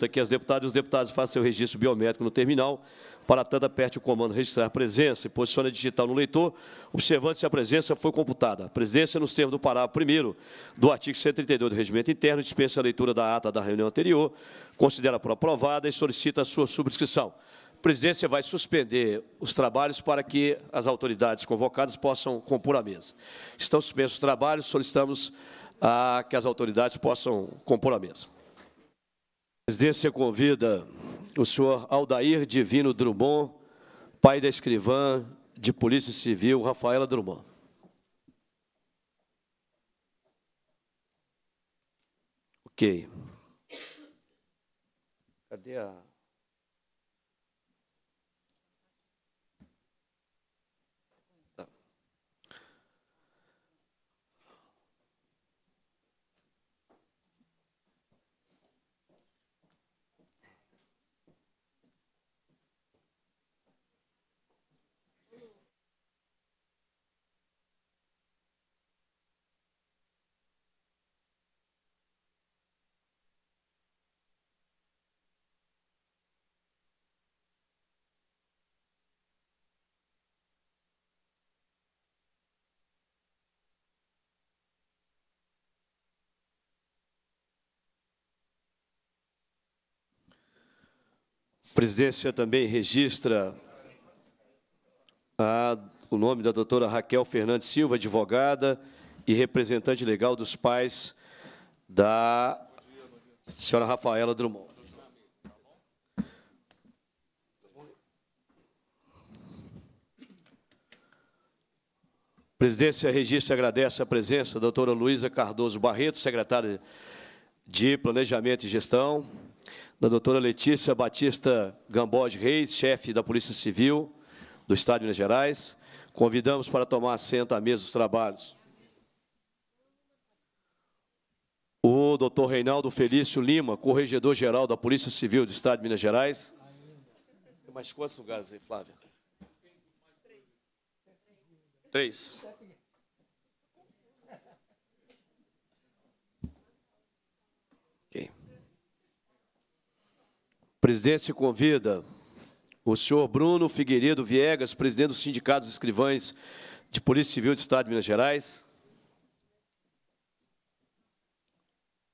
solicita que as deputadas e os deputados façam seu registro biométrico no terminal. Para tanto, aperte o comando registrar presença e posicione digital no leitor, observando se a presença foi computada. A presidência, nos termos do parágrafo 1 do artigo 132 do Regimento Interno, dispensa a leitura da ata da reunião anterior, considera por aprovada e solicita a sua subscrição. A presidência vai suspender os trabalhos para que as autoridades convocadas possam compor a mesa. Estão suspensos os trabalhos, solicitamos a ah, que as autoridades possam compor a mesa presidência convida o senhor Aldair Divino Drummond, pai da escrivã de Polícia Civil, Rafaela Drummond. Ok. Cadê a... A presidência também registra a, ah, o nome da doutora Raquel Fernandes Silva, advogada e representante legal dos pais da senhora Rafaela Drummond. A presidência registra e agradece a presença da doutora Luísa Cardoso Barreto, secretária de Planejamento e Gestão, da doutora Letícia Batista Gambode Reis, chefe da Polícia Civil do Estado de Minas Gerais. Convidamos para tomar assento à mesa dos trabalhos. O doutor Reinaldo Felício Lima, corregedor-geral da Polícia Civil do Estado de Minas Gerais. Tem mais quantos lugares aí, Flávia? Três. presidência convida o senhor Bruno Figueiredo Viegas, presidente do Sindicato dos Escrivães de Polícia Civil do Estado de Minas Gerais.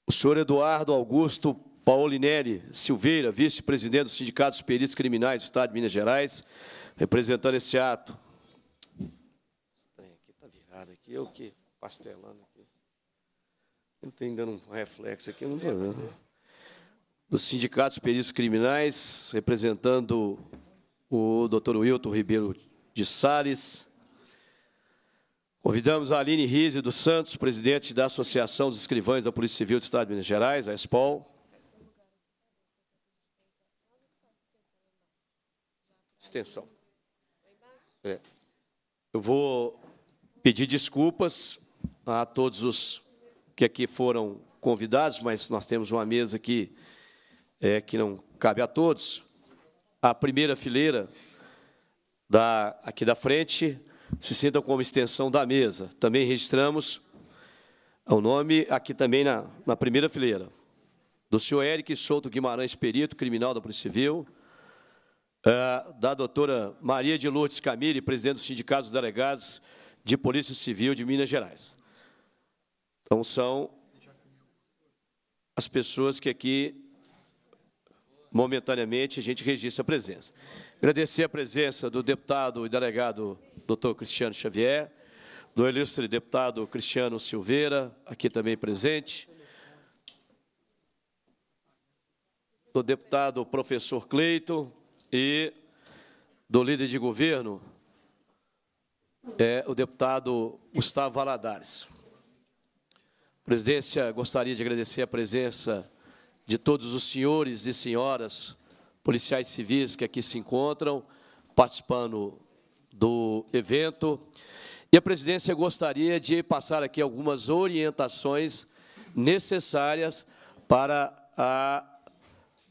O senhor Eduardo Augusto Paulinelli Silveira, vice-presidente do Sindicato dos Peritos Criminais do Estado de Minas Gerais, representando esse ato. Estranho aqui, está virado aqui, eu que pastelando aqui. Não estou dando um reflexo aqui, eu não estou vendo do Sindicato dos Peritos Criminais, representando o Dr. Wilton Ribeiro de Sales. Convidamos a Aline Rize dos Santos, presidente da Associação dos Escrivães da Polícia Civil do Estado de Minas Gerais, a ESPOL. Extensão. É. Eu vou pedir desculpas a todos os que aqui foram convidados, mas nós temos uma mesa que é, que não cabe a todos. A primeira fileira da, aqui da frente se sentam como extensão da mesa. Também registramos o nome aqui também na, na primeira fileira. Do senhor Eric Souto Guimarães Perito, criminal da Polícia Civil. É, da doutora Maria de Lourdes Camille, presidente do Sindicato dos Delegados de Polícia Civil de Minas Gerais. Então, são as pessoas que aqui momentaneamente a gente registra a presença. Agradecer a presença do deputado e delegado doutor Cristiano Xavier, do ilustre deputado Cristiano Silveira, aqui também presente, do deputado professor Cleito e do líder de governo, é o deputado Gustavo Valadares. A presidência, gostaria de agradecer a presença de todos os senhores e senhoras policiais civis que aqui se encontram participando do evento. E a presidência gostaria de passar aqui algumas orientações necessárias para a,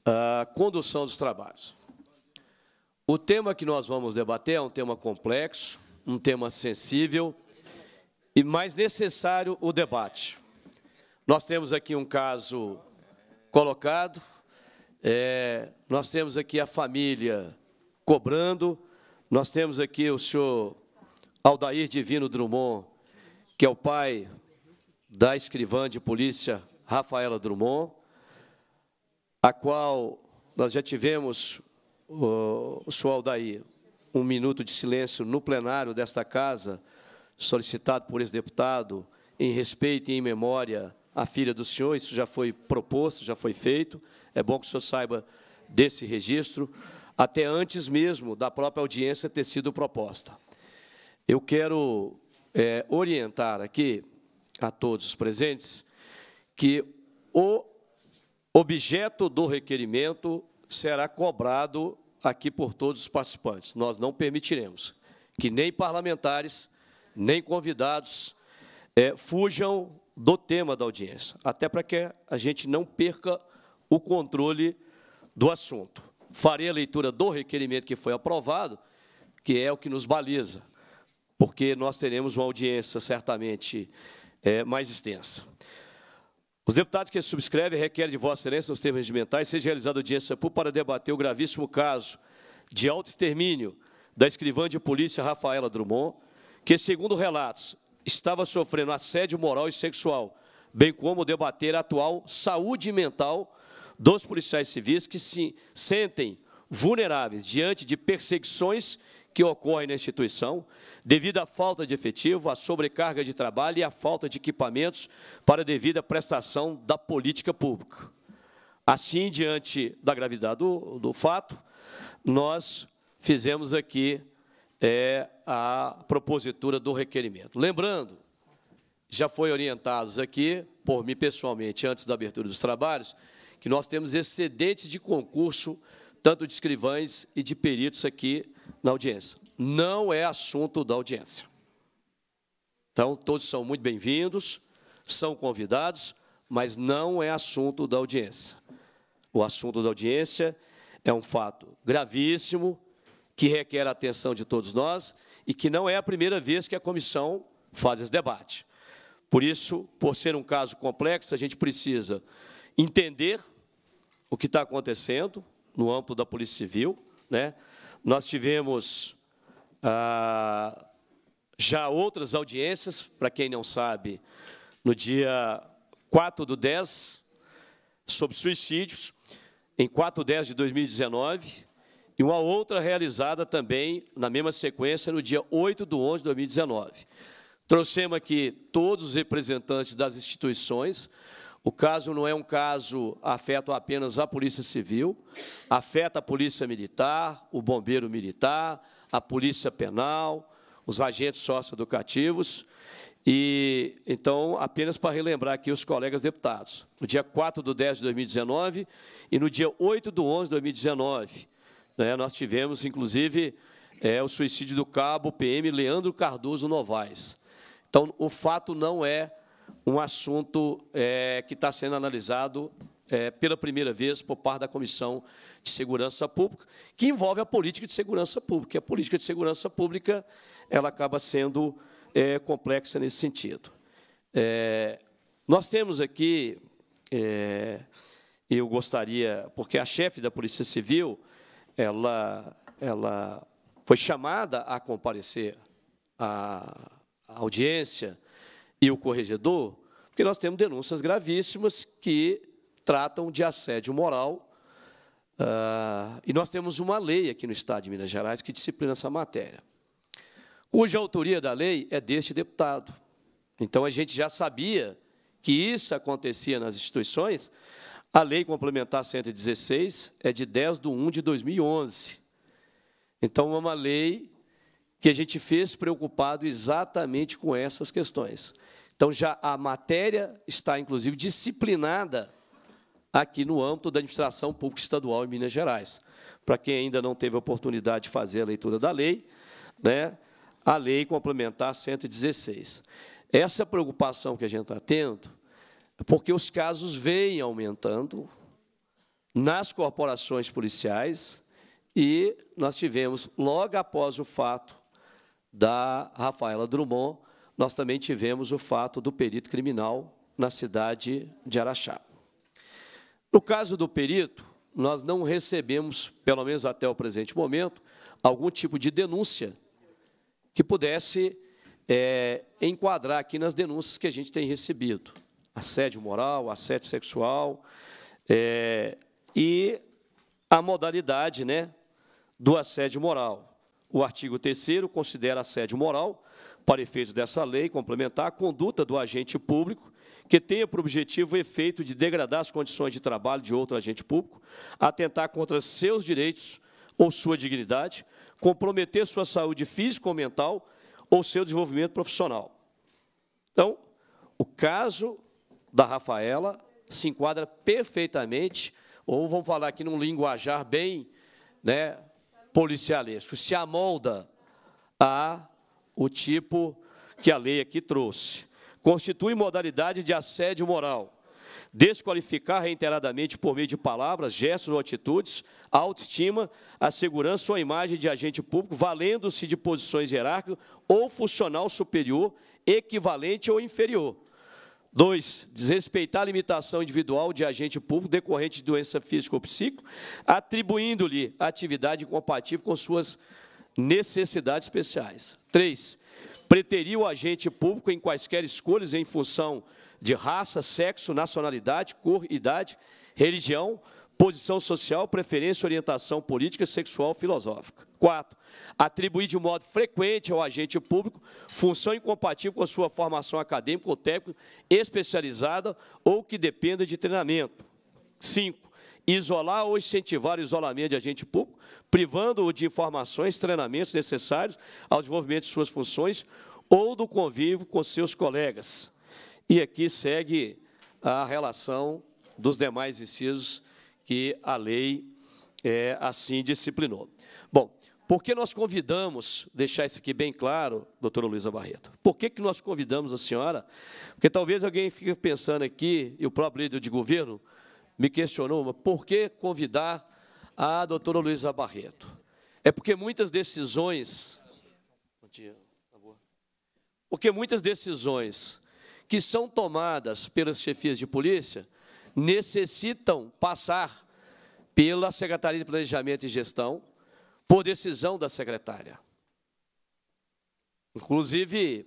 a condução dos trabalhos. O tema que nós vamos debater é um tema complexo, um tema sensível e mais necessário o debate. Nós temos aqui um caso colocado. É, nós temos aqui a família cobrando, nós temos aqui o senhor Aldair Divino Drummond, que é o pai da escrivã de polícia Rafaela Drummond, a qual nós já tivemos, o, o senhor Aldair, um minuto de silêncio no plenário desta casa, solicitado por esse deputado, em respeito e em memória a filha do senhor, isso já foi proposto, já foi feito. É bom que o senhor saiba desse registro, até antes mesmo da própria audiência ter sido proposta. Eu quero é, orientar aqui a todos os presentes que o objeto do requerimento será cobrado aqui por todos os participantes. Nós não permitiremos que nem parlamentares, nem convidados é, fujam do tema da audiência, até para que a gente não perca o controle do assunto. Farei a leitura do requerimento que foi aprovado, que é o que nos baliza, porque nós teremos uma audiência certamente é, mais extensa. Os deputados que subscrevem requerem de Vossa Excelência, nos termos regimentais, seja realizada audiência pública para debater o gravíssimo caso de autoextermínio da escrivã de polícia Rafaela Drummond, que, segundo relatos estava sofrendo assédio moral e sexual, bem como debater a atual saúde mental dos policiais civis que se sentem vulneráveis diante de perseguições que ocorrem na instituição, devido à falta de efetivo, à sobrecarga de trabalho e à falta de equipamentos para a devida prestação da política pública. Assim, diante da gravidade do, do fato, nós fizemos aqui é a propositura do requerimento. Lembrando, já foi orientados aqui, por mim pessoalmente, antes da abertura dos trabalhos, que nós temos excedentes de concurso, tanto de escrivães e de peritos aqui na audiência. Não é assunto da audiência. Então, todos são muito bem-vindos, são convidados, mas não é assunto da audiência. O assunto da audiência é um fato gravíssimo, que requer a atenção de todos nós e que não é a primeira vez que a comissão faz esse debate. Por isso, por ser um caso complexo, a gente precisa entender o que está acontecendo no âmbito da Polícia Civil. Né? Nós tivemos ah, já outras audiências, para quem não sabe, no dia 4 do 10, sobre suicídios, em 4 de 10 de 2019, e uma outra realizada também, na mesma sequência, no dia 8 de 11 de 2019. Trouxemos aqui todos os representantes das instituições. O caso não é um caso afeto apenas a Polícia Civil, afeta a Polícia Militar, o Bombeiro Militar, a Polícia Penal, os agentes socioeducativos. E, então, apenas para relembrar aqui os colegas deputados, no dia 4 de 10 de 2019 e no dia 8 de 11 de 2019, né? Nós tivemos, inclusive, é, o suicídio do cabo PM Leandro Cardoso Novaes. Então, o fato não é um assunto é, que está sendo analisado é, pela primeira vez por parte da Comissão de Segurança Pública, que envolve a política de segurança pública. E a política de segurança pública ela acaba sendo é, complexa nesse sentido. É, nós temos aqui, é, eu gostaria, porque a chefe da Polícia Civil, ela, ela foi chamada a comparecer à audiência e o corregedor, porque nós temos denúncias gravíssimas que tratam de assédio moral. Ah, e nós temos uma lei aqui no Estado de Minas Gerais que disciplina essa matéria, cuja autoria da lei é deste deputado. Então, a gente já sabia que isso acontecia nas instituições, a Lei Complementar 116 é de 10 de 1 de 2011. Então, é uma lei que a gente fez preocupado exatamente com essas questões. Então, já a matéria está, inclusive, disciplinada aqui no âmbito da administração pública estadual em Minas Gerais. Para quem ainda não teve a oportunidade de fazer a leitura da lei, né, a lei complementar 116. Essa preocupação que a gente está tendo porque os casos vêm aumentando nas corporações policiais e nós tivemos, logo após o fato da Rafaela Drummond, nós também tivemos o fato do perito criminal na cidade de Araxá. No caso do perito, nós não recebemos, pelo menos até o presente momento, algum tipo de denúncia que pudesse é, enquadrar aqui nas denúncias que a gente tem recebido assédio moral, assédio sexual, é, e a modalidade né, do assédio moral. O artigo 3 considera assédio moral, para efeitos dessa lei complementar, a conduta do agente público que tenha por objetivo o efeito de degradar as condições de trabalho de outro agente público, atentar contra seus direitos ou sua dignidade, comprometer sua saúde física ou mental ou seu desenvolvimento profissional. Então, o caso da Rafaela se enquadra perfeitamente, ou vamos falar aqui num linguajar bem né, policialesco, se amolda a o tipo que a lei aqui trouxe. Constitui modalidade de assédio moral. Desqualificar reiteradamente por meio de palavras, gestos ou atitudes, a autoestima, a segurança ou a imagem de agente público, valendo-se de posições hierárquicas ou funcional superior, equivalente ou inferior Dois, desrespeitar a limitação individual de agente público decorrente de doença física ou psíquica, atribuindo-lhe atividade compatível com suas necessidades especiais. Três, preterir o agente público em quaisquer escolhas em função de raça, sexo, nacionalidade, cor, idade, religião, posição social, preferência, orientação política, sexual, filosófica. Quatro, atribuir de modo frequente ao agente público função incompatível com a sua formação acadêmica ou técnica especializada ou que dependa de treinamento. Cinco, isolar ou incentivar o isolamento de agente público, privando-o de informações, treinamentos necessários ao desenvolvimento de suas funções ou do convívio com seus colegas. E aqui segue a relação dos demais incisos que a lei é, assim disciplinou. Bom, por que nós convidamos, deixar isso aqui bem claro, doutora Luísa Barreto, por que, que nós convidamos a senhora? Porque talvez alguém fique pensando aqui, e o próprio líder de governo me questionou, mas por que convidar a doutora Luísa Barreto? É porque muitas decisões... Bom dia, tá Porque muitas decisões que são tomadas pelas chefias de polícia necessitam passar pela Secretaria de Planejamento e Gestão, por decisão da secretária. Inclusive,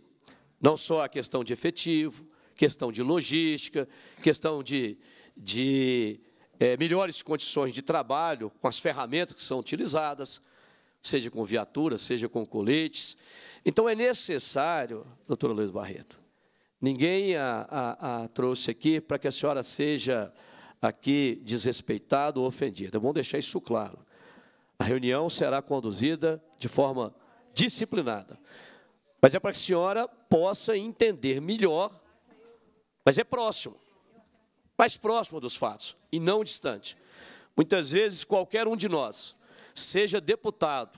não só a questão de efetivo, questão de logística, questão de, de é, melhores condições de trabalho com as ferramentas que são utilizadas, seja com viaturas, seja com coletes. Então, é necessário, doutora Luiz Barreto, Ninguém a, a, a trouxe aqui para que a senhora seja aqui desrespeitada ou ofendida. Vamos é deixar isso claro. A reunião será conduzida de forma disciplinada. Mas é para que a senhora possa entender melhor, mas é próximo. Mais próximo dos fatos e não distante. Muitas vezes, qualquer um de nós, seja deputado,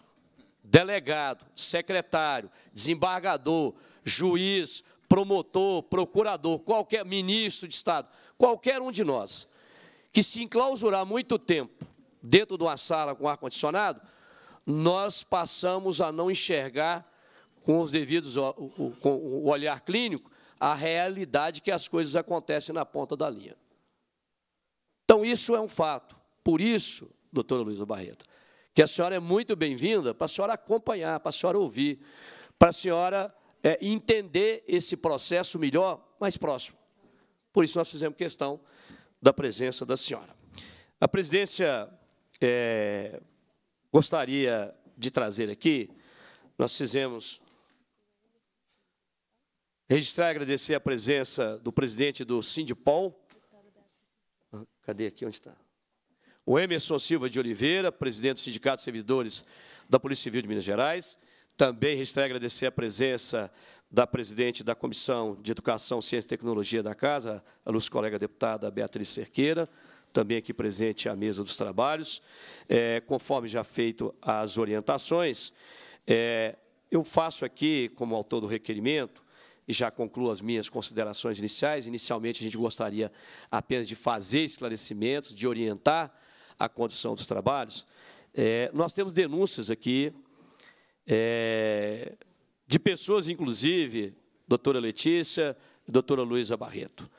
delegado, secretário, desembargador, juiz, promotor, procurador, qualquer ministro de Estado, qualquer um de nós, que se enclausurar muito tempo dentro de uma sala com ar-condicionado, nós passamos a não enxergar com os devidos com o olhar clínico a realidade que as coisas acontecem na ponta da linha. Então isso é um fato. Por isso, doutora Luísa Barreto, que a senhora é muito bem-vinda para a senhora acompanhar, para a senhora ouvir, para a senhora é, entender esse processo melhor, mais próximo. Por isso, nós fizemos questão da presença da senhora. A presidência é, gostaria de trazer aqui, nós fizemos registrar e agradecer a presença do presidente do Sindipol. Ah, cadê aqui? Onde está? O Emerson Silva de Oliveira, presidente do Sindicato de Servidores da Polícia Civil de Minas Gerais também restarei agradecer a presença da presidente da Comissão de Educação, Ciência e Tecnologia da Casa, a nossa colega deputada Beatriz Cerqueira, também aqui presente à mesa dos trabalhos. É, conforme já feito as orientações, é, eu faço aqui, como autor do requerimento, e já concluo as minhas considerações iniciais. Inicialmente, a gente gostaria apenas de fazer esclarecimentos, de orientar a condição dos trabalhos. É, nós temos denúncias aqui é, de pessoas, inclusive, doutora Letícia, doutora Luísa Barreto,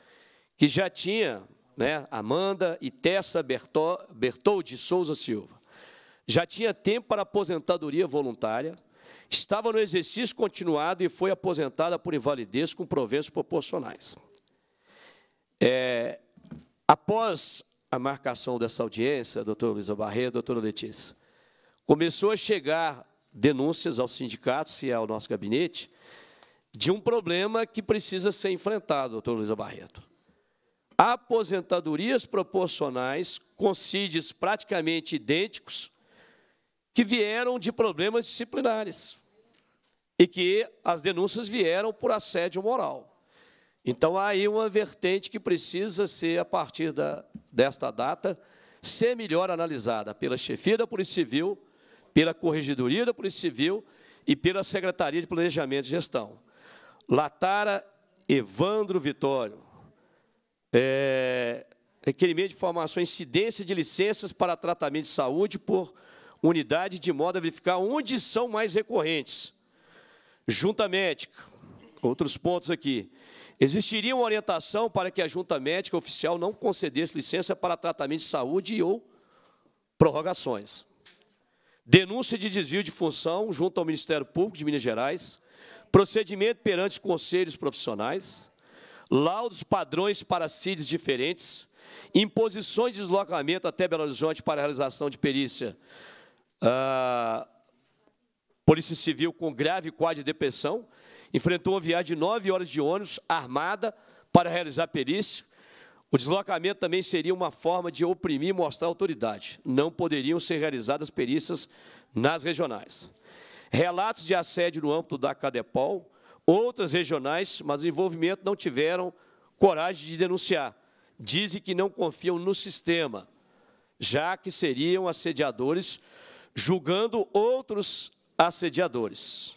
que já tinha né, Amanda e Tessa Bertol, Bertoldi Souza Silva, já tinha tempo para aposentadoria voluntária, estava no exercício continuado e foi aposentada por invalidez com proventos proporcionais. É, após a marcação dessa audiência, doutora Luísa Barreto, doutora Letícia, começou a chegar denúncias aos sindicatos e ao é nosso gabinete de um problema que precisa ser enfrentado, doutor Luiza Barreto. Aposentadorias proporcionais com CIDs praticamente idênticos que vieram de problemas disciplinares e que as denúncias vieram por assédio moral. Então, há aí uma vertente que precisa ser, a partir da, desta data, ser melhor analisada pela chefia da Polícia Civil, pela Corregedoria da Polícia Civil e pela Secretaria de Planejamento e Gestão. Latara Evandro Vitório. É, requerimento de informação, incidência de licenças para tratamento de saúde por unidade, de modo a verificar onde são mais recorrentes. Junta médica. Outros pontos aqui. Existiria uma orientação para que a junta médica oficial não concedesse licença para tratamento de saúde e ou prorrogações denúncia de desvio de função junto ao Ministério Público de Minas Gerais, procedimento perante conselhos profissionais, laudos padrões para CIDs diferentes, imposições de deslocamento até Belo Horizonte para realização de perícia ah, Polícia Civil com grave quadro de depressão, enfrentou uma viagem de nove horas de ônibus, armada, para realizar perícia, o deslocamento também seria uma forma de oprimir e mostrar autoridade. Não poderiam ser realizadas perícias nas regionais. Relatos de assédio no âmbito da Cadepol, outras regionais, mas o envolvimento não tiveram coragem de denunciar. Dizem que não confiam no sistema, já que seriam assediadores, julgando outros assediadores.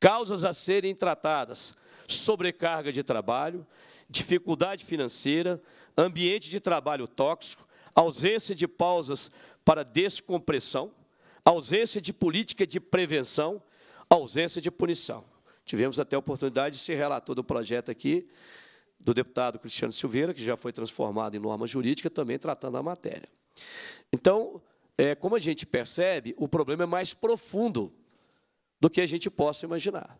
Causas a serem tratadas: sobrecarga de trabalho, dificuldade financeira, ambiente de trabalho tóxico, ausência de pausas para descompressão, ausência de política de prevenção, ausência de punição. Tivemos até a oportunidade de ser relator do projeto aqui, do deputado Cristiano Silveira, que já foi transformado em norma jurídica, também tratando a matéria. Então, é, como a gente percebe, o problema é mais profundo do que a gente possa imaginar.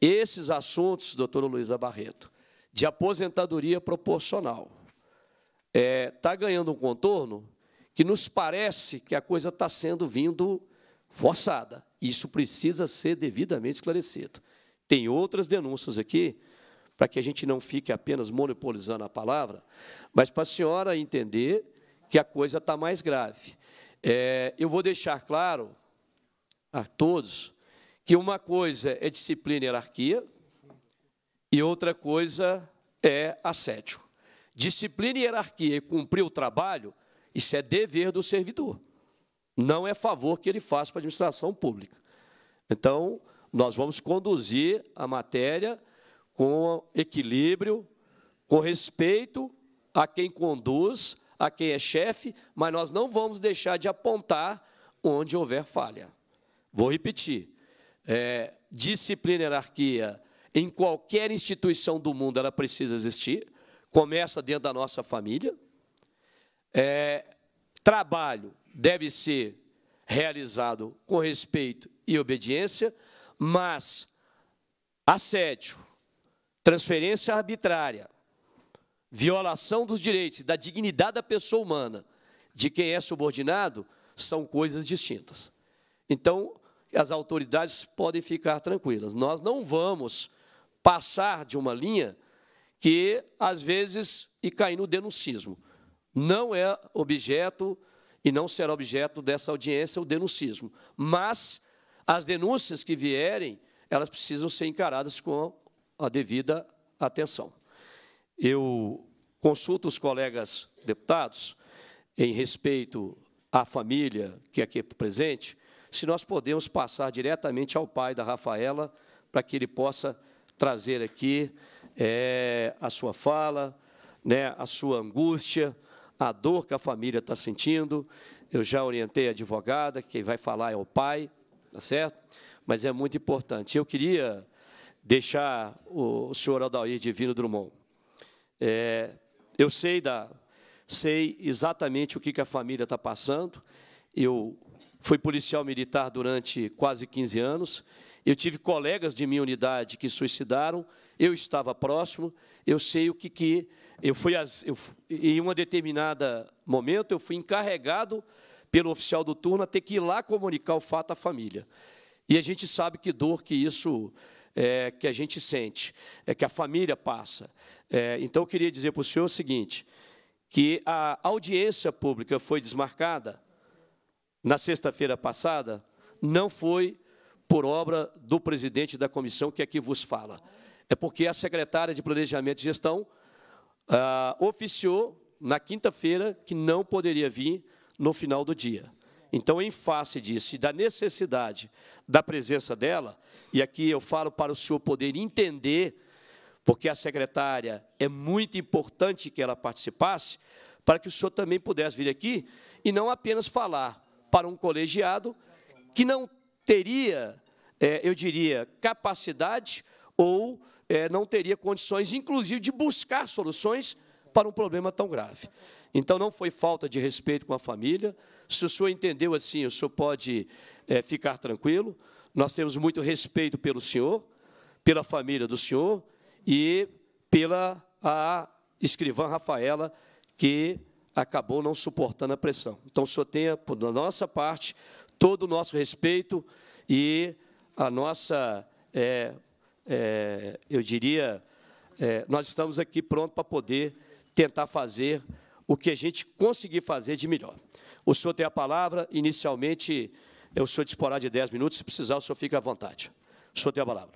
Esses assuntos, doutora Luísa Barreto, de aposentadoria proporcional. Está é, tá ganhando um contorno que nos parece que a coisa está sendo vindo forçada. Isso precisa ser devidamente esclarecido. Tem outras denúncias aqui, para que a gente não fique apenas monopolizando a palavra, mas para a senhora entender que a coisa está mais grave. É, eu vou deixar claro a todos que uma coisa é disciplina e hierarquia, e outra coisa é assédio. Disciplina e hierarquia e cumprir o trabalho, isso é dever do servidor. Não é favor que ele faz para a administração pública. Então, nós vamos conduzir a matéria com equilíbrio, com respeito a quem conduz, a quem é chefe, mas nós não vamos deixar de apontar onde houver falha. Vou repetir. É, disciplina e hierarquia em qualquer instituição do mundo ela precisa existir, começa dentro da nossa família. É, trabalho deve ser realizado com respeito e obediência, mas assédio, transferência arbitrária, violação dos direitos, da dignidade da pessoa humana, de quem é subordinado, são coisas distintas. Então, as autoridades podem ficar tranquilas. Nós não vamos passar de uma linha que, às vezes, e cair no denuncismo. Não é objeto e não será objeto dessa audiência o denuncismo. Mas as denúncias que vierem, elas precisam ser encaradas com a devida atenção. Eu consulto os colegas deputados em respeito à família que aqui é presente, se nós podemos passar diretamente ao pai da Rafaela para que ele possa trazer aqui é, a sua fala, né, a sua angústia, a dor que a família está sentindo. Eu já orientei a advogada, quem vai falar é o pai, tá certo? Mas é muito importante. Eu queria deixar o, senhor Aldair Divino Drummond. É, eu sei da, sei exatamente o que, que a família está passando. Eu fui policial militar durante quase 15 anos eu tive colegas de minha unidade que suicidaram, eu estava próximo, eu sei o que que eu fui as, eu, em uma determinada momento eu fui encarregado pelo oficial do turno a ter que ir lá comunicar o fato à família. E a gente sabe que dor que isso é, que a gente sente, é que a família passa. É, então eu queria dizer para o senhor o seguinte, que a audiência pública foi desmarcada na sexta-feira passada, não foi por obra do presidente da comissão que aqui vos fala. É porque a secretária de Planejamento e Gestão ah, oficiou na quinta-feira que não poderia vir no final do dia. Então, em face disso e da necessidade da presença dela, e aqui eu falo para o senhor poder entender, porque a secretária é muito importante que ela participasse, para que o senhor também pudesse vir aqui e não apenas falar para um colegiado que não teria é, eu diria, capacidade ou é, não teria condições, inclusive, de buscar soluções para um problema tão grave. Então, não foi falta de respeito com a família. Se o senhor entendeu assim, o senhor pode é, ficar tranquilo. Nós temos muito respeito pelo senhor, pela família do senhor e pela a escrivã Rafaela, que acabou não suportando a pressão. Então, o senhor tenha, da nossa parte, todo o nosso respeito e a nossa, é, é, eu diria, é, nós estamos aqui prontos para poder tentar fazer o que a gente conseguir fazer de melhor. O senhor tem a palavra, inicialmente, o senhor disporá de 10 minutos, se precisar, o senhor fica à vontade. O senhor tem a palavra.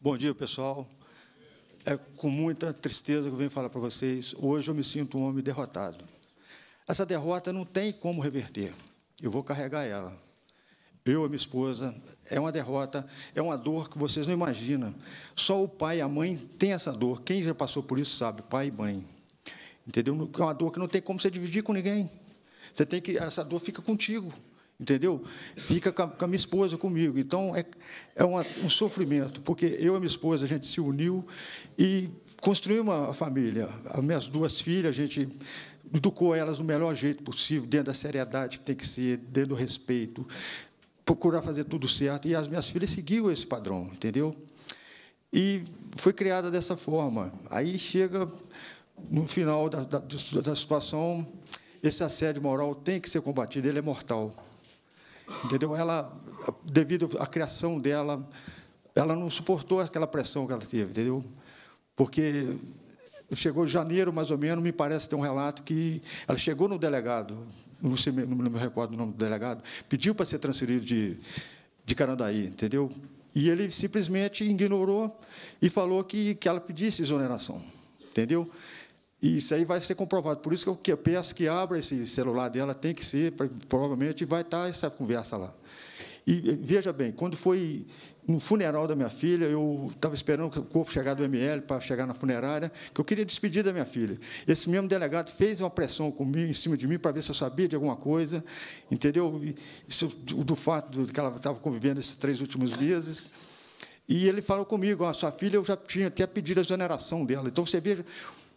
Bom dia, pessoal. É com muita tristeza que eu venho falar para vocês. Hoje eu me sinto um homem derrotado. Essa derrota não tem como reverter. Eu vou carregar ela eu e minha esposa, é uma derrota, é uma dor que vocês não imaginam. Só o pai e a mãe têm essa dor. Quem já passou por isso sabe, pai e mãe. Entendeu? É uma dor que não tem como você dividir com ninguém. Você tem que essa dor fica contigo, entendeu? Fica com a, com a minha esposa comigo. Então é, é uma, um sofrimento, porque eu e minha esposa a gente se uniu e construiu uma família. As minhas duas filhas, a gente educou elas do melhor jeito possível, dentro da seriedade que tem que ser, dentro do respeito, procurar fazer tudo certo. E as minhas filhas seguiam esse padrão, entendeu? E foi criada dessa forma. Aí chega no final da, da, da situação, esse assédio moral tem que ser combatido, ele é mortal. Entendeu? Ela, devido à criação dela, ela não suportou aquela pressão que ela teve, entendeu? Porque chegou em janeiro, mais ou menos, me parece ter um relato que ela chegou no delegado, não, sei, não me recordo o nome do delegado, pediu para ser transferido de, de Carandaí, entendeu? E ele simplesmente ignorou e falou que, que ela pedisse exoneração, entendeu? E isso aí vai ser comprovado. Por isso que eu peço que abra esse celular dela, tem que ser, provavelmente vai estar essa conversa lá. E eh, veja bem, quando foi no funeral da minha filha, eu estava esperando o corpo chegar do ML para chegar na funerária, que eu queria despedir da minha filha. Esse mesmo delegado fez uma pressão comigo, em cima de mim, para ver se eu sabia de alguma coisa, entendeu? Isso, do fato de que ela estava convivendo esses três últimos meses. E ele falou comigo, a ah, sua filha, eu já tinha até pedido a exoneração dela. Então, você veja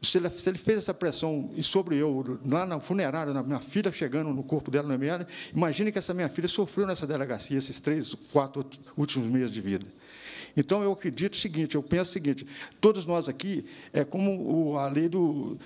se ele, se ele, fez essa pressão sobre eu, lá no funerário, na minha filha chegando no corpo dela na minha, imagine que essa minha filha sofreu nessa delegacia esses três, quatro últimos meses de vida. Então, eu acredito o seguinte, eu penso o seguinte, todos nós aqui, é como a lei do,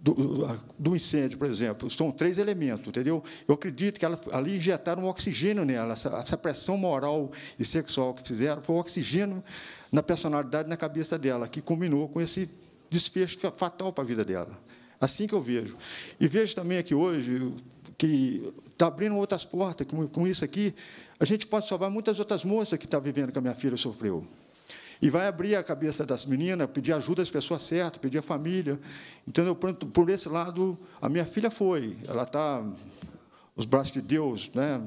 do, do, incêndio, por exemplo, são três elementos, entendeu? Eu acredito que ela, ali injetaram um oxigênio nela, essa, essa, pressão moral e sexual que fizeram foi um oxigênio na personalidade, na cabeça dela, que combinou com esse desfecho fatal para a vida dela. Assim que eu vejo. E vejo também aqui hoje que está abrindo outras portas, com, com isso aqui, a gente pode salvar muitas outras moças que estão tá vivendo que a minha filha sofreu. E vai abrir a cabeça das meninas, pedir ajuda às pessoas certas, pedir à família. Então, eu, por esse lado, a minha filha foi. Ela está os braços de Deus, né?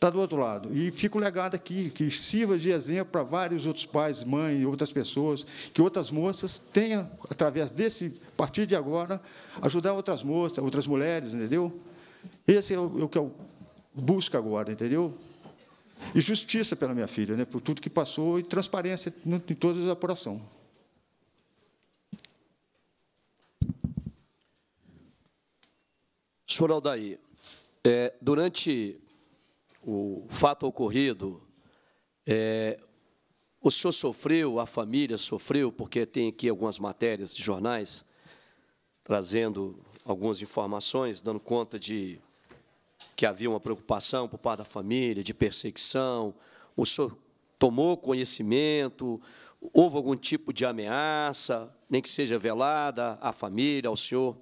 está do outro lado. E fica o legado aqui, que sirva de exemplo para vários outros pais, mães, outras pessoas, que outras moças tenham, através desse, a partir de agora, ajudar outras moças, outras mulheres, entendeu? Esse é o, é que eu busco agora, entendeu? E justiça pela minha filha, né, por tudo que passou, e transparência em toda a apuração. Senhor Aldair, é, durante o fato ocorrido, é, o senhor sofreu, a família sofreu, porque tem aqui algumas matérias de jornais trazendo algumas informações, dando conta de que havia uma preocupação por parte da família, de perseguição. O senhor tomou conhecimento, houve algum tipo de ameaça, nem que seja velada à família, ao senhor?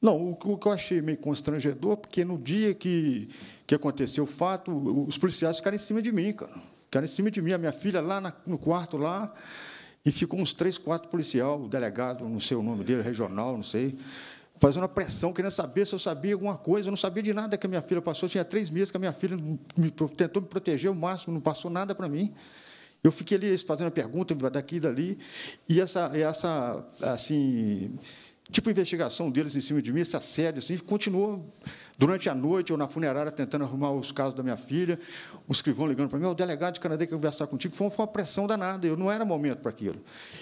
Não, o, que eu achei meio constrangedor, porque no dia que, que aconteceu o fato, os policiais ficaram em cima de mim, cara. Ficaram em cima de mim, a minha filha lá na, no quarto lá, e ficou uns três, quatro policial, o delegado, não sei o nome dele, regional, não sei, fazendo uma pressão, querendo saber se eu sabia alguma coisa. Eu não sabia de nada que a minha filha passou. tinha três meses que a minha filha me, tentou me proteger o máximo, não passou nada para mim. Eu fiquei ali fazendo a pergunta daqui e dali, e essa, essa assim tipo investigação deles em cima de mim, esse assédio, assim, continuou durante a noite, eu na funerária tentando arrumar os casos da minha filha, o escrivão ligando para mim, o delegado de Canadá quer conversar contigo, foi uma, foi uma pressão danada, eu não era momento para aquilo.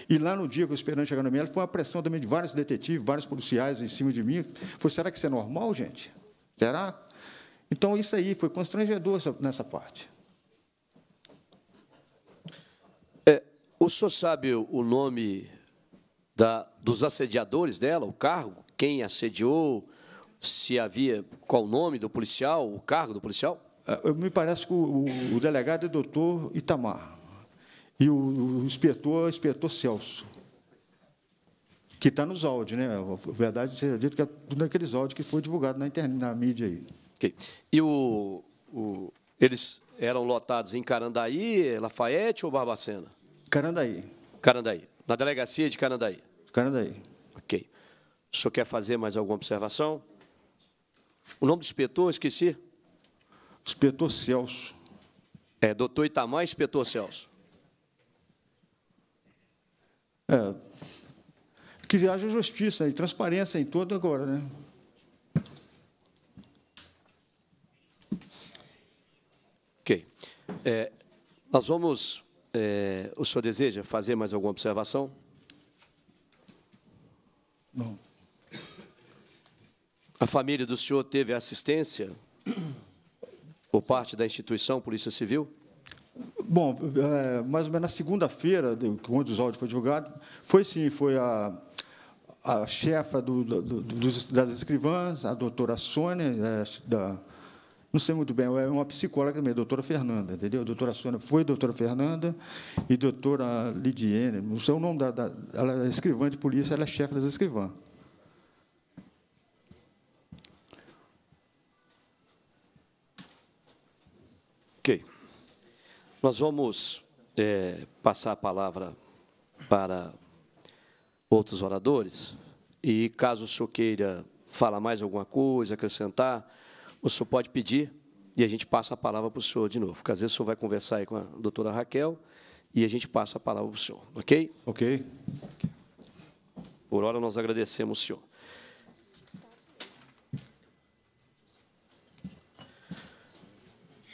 E lá no dia que eu esperando chegar na minha, foi uma pressão também de vários detetives, vários policiais em cima de mim, foi, será que isso é normal, gente? Será? Então, isso aí foi constrangedor nessa parte. É, o senhor sabe o nome da dos assediadores dela, o cargo, quem assediou, se havia qual o nome do policial, o cargo do policial? Ah, me parece que o, o delegado é o doutor Itamar e o, o inspetor é o inspetor Celso, que está nos áudios, né? A verdade seja dito que é naqueles áudios que foi divulgado na, internet, na mídia aí. Okay. E o, o, eles eram lotados em Carandaí, Lafayette ou Barbacena? Carandaí. Carandaí, na delegacia de Carandaí. Ficaram daí. Ok. O senhor quer fazer mais alguma observação? O nome do inspetor, esqueci. Inspetor Celso. É, doutor Itamar, inspetor Celso. É, que haja justiça e transparência em todo agora, né? Ok. É, nós vamos. É, o senhor deseja fazer mais alguma observação? A família do senhor teve assistência por parte da instituição Polícia Civil? Bom, é, mais ou menos na segunda-feira, quando os áudios foi divulgado, foi sim, foi a, a chefa do, do, das escrivãs, a doutora Sônia, é, da, não sei muito bem, é uma psicóloga também, a doutora Fernanda, entendeu? A doutora Sônia foi doutora Fernanda e doutora Lidiene. não sei o nome da, da Ela é escrivã de polícia, ela é chefe das escrivãs. Ok. Nós vamos é, passar a palavra para outros oradores e, caso o senhor queira falar mais alguma coisa, acrescentar o senhor pode pedir e a gente passa a palavra para o senhor de novo, porque às vezes o senhor vai conversar aí com a doutora Raquel e a gente passa a palavra para o senhor, ok? Ok. Por hora, nós agradecemos o senhor.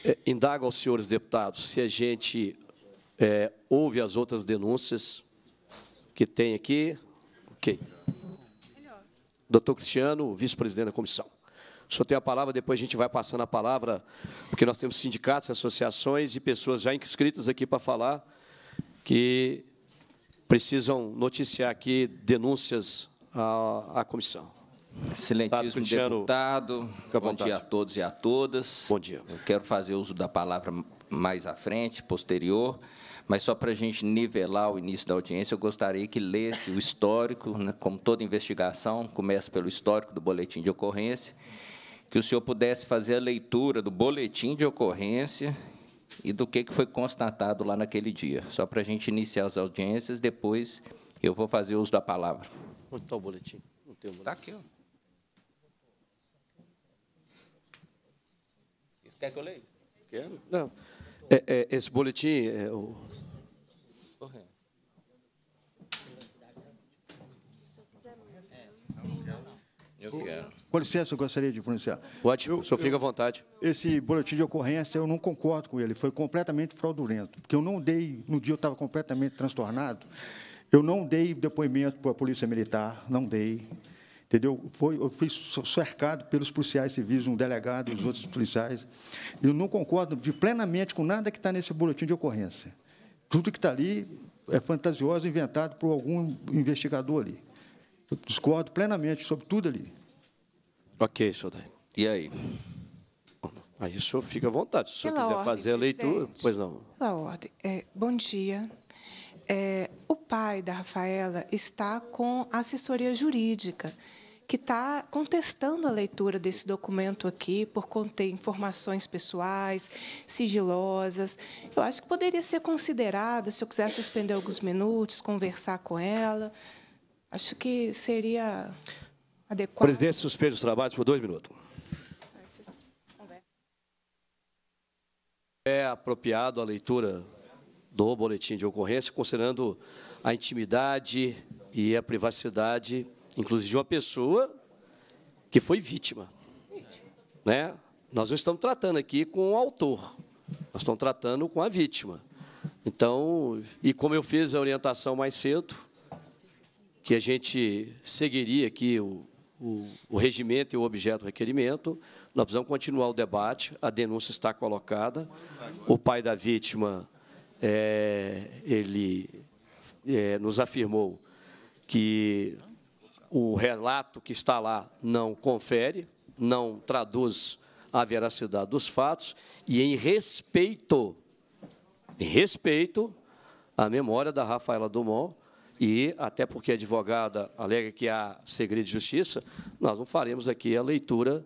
É, indago aos senhores deputados se a gente é, ouve as outras denúncias que tem aqui. Ok. Doutor Cristiano, vice-presidente da comissão. Só tem a palavra, depois a gente vai passando a palavra, porque nós temos sindicatos, associações e pessoas já inscritas aqui para falar, que precisam noticiar aqui denúncias à, à comissão. Excelentíssimo deputado, bom vontade. dia a todos e a todas. Bom dia. Eu quero fazer uso da palavra mais à frente, posterior, mas só para a gente nivelar o início da audiência, eu gostaria que lesse o histórico, né, como toda investigação, começa pelo histórico do boletim de ocorrência, que o senhor pudesse fazer a leitura do boletim de ocorrência e do que foi constatado lá naquele dia, só para a gente iniciar as audiências, depois eu vou fazer uso da palavra. Onde está o boletim? Está aqui. Ó. Quer que eu leia? Quer? Não. É, é, esse boletim é o... Eu quero. Com licença, eu gostaria de pronunciar. Ótimo, eu, só fica à vontade. Esse boletim de ocorrência, eu não concordo com ele, foi completamente fraudulento, porque eu não dei, no dia eu estava completamente transtornado, eu não dei depoimento para a Polícia Militar, não dei, entendeu? Foi, eu fui cercado pelos policiais civis, um delegado e os outros policiais. Eu não concordo de, plenamente com nada que está nesse boletim de ocorrência. Tudo que está ali é fantasioso, inventado por algum investigador ali. Eu discordo plenamente sobre tudo ali. Ok, Sodai. E aí? Aí o senhor fica à vontade, se o senhor quiser fazer a leitura. Pois não. Pela ordem. É, bom dia. É, o pai da Rafaela está com a assessoria jurídica, que está contestando a leitura desse documento aqui, por conter informações pessoais, sigilosas. Eu acho que poderia ser considerado, se eu quiser suspender alguns minutos, conversar com ela. Acho que seria adequada. Presidente, suspende os trabalhos por dois minutos. É apropriado a leitura do boletim de ocorrência, considerando a intimidade e a privacidade, inclusive de uma pessoa que foi vítima. Né? Nós não estamos tratando aqui com o autor, nós estamos tratando com a vítima. Então, e como eu fiz a orientação mais cedo, que a gente seguiria aqui o, o, o regimento e o objeto do requerimento. Nós precisamos continuar o debate, a denúncia está colocada. O pai da vítima, é, ele é, nos afirmou que o relato que está lá não confere, não traduz a veracidade dos fatos e em respeito, em respeito à memória da Rafaela Dumont, e, até porque a advogada alega que há segredo de justiça, nós não faremos aqui a leitura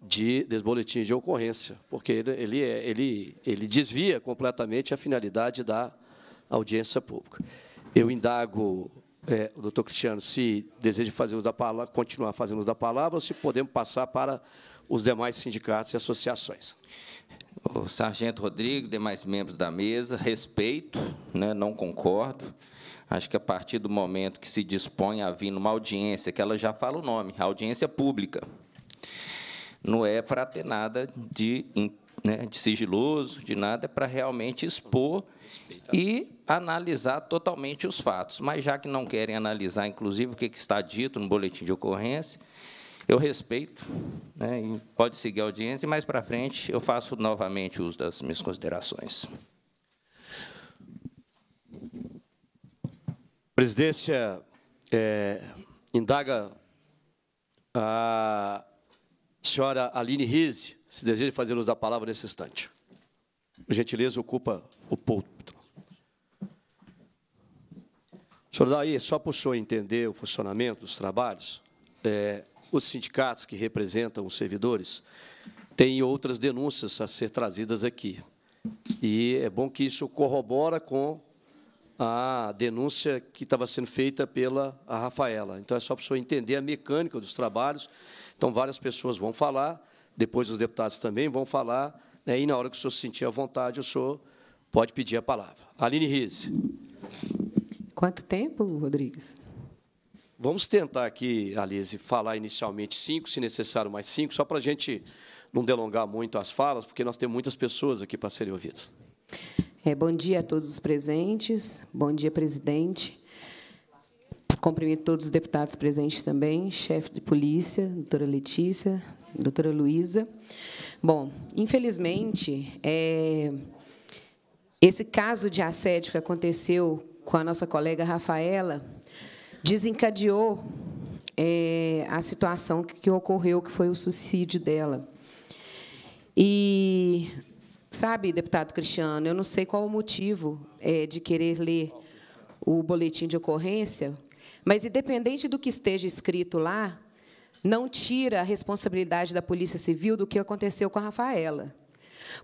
de, desse de ocorrência, porque ele, ele, é, ele, ele desvia completamente a finalidade da audiência pública. Eu indago é, o doutor Cristiano se deseja fazer uso da palavra, continuar fazendo uso da palavra ou se podemos passar para os demais sindicatos e associações. O sargento Rodrigo, demais membros da mesa, respeito, né, não concordo. Acho que a partir do momento que se dispõe a vir numa audiência, que ela já fala o nome, audiência pública, não é para ter nada de, né, de sigiloso, de nada, é para realmente expor e analisar totalmente os fatos. Mas já que não querem analisar, inclusive, o que está dito no boletim de ocorrência, eu respeito, né, pode seguir a audiência, e mais para frente eu faço novamente uso das minhas considerações. presidência é, indaga a senhora Aline Rize, se deseja fazer uso da palavra nesse instante. Por gentileza, ocupa o púlpito. Senhor Daí, só para o senhor entender o funcionamento dos trabalhos, é, os sindicatos que representam os servidores têm outras denúncias a ser trazidas aqui. E é bom que isso corrobora com a denúncia que estava sendo feita pela a Rafaela. Então, é só para o senhor entender a mecânica dos trabalhos. Então, várias pessoas vão falar, depois os deputados também vão falar, né, e, na hora que o senhor sentir à vontade, o senhor pode pedir a palavra. Aline Rize. Quanto tempo, Rodrigues? Vamos tentar aqui, Alize falar inicialmente cinco, se necessário mais cinco, só para a gente não delongar muito as falas, porque nós temos muitas pessoas aqui para serem ouvidas. É, bom dia a todos os presentes. Bom dia, presidente. Cumprimento todos os deputados presentes também, chefe de polícia, doutora Letícia, doutora Luísa. Bom, infelizmente, é, esse caso de assédio que aconteceu com a nossa colega Rafaela desencadeou é, a situação que ocorreu, que foi o suicídio dela. E Sabe, deputado Cristiano, eu não sei qual o motivo é, de querer ler o boletim de ocorrência, mas, independente do que esteja escrito lá, não tira a responsabilidade da Polícia Civil do que aconteceu com a Rafaela.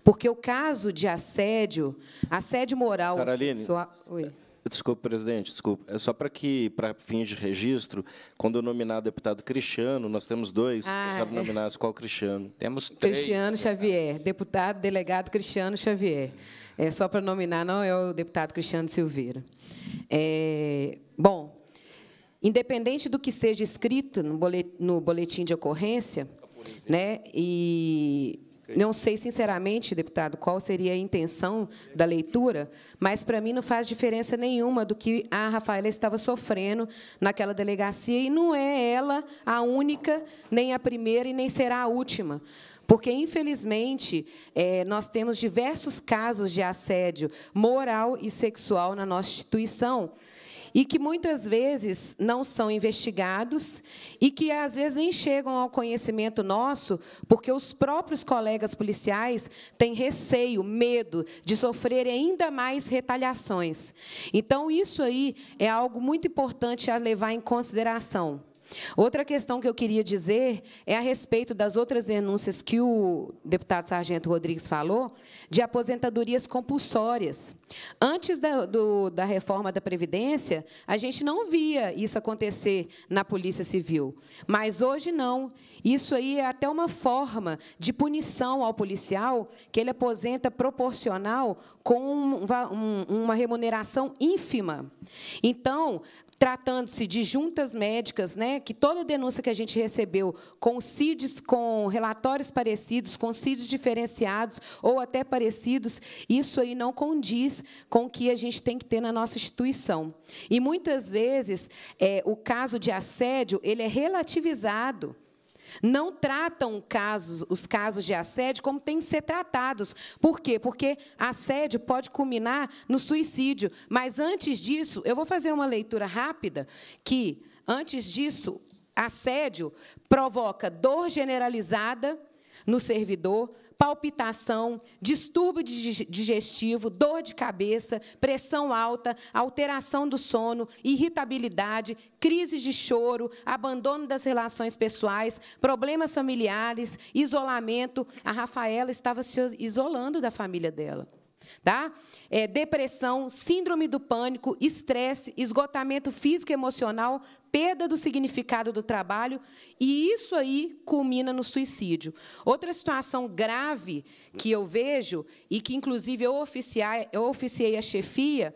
Porque o caso de assédio, assédio moral... Caroline, sexual... Oi. Desculpe, presidente, desculpe. É só para que, para fins de registro, quando eu nominar deputado Cristiano, nós temos dois. Ah, sabe é. nominar qual Cristiano? Temos três. Cristiano Xavier, deputado delegado Cristiano Xavier. É só para nominar, não é o deputado Cristiano Silveira. É, bom, independente do que seja escrito no boletim de ocorrência, né, e não sei, sinceramente, deputado, qual seria a intenção da leitura, mas para mim não faz diferença nenhuma do que a Rafaela estava sofrendo naquela delegacia, e não é ela a única, nem a primeira e nem será a última. Porque, infelizmente, eh, nós temos diversos casos de assédio moral e sexual na nossa instituição e que muitas vezes não são investigados e que às vezes nem chegam ao conhecimento nosso, porque os próprios colegas policiais têm receio, medo de sofrer ainda mais retaliações. Então, isso aí é algo muito importante a levar em consideração. Outra questão que eu queria dizer é a respeito das outras denúncias que o deputado Sargento Rodrigues falou, de aposentadorias compulsórias. Antes da, do, da reforma da Previdência, a gente não via isso acontecer na Polícia Civil, mas hoje não. Isso aí é até uma forma de punição ao policial, que ele aposenta proporcional com uma remuneração ínfima. Então, tratando-se de juntas médicas, né, que toda denúncia que a gente recebeu com CIDs, com relatórios parecidos, com CIDs diferenciados ou até parecidos, isso aí não condiz com o que a gente tem que ter na nossa instituição. E muitas vezes é, o caso de assédio ele é relativizado. Não tratam casos, os casos de assédio como têm que ser tratados. Por quê? Porque assédio pode culminar no suicídio. Mas antes disso, eu vou fazer uma leitura rápida que antes disso, assédio provoca dor generalizada no servidor, palpitação, distúrbio digestivo, dor de cabeça, pressão alta, alteração do sono, irritabilidade, crises de choro, abandono das relações pessoais, problemas familiares, isolamento. A Rafaela estava se isolando da família dela. Tá? É, depressão, síndrome do pânico, estresse, esgotamento físico e emocional, perda do significado do trabalho, e isso aí culmina no suicídio. Outra situação grave que eu vejo, e que inclusive eu, oficiai, eu oficiei a chefia,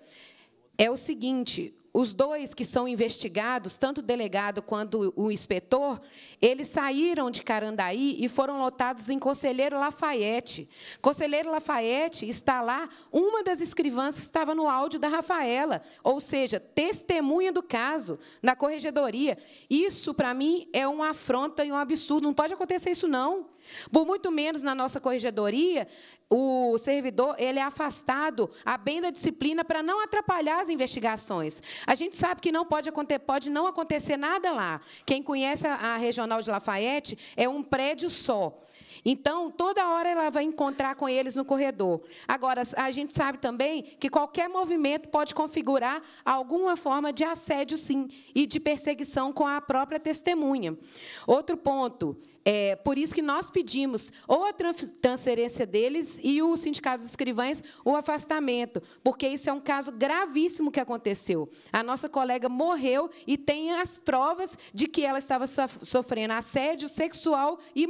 é o seguinte: os dois que são investigados, tanto o delegado quanto o inspetor, eles saíram de Carandaí e foram lotados em Conselheiro Lafayette. Conselheiro Lafayette está lá, uma das escrivãs estava no áudio da Rafaela, ou seja, testemunha do caso na corregedoria. Isso, para mim, é uma afronta e um absurdo. Não pode acontecer isso, não. Por muito menos na nossa corregedoria, o servidor ele é afastado à bem da disciplina para não atrapalhar as investigações. A gente sabe que não pode acontecer, pode não acontecer nada lá. Quem conhece a, a regional de Lafayette é um prédio só. Então, toda hora ela vai encontrar com eles no corredor. Agora, a gente sabe também que qualquer movimento pode configurar alguma forma de assédio, sim, e de perseguição com a própria testemunha. Outro ponto, é, por isso que nós pedimos ou a transferência deles e o sindicato dos escrivães o afastamento, porque isso é um caso gravíssimo que aconteceu. A nossa colega morreu e tem as provas de que ela estava sofrendo assédio sexual e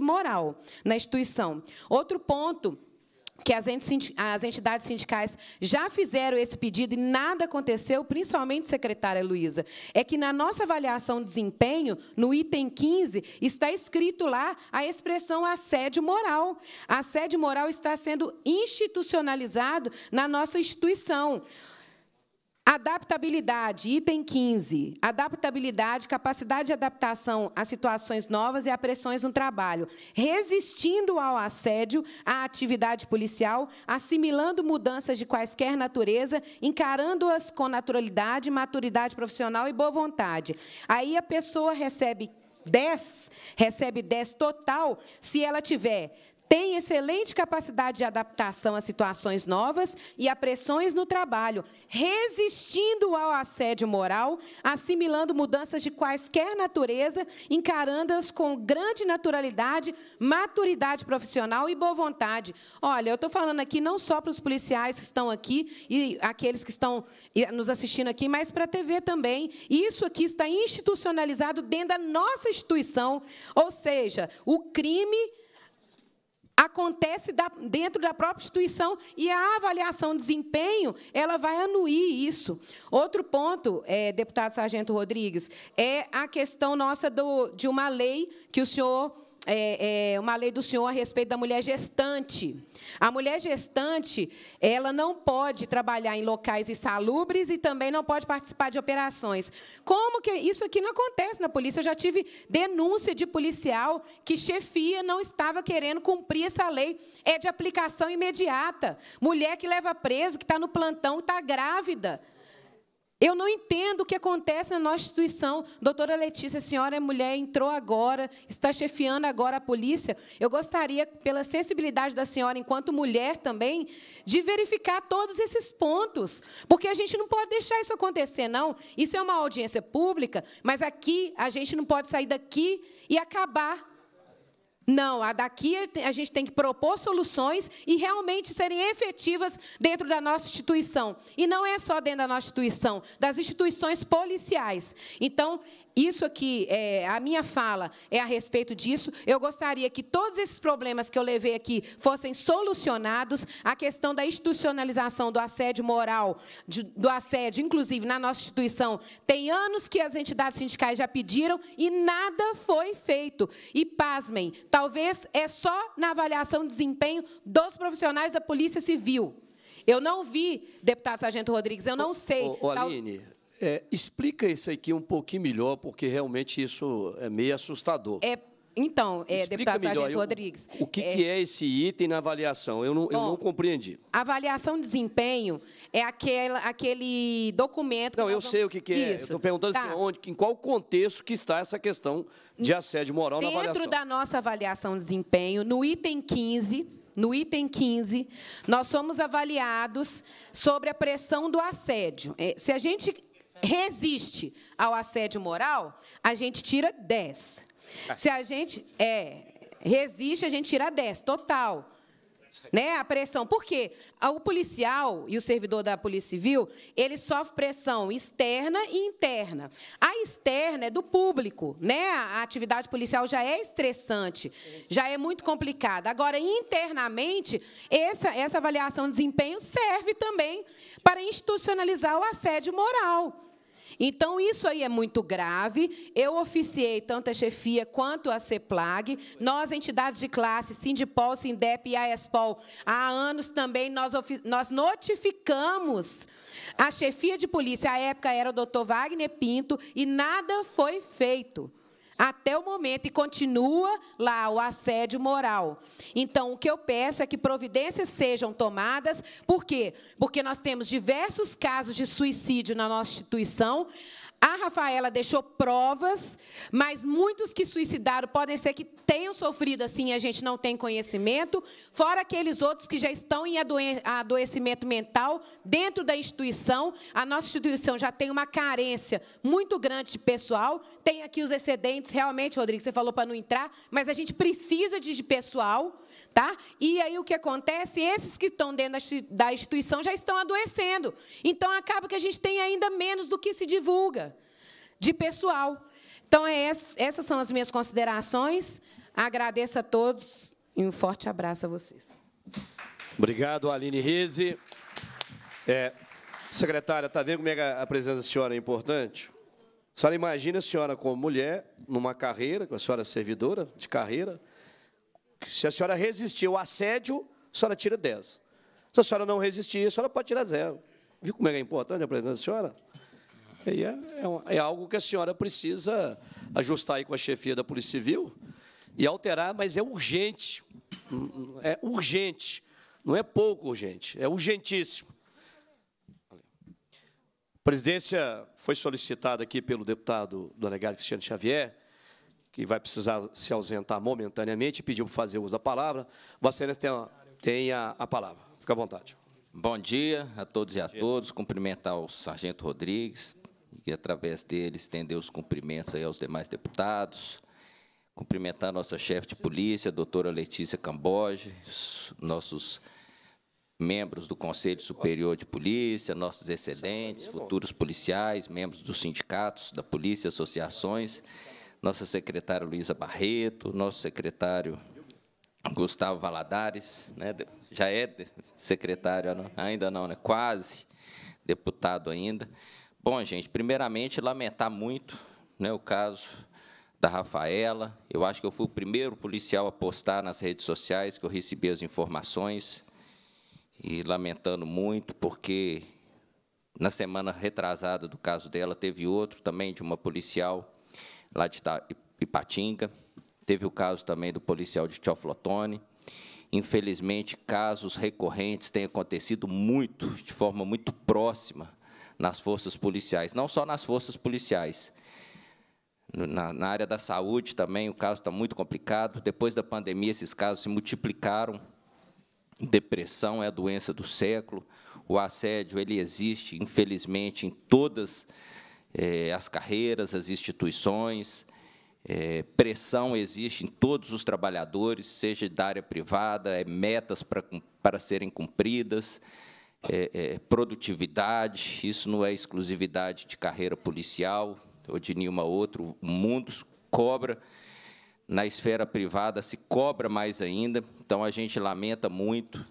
moral na instituição. Outro ponto que as entidades sindicais já fizeram esse pedido e nada aconteceu, principalmente, secretária Luísa, é que na nossa avaliação de desempenho, no item 15, está escrito lá a expressão assédio moral. Assédio moral está sendo institucionalizado na nossa instituição. Adaptabilidade, item 15. Adaptabilidade, capacidade de adaptação a situações novas e a pressões no trabalho, resistindo ao assédio, à atividade policial, assimilando mudanças de quaisquer natureza, encarando-as com naturalidade, maturidade profissional e boa vontade. Aí a pessoa recebe 10, recebe 10 total se ela tiver tem excelente capacidade de adaptação a situações novas e a pressões no trabalho, resistindo ao assédio moral, assimilando mudanças de quaisquer natureza, encarando-as com grande naturalidade, maturidade profissional e boa vontade. Olha, eu estou falando aqui não só para os policiais que estão aqui e aqueles que estão nos assistindo aqui, mas para a TV também. Isso aqui está institucionalizado dentro da nossa instituição, ou seja, o crime acontece dentro da própria instituição e a avaliação de desempenho ela vai anuir isso. Outro ponto, é, deputado Sargento Rodrigues, é a questão nossa do, de uma lei que o senhor é, é, uma lei do Senhor a respeito da mulher gestante. A mulher gestante, ela não pode trabalhar em locais insalubres e também não pode participar de operações. Como que isso aqui não acontece na polícia? Eu já tive denúncia de policial que chefia não estava querendo cumprir essa lei. É de aplicação imediata. Mulher que leva preso, que está no plantão, está grávida. Eu não entendo o que acontece na nossa instituição. Doutora Letícia, a senhora é mulher, entrou agora, está chefiando agora a polícia. Eu gostaria, pela sensibilidade da senhora enquanto mulher também, de verificar todos esses pontos, porque a gente não pode deixar isso acontecer, não. Isso é uma audiência pública, mas aqui a gente não pode sair daqui e acabar não, a daqui a gente tem que propor soluções e realmente serem efetivas dentro da nossa instituição. E não é só dentro da nossa instituição, das instituições policiais. Então, isso aqui, é, a minha fala é a respeito disso. Eu gostaria que todos esses problemas que eu levei aqui fossem solucionados. A questão da institucionalização do assédio moral, de, do assédio, inclusive na nossa instituição, tem anos que as entidades sindicais já pediram e nada foi feito. E pasmem, talvez é só na avaliação de desempenho dos profissionais da Polícia Civil. Eu não vi, deputado Sargento Rodrigues, eu não sei. Ô, ô Aline, é, explica isso aqui um pouquinho melhor, porque realmente isso é meio assustador. É, então, é, deputado melhor, Sargento Rodrigues. o que é, que é, esse item na avaliação? Eu não, bom, eu não compreendi. Avaliação de desempenho é aquele, aquele documento. não, eu vamos... sei o que, que é. Estou perguntando assim, tá. assim, onde, em qual contexto que está essa questão de assédio moral Dentro na avaliação. Dentro da nossa avaliação de desempenho, no item 15, no item 15, nós somos avaliados sobre a pressão do assédio. É, se a gente resiste ao assédio moral, a gente tira 10. Se a gente é, resiste, a gente tira 10, total. Né? A pressão. Por quê? O policial e o servidor da Polícia Civil, ele sofre pressão externa e interna. A externa é do público, né? A atividade policial já é estressante, já é muito complicada. Agora, internamente, essa, essa avaliação de desempenho serve também para institucionalizar o assédio moral. Então, isso aí é muito grave. Eu oficiei tanto a chefia quanto a CEPLAG. Nós, entidades de classe, Sindipol, Sindep e AESPOL, há anos também nós, nós notificamos a chefia de polícia. À época era o doutor Wagner Pinto e nada foi feito até o momento e continua lá o assédio moral. Então, o que eu peço é que providências sejam tomadas, por quê? Porque nós temos diversos casos de suicídio na nossa instituição, a Rafaela deixou provas, mas muitos que suicidaram podem ser que tenham sofrido assim e a gente não tem conhecimento, fora aqueles outros que já estão em adoecimento mental dentro da instituição. A nossa instituição já tem uma carência muito grande de pessoal, tem aqui os excedentes, realmente, Rodrigo, você falou para não entrar, mas a gente precisa de pessoal, tá? E aí o que acontece? Esses que estão dentro da instituição já estão adoecendo. Então acaba que a gente tem ainda menos do que se divulga de pessoal. Então, é essa, essas são as minhas considerações. Agradeço a todos e um forte abraço a vocês. Obrigado, Aline Rize. É, secretária, está vendo como é a presença da senhora é importante? A senhora imagina a senhora como mulher, numa carreira, com a senhora é servidora de carreira, se a senhora resistir ao assédio, a senhora tira 10. Se a senhora não resistir, a senhora pode tirar zero. Viu como é, é importante a presença da senhora? é, é, é algo que a senhora precisa ajustar aí com a chefia da Polícia Civil e alterar, mas é urgente. Hum, hum, é urgente. Não é pouco urgente, é urgentíssimo. A presidência foi solicitada aqui pelo deputado do delegado Cristiano Xavier, que vai precisar se ausentar momentaneamente, pediu para fazer uso da palavra. Vossa Excelência tem, a, tem a, a palavra. Fica à vontade. Bom dia a todos e a todos. Cumprimentar o Sargento Rodrigues, que, através dele, estender os cumprimentos aí aos demais deputados, cumprimentar nossa chefe de polícia, a doutora Letícia Camboge, nossos membros do Conselho Superior de Polícia, nossos excedentes, futuros policiais, membros dos sindicatos, da polícia, associações, nossa secretária Luísa Barreto, nosso secretário Gustavo Valadares, né, já é secretário, ainda não, né, quase deputado ainda, Bom, gente, primeiramente, lamentar muito né, o caso da Rafaela. Eu acho que eu fui o primeiro policial a postar nas redes sociais que eu recebi as informações. E lamentando muito, porque na semana retrasada do caso dela, teve outro também de uma policial lá de Ipatinga. Teve o caso também do policial de Tioflotone. Infelizmente, casos recorrentes têm acontecido muito, de forma muito próxima nas forças policiais, não só nas forças policiais. Na, na área da saúde também o caso está muito complicado. Depois da pandemia, esses casos se multiplicaram. Depressão é a doença do século. O assédio ele existe, infelizmente, em todas eh, as carreiras, as instituições. É, pressão existe em todos os trabalhadores, seja da área privada, é metas para, para serem cumpridas é, é, produtividade, isso não é exclusividade de carreira policial ou de nenhuma outra. O mundo cobra, na esfera privada se cobra mais ainda. Então, a gente lamenta muito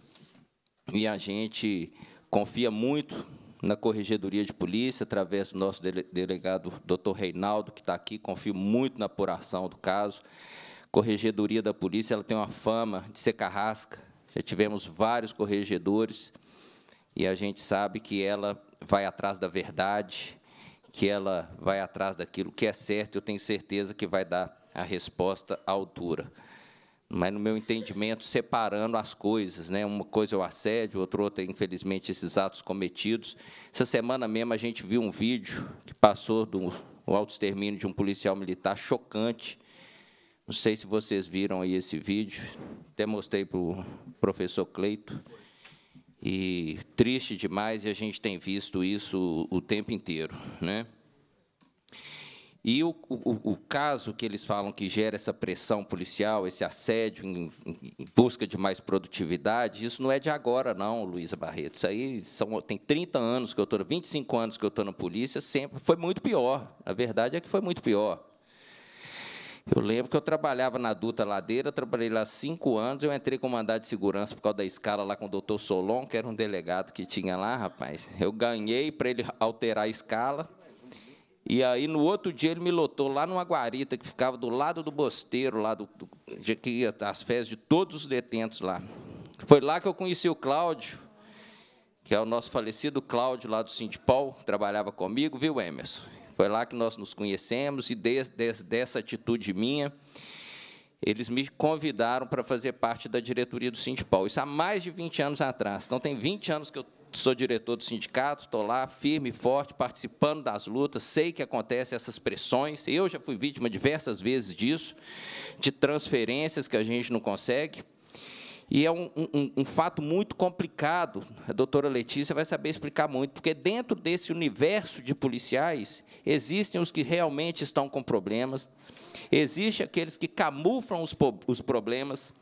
e a gente confia muito na Corregedoria de Polícia, através do nosso delegado, doutor Reinaldo, que está aqui, confio muito na apuração do caso. Corregedoria da Polícia ela tem uma fama de ser carrasca, já tivemos vários corregedores, e a gente sabe que ela vai atrás da verdade, que ela vai atrás daquilo que é certo, eu tenho certeza que vai dar a resposta à altura. Mas, no meu entendimento, separando as coisas, né? uma coisa é o assédio, outra, outra infelizmente, esses atos cometidos. Essa semana mesmo a gente viu um vídeo que passou do auto-extermínio de um policial militar chocante. Não sei se vocês viram aí esse vídeo, até mostrei para o professor Cleito e triste demais, e a gente tem visto isso o tempo inteiro. Né? E o, o, o, caso que eles falam que gera essa pressão policial, esse assédio em, em, busca de mais produtividade, isso não é de agora, não, Luísa Barreto. Isso aí são, tem 30 anos que eu estou, 25 anos que eu estou na polícia, sempre foi muito pior. A verdade é que foi muito pior. Eu lembro que eu trabalhava na Duta Ladeira, trabalhei lá cinco anos, eu entrei com mandado de segurança por causa da escala lá com o doutor Solon, que era um delegado que tinha lá, rapaz. Eu ganhei para ele alterar a escala. E aí, no outro dia, ele me lotou lá numa guarita que ficava do lado do bosteiro, lá do, do, de que ia as fezes de todos os detentos lá. Foi lá que eu conheci o Cláudio, que é o nosso falecido Cláudio lá do Sindipol, trabalhava comigo, viu, Emerson? Foi lá que nós nos conhecemos e desde, desde dessa atitude minha, eles me convidaram para fazer parte da diretoria do Sindipol. Isso há mais de 20 anos atrás. Então, tem 20 anos que eu sou diretor do sindicato, estou lá firme e forte, participando das lutas, sei que acontecem essas pressões. Eu já fui vítima diversas vezes disso, de transferências que a gente não consegue. E é um, um, um, fato muito complicado, a doutora Letícia vai saber explicar muito, porque dentro desse universo de policiais, existem os que realmente estão com problemas, existem aqueles que camuflam os, os problemas,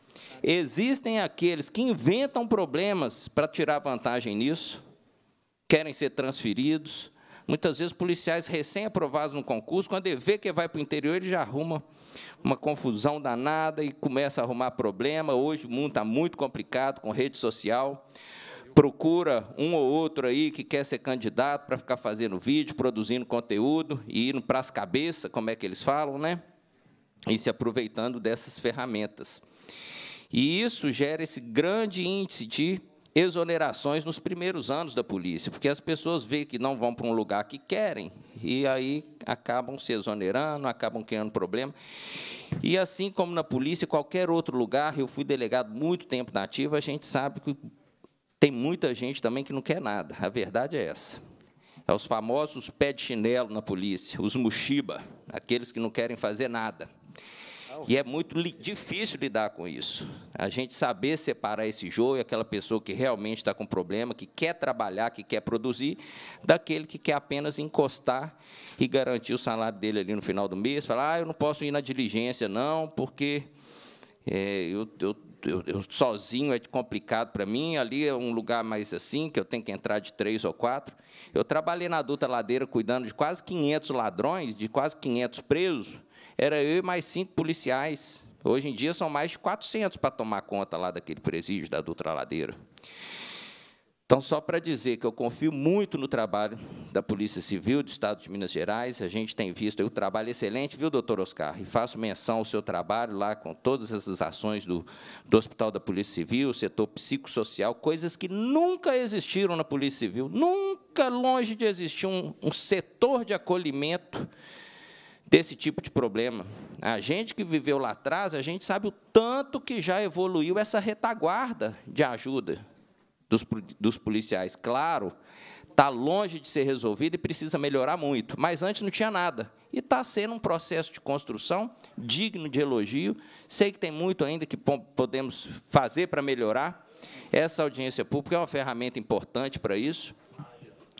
existem aqueles que inventam problemas para tirar vantagem nisso, querem ser transferidos, Muitas vezes, policiais recém-aprovados no concurso, quando ele vê que vai para o interior, ele já arruma uma confusão danada e começa a arrumar problema. Hoje o mundo está muito complicado com rede social. Procura um ou outro aí que quer ser candidato para ficar fazendo vídeo, produzindo conteúdo e indo para as cabeças, como é que eles falam, né? E se aproveitando dessas ferramentas. E isso gera esse grande índice de exonerações nos primeiros anos da polícia, porque as pessoas veem que não vão para um lugar que querem e aí acabam se exonerando, acabam criando problema. E assim como na polícia, qualquer outro lugar, eu fui delegado muito tempo na ativa, a gente sabe que tem muita gente também que não quer nada. A verdade é essa. É os famosos pé de chinelo na polícia, os mushiba, aqueles que não querem fazer nada. E é muito difícil lidar com isso. A gente saber separar esse joio, aquela pessoa que realmente está com problema, que quer trabalhar, que quer produzir, daquele que quer apenas encostar e garantir o salário dele ali no final do mês, falar, ah, eu não posso ir na diligência, não, porque é, eu, eu eu, eu, sozinho é complicado para mim, ali é um lugar mais assim, que eu tenho que entrar de três ou quatro. Eu trabalhei na adulta ladeira cuidando de quase 500 ladrões, de quase 500 presos, era eu e mais cinco policiais. Hoje em dia são mais de 400 para tomar conta lá daquele presídio da Dutra Ladeira. Então, só para dizer que eu confio muito no trabalho da Polícia Civil do Estado de Minas Gerais, a gente tem visto o um trabalho excelente, viu, doutor Oscar? E faço menção ao seu trabalho lá com todas essas ações do, do Hospital da Polícia Civil, setor psicossocial, coisas que nunca existiram na Polícia Civil, nunca longe de existir um, um setor de acolhimento desse tipo de problema. A gente que viveu lá atrás, a gente sabe o tanto que já evoluiu essa retaguarda de ajuda dos, dos policiais. Claro, está longe de ser resolvida e precisa melhorar muito, mas antes não tinha nada. E está sendo um processo de construção digno de elogio. Sei que tem muito ainda que podemos fazer para melhorar. Essa audiência pública é uma ferramenta importante para isso,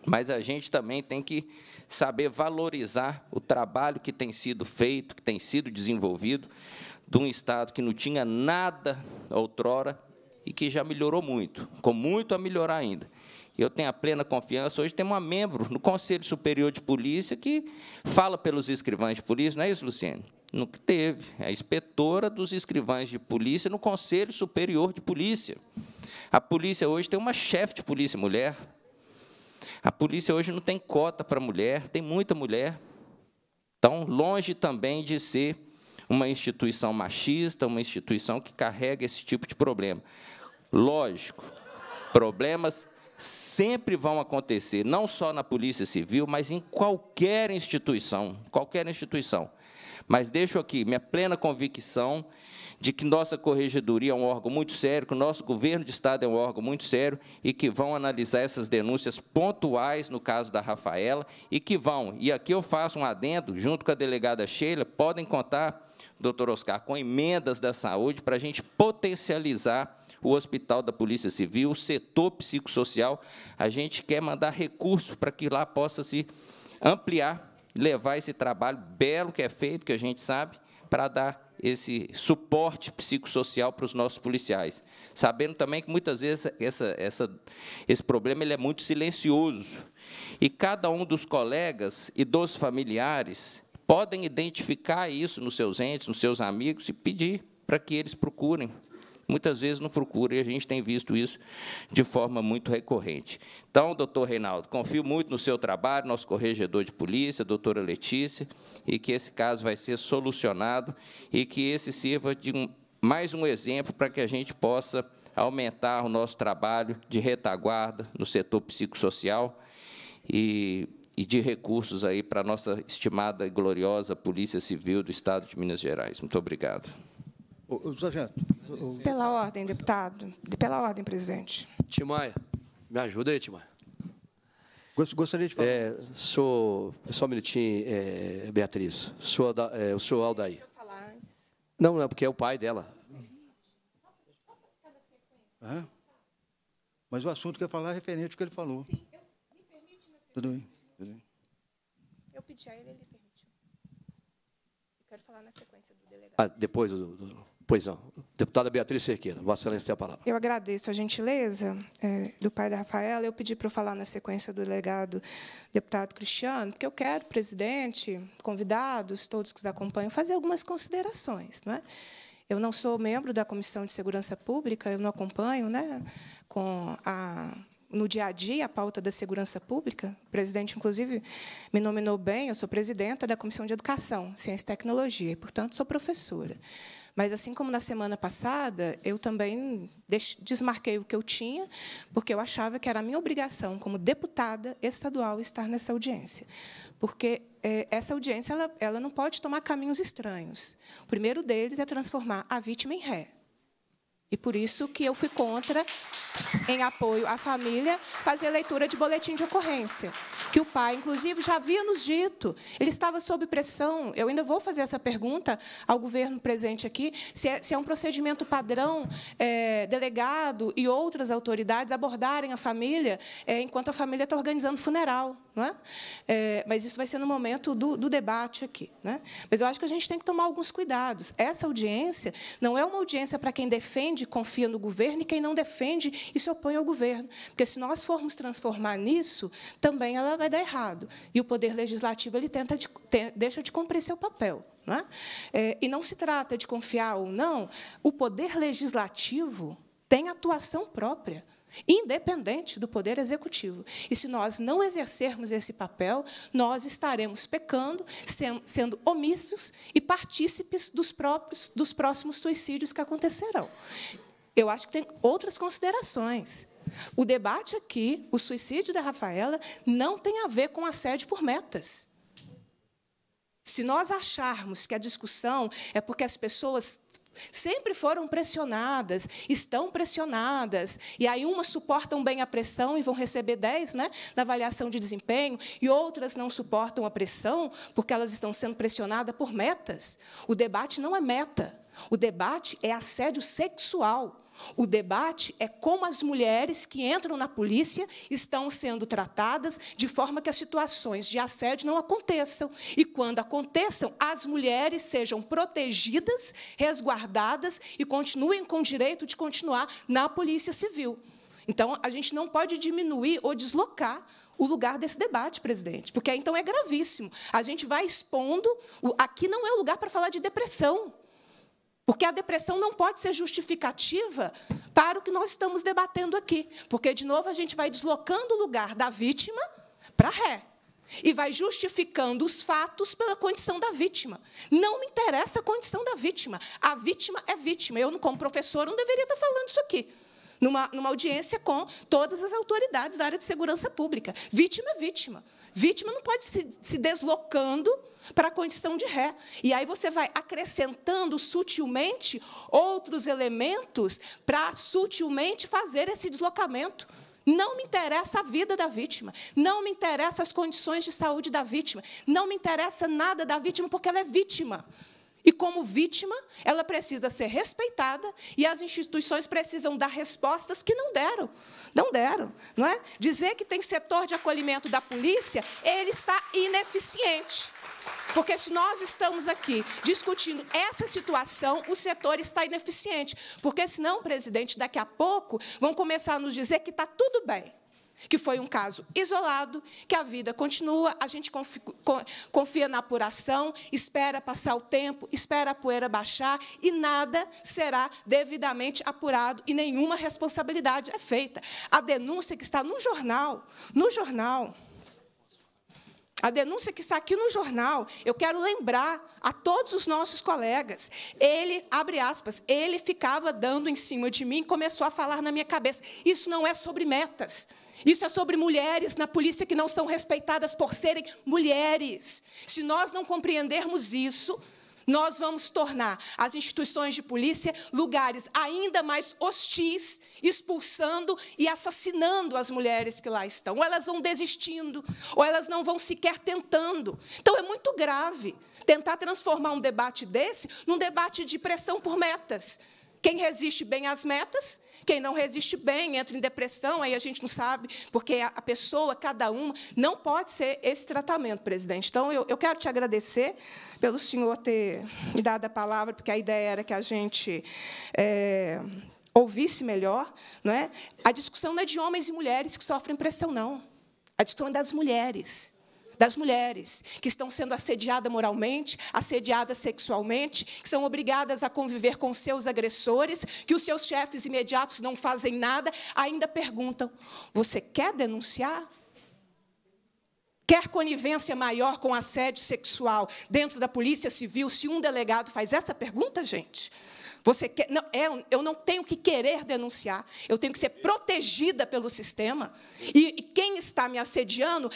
mas a gente também tem que saber valorizar o trabalho que tem sido feito, que tem sido desenvolvido, de um Estado que não tinha nada outrora e que já melhorou muito, com muito a melhorar ainda. Eu tenho a plena confiança. Hoje temos uma membro no Conselho Superior de Polícia que fala pelos escrivães de polícia, não é isso, Luciene? Não teve. É a inspetora dos escrivães de polícia no Conselho Superior de Polícia. A polícia hoje tem uma chefe de polícia mulher, a polícia hoje não tem cota para mulher, tem muita mulher. Então, longe também de ser uma instituição machista, uma instituição que carrega esse tipo de problema. Lógico, problemas sempre vão acontecer, não só na Polícia Civil, mas em qualquer instituição, qualquer instituição. Mas deixo aqui minha plena convicção de que nossa corregedoria é um órgão muito sério, que o nosso governo de Estado é um órgão muito sério e que vão analisar essas denúncias pontuais, no caso da Rafaela, e que vão, e aqui eu faço um adendo, junto com a delegada Sheila, podem contar, doutor Oscar, com emendas da saúde para a gente potencializar o Hospital da Polícia Civil, o setor psicossocial. A gente quer mandar recursos para que lá possa se ampliar, levar esse trabalho belo que é feito, que a gente sabe, para dar esse suporte psicossocial para os nossos policiais, sabendo também que muitas vezes essa, essa, esse problema ele é muito silencioso e cada um dos colegas e dos familiares podem identificar isso nos seus entes, nos seus amigos e pedir para que eles procurem muitas vezes não procura, e a gente tem visto isso de forma muito recorrente. Então, doutor Reinaldo, confio muito no seu trabalho, nosso corregedor de polícia, doutora Letícia, e que esse caso vai ser solucionado e que esse sirva de um, mais um exemplo para que a gente possa aumentar o nosso trabalho de retaguarda no setor psicossocial e, e de recursos aí para a nossa estimada e gloriosa Polícia Civil do Estado de Minas Gerais. Muito obrigado sargento. Pela ordem, deputado. Pela ordem, presidente. Timaia, me ajuda aí, Timaia. Gostaria de falar. É, sou, só um minutinho, é, Beatriz. Sou, é, sou Aldair. Não, não, é porque é o pai dela. É? Mas o assunto que eu ia falar é referente ao que ele falou. Sim, eu, me permite, na bem. Tudo bem. Eu pedi a ele, ele permitiu. Eu quero falar na sequência do delegado. Ah, depois do... do... Pois não. Deputada Beatriz Cerqueira, Vossa Excelência tem a palavra. Eu agradeço a gentileza é, do pai da Rafaela. Eu pedi para eu falar na sequência do legado deputado Cristiano, porque eu quero, presidente, convidados, todos que os acompanham, fazer algumas considerações. Não é? Eu não sou membro da Comissão de Segurança Pública, eu não acompanho né, com a no dia a dia a pauta da segurança pública. O presidente, inclusive, me nominou bem, eu sou presidenta da Comissão de Educação, Ciência e Tecnologia, e, portanto, sou professora. Mas, assim como na semana passada, eu também desmarquei o que eu tinha, porque eu achava que era a minha obrigação, como deputada estadual, estar nessa audiência. Porque é, essa audiência ela, ela não pode tomar caminhos estranhos. O primeiro deles é transformar a vítima em ré. E por isso que eu fui contra, em apoio à família, fazer leitura de boletim de ocorrência. Que o pai, inclusive, já havia nos dito. Ele estava sob pressão. Eu ainda vou fazer essa pergunta ao governo presente aqui, se é, se é um procedimento padrão, é, delegado e outras autoridades abordarem a família é, enquanto a família está organizando funeral. É? É, mas isso vai ser no momento do, do debate aqui. Né? Mas eu acho que a gente tem que tomar alguns cuidados. Essa audiência não é uma audiência para quem defende e confia no governo e quem não defende e se opõe ao governo. Porque se nós formos transformar nisso, também ela vai dar errado. E o Poder Legislativo ele tenta de, te, deixa de cumprir seu papel. Não né? é? e não se trata de confiar ou não, o Poder Legislativo tem atuação própria independente do poder executivo. E se nós não exercermos esse papel, nós estaremos pecando, sendo omissos e partícipes dos próprios dos próximos suicídios que acontecerão. Eu acho que tem outras considerações. O debate aqui, o suicídio da Rafaela, não tem a ver com assédio por metas. Se nós acharmos que a discussão é porque as pessoas Sempre foram pressionadas, estão pressionadas. E aí umas suportam bem a pressão e vão receber 10 né, na avaliação de desempenho, e outras não suportam a pressão porque elas estão sendo pressionadas por metas. O debate não é meta. O debate é assédio sexual. O debate é como as mulheres que entram na polícia estão sendo tratadas de forma que as situações de assédio não aconteçam. E quando aconteçam, as mulheres sejam protegidas, resguardadas e continuem com o direito de continuar na polícia civil. Então, a gente não pode diminuir ou deslocar o lugar desse debate, presidente, porque então é gravíssimo. A gente vai expondo. Aqui não é o lugar para falar de depressão. Porque a depressão não pode ser justificativa para o que nós estamos debatendo aqui. Porque, de novo, a gente vai deslocando o lugar da vítima para ré. E vai justificando os fatos pela condição da vítima. Não me interessa a condição da vítima. A vítima é vítima. Eu, como professor, não deveria estar falando isso aqui. Numa, numa audiência com todas as autoridades da área de segurança pública. Vítima é vítima. Vítima não pode se, se deslocando para a condição de ré. E aí você vai acrescentando sutilmente outros elementos para sutilmente fazer esse deslocamento. Não me interessa a vida da vítima, não me interessa as condições de saúde da vítima, não me interessa nada da vítima porque ela é vítima. E como vítima, ela precisa ser respeitada e as instituições precisam dar respostas que não deram. Não deram, não é? Dizer que tem setor de acolhimento da polícia, ele está ineficiente. Porque se nós estamos aqui discutindo essa situação, o setor está ineficiente. Porque senão, presidente, daqui a pouco vão começar a nos dizer que está tudo bem que foi um caso isolado, que a vida continua, a gente confia na apuração, espera passar o tempo, espera a poeira baixar e nada será devidamente apurado e nenhuma responsabilidade é feita. A denúncia que está no jornal, no jornal, a denúncia que está aqui no jornal, eu quero lembrar a todos os nossos colegas. Ele, abre aspas, ele ficava dando em cima de mim, começou a falar na minha cabeça. Isso não é sobre metas. Isso é sobre mulheres na polícia que não são respeitadas por serem mulheres. Se nós não compreendermos isso, nós vamos tornar as instituições de polícia lugares ainda mais hostis, expulsando e assassinando as mulheres que lá estão. Ou elas vão desistindo, ou elas não vão sequer tentando. Então é muito grave tentar transformar um debate desse num debate de pressão por metas. Quem resiste bem às metas, quem não resiste bem entra em depressão, aí a gente não sabe, porque a pessoa, cada uma, não pode ser esse tratamento, presidente. Então, eu, eu quero te agradecer pelo senhor ter me dado a palavra, porque a ideia era que a gente. É, ouvisse melhor, não é? A discussão não é de homens e mulheres que sofrem pressão, não. A discussão é das mulheres das mulheres, que estão sendo assediadas moralmente, assediadas sexualmente, que são obrigadas a conviver com seus agressores, que os seus chefes imediatos não fazem nada, ainda perguntam: Você quer denunciar? Quer conivência maior com assédio sexual dentro da Polícia Civil se um delegado faz essa pergunta, gente? Você quer, não, é, eu não tenho que querer denunciar, eu tenho que ser protegida pelo sistema. E, e quem está me assediando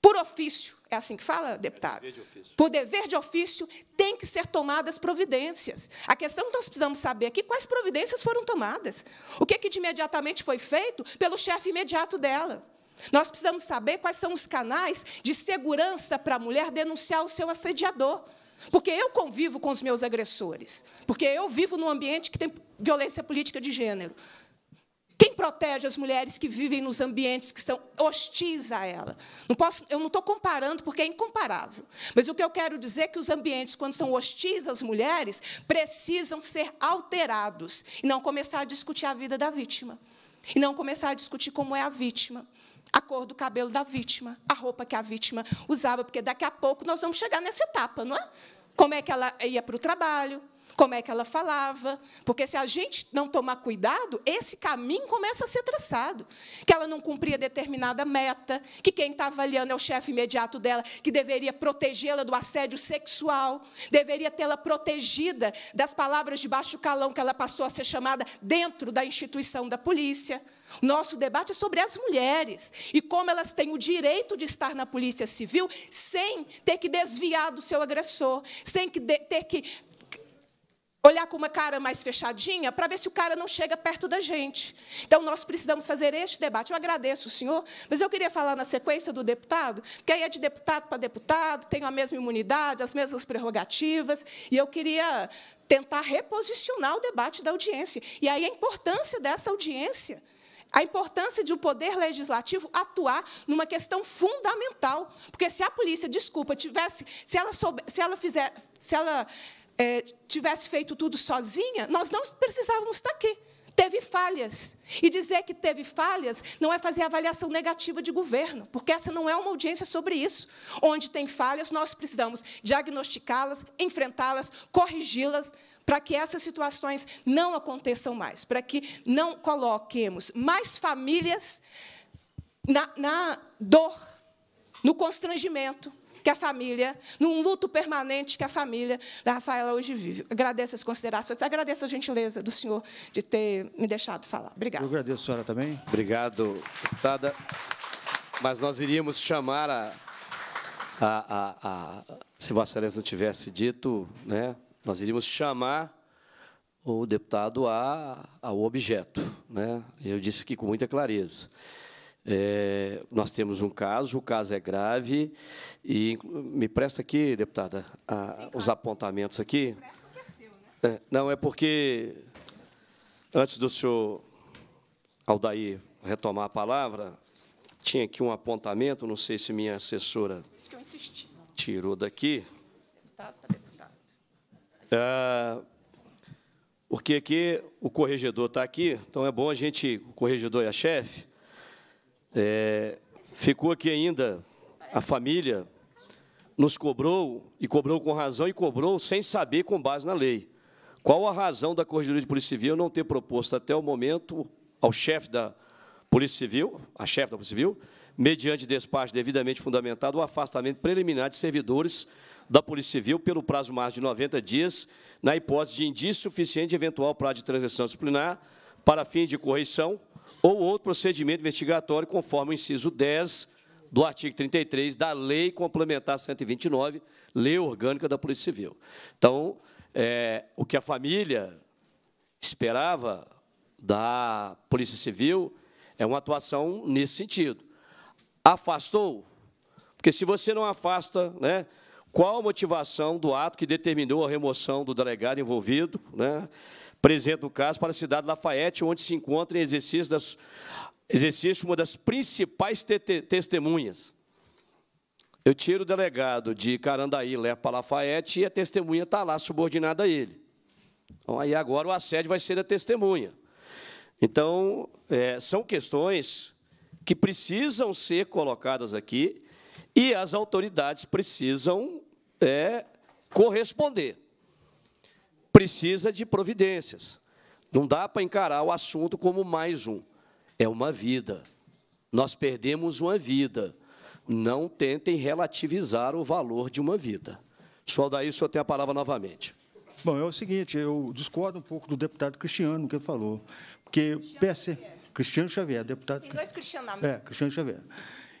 por ofício, é assim que fala, deputado? É dever de por dever de ofício, tem que ser tomadas providências. A questão que nós precisamos saber aqui, quais providências foram tomadas? O que, que de imediatamente foi feito pelo chefe imediato dela? Nós precisamos saber quais são os canais de segurança para a mulher denunciar o seu assediador. Porque eu convivo com os meus agressores, porque eu vivo num ambiente que tem violência política de gênero. Quem protege as mulheres que vivem nos ambientes que são hostis a ela? Não posso, eu não estou comparando porque é incomparável. Mas o que eu quero dizer é que os ambientes, quando são hostis às mulheres, precisam ser alterados e não começar a discutir a vida da vítima. E não começar a discutir como é a vítima a cor do cabelo da vítima, a roupa que a vítima usava, porque daqui a pouco nós vamos chegar nessa etapa, não é? Como é que ela ia para o trabalho, como é que ela falava, porque se a gente não tomar cuidado, esse caminho começa a ser traçado. Que ela não cumpria determinada meta, que quem está avaliando é o chefe imediato dela, que deveria protegê-la do assédio sexual, deveria tê-la protegida das palavras de baixo calão que ela passou a ser chamada dentro da instituição da polícia. Nosso debate é sobre as mulheres e como elas têm o direito de estar na polícia civil sem ter que desviar do seu agressor, sem ter que olhar com uma cara mais fechadinha para ver se o cara não chega perto da gente. Então, nós precisamos fazer este debate. Eu agradeço o senhor, mas eu queria falar na sequência do deputado, porque aí é de deputado para deputado, tem a mesma imunidade, as mesmas prerrogativas, e eu queria tentar reposicionar o debate da audiência. E aí a importância dessa audiência. A importância de o um poder legislativo atuar numa questão fundamental, porque se a polícia, desculpa, tivesse, se ela souber, se ela fizer, se ela é, tivesse feito tudo sozinha, nós não precisávamos estar aqui. Teve falhas. E dizer que teve falhas não é fazer avaliação negativa de governo, porque essa não é uma audiência sobre isso. Onde tem falhas, nós precisamos diagnosticá-las, enfrentá-las, corrigi-las, para que essas situações não aconteçam mais, para que não coloquemos mais famílias na, na dor, no constrangimento, que a família, num luto permanente que a família da Rafaela hoje vive. Agradeço as considerações, agradeço a gentileza do senhor de ter me deixado falar. Obrigada. Eu agradeço a senhora também. Obrigado, deputada. Mas nós iríamos chamar a, a, a, a se Vossa Excelência não tivesse dito, né, nós iríamos chamar o deputado a, ao objeto. Né? Eu disse aqui com muita clareza. É, nós temos um caso, o caso é grave, e me presta aqui, deputada, a, Sim, claro. os apontamentos aqui. Presta é seu, né? É, não, é porque, antes do senhor Aldair retomar a palavra, tinha aqui um apontamento, não sei se minha assessora tirou daqui. Deputado está é, deputado. porque aqui o corregedor está aqui, então é bom a gente, o corregedor é chefe, é, ficou aqui ainda a família, nos cobrou, e cobrou com razão, e cobrou sem saber com base na lei. Qual a razão da Corregedoria de Polícia Civil não ter proposto até o momento ao chefe da Polícia Civil, a chefe da Polícia Civil, mediante despacho devidamente fundamentado, o afastamento preliminar de servidores da Polícia Civil pelo prazo máximo de 90 dias, na hipótese de indício suficiente de eventual prazo de transgressão disciplinar, para fim de correição ou outro procedimento investigatório, conforme o inciso 10 do artigo 33 da Lei Complementar 129, Lei Orgânica da Polícia Civil. Então, é, o que a família esperava da Polícia Civil é uma atuação nesse sentido. Afastou? Porque se você não afasta, né, qual a motivação do ato que determinou a remoção do delegado envolvido, né, presente do caso, para a cidade de Lafayette, onde se encontra em exercício, das, exercício uma das principais te te testemunhas. Eu tiro o delegado de Carandaí, levo para Lafayette e a testemunha está lá subordinada a ele. Então, aí agora o assédio vai ser da testemunha. Então, é, são questões que precisam ser colocadas aqui e as autoridades precisam é, corresponder precisa de providências. Não dá para encarar o assunto como mais um. É uma vida. Nós perdemos uma vida. Não tentem relativizar o valor de uma vida. Só daí o senhor tem a palavra novamente. Bom, é o seguinte, eu discordo um pouco do deputado Cristiano que falou, porque perce... Cristiano Xavier, deputado. Tem dois mão. É, Cristiano Xavier.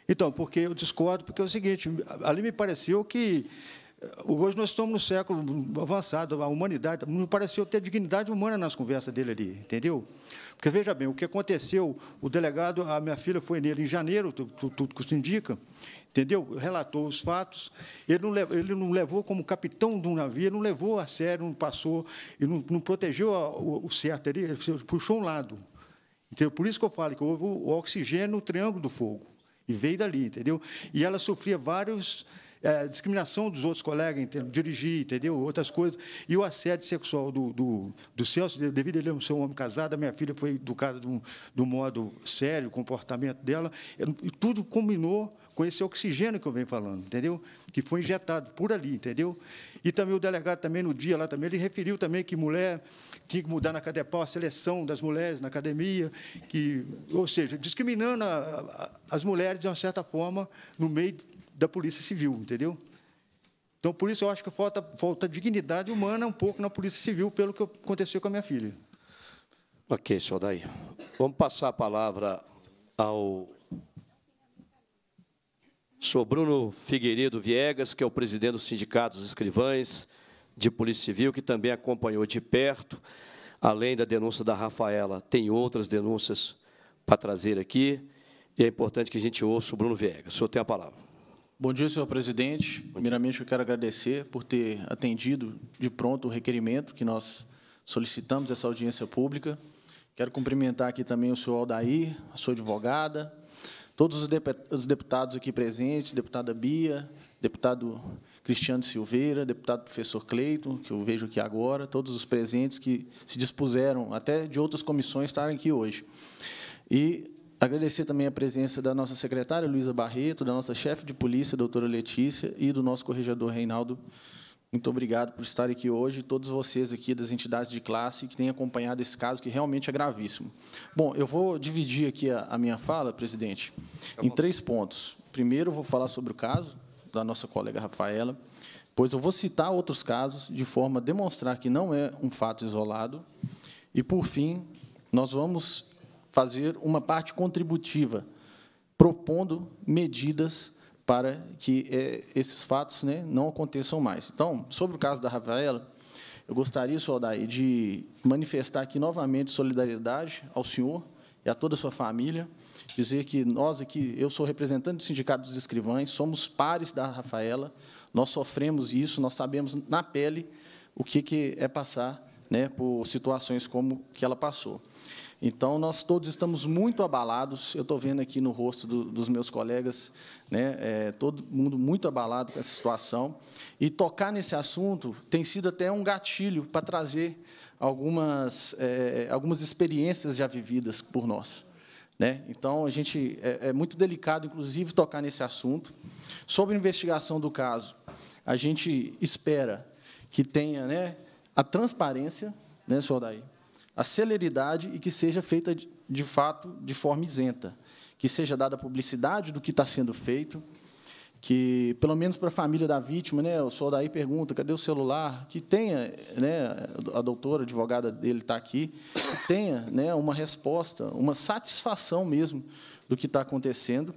Então, porque eu discordo, porque é o seguinte, ali me pareceu que Hoje nós estamos no século avançado, a humanidade, me pareceu ter dignidade humana nas conversas dele ali, entendeu? Porque, veja bem, o que aconteceu, o delegado, a minha filha foi nele em janeiro, tudo, tudo que se indica, entendeu? Relatou os fatos, ele não, levou, ele não levou como capitão de um navio, ele não levou a sério, não passou, e não, não, protegeu o, o certo ali, ele puxou um lado. Entendeu? Por isso que eu falo que houve o oxigênio no triângulo do fogo, e veio dali, entendeu? E ela sofria vários é, discriminação dos outros colegas, entendeu? dirigir, entendeu? Outras coisas. E o assédio sexual do, do, do Celso, devido a ele ser um homem casado, a minha filha foi educada de um, modo sério, o comportamento dela, e tudo combinou com esse oxigênio que eu venho falando, entendeu? Que foi injetado por ali, entendeu? E também o delegado também no dia lá também ele referiu também que mulher tinha que mudar na Cadepal a seleção das mulheres na academia, que, ou seja, discriminando a, a, as mulheres de uma certa forma no meio da Polícia Civil, entendeu? Então, por isso, eu acho que falta, falta dignidade humana um pouco na Polícia Civil, pelo que aconteceu com a minha filha. Ok, senhor Daí. Vamos passar a palavra ao senhor Bruno Figueiredo Viegas, que é o presidente do Sindicato dos Escrivães de Polícia Civil, que também acompanhou de perto, além da denúncia da Rafaela, tem outras denúncias para trazer aqui, e é importante que a gente ouça o Bruno Viegas. O senhor tem a palavra. Bom dia, senhor presidente. Primeiramente, eu quero agradecer por ter atendido de pronto o requerimento que nós solicitamos essa audiência pública. Quero cumprimentar aqui também o senhor Aldair, a sua advogada, todos os deputados aqui presentes, deputada Bia, deputado Cristiano Silveira, deputado professor Cleiton, que eu vejo aqui agora, todos os presentes que se dispuseram, até de outras comissões, estarem aqui hoje. E Agradecer também a presença da nossa secretária, Luísa Barreto, da nossa chefe de polícia, doutora Letícia, e do nosso corregedor, Reinaldo. Muito obrigado por estar aqui hoje, todos vocês aqui das entidades de classe que têm acompanhado esse caso, que realmente é gravíssimo. Bom, eu vou dividir aqui a, a minha fala, presidente, tá em três pontos. Primeiro, eu vou falar sobre o caso da nossa colega Rafaela, pois eu vou citar outros casos de forma a demonstrar que não é um fato isolado. E, por fim, nós vamos fazer uma parte contributiva, propondo medidas para que é, esses fatos né, não aconteçam mais. Então, sobre o caso da Rafaela, eu gostaria, senhor Odair, de manifestar aqui novamente solidariedade ao senhor e a toda a sua família, dizer que nós aqui, eu sou representante do Sindicato dos Escrivães, somos pares da Rafaela, nós sofremos isso, nós sabemos na pele o que, que é passar né, por situações como que ela passou. Então, nós todos estamos muito abalados. Eu estou vendo aqui no rosto do, dos meus colegas, né, é, todo mundo muito abalado com essa situação. E tocar nesse assunto tem sido até um gatilho para trazer algumas, é, algumas experiências já vividas por nós. Né? Então, a gente é, é muito delicado, inclusive, tocar nesse assunto. Sobre a investigação do caso, a gente espera que tenha né, a transparência, né, senhor Daí? a celeridade e que seja feita, de fato, de forma isenta, que seja dada publicidade do que está sendo feito, que, pelo menos para a família da vítima, né, o senhor daí pergunta, cadê o celular? Que tenha, né, a doutora, a advogada dele está aqui, que tenha né, uma resposta, uma satisfação mesmo do que está acontecendo,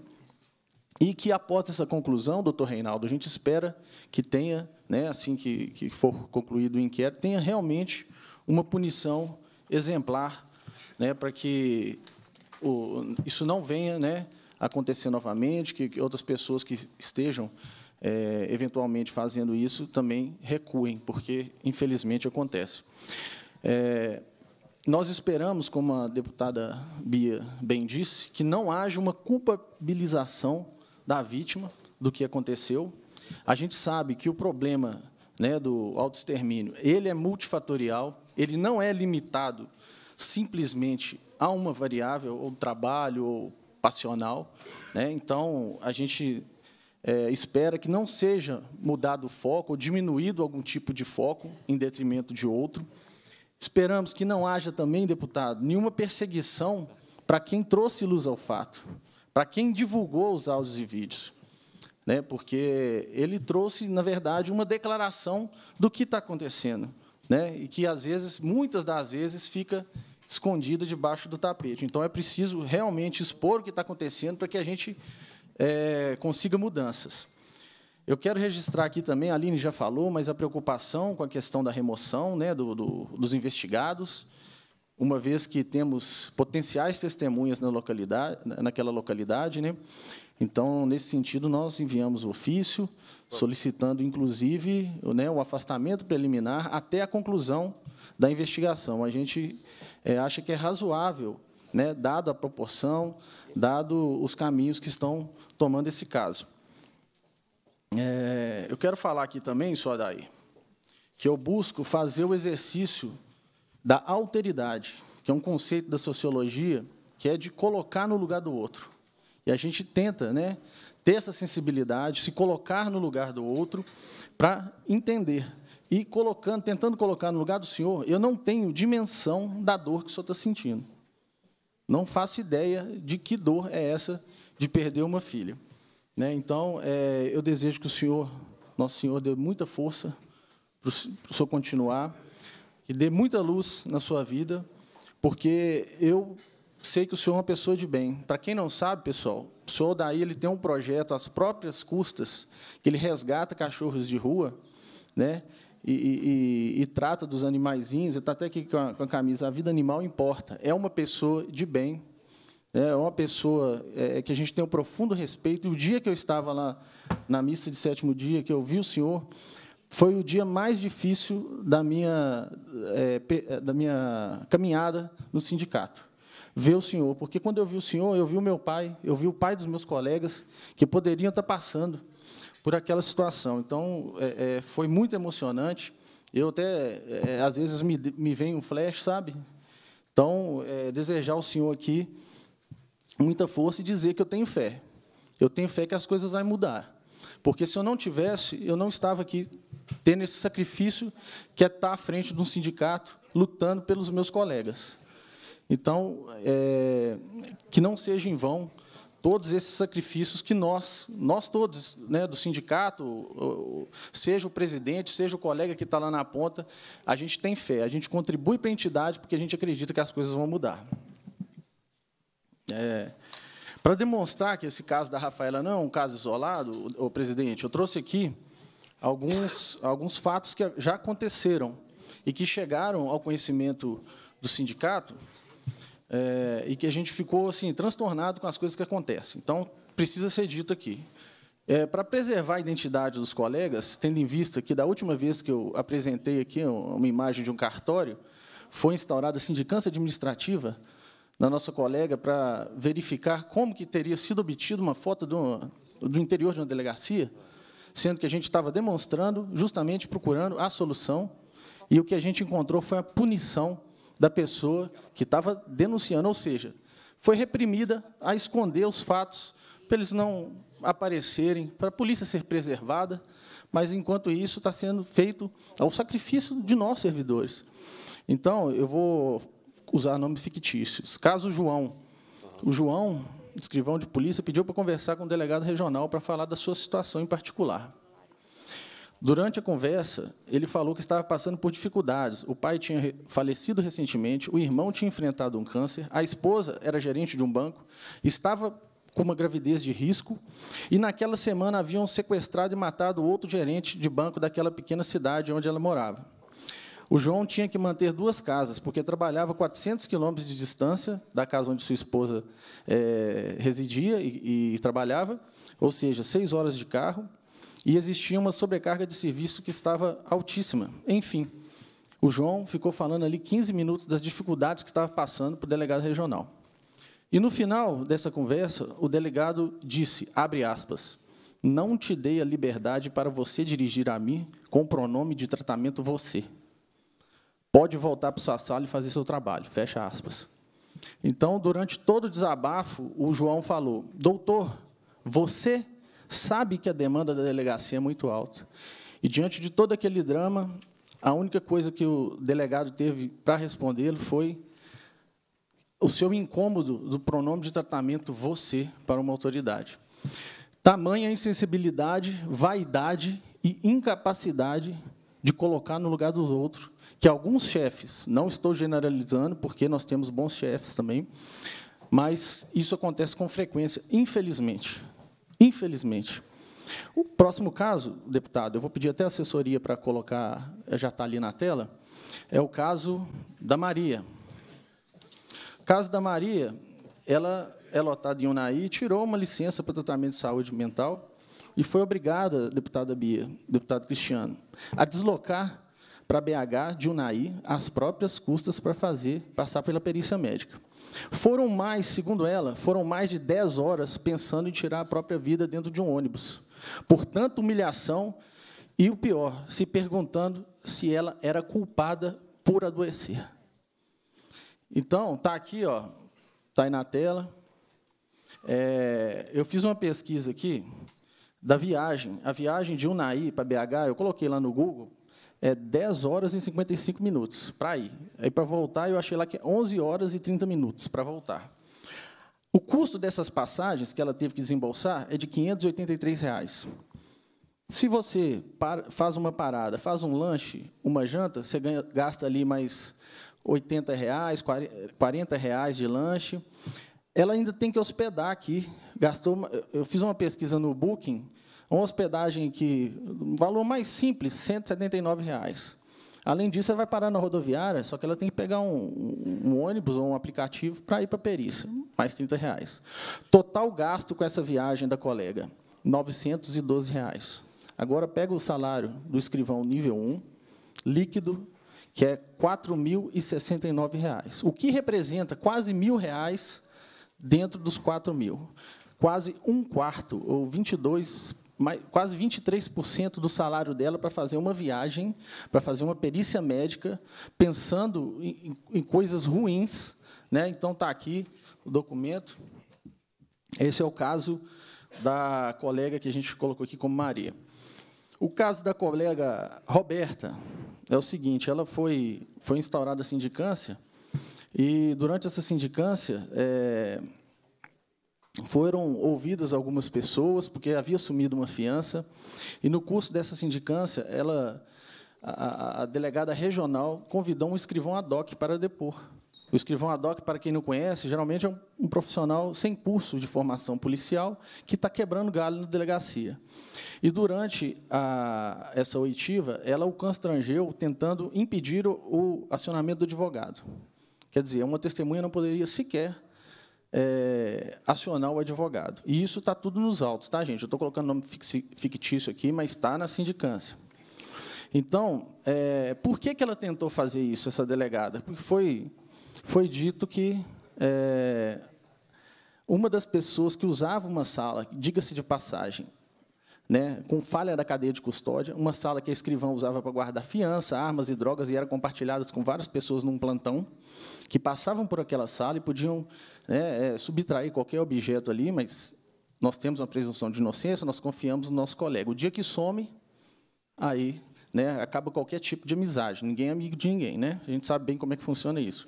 e que, após essa conclusão, doutor Reinaldo, a gente espera que tenha, né, assim que, que for concluído o inquérito, tenha realmente uma punição exemplar, né, para que o, isso não venha né, acontecer novamente, que, que outras pessoas que estejam é, eventualmente fazendo isso também recuem, porque, infelizmente, acontece. É, nós esperamos, como a deputada Bia bem disse, que não haja uma culpabilização da vítima do que aconteceu. A gente sabe que o problema né, do autoextermínio, ele é multifatorial, ele não é limitado simplesmente a uma variável, ou trabalho, ou passional. Né? Então, a gente é, espera que não seja mudado o foco ou diminuído algum tipo de foco em detrimento de outro. Esperamos que não haja também, deputado, nenhuma perseguição para quem trouxe luz ao fato, para quem divulgou os áudios e vídeos. Né? Porque ele trouxe, na verdade, uma declaração do que está acontecendo né? e que, às vezes, muitas das vezes, fica escondida debaixo do tapete. Então, é preciso realmente expor o que está acontecendo para que a gente é, consiga mudanças. Eu quero registrar aqui também, a Aline já falou, mas a preocupação com a questão da remoção né, do, do, dos investigados, uma vez que temos potenciais testemunhas na localidade, naquela localidade, né, então, nesse sentido, nós enviamos ofício, solicitando, inclusive, né, o afastamento preliminar até a conclusão da investigação. A gente é, acha que é razoável, né, dado a proporção, dado os caminhos que estão tomando esse caso. É, eu quero falar aqui também, só daí, que eu busco fazer o exercício da alteridade, que é um conceito da sociologia que é de colocar no lugar do outro. E a gente tenta né, ter essa sensibilidade, se colocar no lugar do outro para entender. E colocando, tentando colocar no lugar do Senhor, eu não tenho dimensão da dor que o Senhor está sentindo. Não faço ideia de que dor é essa de perder uma filha. Né? Então, é, eu desejo que o Senhor, nosso Senhor, dê muita força para o Senhor continuar, que dê muita luz na sua vida, porque eu sei que o senhor é uma pessoa de bem. Para quem não sabe, pessoal, o senhor daí ele tem um projeto às próprias custas, que ele resgata cachorros de rua, né? E, e, e trata dos animaizinhos, está até aqui com a, com a, camisa, a vida animal importa. É uma pessoa de bem, né, é uma pessoa é, é, que a gente tem um profundo respeito. E o dia que eu estava lá na missa de sétimo dia, que eu vi o senhor, foi o dia mais difícil da minha, é, da minha caminhada no sindicato ver o Senhor, porque quando eu vi o Senhor, eu vi o meu pai, eu vi o pai dos meus colegas que poderiam estar passando por aquela situação. Então, é, é, foi muito emocionante. Eu até, é, é às vezes, me, me vem um flash, sabe? Então, é, desejar ao Senhor aqui muita força e dizer que eu tenho fé. Eu tenho fé que as coisas vão mudar. Porque se eu não tivesse, eu não estava aqui tendo esse sacrifício que é estar à frente de um sindicato, lutando pelos meus colegas. Então, é, que não seja em vão todos esses sacrifícios que nós, nós todos, né, do sindicato, seja o presidente, seja o colega que está lá na ponta, a gente tem fé, a gente contribui para a entidade porque a gente acredita que as coisas vão mudar. É, para demonstrar que esse caso da Rafaela não é um caso isolado, o presidente, eu trouxe aqui alguns, alguns fatos que já aconteceram e que chegaram ao conhecimento do sindicato é, e que a gente ficou assim transtornado com as coisas que acontecem. Então, precisa ser dito aqui. É, para preservar a identidade dos colegas, tendo em vista que da última vez que eu apresentei aqui uma imagem de um cartório, foi instaurada a sindicância administrativa na nossa colega para verificar como que teria sido obtida uma foto do, do interior de uma delegacia, sendo que a gente estava demonstrando, justamente procurando a solução, e o que a gente encontrou foi a punição da pessoa que estava denunciando, ou seja, foi reprimida a esconder os fatos para eles não aparecerem, para a polícia ser preservada, mas, enquanto isso, está sendo feito ao sacrifício de nós, servidores. Então, eu vou usar nomes fictícios. Caso João. O João, escrivão de polícia, pediu para conversar com o delegado regional para falar da sua situação em particular. Durante a conversa, ele falou que estava passando por dificuldades. O pai tinha falecido recentemente, o irmão tinha enfrentado um câncer, a esposa era gerente de um banco, estava com uma gravidez de risco, e naquela semana haviam sequestrado e matado outro gerente de banco daquela pequena cidade onde ela morava. O João tinha que manter duas casas, porque trabalhava 400 quilômetros de distância da casa onde sua esposa é, residia e, e trabalhava, ou seja, seis horas de carro e existia uma sobrecarga de serviço que estava altíssima. Enfim, o João ficou falando ali 15 minutos das dificuldades que estava passando para o delegado regional. E no final dessa conversa, o delegado disse, abre aspas, não te dei a liberdade para você dirigir a mim com o pronome de tratamento você. Pode voltar para sua sala e fazer seu trabalho, fecha aspas. Então, durante todo o desabafo, o João falou, doutor, você sabe que a demanda da delegacia é muito alta. E, diante de todo aquele drama, a única coisa que o delegado teve para responder foi o seu incômodo do pronome de tratamento você para uma autoridade. Tamanha insensibilidade, vaidade e incapacidade de colocar no lugar dos outros, que alguns chefes, não estou generalizando, porque nós temos bons chefes também, mas isso acontece com frequência, infelizmente. Infelizmente. O próximo caso, deputado, eu vou pedir até assessoria para colocar, já está ali na tela, é o caso da Maria. O caso da Maria, ela é lotada em Unaí, tirou uma licença para tratamento de saúde mental e foi obrigada, deputada Bia, deputado Cristiano, a deslocar para BH de Unaí as próprias custas para fazer, passar pela perícia médica. Foram mais, segundo ela, foram mais de 10 horas pensando em tirar a própria vida dentro de um ônibus. Por tanta humilhação e o pior, se perguntando se ela era culpada por adoecer. Então, está aqui, ó, tá aí na tela. É, eu fiz uma pesquisa aqui da viagem, a viagem de Unai para BH, eu coloquei lá no Google é, 10 horas e 55 minutos para ir. Aí, para voltar, eu achei lá que é 11 horas e 30 minutos para voltar. O custo dessas passagens que ela teve que desembolsar é de R$ reais. Se você faz uma parada, faz um lanche, uma janta, você ganha, gasta ali mais R$ reais, R$ reais de lanche. Ela ainda tem que hospedar aqui. Gastou, eu fiz uma pesquisa no Booking, uma hospedagem que um valor mais simples, R$ 179. Reais. Além disso, ela vai parar na rodoviária, só que ela tem que pegar um, um ônibus ou um aplicativo para ir para a perícia, mais 30 reais. Total gasto com essa viagem da colega, 912 reais. Agora pega o salário do escrivão nível 1, líquido, que é R$ 4.069, o que representa quase mil reais dentro dos 4 mil. Quase um quarto, ou 22 quase 23% do salário dela para fazer uma viagem, para fazer uma perícia médica, pensando em, em coisas ruins. Né? Então, está aqui o documento. Esse é o caso da colega que a gente colocou aqui como Maria. O caso da colega Roberta é o seguinte: ela foi, foi instaurada a sindicância, e durante essa sindicância, é, foram ouvidas algumas pessoas, porque havia assumido uma fiança, e no curso dessa sindicância, ela, a, a delegada regional convidou um escrivão ad hoc para depor. O escrivão ad hoc, para quem não conhece, geralmente é um, um profissional sem curso de formação policial que está quebrando galho na delegacia. E durante a, essa oitiva, ela o constrangeu tentando impedir o, o acionamento do advogado. Quer dizer, uma testemunha não poderia sequer é, acionar o advogado. E isso está tudo nos autos, tá, gente? Eu estou colocando nome fictício aqui, mas está na sindicância. Então, é, por que, que ela tentou fazer isso, essa delegada? Porque foi, foi dito que é, uma das pessoas que usava uma sala, diga-se de passagem, né, com falha da cadeia de custódia, uma sala que a escrivã usava para guardar fiança, armas e drogas, e era compartilhadas com várias pessoas num plantão, que passavam por aquela sala e podiam né, é, subtrair qualquer objeto ali, mas nós temos uma presunção de inocência, nós confiamos no nosso colega. O dia que some, aí né, acaba qualquer tipo de amizade. Ninguém é amigo de ninguém, né? A gente sabe bem como é que funciona isso.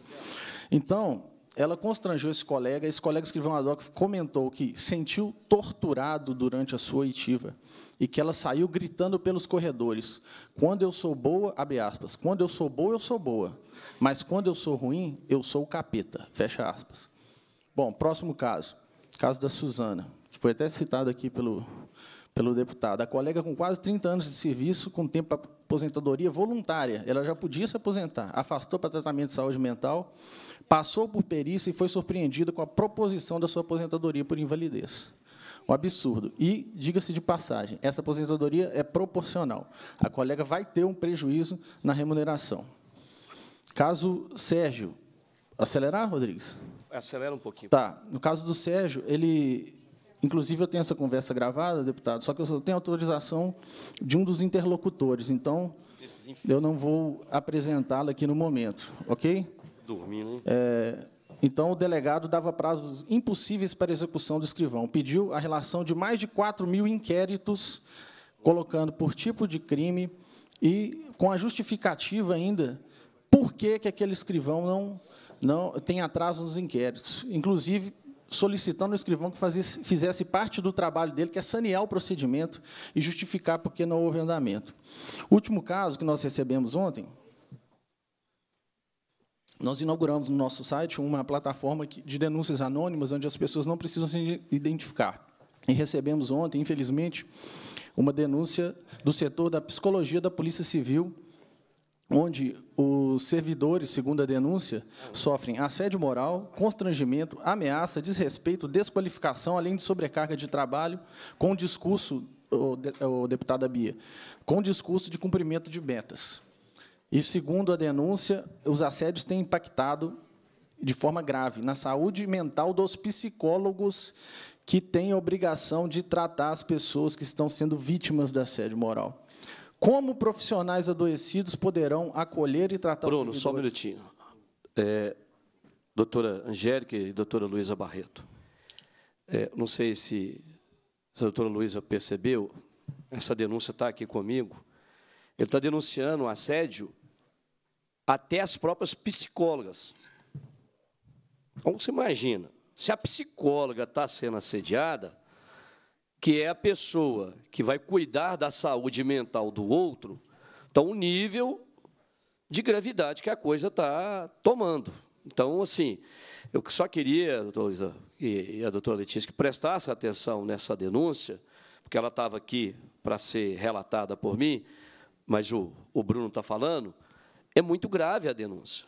Então, ela constrangeu esse colega. Esse colega escreveu uma doc, comentou que sentiu torturado durante a sua oitiva e que ela saiu gritando pelos corredores: "Quando eu sou boa, abre aspas. Quando eu sou boa, eu sou boa, mas quando eu sou ruim, eu sou capeta." Fecha aspas. Bom, próximo caso, caso da Suzana, que foi até citado aqui pelo pelo deputado. A colega com quase 30 anos de serviço, com tempo para aposentadoria voluntária, ela já podia se aposentar, afastou para tratamento de saúde mental passou por perícia e foi surpreendido com a proposição da sua aposentadoria por invalidez. Um absurdo. E, diga-se de passagem, essa aposentadoria é proporcional. A colega vai ter um prejuízo na remuneração. Caso Sérgio. Acelerar, Rodrigues? Acelera um pouquinho. Tá. No caso do Sérgio, ele. Inclusive, eu tenho essa conversa gravada, deputado, só que eu só tenho autorização de um dos interlocutores. Então, eu não vou apresentá-la aqui no momento, ok? Dormindo, hein? É, então, o delegado dava prazos impossíveis para execução do escrivão. Pediu a relação de mais de 4 mil inquéritos, colocando por tipo de crime e com a justificativa ainda por que, que aquele escrivão não, não tem atraso nos inquéritos. Inclusive, solicitando ao escrivão que fazesse, fizesse parte do trabalho dele, que é sanear o procedimento e justificar por que não houve andamento. O último caso que nós recebemos ontem, nós inauguramos no nosso site uma plataforma de denúncias anônimas, onde as pessoas não precisam se identificar. E recebemos ontem, infelizmente, uma denúncia do setor da psicologia da Polícia Civil, onde os servidores, segundo a denúncia, sofrem assédio moral, constrangimento, ameaça, desrespeito, desqualificação, além de sobrecarga de trabalho, com discurso, o deputada Bia, com discurso de cumprimento de metas. E, segundo a denúncia, os assédios têm impactado de forma grave na saúde mental dos psicólogos que têm a obrigação de tratar as pessoas que estão sendo vítimas da assédio moral. Como profissionais adoecidos poderão acolher e tratar Bruno, os Bruno, só um minutinho. É, doutora Angélica e doutora Luísa Barreto. É, não sei se, se a doutora Luísa percebeu, essa denúncia está aqui comigo. Ele está denunciando o assédio até as próprias psicólogas. Então, você imagina, se a psicóloga está sendo assediada, que é a pessoa que vai cuidar da saúde mental do outro, então, tá o nível de gravidade que a coisa está tomando. Então, assim, eu só queria, doutora Luiza, e a doutora Letícia, que prestasse atenção nessa denúncia, porque ela estava aqui para ser relatada por mim, mas o, o Bruno está falando, é muito grave a denúncia.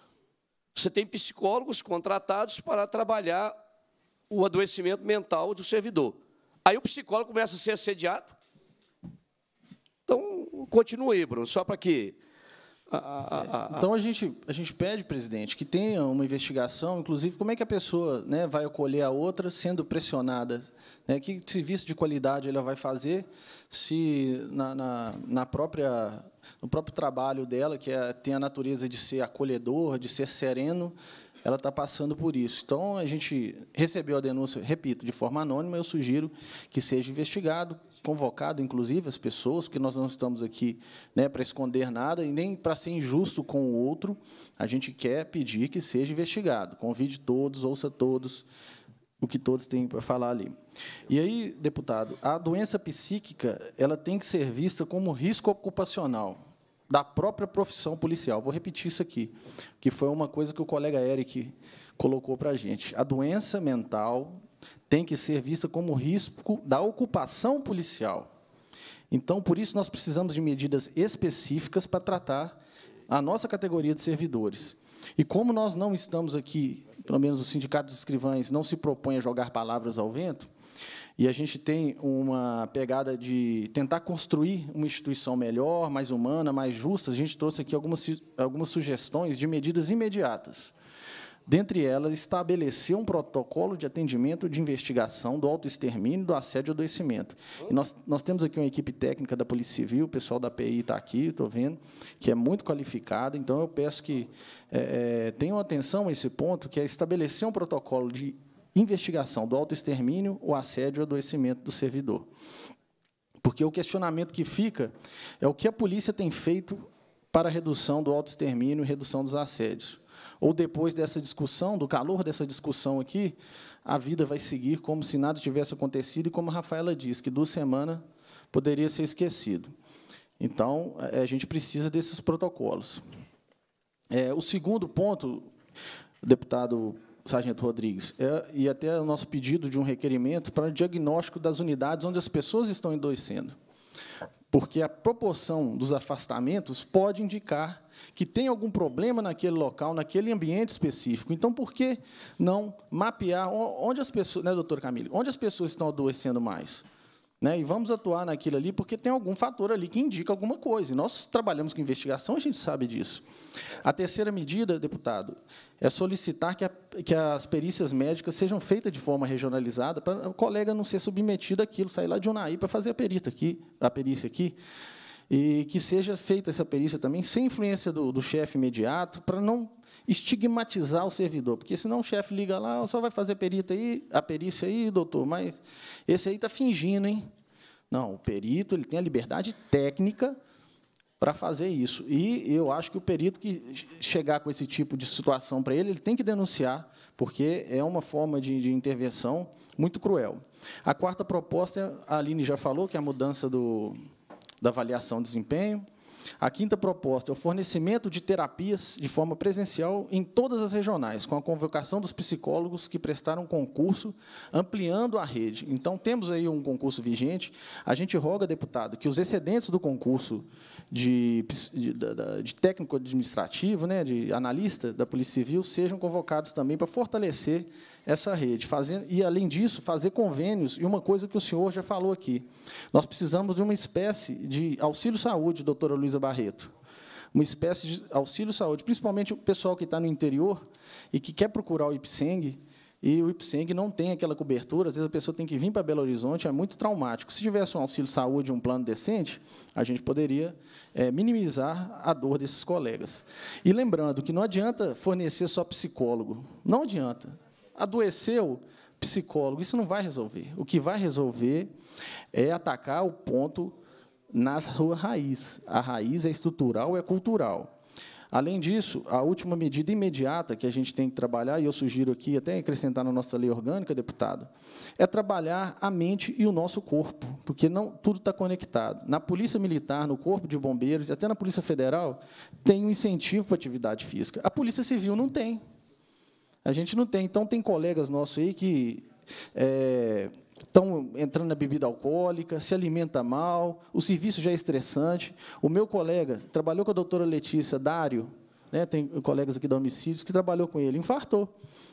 Você tem psicólogos contratados para trabalhar o adoecimento mental do servidor. Aí o psicólogo começa a ser assediado. Então, continue, Bruno, só para que então a gente, a gente pede, presidente, que tenha uma investigação, inclusive como é que a pessoa né, vai acolher a outra sendo pressionada. Né? Que serviço de qualidade ela vai fazer se na, na, na própria no próprio trabalho dela, que é, tem a natureza de ser acolhedor, de ser sereno, ela está passando por isso. Então, a gente recebeu a denúncia, repito, de forma anônima, eu sugiro que seja investigado, convocado, inclusive, as pessoas, porque nós não estamos aqui né, para esconder nada e nem para ser injusto com o outro. A gente quer pedir que seja investigado. Convide todos, ouça todos o que todos têm para falar ali. E aí, deputado, a doença psíquica ela tem que ser vista como risco ocupacional da própria profissão policial. Vou repetir isso aqui, que foi uma coisa que o colega Eric colocou para a gente. A doença mental tem que ser vista como risco da ocupação policial. Então, por isso, nós precisamos de medidas específicas para tratar a nossa categoria de servidores. E como nós não estamos aqui, pelo menos o Sindicato dos Escrivães não se propõe a jogar palavras ao vento, e a gente tem uma pegada de tentar construir uma instituição melhor, mais humana, mais justa, a gente trouxe aqui algumas, algumas sugestões de medidas imediatas. Dentre elas, estabelecer um protocolo de atendimento de investigação do autoextermínio, do assédio e adoecimento. E nós, nós temos aqui uma equipe técnica da Polícia Civil, o pessoal da PI está aqui, estou vendo, que é muito qualificada, então eu peço que é, é, tenham atenção a esse ponto, que é estabelecer um protocolo de investigação do autoextermínio, o assédio e adoecimento do servidor. Porque o questionamento que fica é o que a polícia tem feito para a redução do autoextermínio e redução dos assédios ou depois dessa discussão, do calor dessa discussão aqui, a vida vai seguir como se nada tivesse acontecido e como a Rafaela diz, que duas semanas poderia ser esquecido. Então, é, a gente precisa desses protocolos. É, o segundo ponto, deputado Sargento Rodrigues, é, e até o nosso pedido de um requerimento para diagnóstico das unidades onde as pessoas estão endoecendo porque a proporção dos afastamentos pode indicar que tem algum problema naquele local, naquele ambiente específico. Então, por que não mapear onde as pessoas, né, doutor Camilo, onde as pessoas estão adoecendo mais? Né? E vamos atuar naquilo ali porque tem algum fator ali que indica alguma coisa. E nós trabalhamos com investigação, a gente sabe disso. A terceira medida, deputado, é solicitar que, a, que as perícias médicas sejam feitas de forma regionalizada para o colega não ser submetido àquilo, sair lá de Unaí para fazer a perita aqui, a perícia aqui e que seja feita essa perícia também sem influência do, do chefe imediato, para não estigmatizar o servidor, porque senão o chefe liga lá, só vai fazer perita aí, a perícia aí, doutor, mas esse aí está fingindo, hein? Não, o perito ele tem a liberdade técnica para fazer isso. E eu acho que o perito que chegar com esse tipo de situação para ele, ele tem que denunciar, porque é uma forma de, de, intervenção muito cruel. A quarta proposta, a Aline já falou, que é a mudança do, da avaliação de desempenho. A quinta proposta é o fornecimento de terapias de forma presencial em todas as regionais, com a convocação dos psicólogos que prestaram concurso, ampliando a rede. Então, temos aí um concurso vigente. A gente roga, deputado, que os excedentes do concurso de, de, de técnico administrativo, né, de analista da Polícia Civil, sejam convocados também para fortalecer essa rede, e além disso, fazer convênios, e uma coisa que o senhor já falou aqui. Nós precisamos de uma espécie de auxílio saúde, doutora Luiza Barreto. Uma espécie de auxílio saúde, principalmente o pessoal que está no interior e que quer procurar o IPSENG, e o IPSENG não tem aquela cobertura, às vezes a pessoa tem que vir para Belo Horizonte, é muito traumático. Se tivesse um auxílio saúde, um plano decente, a gente poderia é, minimizar a dor desses colegas. E lembrando que não adianta fornecer só psicólogo, não adianta. Adoeceu, psicólogo. Isso não vai resolver. O que vai resolver é atacar o ponto na sua raiz. A raiz é estrutural, é cultural. Além disso, a última medida imediata que a gente tem que trabalhar, e eu sugiro aqui até acrescentar na nossa lei orgânica, deputado, é trabalhar a mente e o nosso corpo, porque não tudo está conectado. Na Polícia Militar, no Corpo de Bombeiros, e até na Polícia Federal, tem um incentivo para atividade física. A Polícia Civil não tem. A gente não tem. Então, tem colegas nossos aí que é, estão entrando na bebida alcoólica, se alimenta mal, o serviço já é estressante. O meu colega trabalhou com a doutora Letícia Dário, né, tem colegas aqui da Homicídios que trabalhou com ele, infartou.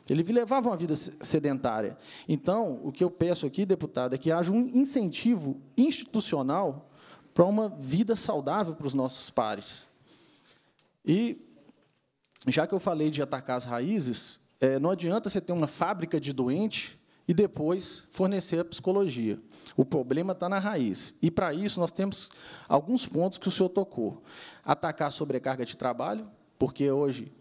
Ele levava uma vida sedentária. Então, o que eu peço aqui, deputado, é que haja um incentivo institucional para uma vida saudável para os nossos pares. E, já que eu falei de atacar as raízes, é, não adianta você ter uma fábrica de doente e depois fornecer a psicologia. O problema está na raiz. E, para isso, nós temos alguns pontos que o senhor tocou. Atacar a sobrecarga de trabalho, porque hoje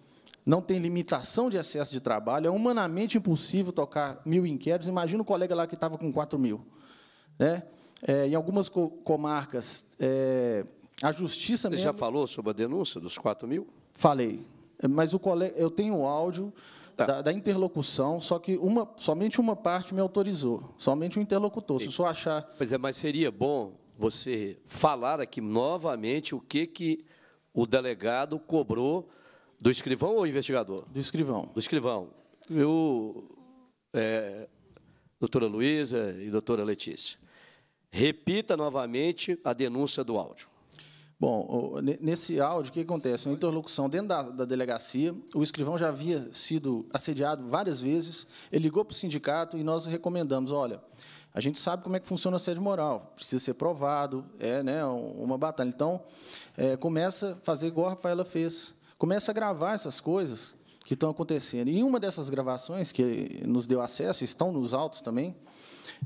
não tem limitação de excesso de trabalho, é humanamente impossível tocar mil inquéritos. Imagina o colega lá que estava com 4 mil. Né? É, em algumas co comarcas, é, a justiça Você mesmo... já falou sobre a denúncia dos 4 mil? Falei. Mas o colega, eu tenho áudio tá. da, da, interlocução, só que uma, somente uma parte me autorizou, somente o um interlocutor. Sim. Se o senhor achar. Pois é, mas seria bom você falar aqui novamente o que, que o delegado cobrou do escrivão ou investigador? Do escrivão. Do escrivão. Eu, é, doutora Luísa e doutora Letícia, repita novamente a denúncia do áudio. Bom, nesse áudio, o que acontece? É uma interlocução dentro da, da, delegacia, o escrivão já havia sido assediado várias vezes, ele ligou para o sindicato e nós recomendamos, olha, a gente sabe como é que funciona o sede moral, precisa ser provado, é né, uma batalha. Então, é, começa a fazer igual a Rafaela fez, começa a gravar essas coisas que estão acontecendo. E uma dessas gravações que nos deu acesso, estão nos autos também,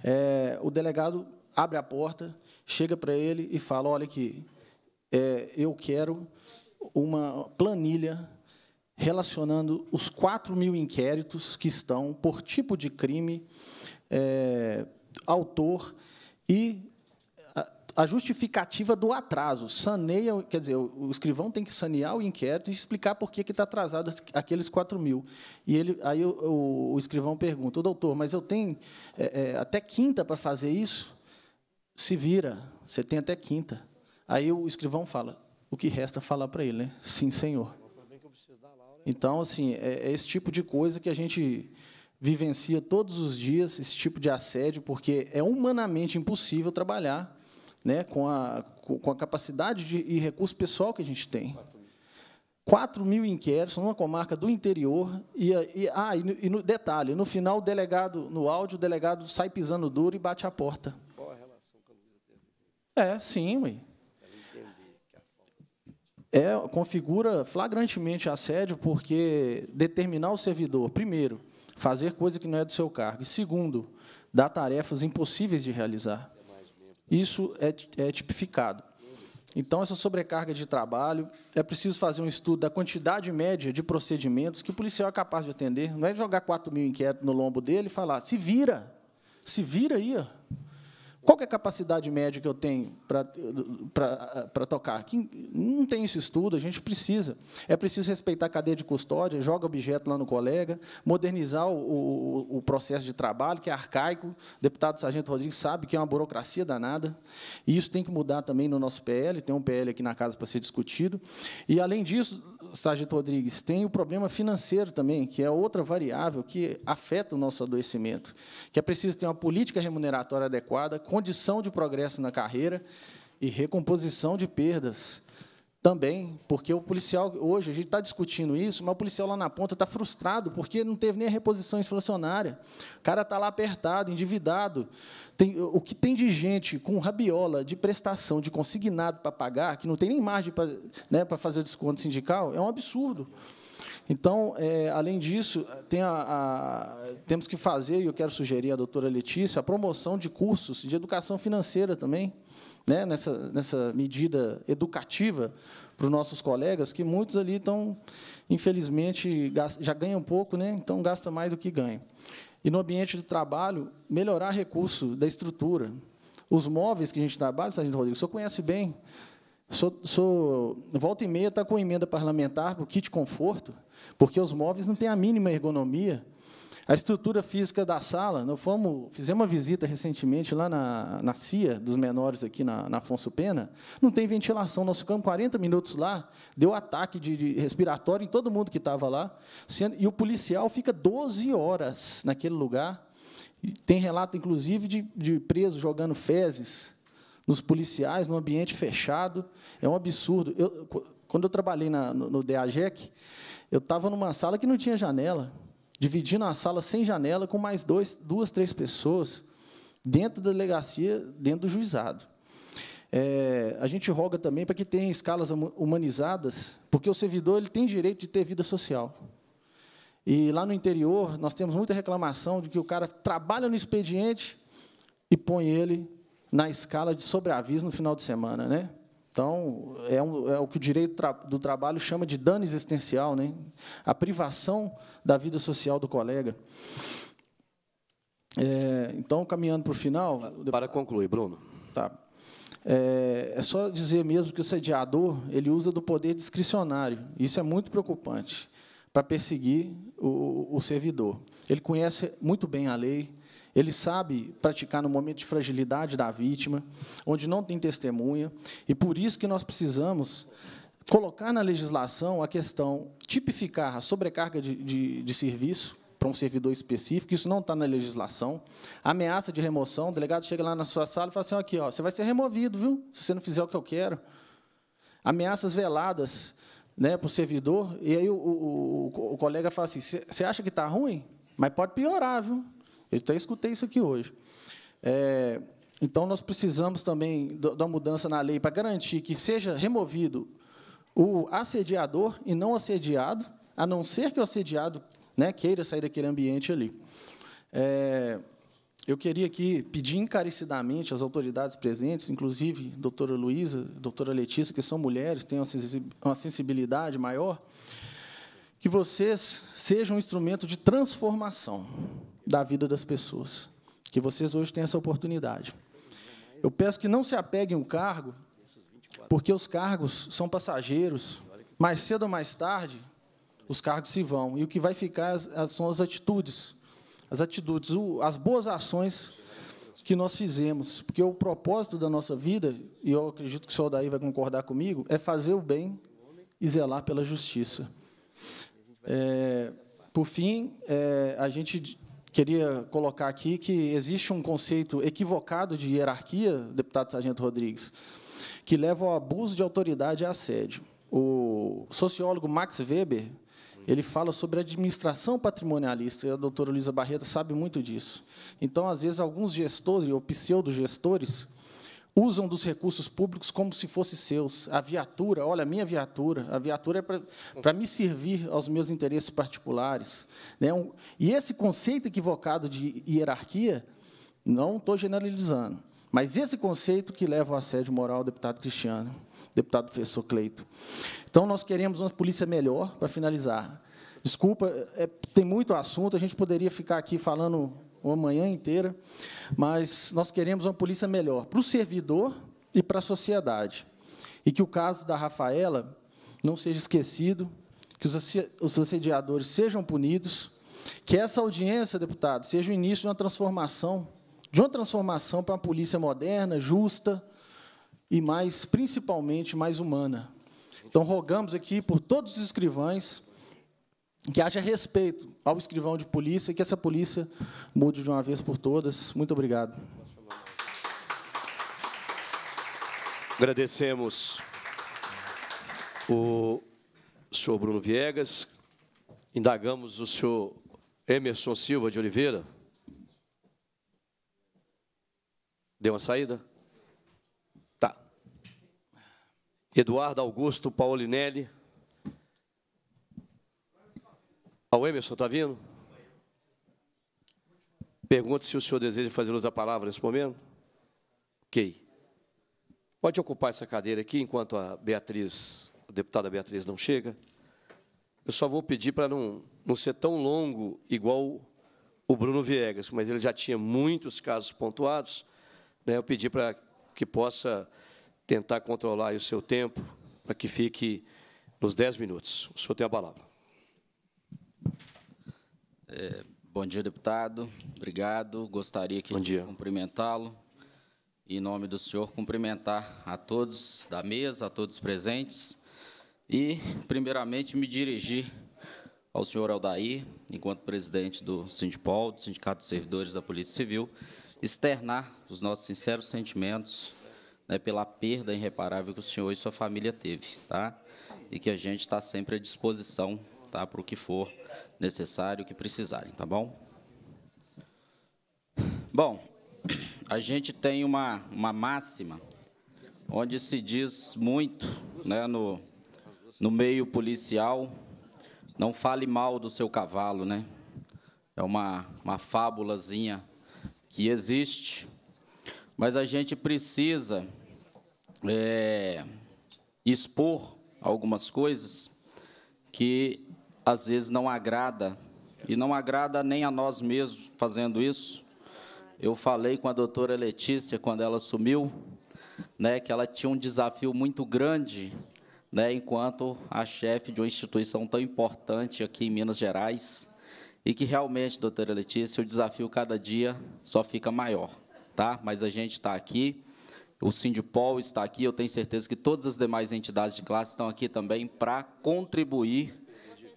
é, o delegado abre a porta, chega para ele e fala, olha aqui, é, eu quero uma planilha relacionando os 4 mil inquéritos que estão por tipo de crime, é, autor e a justificativa do atraso. Saneia, quer dizer, o escrivão tem que sanear o inquérito e explicar por que está atrasado aqueles 4 mil. E ele, aí o, o, o escrivão pergunta, o doutor, mas eu tenho é, é, até quinta para fazer isso? Se vira, você tem até quinta. Aí o escrivão fala, o que resta é falar para ele, né? Sim, senhor. Então, assim, é, é esse tipo de coisa que a gente vivencia todos os dias, esse tipo de assédio, porque é humanamente impossível trabalhar né, com, a, com a capacidade de, e recurso pessoal que a gente tem. 4 mil inquéritos numa comarca do interior. E, e, ah, e, no, e no detalhe, no final, o delegado, no áudio, o delegado sai pisando duro e bate a porta. Qual a relação com a Luísa É, sim, ué é, configura flagrantemente assédio, porque determinar o servidor, primeiro, fazer coisa que não é do seu cargo, e, segundo, dar tarefas impossíveis de realizar. Isso é, é tipificado. Então, essa sobrecarga de trabalho, é preciso fazer um estudo da quantidade média de procedimentos que o policial é capaz de atender. Não é jogar 4 mil inquéritos no lombo dele e falar, se vira, se vira aí, ó. Qual é a capacidade média que eu tenho para tocar? Quem não tem esse estudo, a gente precisa. É preciso respeitar a cadeia de custódia, joga objeto lá no colega, modernizar o, o, o processo de trabalho, que é arcaico. O deputado Sargento Rodrigues sabe que é uma burocracia danada. E isso tem que mudar também no nosso PL, tem um PL aqui na casa para ser discutido. E, além disso, Sargento Rodrigues, tem o problema financeiro também, que é outra variável que afeta o nosso adoecimento, que é preciso ter uma política remuneratória adequada, condição de progresso na carreira e recomposição de perdas. Também, porque o policial, hoje, a gente está discutindo isso, mas o policial lá na ponta está frustrado porque não teve nem a reposição inflacionária. O cara está lá apertado, endividado. Tem, o que tem de gente com rabiola de prestação, de consignado para pagar, que não tem nem margem para né, fazer o desconto sindical, é um absurdo. Então, é, além disso, tem a, a, temos que fazer, e eu quero sugerir à doutora Letícia, a promoção de cursos de educação financeira também né, nessa, nessa medida educativa para os nossos colegas, que muitos ali estão, infelizmente, já ganham pouco, né, então gasta mais do que ganham E no ambiente de trabalho, melhorar recurso da estrutura. Os móveis que a gente trabalha, Sargento Rodrigo, o senhor conhece bem. Sou, sou, volta e meia está com emenda parlamentar para o kit conforto, porque os móveis não têm a mínima ergonomia. A estrutura física da sala, nós fomos, fizemos uma visita recentemente lá na, na CIA, dos menores aqui na, na Afonso Pena, não tem ventilação, nós ficamos 40 minutos lá, deu ataque de, de respiratório em todo mundo que estava lá, e o policial fica 12 horas naquele lugar, tem relato, inclusive, de, de preso jogando fezes nos policiais, num ambiente fechado, é um absurdo. Eu, quando eu trabalhei na, no, no eu estava numa sala que não tinha janela, dividindo a sala sem janela com mais dois, duas, três pessoas dentro da delegacia, dentro do juizado. É, a gente roga também para que tenha escalas humanizadas, porque o servidor ele tem direito de ter vida social. E lá no interior, nós temos muita reclamação de que o cara trabalha no expediente e põe ele na escala de sobreaviso no final de semana. Né? Então, é, um, é, o que o direito tra do trabalho chama de dano existencial, né? a privação da vida social do colega. É, então, caminhando para o final. Para concluir, Bruno. Tá. É, é, só dizer mesmo que o sediador ele usa do poder discricionário. Isso é muito preocupante para perseguir o, o servidor. Ele conhece muito bem a lei, ele sabe praticar no momento de fragilidade da vítima, onde não tem testemunha, e por isso que nós precisamos colocar na legislação a questão, tipificar a sobrecarga de, de, de serviço para um servidor específico, isso não está na legislação. Ameaça de remoção, o delegado chega lá na sua sala e fala assim, aqui, ó, você vai ser removido, viu, se você não fizer o que eu quero. Ameaças veladas né, para o servidor, e aí o, o, o, o colega fala assim, você acha que está ruim? Mas pode piorar, viu? Eu até escutei isso aqui hoje. É, então, nós precisamos também da mudança na lei para garantir que seja removido o assediador e não assediado, a não ser que o assediado né, queira sair daquele ambiente ali. É, eu queria aqui pedir encarecidamente às autoridades presentes, inclusive doutora Luísa, doutora Letícia, que são mulheres, têm uma sensibilidade maior, que vocês sejam um instrumento de transformação da vida das pessoas. Que vocês hoje têm essa oportunidade. Eu peço que não se apeguem ao cargo, porque os cargos são passageiros. Mais cedo ou mais tarde, os cargos se vão. E o que vai ficar são as atitudes. As atitudes, as boas ações que nós fizemos. Porque o propósito da nossa vida, e eu acredito que o senhor daí vai concordar comigo, é fazer o bem e zelar pela justiça. É, por fim, é, a gente queria colocar aqui que existe um conceito equivocado de hierarquia, deputado Sargento Rodrigues, que leva ao abuso de autoridade e assédio. O sociólogo Max Weber, ele fala sobre administração patrimonialista, e a doutora Luísa Barreto sabe muito disso. Então, às vezes, alguns gestores, ou pseudogestores, gestores usam dos recursos públicos como se fossem seus. A viatura, olha, a minha viatura, a viatura é para me servir aos meus interesses particulares. Né? Um, e esse conceito equivocado de hierarquia, não estou generalizando, mas esse conceito que leva ao assédio moral ao deputado Cristiano, deputado professor Cleito. Então, nós queremos uma polícia melhor, para finalizar. Desculpa, é, tem muito assunto, a gente poderia ficar aqui falando uma manhã inteira, mas nós queremos uma polícia melhor para o servidor e para a sociedade. E que o caso da Rafaela não seja esquecido, que os assediadores sejam punidos, que essa audiência, deputado, seja o início de uma transformação, de uma transformação para uma polícia moderna, justa e mais, principalmente, mais humana. Então, rogamos aqui por todos os escrivães que haja respeito ao escrivão de polícia e que essa polícia mude de uma vez por todas. Muito obrigado. Agradecemos o senhor Bruno Viegas, indagamos o senhor Emerson Silva de Oliveira. Deu uma saída? Tá. Eduardo Augusto Paulinelli. Ao Emerson, está vindo? Pergunte se o senhor deseja fazer uso da palavra nesse momento. Ok. Pode ocupar essa cadeira aqui enquanto a Beatriz, a deputada Beatriz não chega. Eu só vou pedir para não, não ser tão longo igual o Bruno Viegas, mas ele já tinha muitos casos pontuados. Né? Eu pedi para que possa tentar controlar o seu tempo, para que fique nos 10 minutos. O senhor tem a palavra. É, bom dia, deputado. Obrigado. Gostaria que de cumprimentá-lo. Em nome do senhor, cumprimentar a todos da mesa, a todos presentes. E, primeiramente, me dirigir ao senhor Aldair, enquanto presidente do Sindipol, do Sindicato dos Servidores da Polícia Civil, externar os nossos sinceros sentimentos né, pela perda irreparável que o senhor e sua família teve, tá? E que a gente está sempre à disposição tá? Para o que for necessário, o que precisarem, tá bom? Bom, a gente tem uma, uma máxima onde se diz muito né, no, no meio policial, não fale mal do seu cavalo, né? É uma, uma fábulazinha que existe, mas a gente precisa é, expor algumas coisas que às vezes não agrada, e não agrada nem a nós mesmos fazendo isso. Eu falei com a doutora Letícia quando ela sumiu, né, que ela tinha um desafio muito grande, né, enquanto a chefe de uma instituição tão importante aqui em Minas Gerais, e que realmente, doutora Letícia, o desafio cada dia só fica maior, tá? Mas a gente está aqui, o Sindipol está aqui, eu tenho certeza que todas as demais entidades de classe estão aqui também para contribuir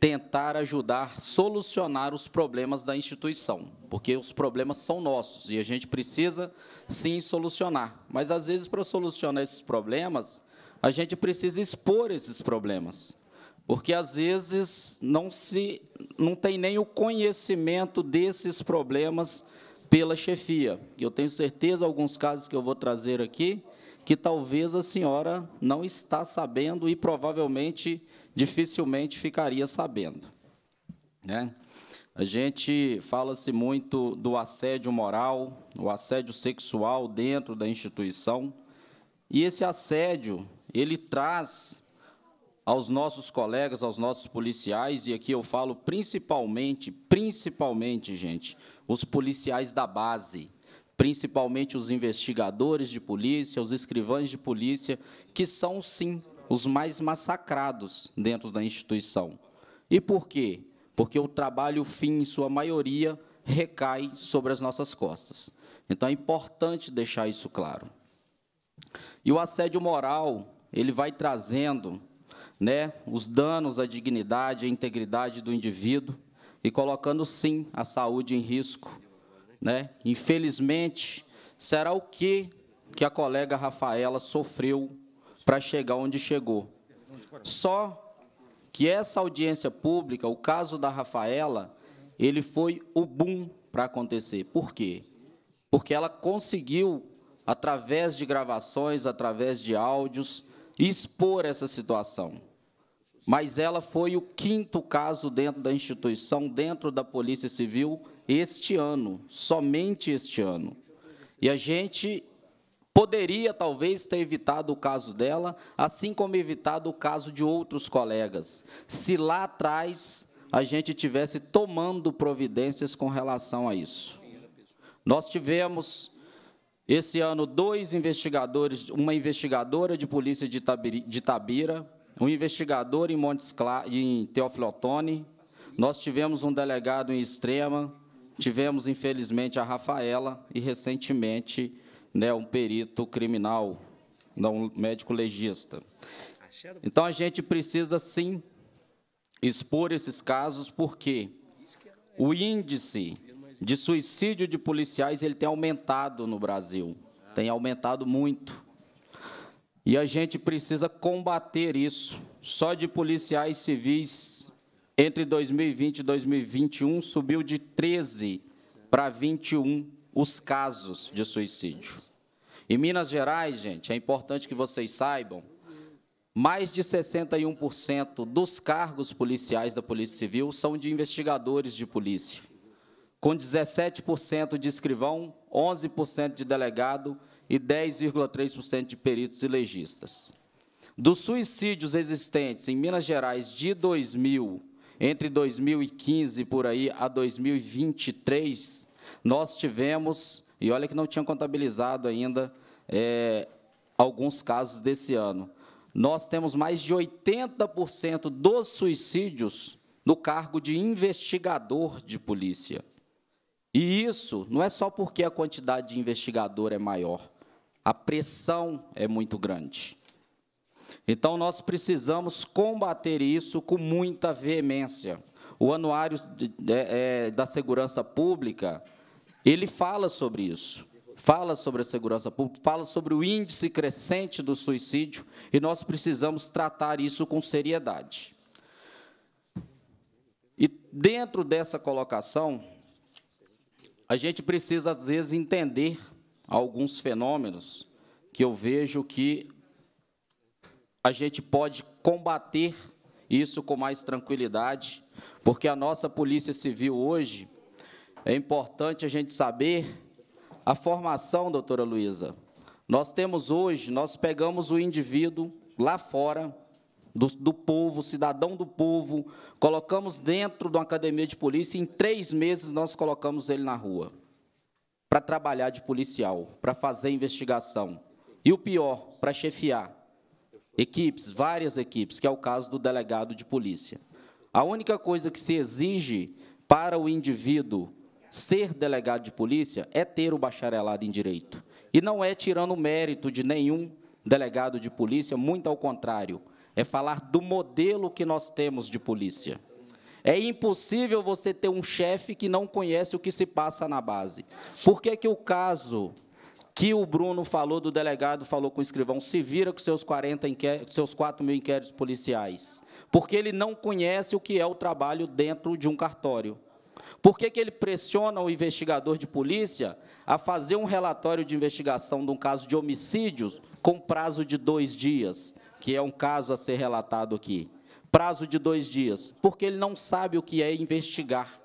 tentar ajudar solucionar os problemas da instituição, porque os problemas são nossos e a gente precisa sim solucionar. Mas às vezes para solucionar esses problemas, a gente precisa expor esses problemas, porque às vezes não se não tem nem o conhecimento desses problemas pela chefia. Eu tenho certeza alguns casos que eu vou trazer aqui que talvez a senhora não está sabendo e provavelmente dificilmente ficaria sabendo. Né? A gente fala-se muito do assédio moral, o assédio sexual dentro da instituição, e esse assédio ele traz aos nossos colegas, aos nossos policiais, e aqui eu falo principalmente, principalmente, gente, os policiais da base, principalmente os investigadores de polícia, os escrivães de polícia, que são, sim, os mais massacrados dentro da instituição. E por quê? Porque o trabalho fim, em sua maioria, recai sobre as nossas costas. Então é importante deixar isso claro. E o assédio moral, ele vai trazendo né, os danos à dignidade, à integridade do indivíduo e colocando, sim, a saúde em risco. Né? Infelizmente, será o que que a colega Rafaela sofreu para chegar onde chegou. Só que essa audiência pública, o caso da Rafaela, ele foi o boom para acontecer. Por quê? Porque ela conseguiu, através de gravações, através de áudios, expor essa situação. Mas ela foi o quinto caso dentro da instituição, dentro da Polícia Civil, este ano, somente este ano. E a gente Poderia talvez ter evitado o caso dela, assim como evitado o caso de outros colegas, se lá atrás a gente tivesse tomando providências com relação a isso. Nós tivemos esse ano dois investigadores, uma investigadora de polícia de Tabira, um investigador em Montes Cla em Teoflotone, nós tivemos um delegado em Extrema, tivemos infelizmente a Rafaela e recentemente né, um perito criminal, não um médico legista. Então a gente precisa sim expor esses casos porque o índice de suicídio de policiais ele tem aumentado no Brasil, tem aumentado muito. E a gente precisa combater isso. Só de policiais civis entre 2020 e 2021 subiu de 13 para 21 os casos de suicídio. Em Minas Gerais, gente, é importante que vocês saibam, mais de 61% dos cargos policiais da Polícia Civil são de investigadores de polícia, com 17% de escrivão, 11% de delegado e 10,3% de peritos e legistas. Dos suicídios existentes em Minas Gerais de 2000, entre 2015 por aí a 2023, nós tivemos, e olha que não tinha contabilizado ainda, é, alguns casos desse ano. Nós temos mais de 80% dos suicídios no cargo de investigador de polícia. E isso não é só porque a quantidade de investigador é maior, a pressão é muito grande. Então, nós precisamos combater isso com muita veemência. O Anuário é, é, da Segurança Pública ele fala sobre isso, fala sobre a segurança pública, fala sobre o índice crescente do suicídio e nós precisamos tratar isso com seriedade. E dentro dessa colocação, a gente precisa às vezes entender alguns fenômenos que eu vejo que a gente pode combater isso com mais tranquilidade, porque a nossa Polícia Civil hoje é importante a gente saber a formação, doutora Luísa. Nós temos hoje, nós pegamos o indivíduo lá fora, do, do, povo, cidadão do povo, colocamos dentro de uma academia de polícia, e em três meses nós colocamos ele na rua para trabalhar de policial, para fazer investigação. E o pior, para chefiar equipes, várias equipes, que é o caso do delegado de polícia. A única coisa que se exige para o indivíduo ser delegado de polícia é ter o bacharelado em direito. E não é tirando o mérito de nenhum delegado de polícia, muito ao contrário. É falar do modelo que nós temos de polícia. É impossível você ter um chefe que não conhece o que se passa na base. Por que, que o caso que o Bruno falou, do delegado falou com o escrivão, se vira com seus, 40 seus 4 mil inquéritos policiais? Porque ele não conhece o que é o trabalho dentro de um cartório. Por que, que ele pressiona o investigador de polícia a fazer um relatório de investigação de um caso de homicídios com prazo de dois dias, que é um caso a ser relatado aqui? Prazo de dois dias, porque ele não sabe o que é investigar.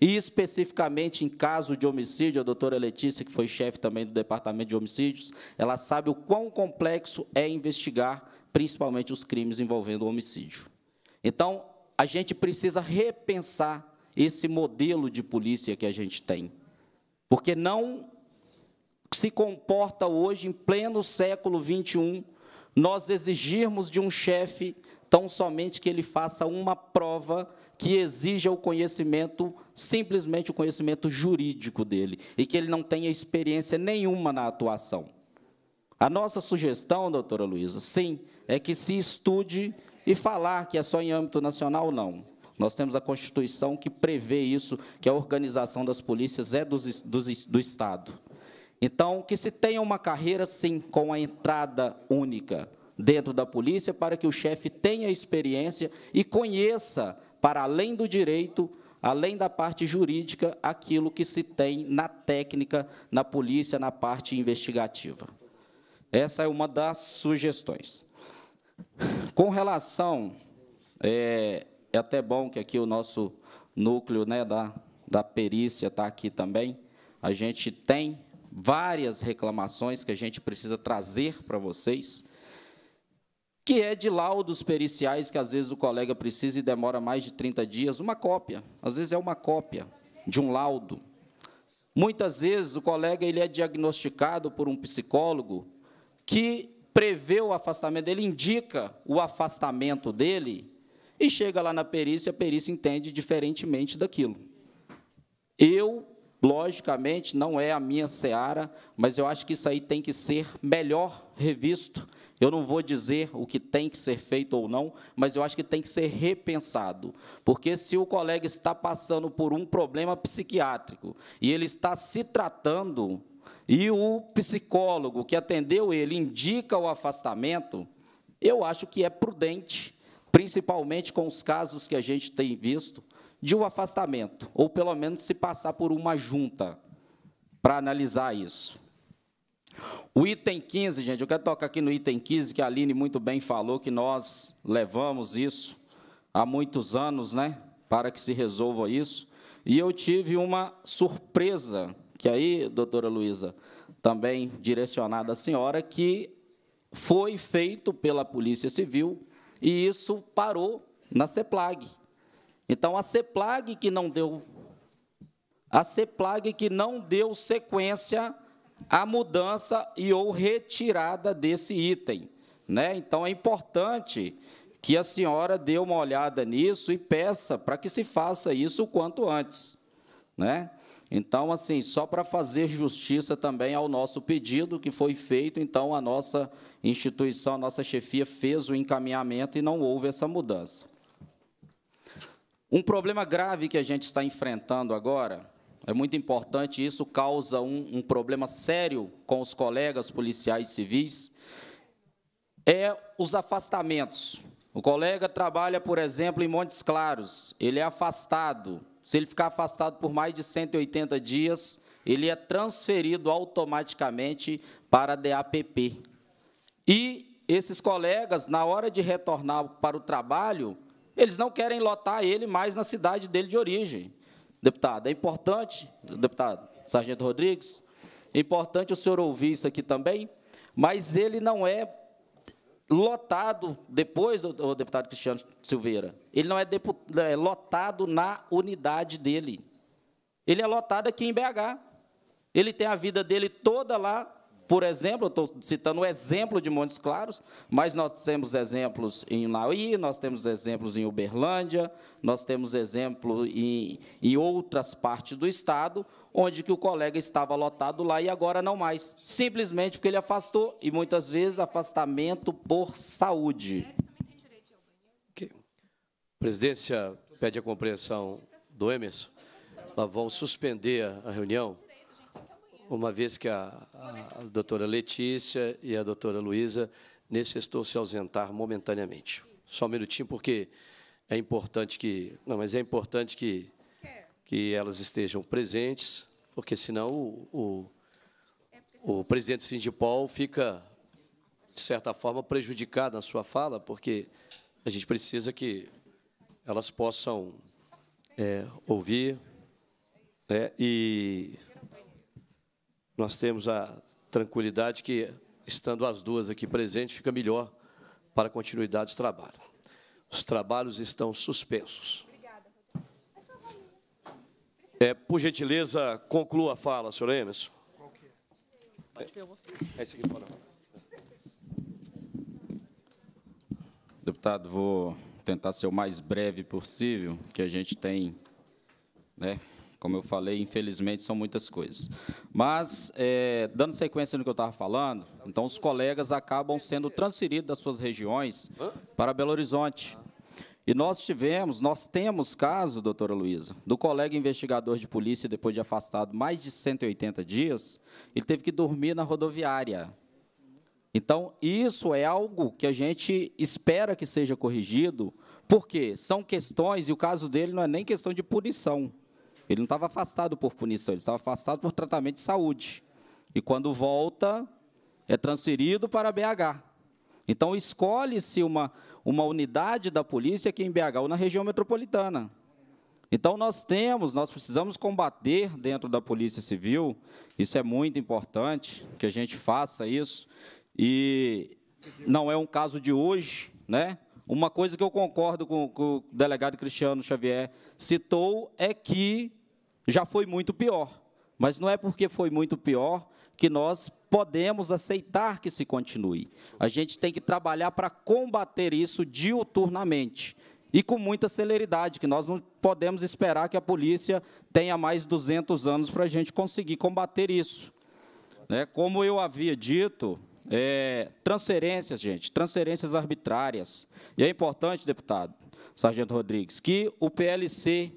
E especificamente em caso de homicídio, a doutora Letícia, que foi chefe também do departamento de homicídios, ela sabe o quão complexo é investigar, principalmente os crimes envolvendo o homicídio. Então, a gente precisa repensar esse modelo de polícia que a gente tem. Porque não se comporta hoje, em pleno século XXI, nós exigirmos de um chefe tão somente que ele faça uma prova que exija o conhecimento, simplesmente o conhecimento jurídico dele, e que ele não tenha experiência nenhuma na atuação. A nossa sugestão, doutora Luísa, sim, é que se estude e falar que é só em âmbito nacional, não. Nós temos a Constituição que prevê isso, que a organização das polícias é dos, dos, do Estado. Então, que se tenha uma carreira, sim, com a entrada única dentro da polícia, para que o chefe tenha experiência e conheça, para além do direito, além da parte jurídica, aquilo que se tem na técnica, na polícia, na parte investigativa. Essa é uma das sugestões. Com relação é, é até bom que aqui o nosso núcleo né, da, da perícia está aqui também. A gente tem várias reclamações que a gente precisa trazer para vocês, que é de laudos periciais que às vezes o colega precisa e demora mais de 30 dias, uma cópia. Às vezes é uma cópia de um laudo. Muitas vezes o colega ele é diagnosticado por um psicólogo que prevê o afastamento, ele indica o afastamento dele e chega lá na perícia, a perícia entende diferentemente daquilo. Eu, logicamente, não é a minha seara, mas eu acho que isso aí tem que ser melhor revisto. Eu não vou dizer o que tem que ser feito ou não, mas eu acho que tem que ser repensado. Porque se o colega está passando por um problema psiquiátrico e ele está se tratando, e o psicólogo que atendeu ele indica o afastamento, eu acho que é prudente principalmente com os casos que a gente tem visto de um afastamento, ou pelo menos se passar por uma junta para analisar isso. O item 15, gente, eu quero tocar aqui no item 15, que a Aline muito bem falou, que nós levamos isso há muitos anos, né, para que se resolva isso. E eu tive uma surpresa, que aí, doutora Luísa, também direcionada à senhora, que foi feito pela Polícia Civil e isso parou na CEPLAG. Então, a CEPLAG que não deu a CEPLAG que não deu sequência à mudança e ou retirada desse item. Né? Então, é importante que a senhora dê uma olhada nisso e peça para que se faça isso o quanto antes. Né? Então, assim, só para fazer justiça também ao nosso pedido que foi feito, então a nossa instituição, a nossa chefia fez o encaminhamento e não houve essa mudança. Um problema grave que a gente está enfrentando agora, é muito importante, isso causa um, um problema sério com os colegas policiais civis, é os afastamentos. O colega trabalha, por exemplo, em Montes Claros, ele é afastado, se ele ficar afastado por mais de 180 dias, ele é transferido automaticamente para a DAPP. E esses colegas, na hora de retornar para o trabalho, eles não querem lotar ele mais na cidade dele de origem. Deputado, é importante, deputado Sargento Rodrigues, é importante o senhor ouvir isso aqui também, mas ele não é lotado depois do deputado Cristiano Silveira. Ele não é, é lotado na unidade dele. Ele é lotado aqui em BH. Ele tem a vida dele toda lá por exemplo, estou citando o exemplo de Montes Claros, mas nós temos exemplos em Nauí, nós temos exemplos em Uberlândia, nós temos exemplo em, em outras partes do Estado, onde que o colega estava lotado lá e agora não mais, simplesmente porque ele afastou, e muitas vezes afastamento por saúde. Okay. Presidência pede a compreensão do Emerson. Nós vamos suspender a reunião uma vez que a, a, a doutora Letícia e a doutora Luísa necessitou se ausentar momentaneamente. Só um minutinho, porque é importante que... Não, mas é importante que, que elas estejam presentes, porque senão o, o, é o presidente Sindipol fica, de certa forma, prejudicado na sua fala, porque a gente precisa que elas possam é, ouvir né, e nós temos a tranquilidade que, estando as duas aqui presentes, fica melhor para a continuidade do trabalho. Os trabalhos estão suspensos. É, por gentileza, conclua a fala, senhor Emerson. é? esse aqui, Deputado, vou tentar ser o mais breve possível, que a gente tem né, como eu falei, infelizmente, são muitas coisas. Mas, é, dando sequência no que eu estava falando, então os colegas acabam sendo transferidos das suas regiões para Belo Horizonte. E nós tivemos, nós temos caso, doutora Luísa, do colega investigador de polícia, depois de afastado mais de 180 dias, ele teve que dormir na rodoviária. Então, isso é algo que a gente espera que seja corrigido, porque são questões, e o caso dele não é nem questão de punição, ele não estava afastado por punição, ele estava afastado por tratamento de saúde. E quando volta, é transferido para BH. Então, escolhe-se uma, uma unidade da polícia aqui em BH ou na região metropolitana. Então, nós temos, nós precisamos combater dentro da Polícia Civil, isso é muito importante, que a gente faça isso, e não é um caso de hoje, né? Uma coisa que eu concordo com, com o delegado Cristiano Xavier citou é que já foi muito pior, mas não é porque foi muito pior que nós podemos aceitar que se continue. A gente tem que trabalhar para combater isso diuturnamente e com muita celeridade, que nós não podemos esperar que a polícia tenha mais 200 anos para a gente conseguir combater isso. Né? Como eu havia dito, é, transferências, gente, transferências arbitrárias. E é importante, deputado, Sargento Rodrigues, que o PLC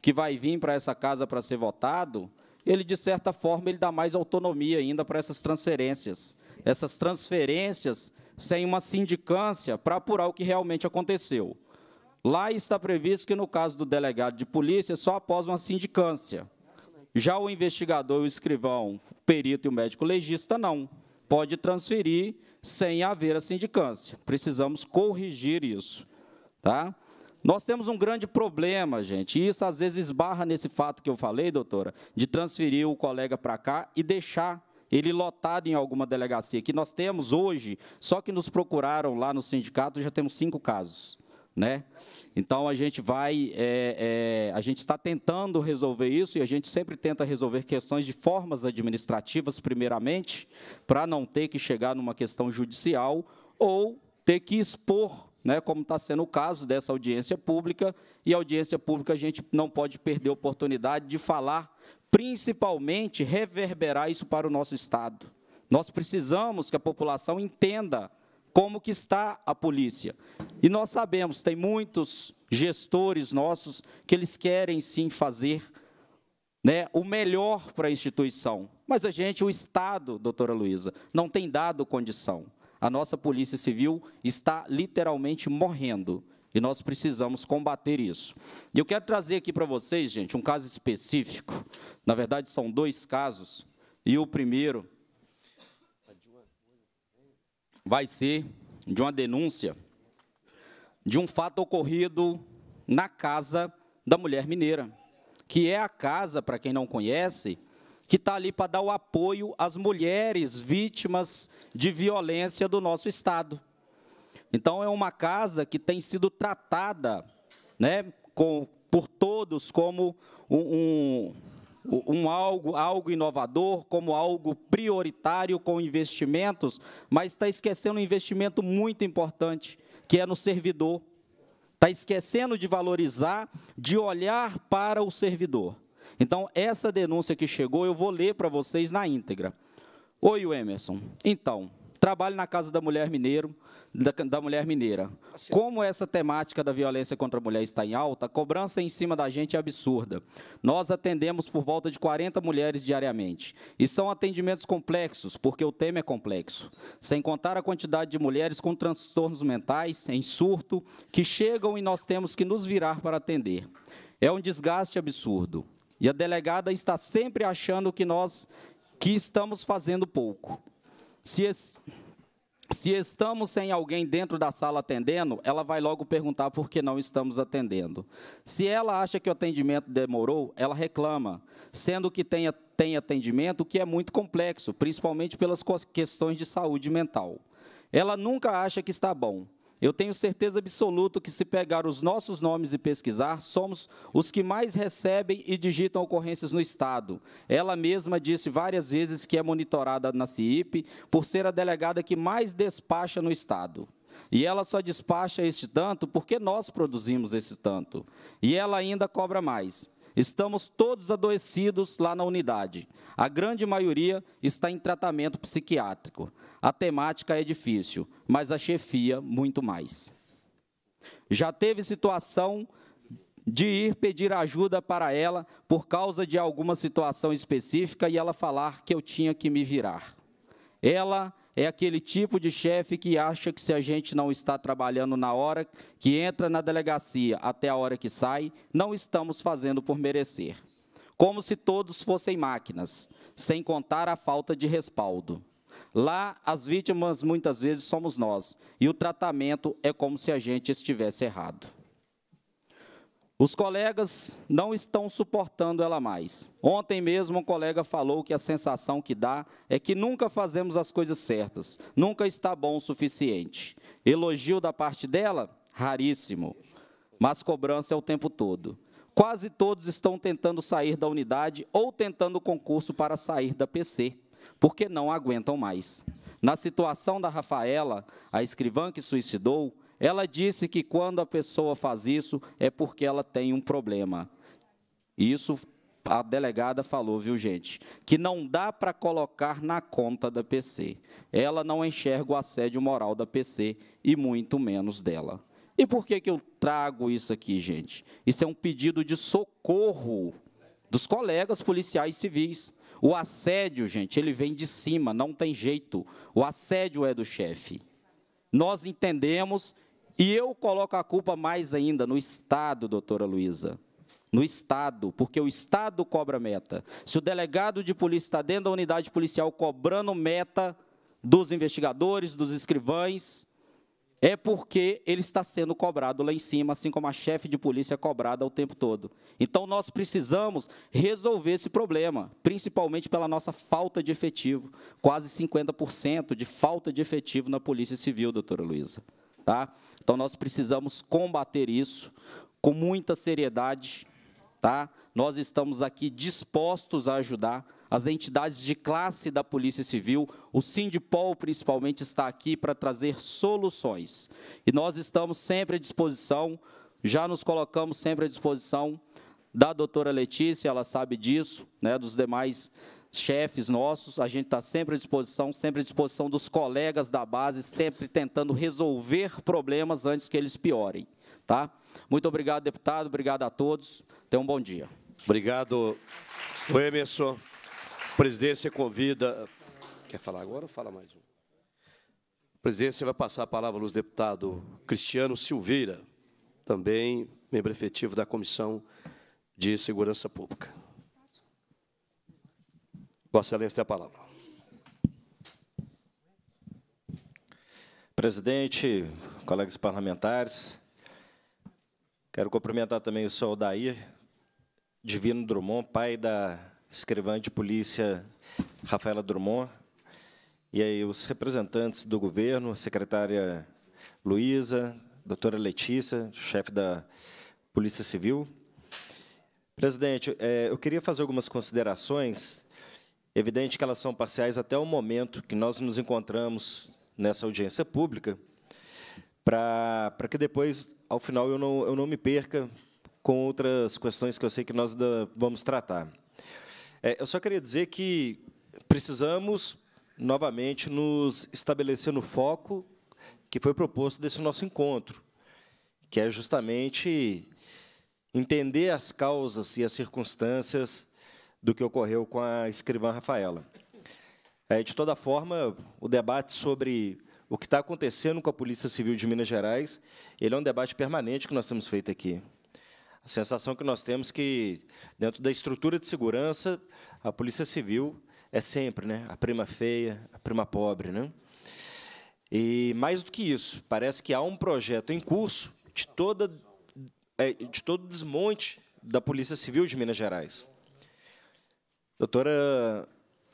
que vai vir para essa casa para ser votado, ele, de certa forma, ele dá mais autonomia ainda para essas transferências. Essas transferências sem uma sindicância para apurar o que realmente aconteceu. Lá está previsto que, no caso do delegado de polícia, só após uma sindicância. Já o investigador, o escrivão, o perito e o médico legista, não pode transferir sem haver a sindicância. Precisamos corrigir isso. Tá? Nós temos um grande problema, gente, e isso às vezes esbarra nesse fato que eu falei, doutora, de transferir o colega para cá e deixar ele lotado em alguma delegacia, que nós temos hoje, só que nos procuraram lá no sindicato, já temos cinco casos. Né? Então a gente vai, é, é, a gente está tentando resolver isso e a gente sempre tenta resolver questões de formas administrativas, primeiramente, para não ter que chegar numa questão judicial ou ter que expor, né, como está sendo o caso dessa audiência pública. E audiência pública a gente não pode perder a oportunidade de falar, principalmente reverberar isso para o nosso estado. Nós precisamos que a população entenda como que está a polícia. E nós sabemos, tem muitos gestores nossos que eles querem sim fazer né, o melhor para a instituição. Mas a gente, o Estado, doutora Luísa, não tem dado condição. A nossa Polícia Civil está literalmente morrendo. E nós precisamos combater isso. E eu quero trazer aqui para vocês, gente, um caso específico. Na verdade, são dois casos. E o primeiro vai ser de uma denúncia de um fato ocorrido na casa da mulher mineira, que é a casa, para quem não conhece, que está ali para dar o apoio às mulheres vítimas de violência do nosso Estado. Então, é uma casa que tem sido tratada né, com, por todos como um, um um algo, algo inovador, como algo prioritário com investimentos, mas está esquecendo um investimento muito importante, que é no servidor. Está esquecendo de valorizar, de olhar para o servidor. Então, essa denúncia que chegou, eu vou ler para vocês na íntegra. Oi, Emerson. Então, trabalho na Casa da Mulher Mineiro, da, da Mulher Mineira. Assim. Como essa temática da violência contra a mulher está em alta, a cobrança em cima da gente é absurda. Nós atendemos por volta de 40 mulheres diariamente. E são atendimentos complexos, porque o tema é complexo. Sem contar a quantidade de mulheres com transtornos mentais, em surto, que chegam e nós temos que nos virar para atender. É um desgaste absurdo. E a delegada está sempre achando que nós que estamos fazendo pouco. Se, es, se estamos sem alguém dentro da sala atendendo, ela vai logo perguntar por que não estamos atendendo. Se ela acha que o atendimento demorou, ela reclama, sendo que tem, tem atendimento que é muito complexo, principalmente pelas questões de saúde mental. Ela nunca acha que está bom. Eu tenho certeza absoluta que, se pegar os nossos nomes e pesquisar, somos os que mais recebem e digitam ocorrências no Estado. Ela mesma disse várias vezes que é monitorada na CIP por ser a delegada que mais despacha no Estado. E ela só despacha este tanto porque nós produzimos esse tanto. E ela ainda cobra mais. Estamos todos adoecidos lá na unidade. A grande maioria está em tratamento psiquiátrico. A temática é difícil, mas a chefia muito mais. Já teve situação de ir pedir ajuda para ela por causa de alguma situação específica e ela falar que eu tinha que me virar. Ela é aquele tipo de chefe que acha que se a gente não está trabalhando na hora que entra na delegacia até a hora que sai, não estamos fazendo por merecer. Como se todos fossem máquinas, sem contar a falta de respaldo. Lá, as vítimas muitas vezes somos nós, e o tratamento é como se a gente estivesse errado. Os colegas não estão suportando ela mais. Ontem mesmo um colega falou que a sensação que dá é que nunca fazemos as coisas certas, nunca está bom o suficiente. Elogio da parte dela? Raríssimo. Mas cobrança é o tempo todo. Quase todos estão tentando sair da unidade ou tentando concurso para sair da PC, porque não aguentam mais. Na situação da Rafaela, a escrivã que suicidou, ela disse que quando a pessoa faz isso é porque ela tem um problema. Isso a delegada falou, viu, gente? Que não dá para colocar na conta da PC. Ela não enxerga o assédio moral da PC e muito menos dela. E por que, que eu trago isso aqui, gente? Isso é um pedido de socorro dos colegas policiais civis. O assédio, gente, ele vem de cima, não tem jeito. O assédio é do chefe. Nós entendemos e eu coloco a culpa mais ainda no Estado, doutora Luísa. No Estado, porque o Estado cobra meta. Se o delegado de polícia está dentro da unidade policial cobrando meta dos investigadores, dos escrivães, é porque ele está sendo cobrado lá em cima, assim como a chefe de polícia é cobrada o tempo todo. Então nós precisamos resolver esse problema, principalmente pela nossa falta de efetivo, quase 50% de falta de efetivo na Polícia Civil, doutora Luísa. Tá? Então, nós precisamos combater isso com muita seriedade. Tá? Nós estamos aqui dispostos a ajudar. As entidades de classe da Polícia Civil, o Sindipol principalmente está aqui para trazer soluções. E nós estamos sempre à disposição, já nos colocamos sempre à disposição da doutora Letícia, ela sabe disso, né, dos demais chefes nossos, a gente está sempre à disposição, sempre à disposição dos colegas da base, sempre tentando resolver problemas antes que eles piorem. Tá? Muito obrigado, deputado, obrigado a todos, tenham um bom dia. Obrigado, Emerson. A presidência convida... Quer falar agora ou fala mais um? A presidência vai passar a palavra aos deputado Cristiano Silveira, também membro efetivo da Comissão de Segurança Pública. Vossa Excelência tem a palavra. Presidente, colegas parlamentares, quero cumprimentar também o senhor Odair Divino Drummond, pai da escrivã de polícia Rafaela Drummond, e aí os representantes do governo, a secretária Luísa, doutora Letícia, chefe da Polícia Civil. Presidente, é, eu queria fazer algumas considerações Evidente que elas são parciais até o momento que nós nos encontramos nessa audiência pública, para que depois, ao final, eu não, eu não me perca com outras questões que eu sei que nós vamos tratar. É, eu só queria dizer que precisamos, novamente, nos estabelecer no foco que foi proposto desse nosso encontro, que é justamente entender as causas e as circunstâncias do que ocorreu com a escrivã Rafaela. É, de toda forma, o debate sobre o que está acontecendo com a Polícia Civil de Minas Gerais, ele é um debate permanente que nós temos feito aqui. A sensação que nós temos que, dentro da estrutura de segurança, a Polícia Civil é sempre né, a prima feia, a prima pobre. Né? E, mais do que isso, parece que há um projeto em curso de, toda, é, de todo o desmonte da Polícia Civil de Minas Gerais. Doutora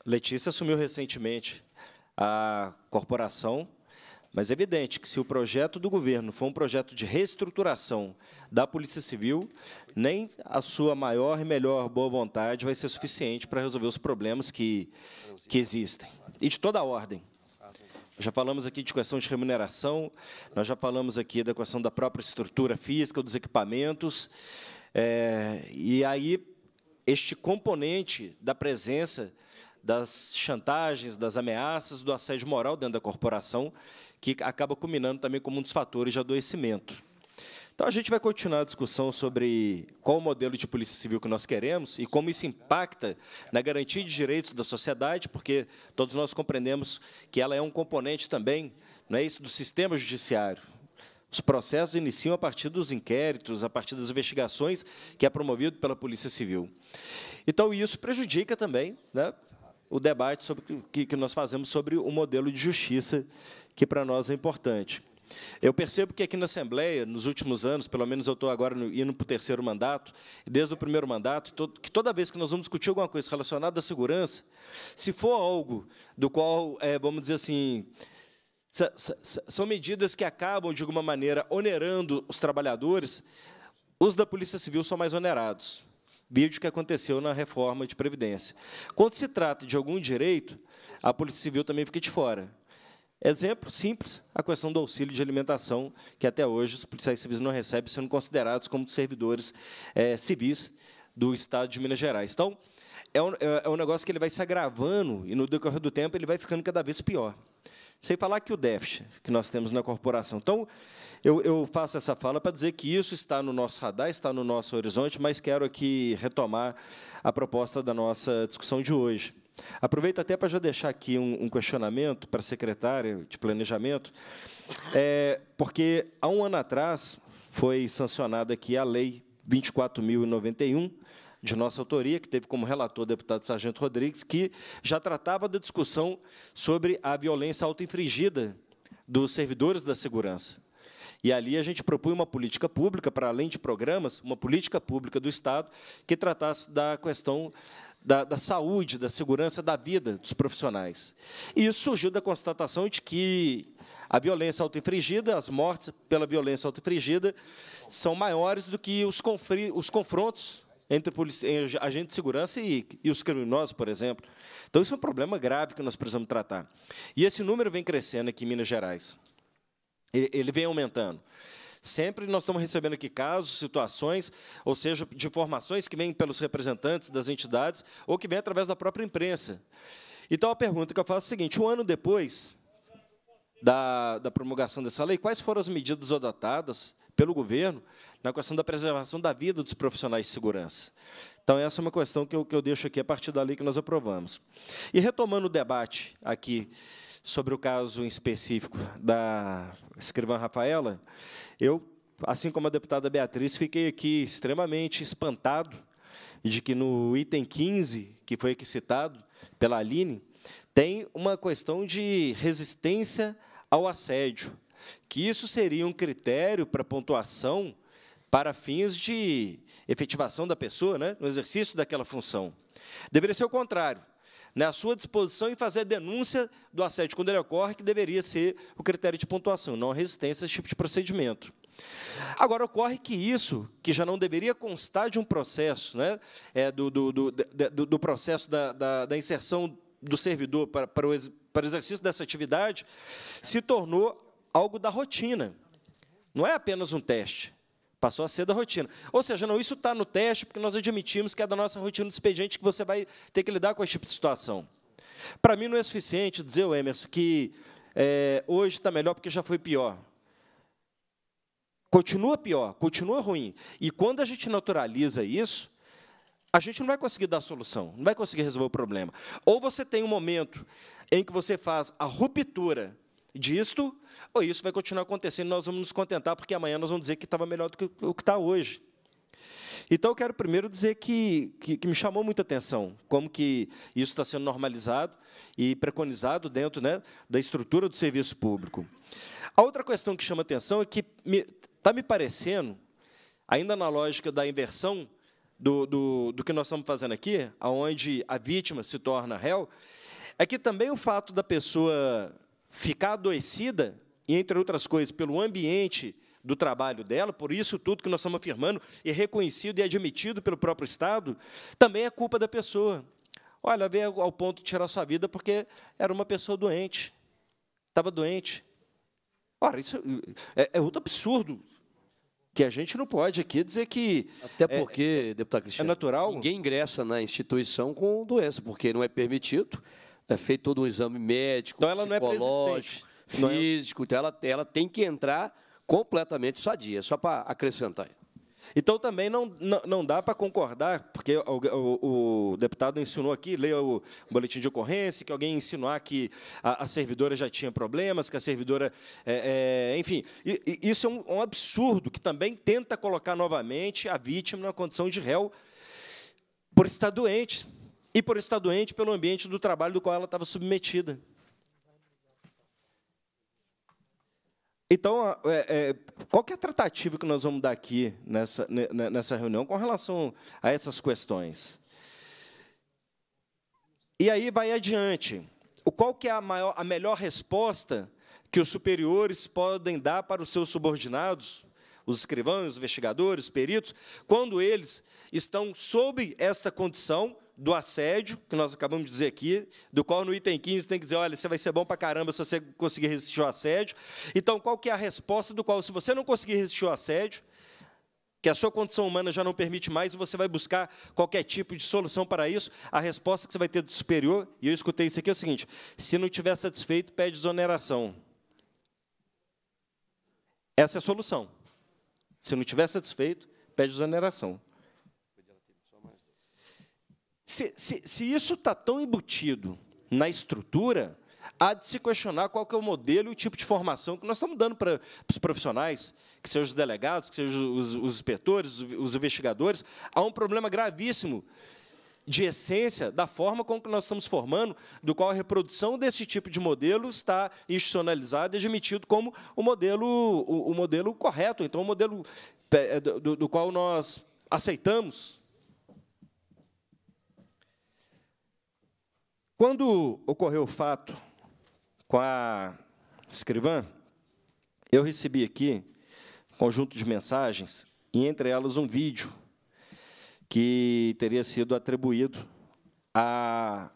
Letícia assumiu recentemente a corporação, mas é evidente que se o projeto do governo for um projeto de reestruturação da Polícia Civil, nem a sua maior e melhor boa vontade vai ser suficiente para resolver os problemas que, que existem, e de toda a ordem. Já falamos aqui de questão de remuneração, nós já falamos aqui da questão da própria estrutura física, dos equipamentos, é, e aí este componente da presença das chantagens, das ameaças, do assédio moral dentro da corporação, que acaba culminando também como um dos fatores de adoecimento. Então, a gente vai continuar a discussão sobre qual o modelo de polícia civil que nós queremos e como isso impacta na garantia de direitos da sociedade, porque todos nós compreendemos que ela é um componente também, não é isso, do sistema judiciário. Os processos iniciam a partir dos inquéritos, a partir das investigações que é promovido pela Polícia Civil. Então, isso prejudica também né, o debate sobre, que, que nós fazemos sobre o modelo de justiça, que para nós é importante. Eu percebo que aqui na Assembleia, nos últimos anos, pelo menos eu estou agora indo para o terceiro mandato, desde o primeiro mandato, que toda vez que nós vamos discutir alguma coisa relacionada à segurança, se for algo do qual, é, vamos dizer assim, são medidas que acabam, de alguma maneira, onerando os trabalhadores. Os da Polícia Civil são mais onerados. Vídeo que aconteceu na reforma de Previdência. Quando se trata de algum direito, a Polícia Civil também fica de fora. Exemplo simples, a questão do auxílio de alimentação, que até hoje os policiais civis não recebem, sendo considerados como servidores é, civis do Estado de Minas Gerais. Então, é um, é, é um negócio que ele vai se agravando e, no decorrer do tempo, ele vai ficando cada vez pior. Sem falar que o déficit que nós temos na corporação. Então, eu, eu faço essa fala para dizer que isso está no nosso radar, está no nosso horizonte, mas quero aqui retomar a proposta da nossa discussão de hoje. Aproveito até para já deixar aqui um, um questionamento para a secretária de Planejamento, é, porque há um ano atrás foi sancionada aqui a Lei 24.091, de nossa autoria, que teve como relator o deputado Sargento Rodrigues, que já tratava da discussão sobre a violência autoinfringida dos servidores da segurança. E ali a gente propunha uma política pública, para além de programas, uma política pública do Estado que tratasse da questão da, da, saúde, da segurança da vida dos profissionais. E isso surgiu da constatação de que a violência autoinfringida, as mortes pela violência autoinfringida, são maiores do que os, confr os confrontos entre agentes de segurança e, e os criminosos, por exemplo. Então, isso é um problema grave que nós precisamos tratar. E esse número vem crescendo aqui em Minas Gerais. Ele, ele vem aumentando. Sempre nós estamos recebendo aqui casos, situações, ou seja, de informações que vêm pelos representantes das entidades ou que vêm através da própria imprensa. Então, a pergunta que eu faço é a seguinte, um ano depois da, da promulgação dessa lei, quais foram as medidas adotadas pelo governo na questão da preservação da vida dos profissionais de segurança. Então, essa é uma questão que eu, que eu deixo aqui a partir da lei que nós aprovamos. E retomando o debate aqui sobre o caso em específico da escrivã Rafaela, eu, assim como a deputada Beatriz, fiquei aqui extremamente espantado de que no item 15, que foi aqui citado pela Aline, tem uma questão de resistência ao assédio que isso seria um critério para pontuação para fins de efetivação da pessoa, né, no exercício daquela função. Deveria ser o contrário, né, a sua disposição em fazer a denúncia do assédio quando ele ocorre, que deveria ser o critério de pontuação, não a resistência a esse tipo de procedimento. Agora, ocorre que isso, que já não deveria constar de um processo, né, é, do, do, do, do, processo da, da, da, inserção do servidor para, para, o, para o exercício dessa atividade, se tornou algo da rotina. Não é apenas um teste. Passou a ser da rotina. Ou seja, não, isso está no teste porque nós admitimos que é da nossa rotina do expediente que você vai ter que lidar com esse tipo de situação. Para mim não é suficiente dizer, o Emerson, que é, hoje está melhor porque já foi pior. Continua pior, continua ruim. E quando a gente naturaliza isso, a gente não vai conseguir dar solução, não vai conseguir resolver o problema. Ou você tem um momento em que você faz a ruptura disto, ou isso vai continuar acontecendo, nós vamos nos contentar, porque amanhã nós vamos dizer que estava melhor do que o que está hoje. Então, eu quero primeiro dizer que, que, que, me chamou muita atenção como que isso está sendo normalizado e preconizado dentro né, da estrutura do serviço público. A outra questão que chama atenção é que está me, tá me, parecendo, ainda na lógica da inversão do, do, do que nós estamos fazendo aqui, aonde a vítima se torna réu, é que também o fato da pessoa ficar adoecida, e entre outras coisas, pelo ambiente do trabalho dela, por isso tudo que nós estamos afirmando é reconhecido e admitido pelo próprio Estado, também é culpa da pessoa. Olha, veio ao ponto de tirar sua vida porque era uma pessoa doente, estava doente. Ora, isso é, é outro absurdo que a gente não pode aqui dizer que. Até é, porque, é, deputado Cristiano, é natural. ninguém ingressa na instituição com doença, porque não é permitido é feito todo um exame médico, então é psicológico, é físico. Então, ela, ela tem que entrar completamente sadia, só para acrescentar. Então, também não, não, não dá para concordar, porque o, o, o, deputado ensinou aqui, leu o boletim de ocorrência, que alguém insinuar ah, que a, a servidora já tinha problemas, que a servidora. É, é, enfim, isso é um, um absurdo que também tenta colocar novamente a vítima na condição de réu por estar doente e por estar doente pelo ambiente do trabalho do qual ela estava submetida. Então, é, é, qual é a tratativa que nós vamos dar aqui nessa, nessa reunião com relação a essas questões? E aí vai adiante. Qual que é a, maior, a melhor resposta que os superiores podem dar para os seus subordinados, os escrivães, os investigadores, os peritos, quando eles estão sob esta condição do assédio, que nós acabamos de dizer aqui, do qual no item 15 tem que dizer, olha, você vai ser bom para caramba se você conseguir resistir ao assédio. Então, qual que é a resposta do qual, se você não conseguir resistir ao assédio, que a sua condição humana já não permite mais, e você vai buscar qualquer tipo de solução para isso, a resposta que você vai ter do superior, e eu escutei isso aqui, é o seguinte, se não estiver satisfeito, pede exoneração. Essa é a solução. Se não estiver satisfeito, pede exoneração. Se, se, se isso está tão embutido na estrutura, há de se questionar qual que é o modelo e o tipo de formação que nós estamos dando para os profissionais, que sejam os delegados, que sejam os, os inspetores, os, os investigadores. Há um problema gravíssimo de essência da forma com que nós estamos formando, do qual a reprodução desse tipo de modelo está institucionalizada e admitido como o modelo, o, o modelo correto, então o modelo é, do, do qual nós aceitamos Quando ocorreu o fato com a escrivã, eu recebi aqui um conjunto de mensagens, e entre elas um vídeo que teria sido atribuído a,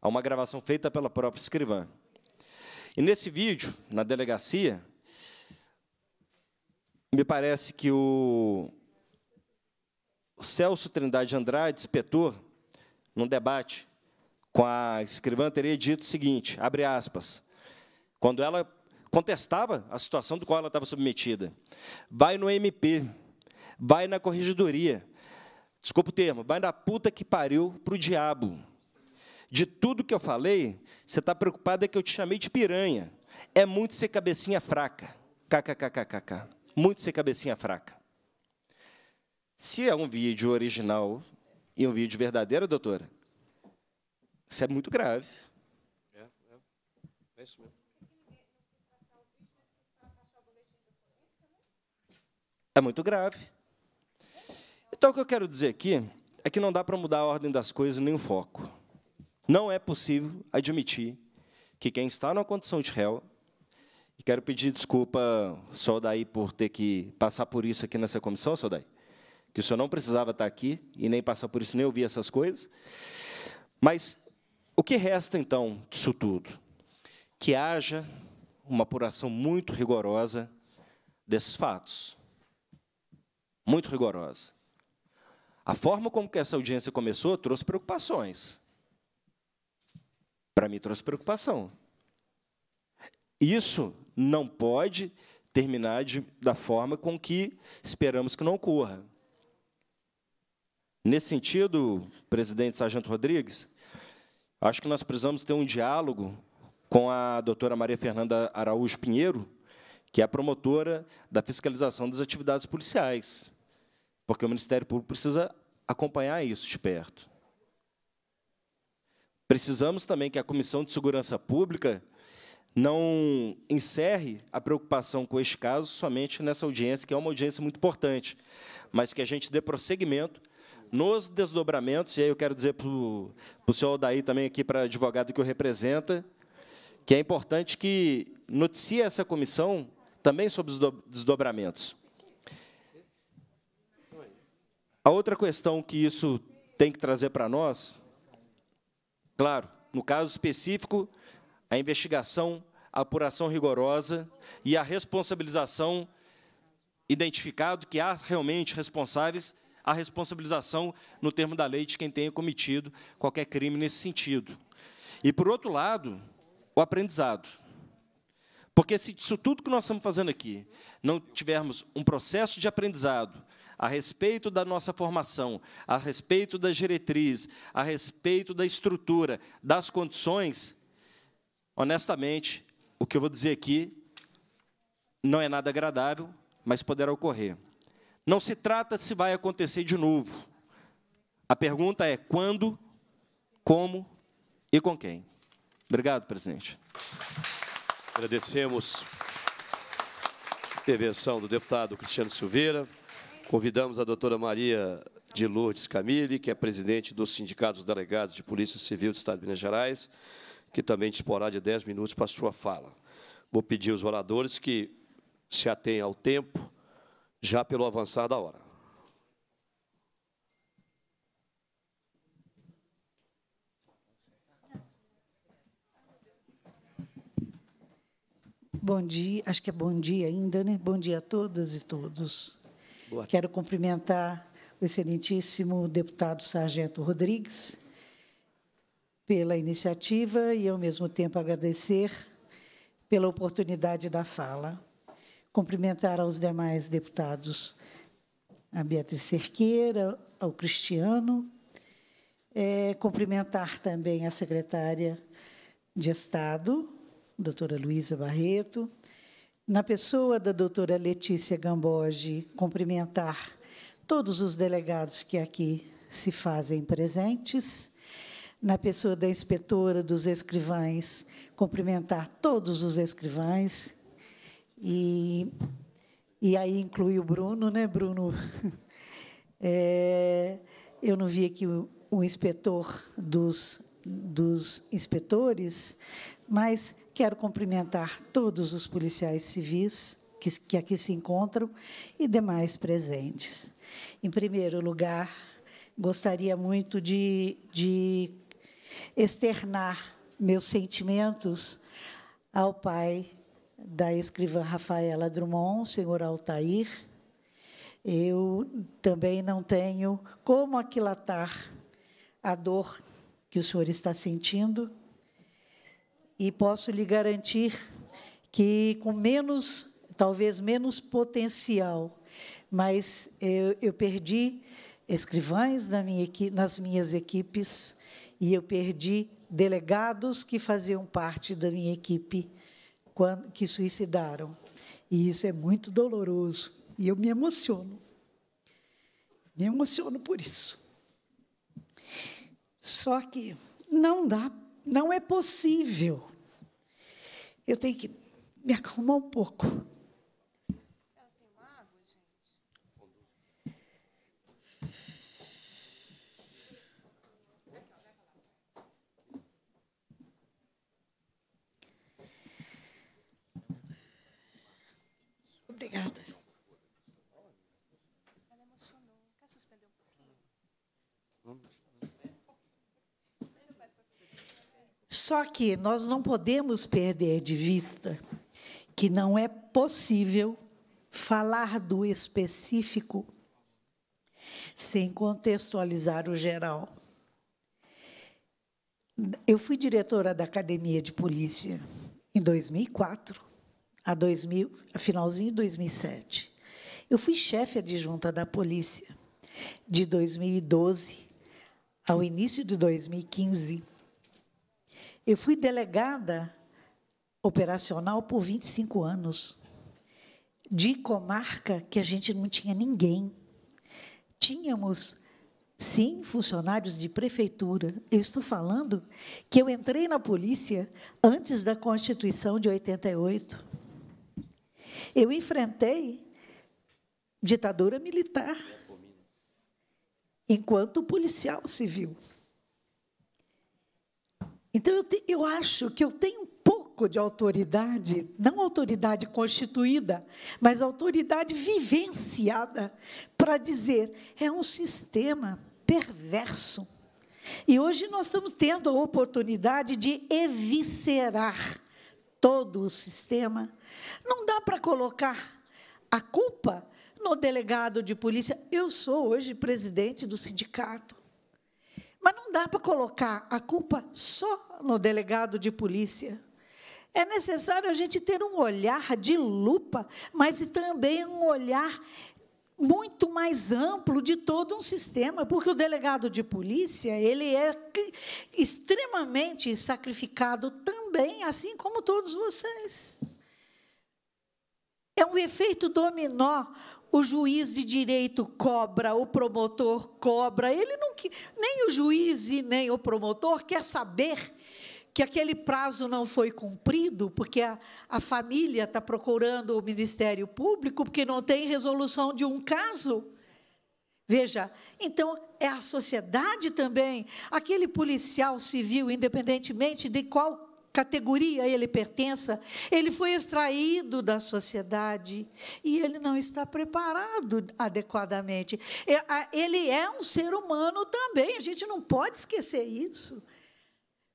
a uma gravação feita pela própria escrivã. E nesse vídeo, na delegacia, me parece que o Celso Trindade Andrade, inspetor, num debate com a escrivã teria dito o seguinte, abre aspas, quando ela contestava a situação do qual ela estava submetida, vai no MP, vai na corregedoria, desculpa o termo, vai na puta que pariu para o diabo. De tudo que eu falei, você está preocupada é que eu te chamei de piranha. É muito ser cabecinha fraca. KKKKKK. Muito ser cabecinha fraca. Se é um vídeo original e um vídeo verdadeiro, doutora, isso é muito grave. É, é, é isso mesmo. É muito grave. Então, o que eu quero dizer aqui é que não dá para mudar a ordem das coisas nem o foco. Não é possível admitir que quem está numa condição de réu, e quero pedir desculpa, Soldaí, por ter que passar por isso aqui nessa comissão, Soldaí, que o senhor não precisava estar aqui e nem passar por isso, nem ouvir essas coisas, mas o que resta, então, disso tudo? Que haja uma apuração muito rigorosa desses fatos. Muito rigorosa. A forma como que essa audiência começou trouxe preocupações. Para mim, trouxe preocupação. Isso não pode terminar de, da forma com que esperamos que não ocorra. Nesse sentido, presidente Sargento Rodrigues, Acho que nós precisamos ter um diálogo com a doutora Maria Fernanda Araújo Pinheiro, que é a promotora da fiscalização das atividades policiais, porque o Ministério Público precisa acompanhar isso de perto. Precisamos também que a Comissão de Segurança Pública não encerre a preocupação com este caso somente nessa audiência, que é uma audiência muito importante, mas que a gente dê prosseguimento nos desdobramentos, e aí eu quero dizer para o senhor daí também aqui, para advogado que o representa, que é importante que noticie essa comissão também sobre os desdobramentos. A outra questão que isso tem que trazer para nós, claro, no caso específico, a investigação, a apuração rigorosa e a responsabilização identificado que há realmente responsáveis a responsabilização, no termo da lei, de quem tenha cometido qualquer crime nesse sentido. E, por outro lado, o aprendizado. Porque se isso tudo que nós estamos fazendo aqui não tivermos um processo de aprendizado a respeito da nossa formação, a respeito da diretriz, a respeito da estrutura, das condições, honestamente, o que eu vou dizer aqui não é nada agradável, mas poderá ocorrer. Não se trata se vai acontecer de novo. A pergunta é quando, como e com quem. Obrigado, presidente. Agradecemos a intervenção do deputado Cristiano Silveira. Convidamos a doutora Maria de Lourdes Camille, que é presidente do Sindicato dos Delegados de Polícia Civil do Estado de Minas Gerais, que também disporá de 10 minutos para a sua fala. Vou pedir aos oradores que se atenham ao tempo, já pelo avançar da hora. Bom dia, acho que é bom dia ainda, né? Bom dia a todas e todos. Boa. Quero cumprimentar o excelentíssimo deputado Sargento Rodrigues pela iniciativa e, ao mesmo tempo, agradecer pela oportunidade da fala cumprimentar aos demais deputados, a Beatriz Cerqueira, ao Cristiano, é, cumprimentar também a secretária de Estado, doutora Luísa Barreto, na pessoa da doutora Letícia Gamboge, cumprimentar todos os delegados que aqui se fazem presentes, na pessoa da inspetora dos escrivães, cumprimentar todos os escrivães e, e aí inclui o Bruno, né, Bruno? É, eu não vi aqui o, o inspetor dos, dos inspetores, mas quero cumprimentar todos os policiais civis que, que aqui se encontram e demais presentes. Em primeiro lugar, gostaria muito de, de externar meus sentimentos ao pai da escrivã Rafaela Drummond, senhor Altair. Eu também não tenho como aquilatar a dor que o senhor está sentindo e posso lhe garantir que com menos, talvez menos potencial, mas eu, eu perdi escrivães na minha, nas minhas equipes e eu perdi delegados que faziam parte da minha equipe quando, que suicidaram. E isso é muito doloroso. E eu me emociono. Me emociono por isso. Só que não dá, não é possível. Eu tenho que me acalmar um pouco Obrigada. Ela emocionou. Quer suspender um pouquinho? Só que nós não podemos perder de vista que não é possível falar do específico sem contextualizar o geral. Eu fui diretora da Academia de Polícia em 2004 a 2000, a finalzinho de 2007. Eu fui chefe adjunta da polícia de 2012 ao início de 2015. Eu fui delegada operacional por 25 anos, de comarca que a gente não tinha ninguém. Tínhamos, sim, funcionários de prefeitura. Eu estou falando que eu entrei na polícia antes da Constituição de 88. Eu enfrentei ditadura militar enquanto policial civil. Então, eu, te, eu acho que eu tenho um pouco de autoridade, não autoridade constituída, mas autoridade vivenciada, para dizer: é um sistema perverso. E hoje nós estamos tendo a oportunidade de eviscerar todo o sistema. Não dá para colocar a culpa no delegado de polícia. Eu sou hoje presidente do sindicato. Mas não dá para colocar a culpa só no delegado de polícia. É necessário a gente ter um olhar de lupa, mas também um olhar muito mais amplo de todo um sistema, porque o delegado de polícia ele é extremamente sacrificado também, assim como todos vocês. É um efeito dominó. O juiz de direito cobra, o promotor cobra. Ele não nem o juiz e nem o promotor quer saber que aquele prazo não foi cumprido, porque a, a família está procurando o Ministério Público, porque não tem resolução de um caso. Veja, então é a sociedade também. Aquele policial civil, independentemente de qual categoria ele pertença, ele foi extraído da sociedade e ele não está preparado adequadamente. É, ele é um ser humano também, a gente não pode esquecer isso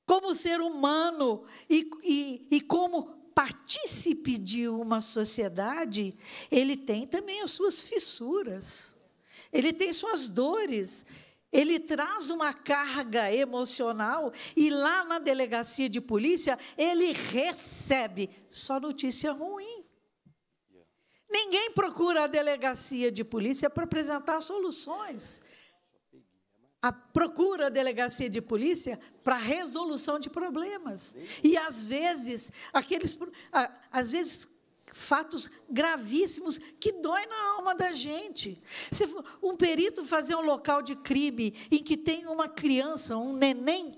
como ser humano e, e, e como partícipe de uma sociedade, ele tem também as suas fissuras, ele tem suas dores, ele traz uma carga emocional e lá na delegacia de polícia ele recebe só notícia ruim. Ninguém procura a delegacia de polícia para apresentar soluções a procura a delegacia de polícia para resolução de problemas. E às vezes, aqueles às vezes fatos gravíssimos que dói na alma da gente. Se um perito fazer um local de crime em que tem uma criança, um neném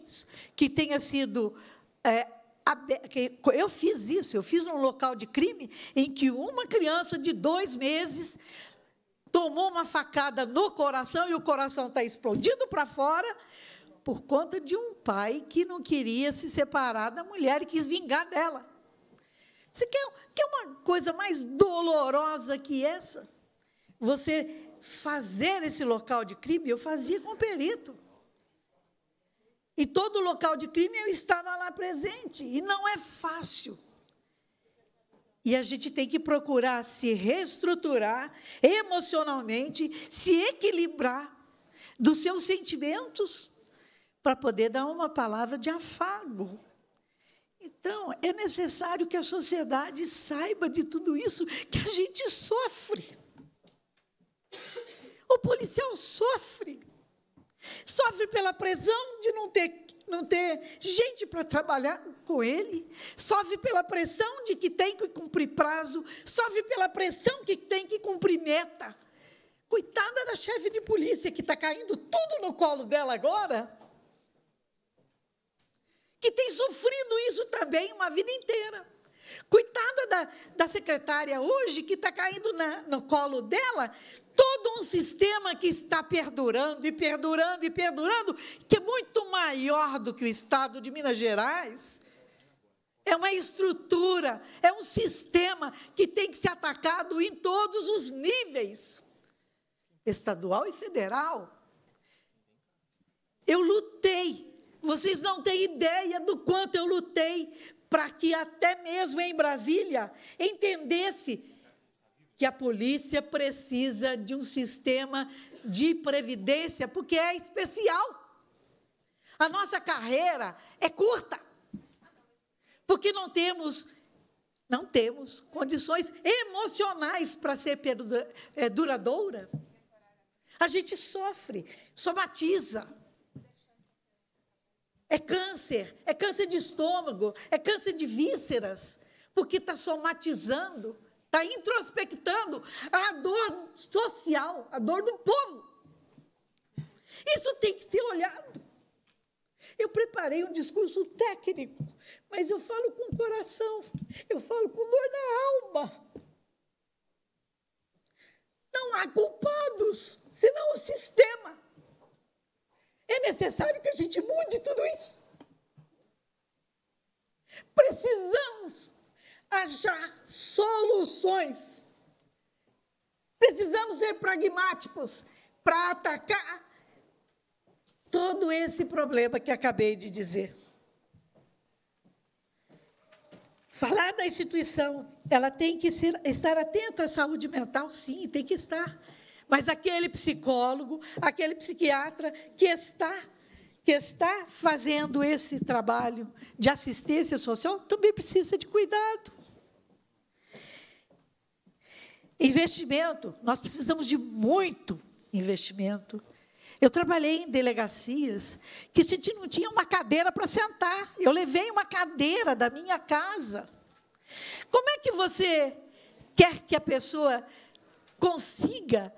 que tenha sido é, eu fiz isso, eu fiz num local de crime em que uma criança de dois meses tomou uma facada no coração e o coração está explodindo para fora por conta de um pai que não queria se separar da mulher e quis vingar dela. Você quer, quer uma coisa mais dolorosa que essa? Você fazer esse local de crime, eu fazia com perito. E todo local de crime eu estava lá presente. E não é fácil. E a gente tem que procurar se reestruturar emocionalmente, se equilibrar dos seus sentimentos para poder dar uma palavra de afago. Então, é necessário que a sociedade saiba de tudo isso que a gente sofre. O policial sofre. Sofre pela pressão de não ter não ter gente para trabalhar com ele, sofre pela pressão de que tem que cumprir prazo, sofre pela pressão que tem que cumprir meta. Coitada da chefe de polícia que está caindo tudo no colo dela agora, que tem sofrido isso também uma vida inteira. Coitada da, da secretária hoje, que está caindo na, no colo dela todo um sistema que está perdurando e perdurando e perdurando, que é muito maior do que o Estado de Minas Gerais. É uma estrutura, é um sistema que tem que ser atacado em todos os níveis estadual e federal. Eu lutei, vocês não têm ideia do quanto eu lutei para que até mesmo em Brasília entendesse que a polícia precisa de um sistema de previdência, porque é especial. A nossa carreira é curta. Porque não temos não temos condições emocionais para ser é, duradoura. A gente sofre, somatiza. É câncer, é câncer de estômago, é câncer de vísceras, porque está somatizando está introspectando a dor social, a dor do povo. Isso tem que ser olhado. Eu preparei um discurso técnico, mas eu falo com o coração, eu falo com dor na alma. Não há culpados, senão o sistema. É necessário que a gente mude tudo isso. Precisamos achar soluções. Precisamos ser pragmáticos para atacar todo esse problema que acabei de dizer. Falar da instituição, ela tem que ser, estar atenta à saúde mental, sim, tem que estar. Mas aquele psicólogo, aquele psiquiatra que está que está fazendo esse trabalho de assistência social também precisa de cuidado. Investimento, nós precisamos de muito investimento. Eu trabalhei em delegacias que a gente não tinha uma cadeira para sentar. Eu levei uma cadeira da minha casa. Como é que você quer que a pessoa consiga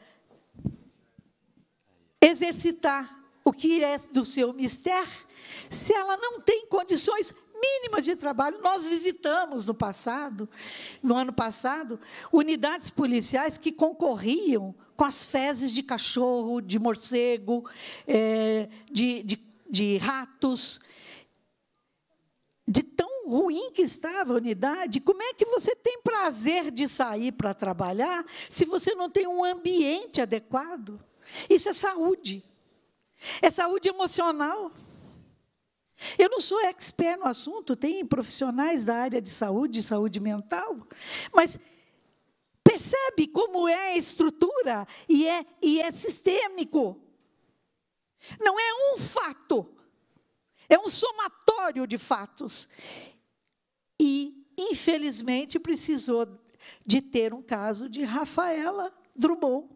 exercitar o que é do seu mister se ela não tem condições Mínimas de trabalho. Nós visitamos no passado, no ano passado, unidades policiais que concorriam com as fezes de cachorro, de morcego, é, de, de, de ratos. De tão ruim que estava a unidade, como é que você tem prazer de sair para trabalhar se você não tem um ambiente adequado? Isso é saúde. É saúde emocional. Eu não sou expert no assunto, tem profissionais da área de saúde, saúde mental, mas percebe como é a estrutura e é, e é sistêmico. Não é um fato, é um somatório de fatos. E, infelizmente, precisou de ter um caso de Rafaela Drummond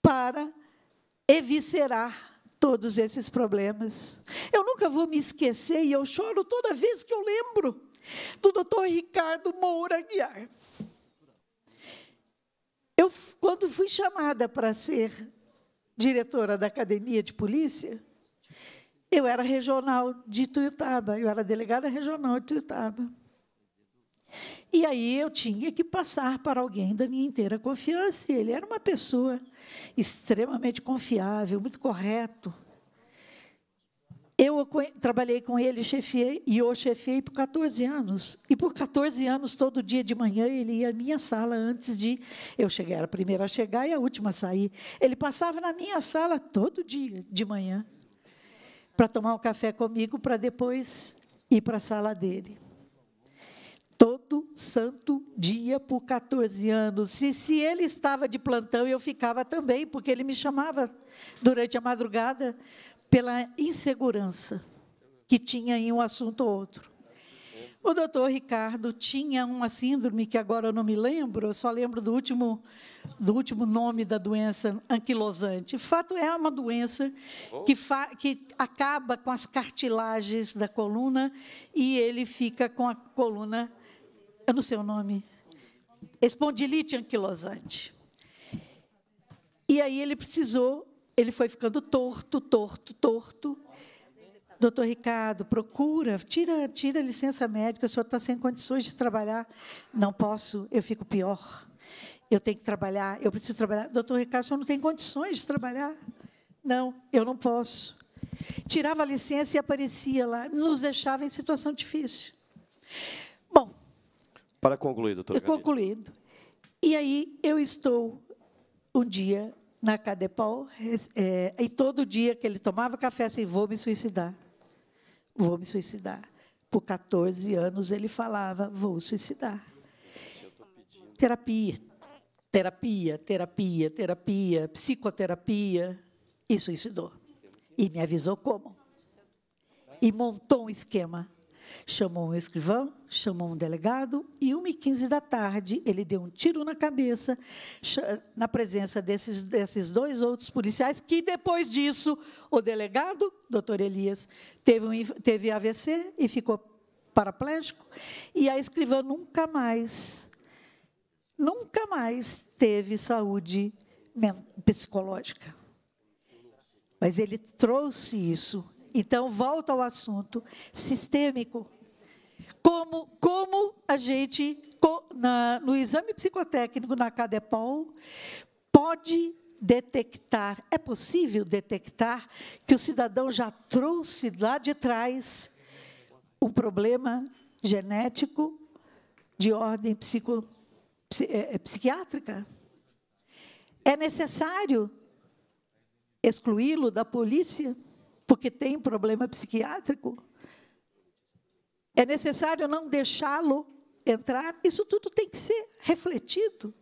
para eviscerar todos esses problemas. Eu nunca vou me esquecer e eu choro toda vez que eu lembro do doutor Ricardo Moura Guiar. Eu, quando fui chamada para ser diretora da academia de polícia, eu era regional de Tuiutaba, eu era delegada regional de Tuiutaba. E aí eu tinha que passar para alguém da minha inteira confiança. E ele era uma pessoa extremamente confiável, muito correto. Eu trabalhei com ele, chefiei, e eu chefiei por 14 anos. E por 14 anos, todo dia de manhã, ele ia à minha sala antes de eu chegar. Era a primeira a chegar e a última a sair. Ele passava na minha sala todo dia de manhã para tomar um café comigo, para depois ir para a sala dele santo dia por 14 anos. E se ele estava de plantão, eu ficava também, porque ele me chamava durante a madrugada pela insegurança que tinha em um assunto ou outro. O doutor Ricardo tinha uma síndrome que agora eu não me lembro, eu só lembro do último, do último nome da doença anquilosante. O fato é, é uma doença que, que acaba com as cartilagens da coluna e ele fica com a coluna eu não sei o nome, espondilite anquilosante. E aí ele precisou, ele foi ficando torto, torto, torto. Doutor Ricardo, procura, tira, tira a licença médica, o senhor está sem condições de trabalhar. Não posso, eu fico pior. Eu tenho que trabalhar, eu preciso trabalhar. Doutor Ricardo, o senhor não tem condições de trabalhar. Não, eu não posso. Tirava a licença e aparecia lá, nos deixava em situação difícil. Para concluir, doutora. Concluído. E aí eu estou um dia na Cadepol, é, e todo dia que ele tomava café assim, vou me suicidar, vou me suicidar. Por 14 anos ele falava, vou suicidar. Terapia, terapia, terapia, terapia, psicoterapia, e suicidou. E me avisou como. E montou um esquema Chamou um escrivão, chamou um delegado e, 1h15 da tarde, ele deu um tiro na cabeça, na presença desses, desses dois outros policiais, que depois disso, o delegado, doutor Elias, teve, um, teve AVC e ficou paraplégico, e a escrivã nunca mais, nunca mais teve saúde psicológica. Mas ele trouxe isso então, volta ao assunto sistêmico. Como, como a gente, na, no exame psicotécnico na Cadepol, pode detectar, é possível detectar que o cidadão já trouxe lá de trás um problema genético de ordem psico, é, é, psiquiátrica. É necessário excluí-lo da polícia? porque tem problema psiquiátrico. É necessário não deixá-lo entrar. Isso tudo tem que ser refletido.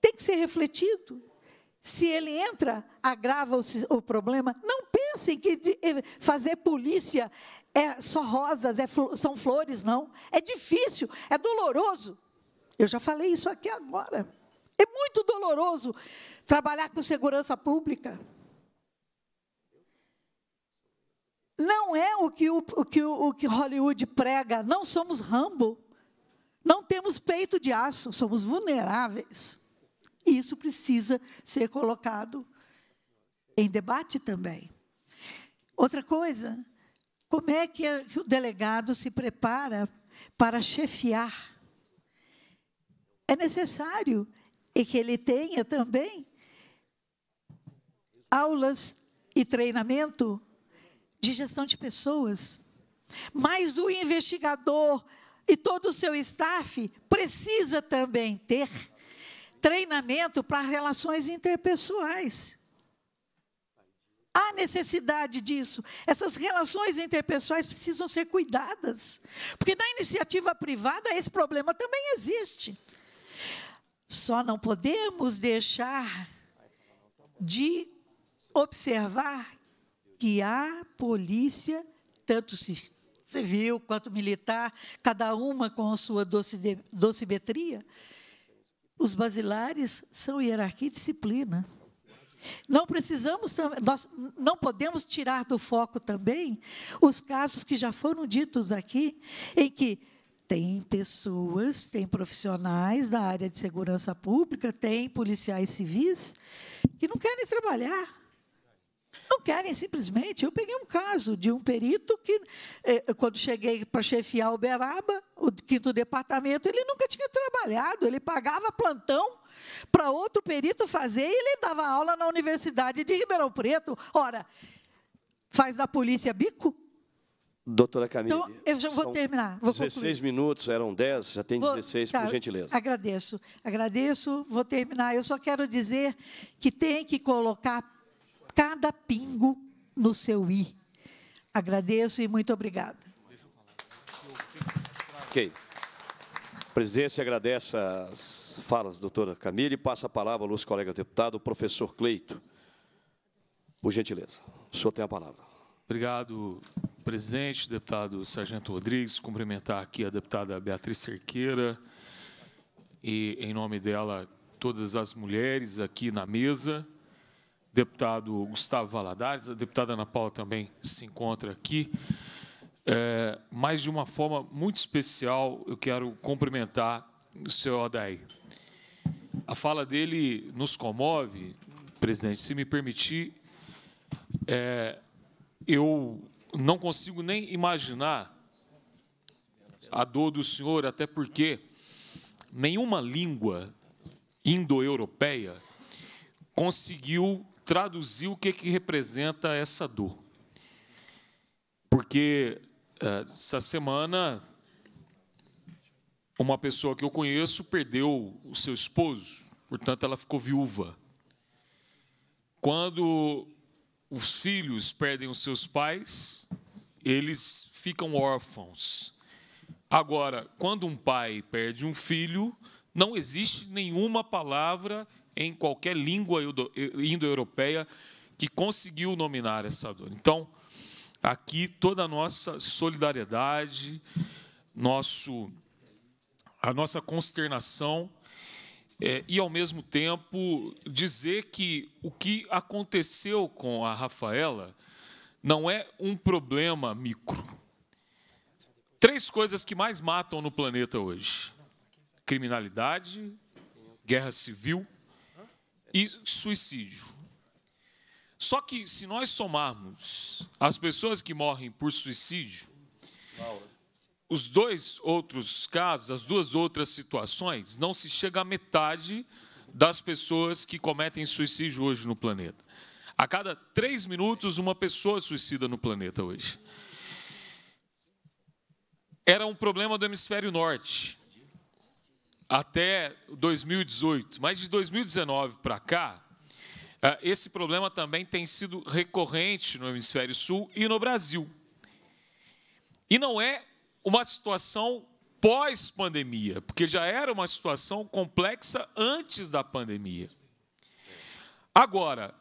Tem que ser refletido. Se ele entra, agrava o, problema. Não pensem que eh, fazer polícia é só rosas, é, são flores, não. É difícil, é doloroso. Eu já falei isso aqui agora. É muito doloroso trabalhar com segurança pública. Não é o que, o, o, que, o, que Hollywood prega, não somos Rambo. Não temos peito de aço, somos vulneráveis. E isso precisa ser colocado em debate também. Outra coisa, como é que o delegado se prepara para chefiar? É necessário e que ele tenha também aulas e treinamento de gestão de pessoas. Mas o investigador e todo o seu staff precisa também ter treinamento para relações interpessoais. Há necessidade disso. Essas relações interpessoais precisam ser cuidadas. Porque na iniciativa privada esse problema também existe. Só não podemos deixar de observar que a polícia, tanto civil quanto militar, cada uma com a sua docimetria, os basilares são hierarquia e disciplina. Não precisamos, nós não podemos tirar do foco também os casos que já foram ditos aqui, em que tem pessoas, tem profissionais da área de segurança pública, tem policiais civis que não querem trabalhar. Não querem simplesmente. Eu peguei um caso de um perito que, eh, quando cheguei para chefiar Uberaba, o quinto departamento, ele nunca tinha trabalhado, ele pagava plantão para outro perito fazer e ele dava aula na Universidade de Ribeirão Preto. Ora, faz da polícia bico? Doutora Camila. então, eu já vou terminar. Vou 16 concluir. minutos, eram 10, já tem 16, vou, tá, por gentileza. Agradeço, agradeço, vou terminar. Eu só quero dizer que tem que colocar cada pingo no seu i. Agradeço e muito obrigada. Ok. A presidência agradece as falas da doutora Camila e passa a palavra ao nosso colega deputado, professor Cleito. Por gentileza, o senhor tem a palavra. Obrigado, presidente, deputado Sargento Rodrigues, cumprimentar aqui a deputada Beatriz Cerqueira e, em nome dela, todas as mulheres aqui na mesa deputado Gustavo Valadares, a deputada Ana Paula também se encontra aqui. É, mas, de uma forma muito especial, eu quero cumprimentar o senhor Odair. A fala dele nos comove, presidente. Se me permitir, é, eu não consigo nem imaginar a dor do senhor, até porque nenhuma língua indo-europeia conseguiu traduzir o que, que representa essa dor. Porque eh, essa semana, uma pessoa que eu conheço perdeu o seu esposo, portanto, ela ficou viúva. Quando os filhos perdem os seus pais, eles ficam órfãos. Agora, quando um pai perde um filho, não existe nenhuma palavra em qualquer língua indo-europeia que conseguiu nominar essa dor. Então, aqui toda a nossa solidariedade, nosso, a nossa consternação é, e, ao mesmo tempo, dizer que o que aconteceu com a Rafaela não é um problema micro. Três coisas que mais matam no planeta hoje: criminalidade, guerra civil e suicídio. Só que se nós somarmos as pessoas que morrem por suicídio, os dois outros casos, as duas outras situações, não se chega à metade das pessoas que cometem suicídio hoje no planeta. A cada três minutos, uma pessoa suicida no planeta hoje. Era um problema do hemisfério norte até 2018, mas de 2019 para cá, eh, esse problema também tem sido recorrente no Hemisfério Sul e no Brasil. E não é uma situação pós-pandemia, porque já era uma situação complexa antes da pandemia. Agora,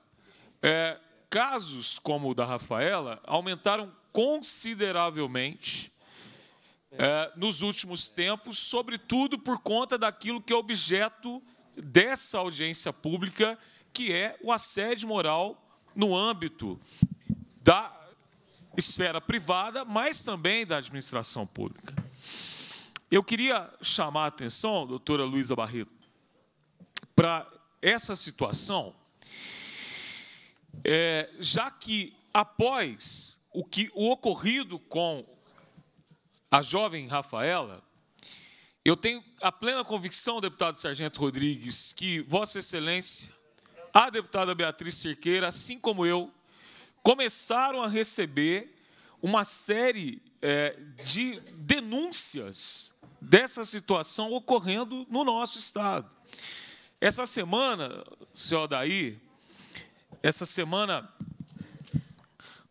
é, casos como o da Rafaela aumentaram consideravelmente é, nos últimos tempos, sobretudo por conta daquilo que é objeto dessa audiência pública, que é o assédio moral no âmbito da esfera privada, mas também da administração pública. Eu queria chamar a atenção, doutora Luísa Barreto, para essa situação, é, já que após o que o ocorrido com a jovem Rafaela, eu tenho a plena convicção, deputado Sargento Rodrigues, que Vossa Excelência, a deputada Beatriz Cerqueira, assim como eu, começaram a receber uma série é, de denúncias dessa situação ocorrendo no nosso Estado. Essa semana, senhor Daí, essa semana,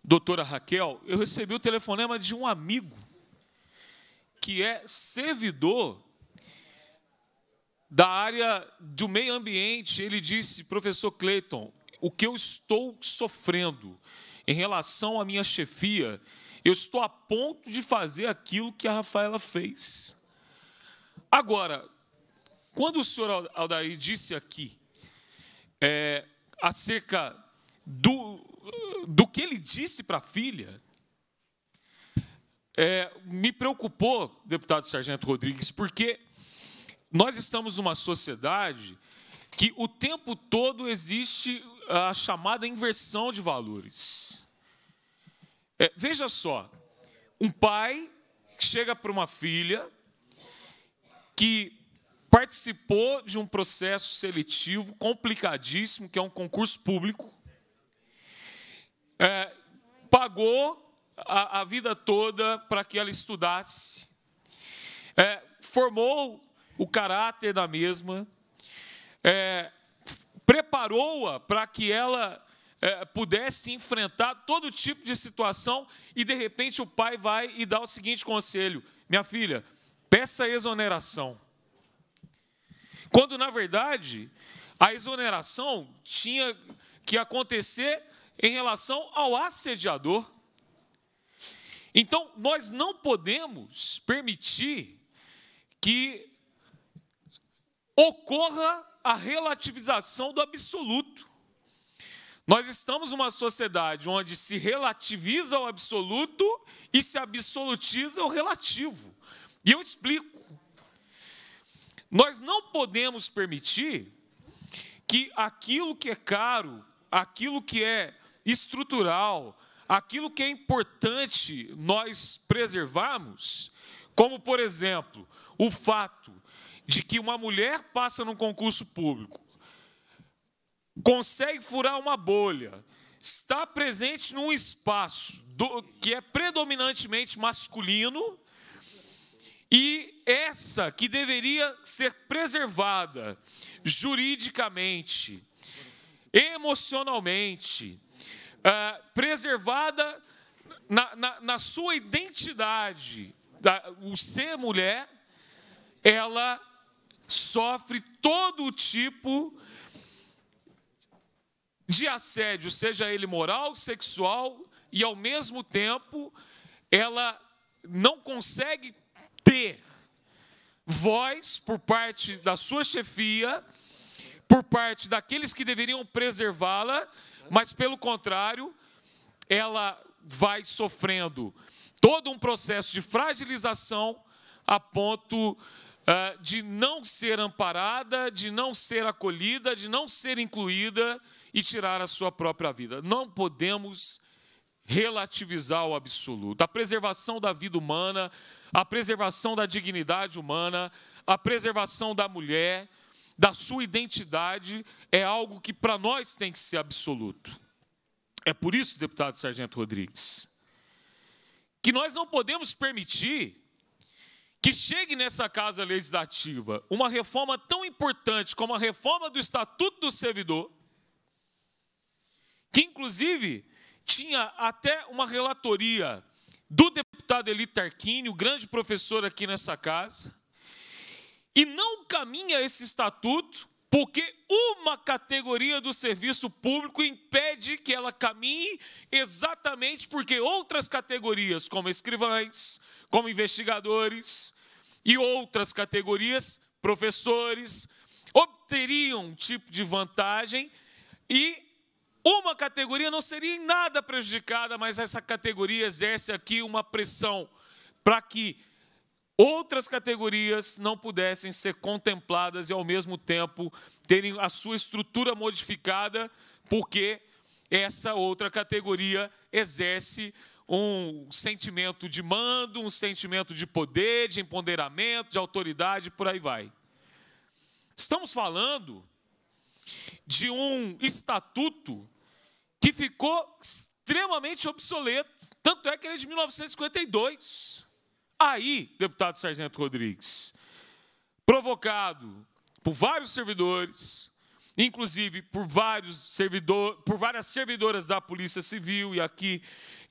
doutora Raquel, eu recebi o telefonema de um amigo que é servidor da área do meio ambiente, ele disse, professor Clayton, o que eu estou sofrendo em relação à minha chefia, eu estou a ponto de fazer aquilo que a Rafaela fez. Agora, quando o senhor Aldair disse aqui é, acerca do, do que ele disse para a filha, é, me preocupou, deputado Sargento Rodrigues, porque nós estamos numa sociedade que o tempo todo existe a chamada inversão de valores. É, veja só, um pai chega para uma filha que participou de um processo seletivo complicadíssimo, que é um concurso público, é, pagou a, a vida toda para que ela estudasse, é, formou o caráter da mesma, é, preparou-a para que ela é, pudesse enfrentar todo tipo de situação e de repente o pai vai e dá o seguinte conselho: minha filha, peça exoneração. Quando na verdade a exoneração tinha que acontecer em relação ao assediador. Então, nós não podemos permitir que ocorra a relativização do absoluto. Nós estamos numa sociedade onde se relativiza o absoluto e se absolutiza o relativo. E eu explico. Nós não podemos permitir que aquilo que é caro, aquilo que é estrutural, aquilo que é importante nós preservarmos, como, por exemplo, o fato de que uma mulher passa num concurso público, consegue furar uma bolha, está presente num espaço do, que é predominantemente masculino e essa que deveria ser preservada juridicamente, emocionalmente, ah, preservada na, na, na, sua identidade, da, o ser mulher, ela sofre todo tipo de assédio, seja ele moral, sexual, e ao mesmo tempo ela não consegue ter voz por parte da sua chefia, por parte daqueles que deveriam preservá-la, mas pelo contrário, ela vai sofrendo todo um processo de fragilização a ponto uh, de não ser amparada, de não ser acolhida, de não ser incluída e tirar a sua própria vida. Não podemos relativizar o absoluto. A preservação da vida humana, a preservação da dignidade humana, a preservação da mulher, da sua identidade é algo que para nós tem que ser absoluto. É por isso, deputado Sargento Rodrigues, que nós não podemos permitir que chegue nessa casa legislativa uma reforma tão importante como a reforma do Estatuto do Servidor, que inclusive tinha até uma relatoria do deputado Eli Tarquini, o grande professor aqui nessa casa, e não caminha esse estatuto porque uma categoria do serviço público impede que ela caminhe exatamente porque outras categorias, como escrivães, como investigadores e outras categorias, professores, obteriam um tipo de vantagem e uma categoria não seria em nada prejudicada, mas essa categoria exerce aqui uma pressão para que outras categorias não pudessem ser contempladas e, ao mesmo tempo, terem a sua estrutura modificada, porque essa outra categoria exerce um sentimento de mando, um sentimento de poder, de empoderamento, de autoridade, por aí vai. Estamos falando de um estatuto que ficou extremamente obsoleto, tanto é que ele é de 1952. Aí, deputado Sargento Rodrigues, provocado por vários servidores, inclusive por vários servidor, por várias servidoras da Polícia Civil, e aqui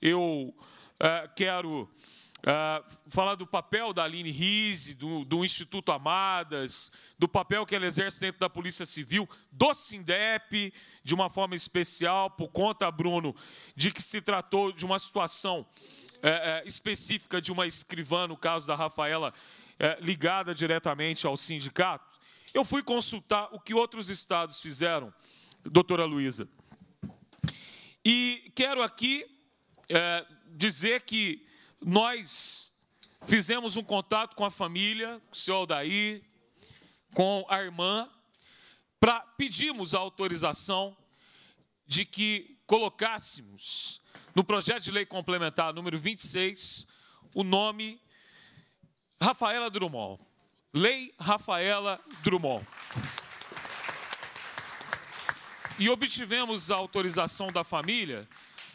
eu uh, quero uh, falar do papel da Aline Rize, do, do, Instituto Amadas, do papel que ela exerce dentro da Polícia Civil, do Sindep, de uma forma especial, por conta, Bruno, de que se tratou de uma situação é, é, específica de uma escrivã, no caso da Rafaela, é, ligada diretamente ao sindicato, eu fui consultar o que outros estados fizeram, doutora Luísa. E quero aqui dizer que nós fizemos um contato com a família, com o senhor Aldair, com a irmã, para pedirmos a autorização de que colocássemos no projeto de lei complementar número 26, o nome Rafaela Drummond. Lei Rafaela Drummond. E obtivemos a autorização da família,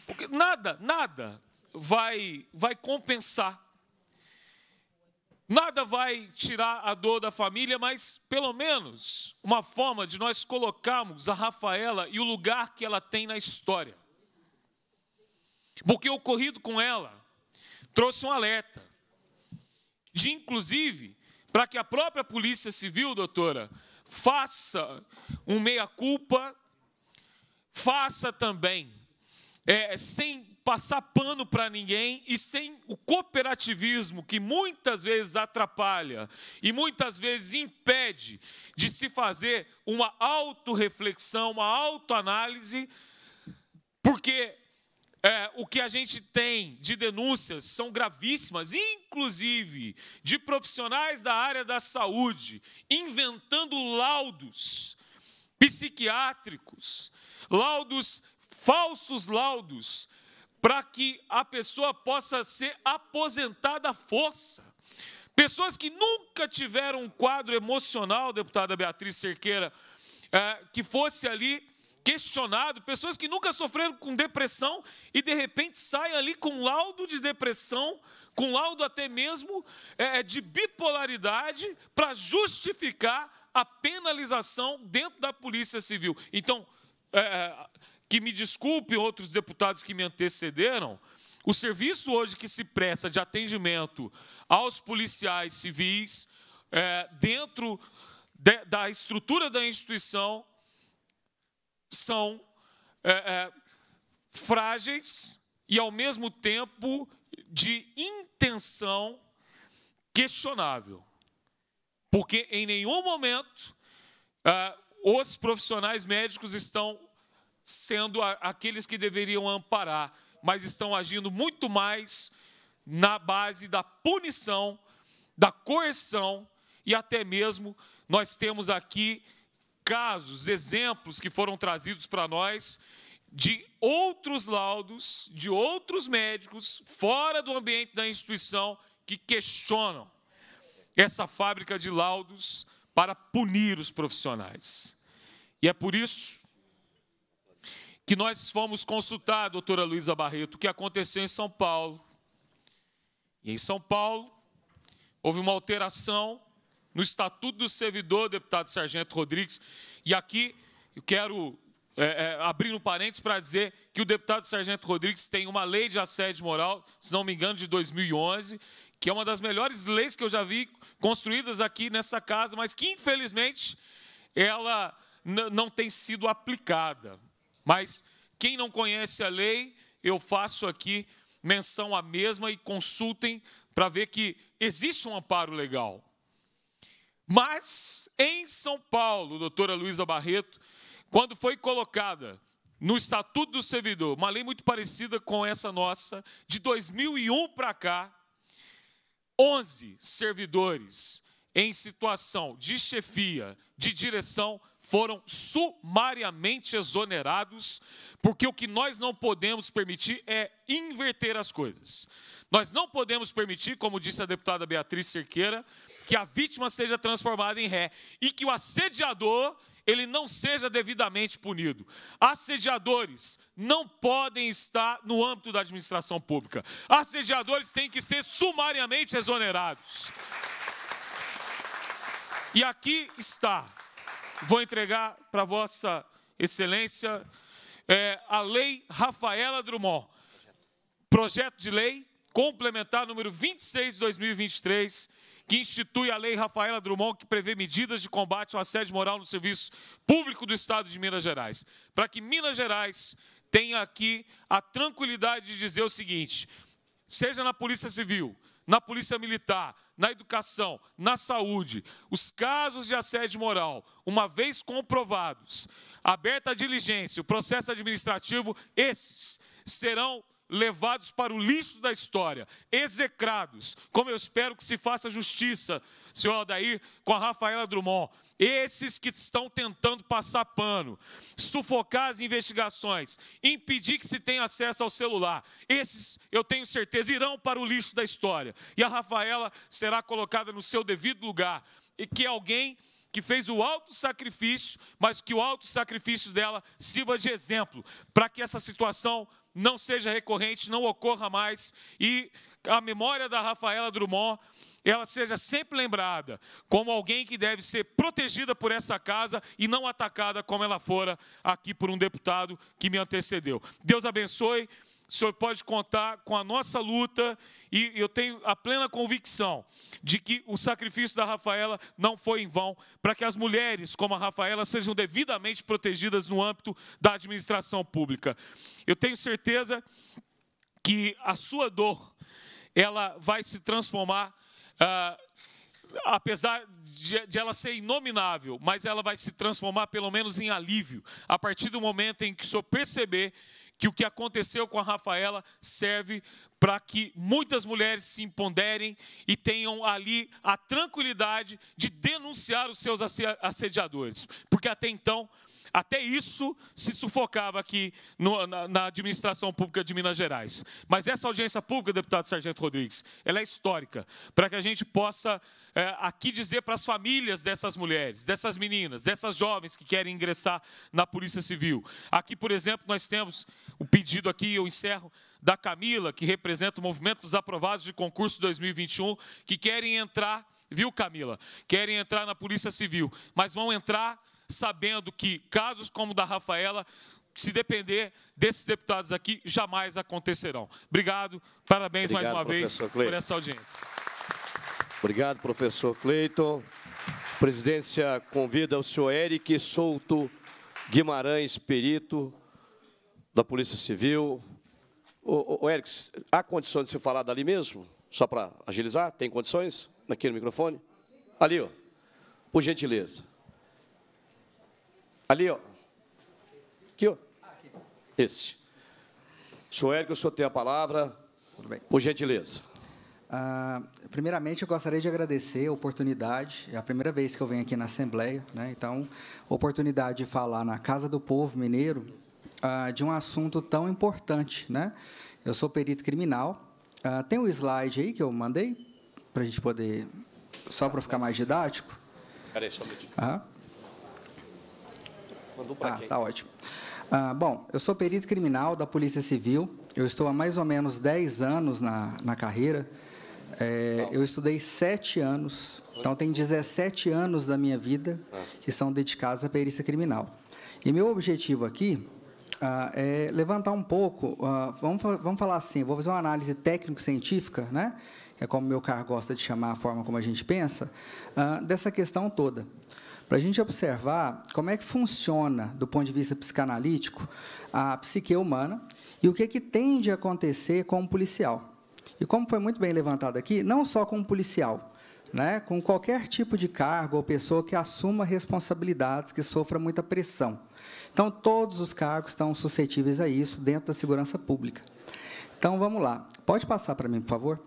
porque nada, nada vai, vai compensar. Nada vai tirar a dor da família, mas pelo menos uma forma de nós colocarmos a Rafaela e o lugar que ela tem na história. Porque o ocorrido com ela trouxe um alerta, de inclusive para que a própria Polícia Civil, doutora, faça um meia-culpa, faça também, é, sem passar pano para ninguém e sem o cooperativismo que muitas vezes atrapalha e muitas vezes impede de se fazer uma autorreflexão, uma autoanálise, porque é, o que a gente tem de denúncias são gravíssimas, inclusive de profissionais da área da saúde inventando laudos psiquiátricos, laudos, falsos laudos, para que a pessoa possa ser aposentada à força. Pessoas que nunca tiveram um quadro emocional, deputada Beatriz Cerqueira, é, que fosse ali questionado, pessoas que nunca sofreram com depressão e de repente saem ali com laudo de depressão, com laudo até mesmo é, é de bipolaridade, para justificar a penalização dentro da Polícia Civil. Então, é, é, que me desculpe outros deputados que me antecederam, o serviço hoje que se presta de atendimento aos policiais civis, é, dentro da estrutura da instituição, são é, é, frágeis e, ao mesmo tempo, de intenção questionável. Porque em nenhum momento é, os profissionais médicos estão sendo a, aqueles que deveriam amparar, mas estão agindo muito mais na base da punição, da coerção e até mesmo nós temos aqui casos, exemplos que foram trazidos para nós de outros laudos, de outros médicos fora do ambiente da instituição que questionam essa fábrica de laudos para punir os profissionais. E é por isso que nós fomos consultar, doutora Luísa Barreto, o que aconteceu em São Paulo. E em São Paulo, houve uma alteração no Estatuto do Servidor, deputado Sargento Rodrigues. E aqui eu quero é, é, abrir um parênteses para dizer que o deputado Sargento Rodrigues tem uma lei de assédio moral, se não me engano, de 2011, que é uma das melhores leis que eu já vi construídas aqui nessa casa, mas que, infelizmente, ela não tem sido aplicada. Mas quem não conhece a lei, eu faço aqui menção à mesma e consultem para ver que existe um amparo legal. Mas em São Paulo, doutora Luísa Barreto, quando foi colocada no Estatuto do Servidor, uma lei muito parecida com essa nossa, de 2001 para cá, 11 servidores em situação de chefia, de direção, foram sumariamente exonerados, porque o que nós não podemos permitir é inverter as coisas. Nós não podemos permitir, como disse a deputada Beatriz Cerqueira, que a vítima seja transformada em ré e que o assediador ele não seja devidamente punido. Assediadores não podem estar no âmbito da administração pública. Assediadores têm que ser sumariamente exonerados. E aqui está Vou entregar para Vossa Excelência é, a Lei Rafaela Drummond, projeto de lei complementar número 26 de 2023, que institui a Lei Rafaela Drummond, que prevê medidas de combate ao assédio moral no serviço público do Estado de Minas Gerais. Para que Minas Gerais tenha aqui a tranquilidade de dizer o seguinte: seja na Polícia Civil, na polícia militar, na educação, na saúde, os casos de assédio moral, uma vez comprovados, aberta a diligência, o processo administrativo, esses serão levados para o lixo da história, execrados, como eu espero que se faça justiça senhor Aldair, com a Rafaela Drummond. Esses que estão tentando passar pano, sufocar as investigações, impedir que se tenha acesso ao celular, esses, eu tenho certeza, irão para o lixo da história. E a Rafaela será colocada no seu devido lugar. E que alguém que fez o alto sacrifício, mas que o alto sacrifício dela sirva de exemplo para que essa situação não seja recorrente, não ocorra mais e a memória da Rafaela Drummond ela seja sempre lembrada como alguém que deve ser protegida por essa casa e não atacada como ela fora aqui por um deputado que me antecedeu. Deus abençoe. O senhor pode contar com a nossa luta e eu tenho a plena convicção de que o sacrifício da Rafaela não foi em vão, para que as mulheres como a Rafaela sejam devidamente protegidas no âmbito da administração pública. Eu tenho certeza que a sua dor ela vai se transformar, ah, apesar de, de, ela ser inominável, mas ela vai se transformar pelo menos em alívio, a partir do momento em que o senhor perceber que o que aconteceu com a Rafaela serve para que muitas mulheres se empoderem e tenham ali a tranquilidade de denunciar os seus assediadores. Porque até então, até isso se sufocava aqui no, na, na, administração pública de Minas Gerais. Mas essa audiência pública, deputado Sargento Rodrigues, ela é histórica, para que a gente possa é, aqui dizer para as famílias dessas mulheres, dessas meninas, dessas jovens que querem ingressar na Polícia Civil. Aqui, por exemplo, nós temos o um pedido aqui, eu encerro, da Camila, que representa o Movimento dos Aprovados de Concurso 2021, que querem entrar, viu, Camila? Querem entrar na Polícia Civil, mas vão entrar sabendo que casos como o da Rafaela, se depender desses deputados aqui, jamais acontecerão. Obrigado, parabéns Obrigado, mais uma vez por essa audiência. Obrigado, professor Cleiton. A presidência convida o senhor Eric Souto Guimarães, perito da Polícia Civil, Ô, ô, Eric, há condições de se falar dali mesmo? Só para agilizar? Tem condições? Aqui no microfone? Ali, ó. Por gentileza. Ali, ó. Aqui, ó. Esse. Senhor Érico, o senhor tem a palavra. Tudo bem. Por gentileza. Ah, primeiramente, eu gostaria de agradecer a oportunidade. É a primeira vez que eu venho aqui na Assembleia, né? então, oportunidade de falar na Casa do Povo Mineiro ah, de um assunto tão importante, né? Eu sou perito criminal. Ah, tem um slide aí que eu mandei para a gente poder, só para ficar mais didático. Peraí, só um minutinho. Ah. Mandou para ah, quem? Tá ótimo. Ah, bom, eu sou perito criminal da Polícia Civil. Eu estou há mais ou menos 10 anos na, na carreira. É, eu estudei 7 anos, então tem 17 anos da minha vida que são dedicados à perícia criminal. E meu objetivo aqui ah, é levantar um pouco, ah, vamos, vamos falar assim, vou fazer uma análise técnico-científica, né? é como meu carro gosta de chamar a forma como a gente pensa, ah, dessa questão toda. Para a gente observar como é que funciona, do ponto de vista psicanalítico, a psique humana e o que, é que tende a acontecer com o policial. E como foi muito bem levantado aqui, não só com o policial, né, com qualquer tipo de cargo ou pessoa que assuma responsabilidades, que sofra muita pressão. Então, todos os cargos estão suscetíveis a isso dentro da segurança pública. Então, vamos lá. Pode passar para mim, por favor?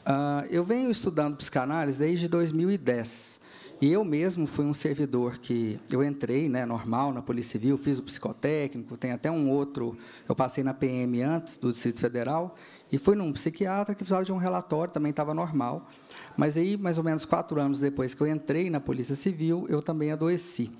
Uh, eu venho estudando psicanálise desde 2010. E eu mesmo fui um servidor que eu entrei, né, normal, na Polícia Civil, fiz o psicotécnico, tem até um outro, eu passei na PM antes do Distrito Federal, e fui num psiquiatra que precisava de um relatório, também estava normal. Mas aí, mais ou menos quatro anos depois que eu entrei na Polícia Civil, eu também adoeci.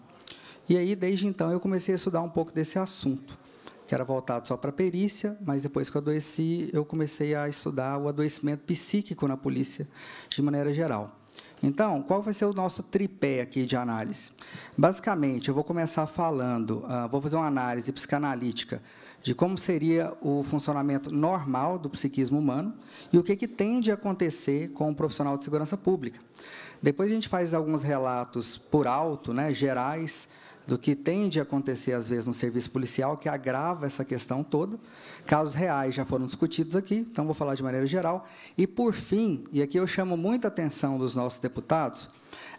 E aí, desde então, eu comecei a estudar um pouco desse assunto, que era voltado só para a perícia, mas depois que eu adoeci, eu comecei a estudar o adoecimento psíquico na polícia, de maneira geral. Então, qual vai ser o nosso tripé aqui de análise? Basicamente, eu vou começar falando, ah, vou fazer uma análise psicanalítica de como seria o funcionamento normal do psiquismo humano e o que, que tende a acontecer com o profissional de segurança pública. Depois a gente faz alguns relatos por alto, né, gerais, do que tende a acontecer, às vezes, no serviço policial, que agrava essa questão toda. Casos reais já foram discutidos aqui, então vou falar de maneira geral. E, por fim, e aqui eu chamo muita atenção dos nossos deputados,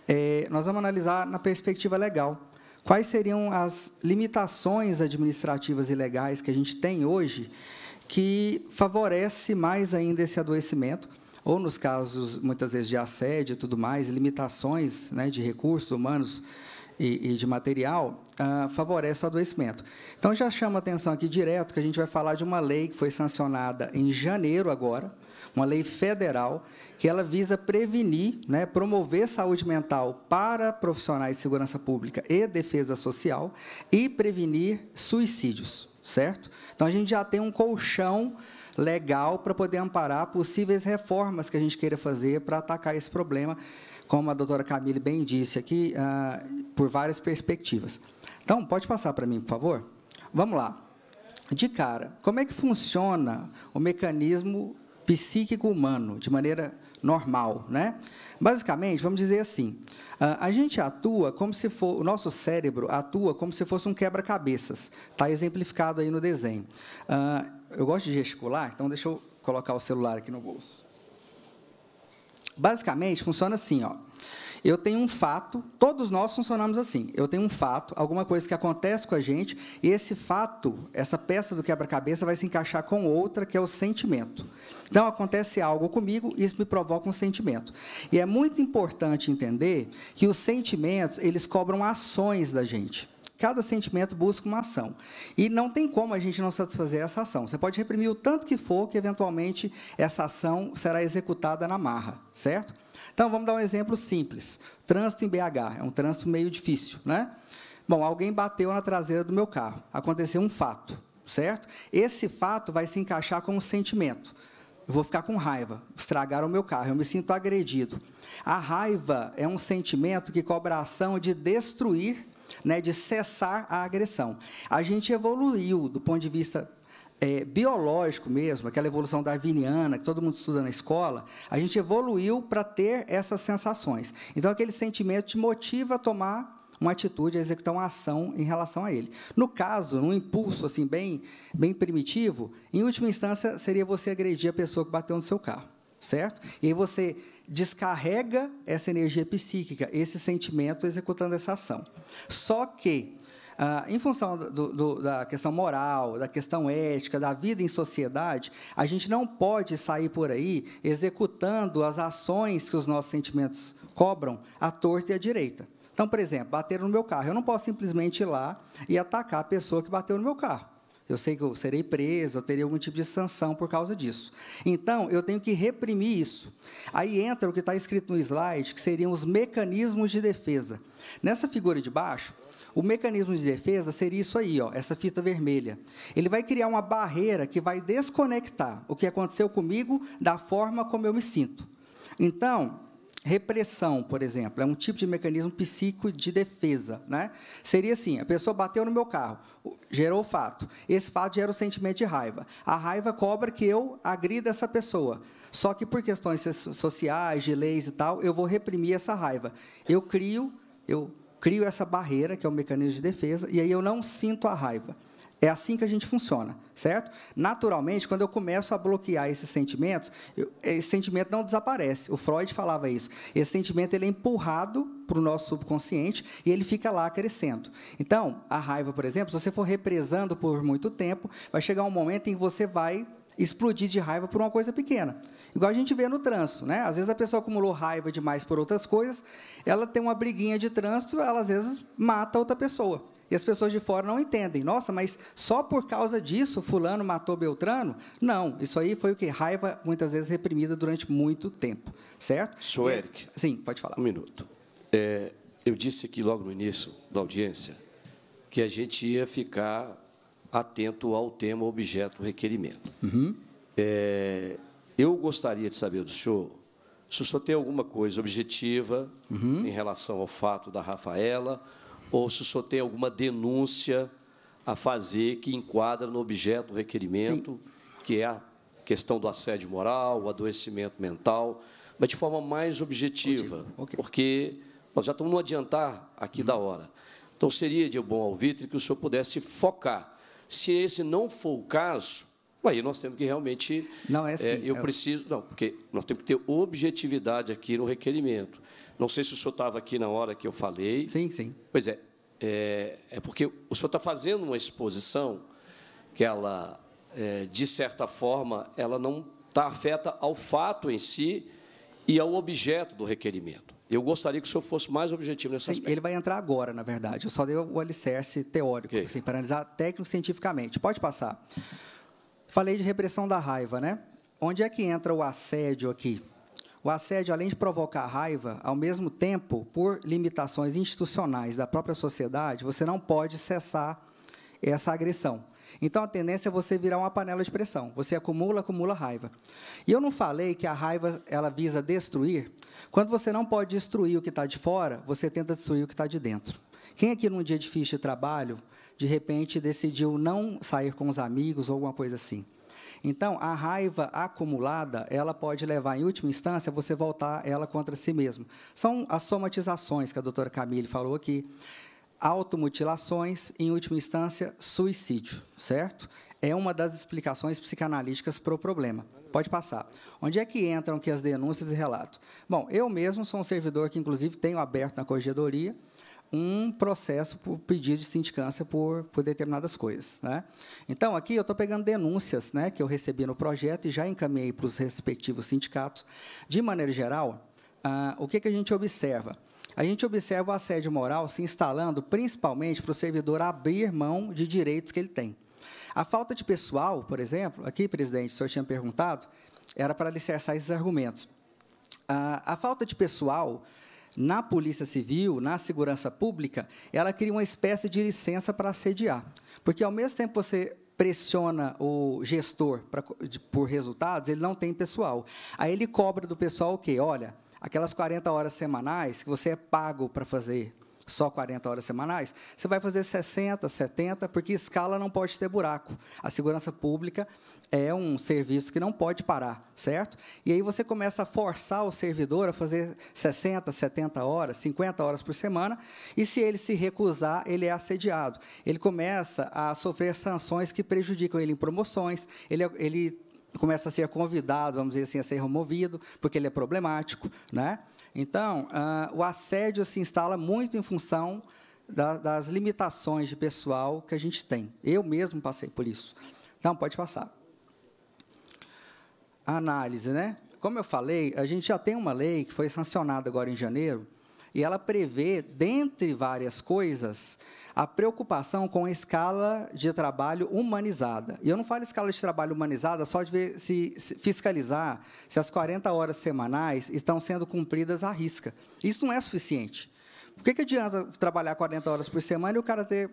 é, nós vamos analisar na perspectiva legal. Quais seriam as limitações administrativas e legais que a gente tem hoje que favorece mais ainda esse adoecimento, ou nos casos, muitas vezes, de assédio e tudo mais, limitações né, de recursos humanos e, e de material, uh, favorece o adoecimento. Então, já chama atenção aqui direto que a gente vai falar de uma lei que foi sancionada em janeiro agora, uma lei federal que ela visa prevenir, né, promover saúde mental para profissionais de segurança pública e defesa social e prevenir suicídios, certo? Então a gente já tem um colchão legal para poder amparar possíveis reformas que a gente queira fazer para atacar esse problema como a doutora Camille bem disse aqui, ah, por várias perspectivas. Então, pode passar para mim, por favor? Vamos lá. De cara, como é que funciona o mecanismo psíquico humano de maneira normal, né? Basicamente, vamos dizer assim, ah, a gente atua como se for, o nosso cérebro atua como se fosse um quebra-cabeças, está exemplificado aí no desenho. Ah, eu gosto de gesticular, então deixa eu colocar o celular aqui no bolso basicamente funciona assim, ó. Eu tenho um fato, todos nós funcionamos assim. Eu tenho um fato, alguma coisa que acontece com a gente, e esse fato, essa peça do quebra-cabeça, vai se encaixar com outra, que é o sentimento. Então, acontece algo comigo, isso me provoca um sentimento. E é muito importante entender que os sentimentos, eles cobram ações da gente cada sentimento busca uma ação. E não tem como a gente não satisfazer essa ação. Você pode reprimir o tanto que for, que eventualmente essa ação será executada na marra, certo? Então, vamos dar um exemplo simples. Trânsito em BH, é um trânsito meio difícil, né? Bom, alguém bateu na traseira do meu carro. Aconteceu um fato, certo? Esse fato vai se encaixar com o sentimento. Eu vou ficar com raiva, estragaram o meu carro, eu me sinto agredido. A raiva é um sentimento que cobra a ação de destruir né, de cessar a agressão. A gente evoluiu do ponto de vista é, biológico mesmo, aquela evolução darwiniana que todo mundo estuda na escola, a gente evoluiu para ter essas sensações. Então, aquele sentimento te motiva a tomar uma atitude, a executar uma ação em relação a ele. No caso, num impulso assim bem, bem primitivo, em última instância seria você agredir a pessoa que bateu no seu carro, certo? E aí você descarrega essa energia psíquica, esse sentimento, executando essa ação. Só que, ah, em função do, do, da questão moral, da questão ética, da vida em sociedade, a gente não pode sair por aí executando as ações que os nossos sentimentos cobram à torta e à direita. Então, por exemplo, bateram no meu carro. Eu não posso simplesmente ir lá e atacar a pessoa que bateu no meu carro. Eu sei que eu serei preso, eu terei algum tipo de sanção por causa disso. Então, eu tenho que reprimir isso. Aí entra o que está escrito no slide, que seriam os mecanismos de defesa. Nessa figura de baixo, o mecanismo de defesa seria isso aí, ó, essa fita vermelha. Ele vai criar uma barreira que vai desconectar o que aconteceu comigo da forma como eu me sinto. Então, Repressão, por exemplo, é um tipo de mecanismo psíquico de defesa. Né? Seria assim: a pessoa bateu no meu carro, gerou o fato. Esse fato gera o sentimento de raiva. A raiva cobra que eu agrida essa pessoa. Só que por questões sociais, de leis e tal, eu vou reprimir essa raiva. Eu crio, eu crio essa barreira, que é o um mecanismo de defesa, e aí eu não sinto a raiva. É assim que a gente funciona, certo? Naturalmente, quando eu começo a bloquear esses sentimentos, eu, esse sentimento não desaparece. O Freud falava isso. Esse sentimento ele é empurrado para o nosso subconsciente e ele fica lá crescendo. Então, a raiva, por exemplo, se você for represando por muito tempo, vai chegar um momento em que você vai explodir de raiva por uma coisa pequena. Igual a gente vê no trânsito, né? Às vezes a pessoa acumulou raiva demais por outras coisas, ela tem uma briguinha de trânsito, ela às vezes mata outra pessoa. E as pessoas de fora não entendem. Nossa, mas só por causa disso fulano matou Beltrano? Não, isso aí foi o que raiva muitas vezes reprimida durante muito tempo, certo? Sou é- Eric. Sim, pode falar. Um minuto. É, eu disse aqui logo no início da audiência que a gente ia ficar atento ao tema objeto requerimento. Uhum. É, eu gostaria de saber do senhor se o senhor tem alguma coisa objetiva uhum. em relação ao fato da Rafaela ou se o senhor tem alguma denúncia a fazer que enquadra no objeto do requerimento, Sim. que é a questão do assédio moral, o adoecimento mental, mas de forma mais objetiva, okay. porque nós já estamos no adiantar aqui uhum. da hora. Então, seria de bom alvitre que o senhor pudesse focar. Se esse não for o caso, aí nós temos que realmente... Não, é assim. É, eu é... preciso... Não, porque nós temos que ter objetividade aqui no requerimento. Não sei se o senhor estava aqui na hora que eu falei. Sim, sim. Pois é, é, é porque o senhor está fazendo uma exposição que ela, é, de certa forma, ela não está afeta ao fato em si e ao objeto do requerimento. Eu gostaria que o senhor fosse mais objetivo nessa aspecto. Ele vai entrar agora, na verdade. Eu só dei o alicerce teórico, okay. assim, para analisar técnico-cientificamente. Pode passar. Falei de repressão da raiva, né? Onde é que entra o assédio aqui? O assédio, além de provocar raiva, ao mesmo tempo, por limitações institucionais da própria sociedade, você não pode cessar essa agressão. Então, a tendência é você virar uma panela de pressão. Você acumula, acumula raiva. E eu não falei que a raiva ela visa destruir. Quando você não pode destruir o que está de fora, você tenta destruir o que está de dentro. Quem aqui, num dia difícil de trabalho, de repente decidiu não sair com os amigos ou alguma coisa assim? Então, a raiva acumulada, ela pode levar, em última instância, você voltar ela contra si mesmo. São as somatizações que a doutora Camille falou aqui. Automutilações, em última instância, suicídio, certo? É uma das explicações psicanalíticas para o problema. Pode passar. Onde é que entram que as denúncias e relatos? Bom, eu mesmo sou um servidor que, inclusive, tenho aberto na corregedoria, um processo por pedido de sindicância por, por determinadas coisas. Né? Então, aqui eu estou pegando denúncias né, que eu recebi no projeto e já encaminhei para os respectivos sindicatos. De maneira geral, ah, o que, que a gente observa? A gente observa o assédio moral se instalando principalmente para o servidor abrir mão de direitos que ele tem. A falta de pessoal, por exemplo, aqui, presidente, o senhor tinha perguntado, era para alicerçar esses argumentos. Ah, a falta de pessoal na Polícia Civil, na Segurança Pública, ela cria uma espécie de licença para assediar. Porque, ao mesmo tempo, você pressiona o gestor pra, de, por resultados, ele não tem pessoal. Aí ele cobra do pessoal o quê? Olha, aquelas 40 horas semanais que você é pago para fazer só 40 horas semanais, você vai fazer 60, 70, porque escala não pode ter buraco. A segurança pública é um serviço que não pode parar, certo? E aí você começa a forçar o servidor a fazer 60, 70 horas, 50 horas por semana, e se ele se recusar, ele é assediado. Ele começa a sofrer sanções que prejudicam ele em promoções, ele, é, ele começa a ser convidado, vamos dizer assim, a ser removido, porque ele é problemático, né? Então, uh, o assédio se instala muito em função da, das limitações de pessoal que a gente tem. Eu mesmo passei por isso. Então, pode passar análise, né? Como eu falei, a gente já tem uma lei que foi sancionada agora em janeiro, e ela prevê, dentre várias coisas, a preocupação com a escala de trabalho humanizada. E eu não falo escala de trabalho humanizada só de ver, se, se, fiscalizar se as 40 horas semanais estão sendo cumpridas à risca. Isso não é suficiente. Por que, que adianta trabalhar 40 horas por semana e o cara ter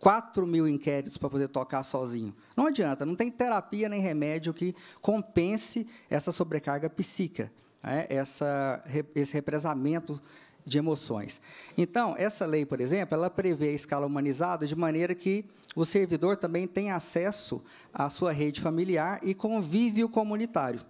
4 mil inquéritos para poder tocar sozinho. Não adianta, não tem terapia nem remédio que compense essa sobrecarga psíquica, né? essa, esse represamento de emoções. Então, essa lei, por exemplo, ela prevê a escala humanizada de maneira que o servidor também tem acesso à sua rede familiar e convívio comunitário.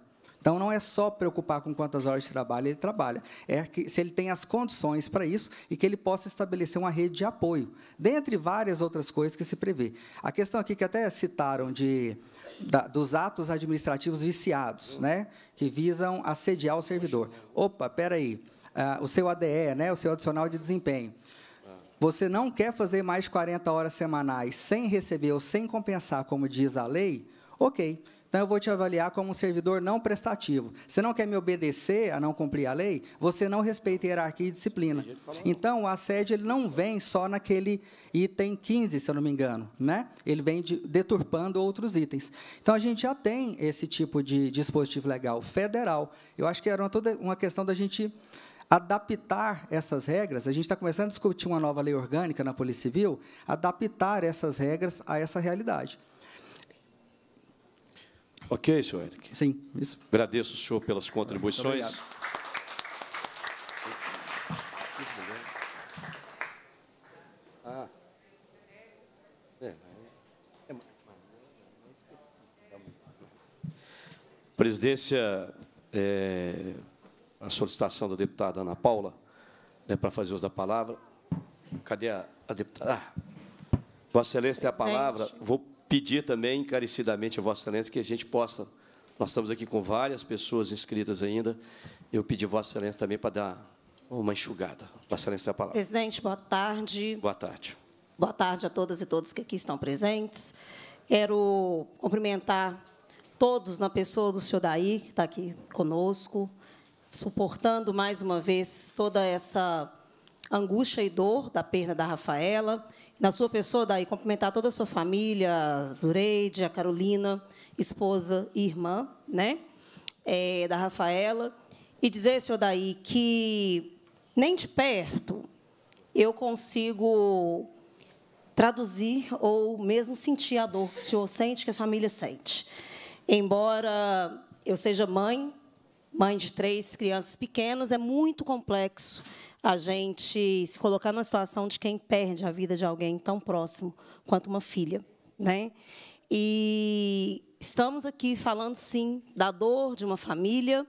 Então, não é só preocupar com quantas horas de trabalho ele trabalha, é que se ele tem as condições para isso e que ele possa estabelecer uma rede de apoio, dentre várias outras coisas que se prevê. A questão aqui que até citaram de da, dos atos administrativos viciados, né, que visam assediar o servidor. Opa, espera aí, ah, o seu ADE, né, o seu adicional de desempenho. Você não quer fazer mais 40 horas semanais sem receber ou sem compensar, como diz a lei? Ok. Então eu vou te avaliar como um servidor não prestativo. Você não quer me obedecer a não cumprir a lei? Você não respeita hierarquia e disciplina. Então o assédio ele não vem só naquele item 15, se eu não me engano, né? Ele vem de, deturpando outros itens. Então a gente já tem esse tipo de dispositivo legal federal. Eu acho que era uma, toda uma questão da gente adaptar essas regras, a gente está começando a discutir uma nova lei orgânica na Polícia Civil, adaptar essas regras a essa realidade. Ok, senhor Eric. Sim, isso. Agradeço o senhor pelas contribuições. Presidência, é, a solicitação da deputada Ana Paula né, para fazer uso da palavra. Cadê a, a deputada? Ah, Vossa Excelência tem a palavra. Vou pedir também encarecidamente a Vossa Excelência que a gente possa. Nós estamos aqui com várias pessoas inscritas ainda. Eu pedi a Vossa Excelência também para dar uma enxugada. Vossa Excelência tem a palavra. Presidente, boa tarde. Boa tarde. Boa tarde a todas e todos que aqui estão presentes. Quero cumprimentar todos na pessoa do senhor Daí, que está aqui conosco, suportando mais uma vez toda essa angústia e dor da perda da Rafaela na sua pessoa, daí, cumprimentar toda a sua família, a Zureide, a Carolina, esposa e irmã, né? É, da Rafaela, e dizer, senhor Daí, que nem de perto eu consigo traduzir ou mesmo sentir a dor que o senhor sente, que a família sente. Embora eu seja mãe, mãe de três crianças pequenas, é muito complexo a gente se colocar na situação de quem perde a vida de alguém tão próximo quanto uma filha, né? E estamos aqui falando sim da dor de uma família,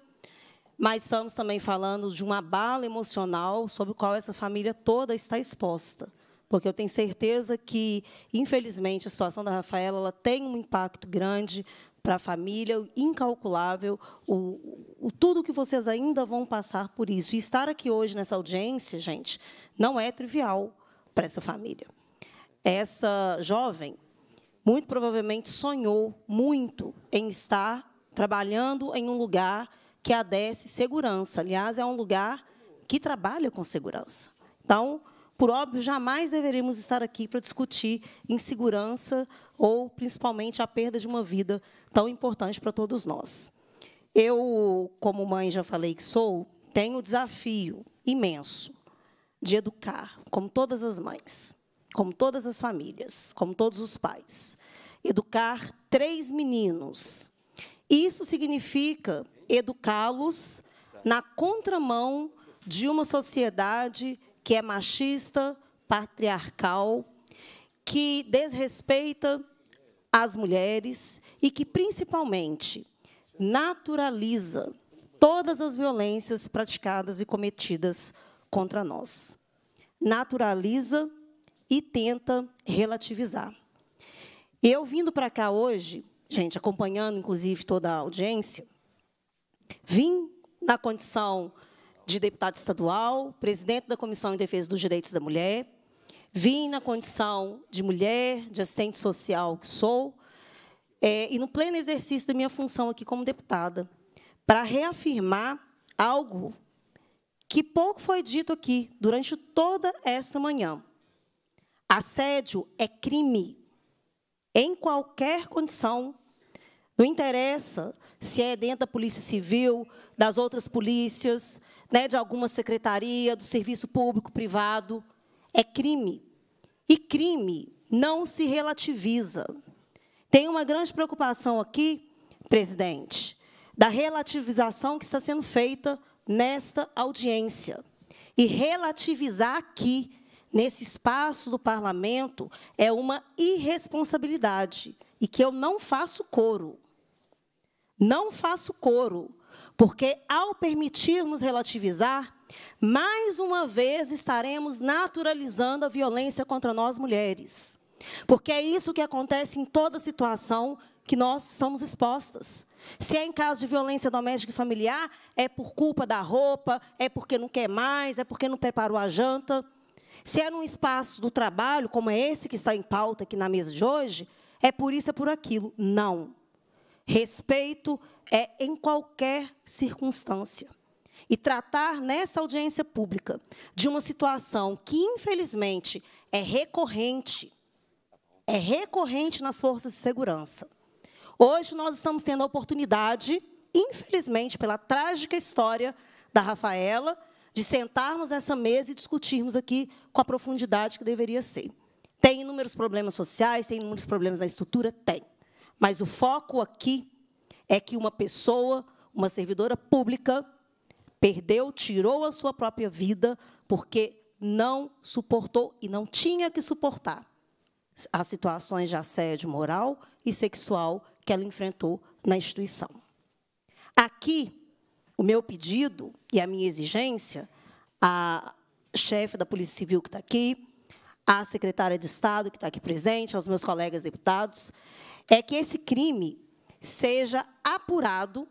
mas estamos também falando de uma bala emocional sobre o qual essa família toda está exposta, porque eu tenho certeza que, infelizmente, a situação da Rafaela ela tem um impacto grande para a família, incalculável, o, o, tudo que vocês ainda vão passar por isso. E estar aqui hoje nessa audiência, gente, não é trivial para essa família. Essa jovem, muito provavelmente, sonhou muito em estar trabalhando em um lugar que a segurança. Aliás, é um lugar que trabalha com segurança. Então, por óbvio, jamais deveríamos estar aqui para discutir insegurança ou, principalmente, a perda de uma vida tão importante para todos nós. Eu, como mãe, já falei que sou, tenho o desafio imenso de educar, como todas as mães, como todas as famílias, como todos os pais. Educar três meninos. Isso significa educá-los na contramão de uma sociedade que é machista, patriarcal, que desrespeita as mulheres e que, principalmente, naturaliza todas as violências praticadas e cometidas contra nós. Naturaliza e tenta relativizar. Eu vindo para cá hoje, gente, acompanhando inclusive toda a audiência, vim na condição de deputado estadual, presidente da Comissão em Defesa dos Direitos da Mulher. Vim na condição de mulher, de assistente social que sou, é, e no pleno exercício da minha função aqui como deputada, para reafirmar algo que pouco foi dito aqui durante toda esta manhã. Assédio é crime em qualquer condição. Não interessa se é dentro da Polícia Civil, das outras polícias, né, de alguma secretaria, do serviço público, privado, é crime. E crime não se relativiza. Tem uma grande preocupação aqui, presidente, da relativização que está sendo feita nesta audiência. E relativizar aqui, nesse espaço do parlamento, é uma irresponsabilidade e que eu não faço coro. Não faço coro porque ao permitirmos relativizar, mais uma vez estaremos naturalizando a violência contra nós mulheres. Porque é isso que acontece em toda situação que nós estamos expostas. Se é em caso de violência doméstica e familiar, é por culpa da roupa, é porque não quer mais, é porque não preparou a janta. Se é num espaço do trabalho, como é esse que está em pauta aqui na mesa de hoje, é por isso, é por aquilo. Não. Respeito é em qualquer circunstância. E tratar nessa audiência pública de uma situação que, infelizmente, é recorrente é recorrente nas forças de segurança. Hoje nós estamos tendo a oportunidade, infelizmente, pela trágica história da Rafaela, de sentarmos nessa mesa e discutirmos aqui com a profundidade que deveria ser. Tem inúmeros problemas sociais, tem inúmeros problemas na estrutura? Tem. Mas o foco aqui é que uma pessoa, uma servidora pública, perdeu, tirou a sua própria vida porque não suportou e não tinha que suportar as situações de assédio moral e sexual que ela enfrentou na instituição. Aqui, o meu pedido e a minha exigência, a chefe da Polícia Civil que está aqui, à secretária de Estado que está aqui presente, aos meus colegas deputados, é que esse crime seja apurado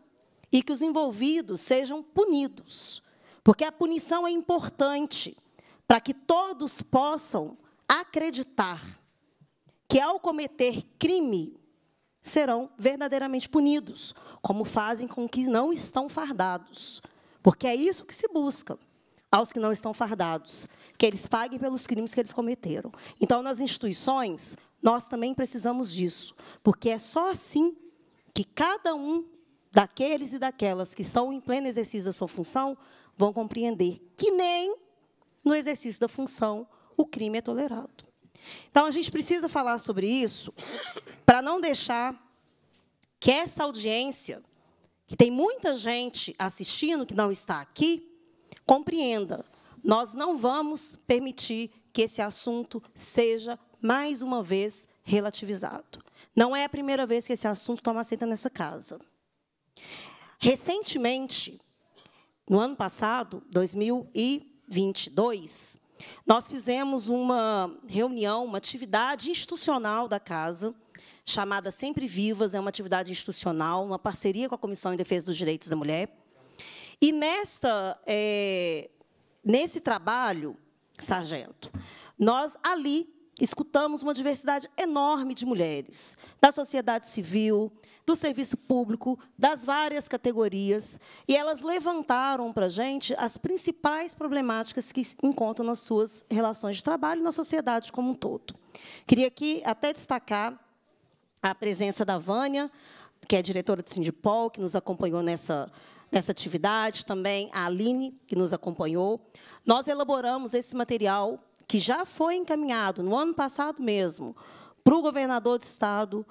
e que os envolvidos sejam punidos, porque a punição é importante para que todos possam acreditar que, ao cometer crime, serão verdadeiramente punidos, como fazem com que não estão fardados. Porque é isso que se busca aos que não estão fardados, que eles paguem pelos crimes que eles cometeram. Então, nas instituições, nós também precisamos disso, porque é só assim que cada um daqueles e daquelas que estão em pleno exercício da sua função vão compreender que nem no exercício da função o crime é tolerado. Então, a gente precisa falar sobre isso para não deixar que essa audiência, que tem muita gente assistindo que não está aqui, compreenda. Nós não vamos permitir que esse assunto seja mais uma vez relativizado. Não é a primeira vez que esse assunto toma assento nessa casa. Recentemente, no ano passado, 2022, nós fizemos uma reunião, uma atividade institucional da casa, chamada Sempre Vivas, é uma atividade institucional, uma parceria com a Comissão em Defesa dos Direitos da Mulher. E nesta, é, nesse trabalho, sargento, nós ali escutamos uma diversidade enorme de mulheres, da sociedade civil, do serviço público, das várias categorias, e elas levantaram para a gente as principais problemáticas que encontram nas suas relações de trabalho e na sociedade como um todo. Queria aqui até destacar a presença da Vânia, que é diretora do Sindipol, que nos acompanhou nessa, nessa atividade, também a Aline, que nos acompanhou. Nós elaboramos esse material que já foi encaminhado no ano passado mesmo para o governador de estado,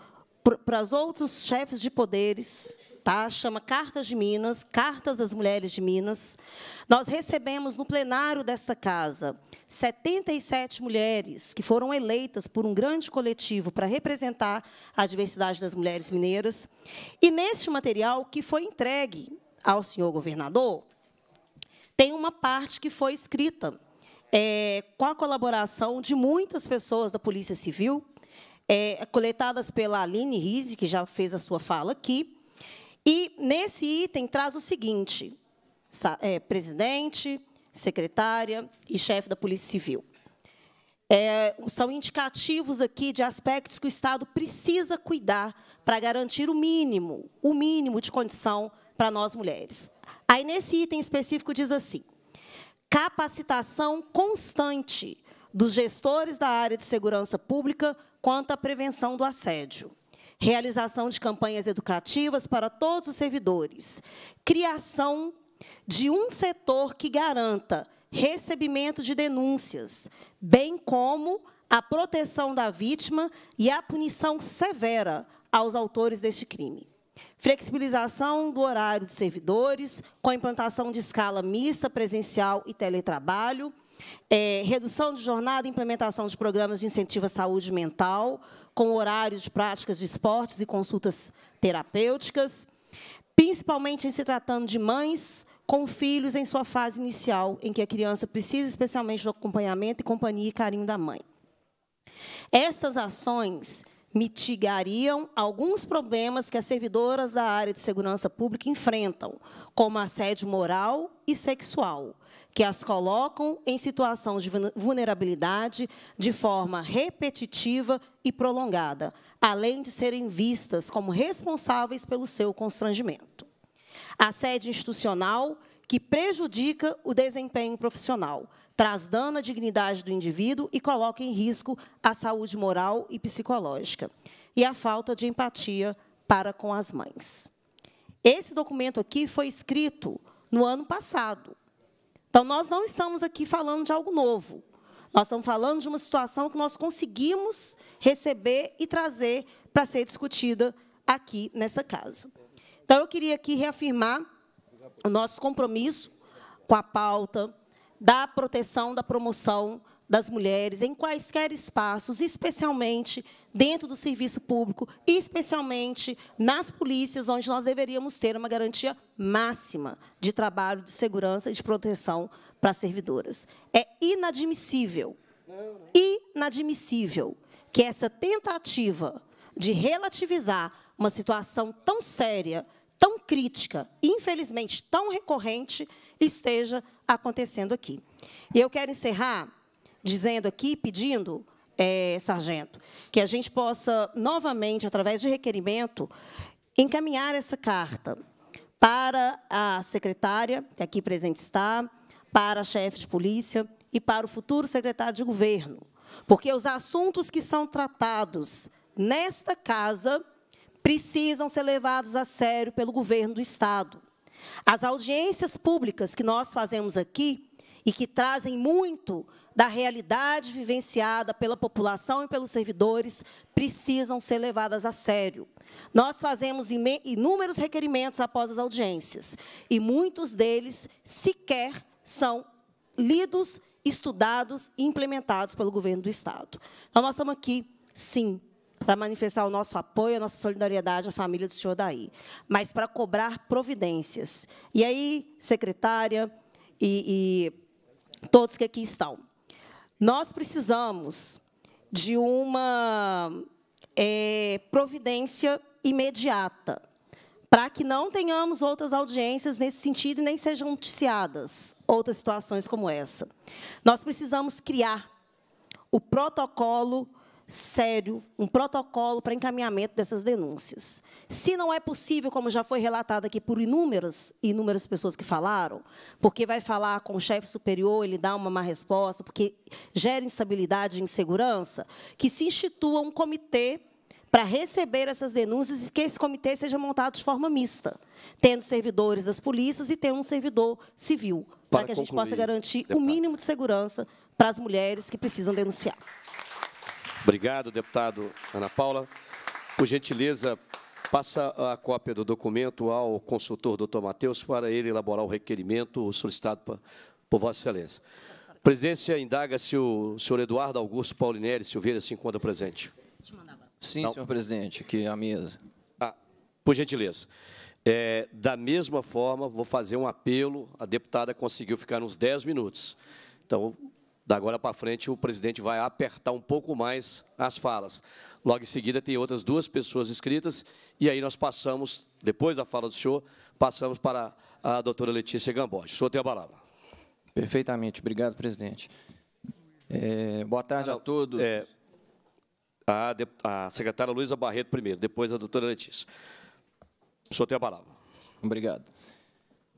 para os outros chefes de poderes, tá? chama Cartas de Minas, Cartas das Mulheres de Minas. Nós recebemos no plenário desta casa 77 mulheres que foram eleitas por um grande coletivo para representar a diversidade das mulheres mineiras. E neste material que foi entregue ao senhor governador, tem uma parte que foi escrita é, com a colaboração de muitas pessoas da Polícia Civil, é, coletadas pela Aline Rize, que já fez a sua fala aqui. E, nesse item, traz o seguinte, é, presidente, secretária e chefe da Polícia Civil. É, são indicativos aqui de aspectos que o Estado precisa cuidar para garantir o mínimo, o mínimo de condição para nós mulheres. Aí, nesse item específico, diz assim, capacitação constante dos gestores da área de segurança pública quanto à prevenção do assédio realização de campanhas educativas para todos os servidores, criação de um setor que garanta recebimento de denúncias, bem como a proteção da vítima e a punição severa aos autores deste crime. Flexibilização do horário dos servidores, com a implantação de escala mista, presencial e teletrabalho. É, redução de jornada e implementação de programas de incentivo à saúde mental, com horários de práticas de esportes e consultas terapêuticas, principalmente em se tratando de mães com filhos em sua fase inicial, em que a criança precisa especialmente do acompanhamento e companhia e carinho da mãe. Estas ações mitigariam alguns problemas que as servidoras da área de segurança pública enfrentam, como assédio moral e sexual, que as colocam em situação de vulnerabilidade de forma repetitiva e prolongada, além de serem vistas como responsáveis pelo seu constrangimento. Assédio institucional que prejudica o desempenho profissional, traz dano à dignidade do indivíduo e coloca em risco a saúde moral e psicológica, e a falta de empatia para com as mães. Esse documento aqui foi escrito no ano passado. Então, nós não estamos aqui falando de algo novo. Nós estamos falando de uma situação que nós conseguimos receber e trazer para ser discutida aqui nessa casa. Então, eu queria aqui reafirmar o nosso compromisso com a pauta, da proteção, da promoção das mulheres em quaisquer espaços, especialmente dentro do serviço público, especialmente nas polícias, onde nós deveríamos ter uma garantia máxima de trabalho, de segurança e de proteção para as servidoras. É inadmissível, inadmissível que essa tentativa de relativizar uma situação tão séria, tão crítica, infelizmente tão recorrente, esteja acontecendo aqui. E eu quero encerrar dizendo aqui, pedindo, é, sargento, que a gente possa novamente, através de requerimento, encaminhar essa carta para a secretária, que aqui presente está, para a chefe de polícia e para o futuro secretário de governo. Porque os assuntos que são tratados nesta casa precisam ser levados a sério pelo governo do Estado. As audiências públicas que nós fazemos aqui e que trazem muito da realidade vivenciada pela população e pelos servidores precisam ser levadas a sério. Nós fazemos inúmeros requerimentos após as audiências, e muitos deles sequer são lidos, estudados e implementados pelo governo do Estado. Então, nós estamos aqui, sim, para manifestar o nosso apoio, a nossa solidariedade à família do senhor Daí, mas para cobrar providências. E aí, secretária e, e todos que aqui estão, nós precisamos de uma é, providência imediata para que não tenhamos outras audiências nesse sentido e nem sejam noticiadas outras situações como essa. Nós precisamos criar o protocolo sério, um protocolo para encaminhamento dessas denúncias. Se não é possível, como já foi relatado aqui por inúmeras inúmeras pessoas que falaram, porque vai falar com o chefe superior, ele dá uma má resposta, porque gera instabilidade e insegurança, que se institua um comitê para receber essas denúncias e que esse comitê seja montado de forma mista, tendo servidores das polícias e tendo um servidor civil, para, para que a gente concluir, possa garantir deputado. o mínimo de segurança para as mulheres que precisam denunciar. Obrigado, deputado Ana Paula. Por gentileza, passa a cópia do documento ao consultor doutor Matheus para ele elaborar o requerimento solicitado por Vossa Excelência. Presidência indaga se o senhor Eduardo Augusto Paulinelli Silveira se encontra presente. Sim, Não. senhor presidente, aqui à mesa. Ah, por gentileza. É, da mesma forma, vou fazer um apelo, a deputada conseguiu ficar uns 10 minutos. Então, da agora para frente, o presidente vai apertar um pouco mais as falas. Logo em seguida, tem outras duas pessoas inscritas, e aí nós passamos, depois da fala do senhor, passamos para a doutora Letícia Gamboge. O senhor tem a palavra. Perfeitamente. Obrigado, presidente. É, boa tarde a ah, todos. É, a, a secretária Luísa Barreto primeiro, depois a doutora Letícia. O senhor tem a palavra. Obrigado.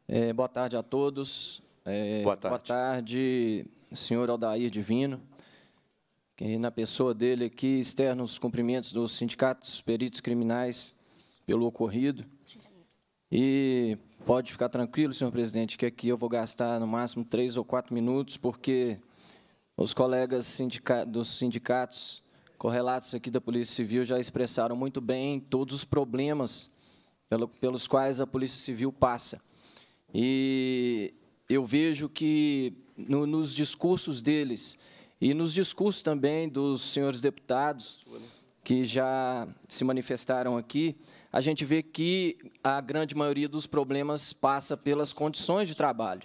É, boa tarde a todos. É, boa tarde. Boa tarde senhor Aldair Divino, que na pessoa dele aqui externa os cumprimentos dos sindicatos peritos criminais pelo ocorrido. E pode ficar tranquilo, senhor presidente, que aqui eu vou gastar no máximo três ou quatro minutos, porque os colegas sindica dos sindicatos correlatos aqui da Polícia Civil já expressaram muito bem todos os problemas pelo, pelos quais a Polícia Civil passa. E eu vejo que no, nos discursos deles e nos discursos também dos senhores deputados que já se manifestaram aqui, a gente vê que a grande maioria dos problemas passa pelas condições de trabalho,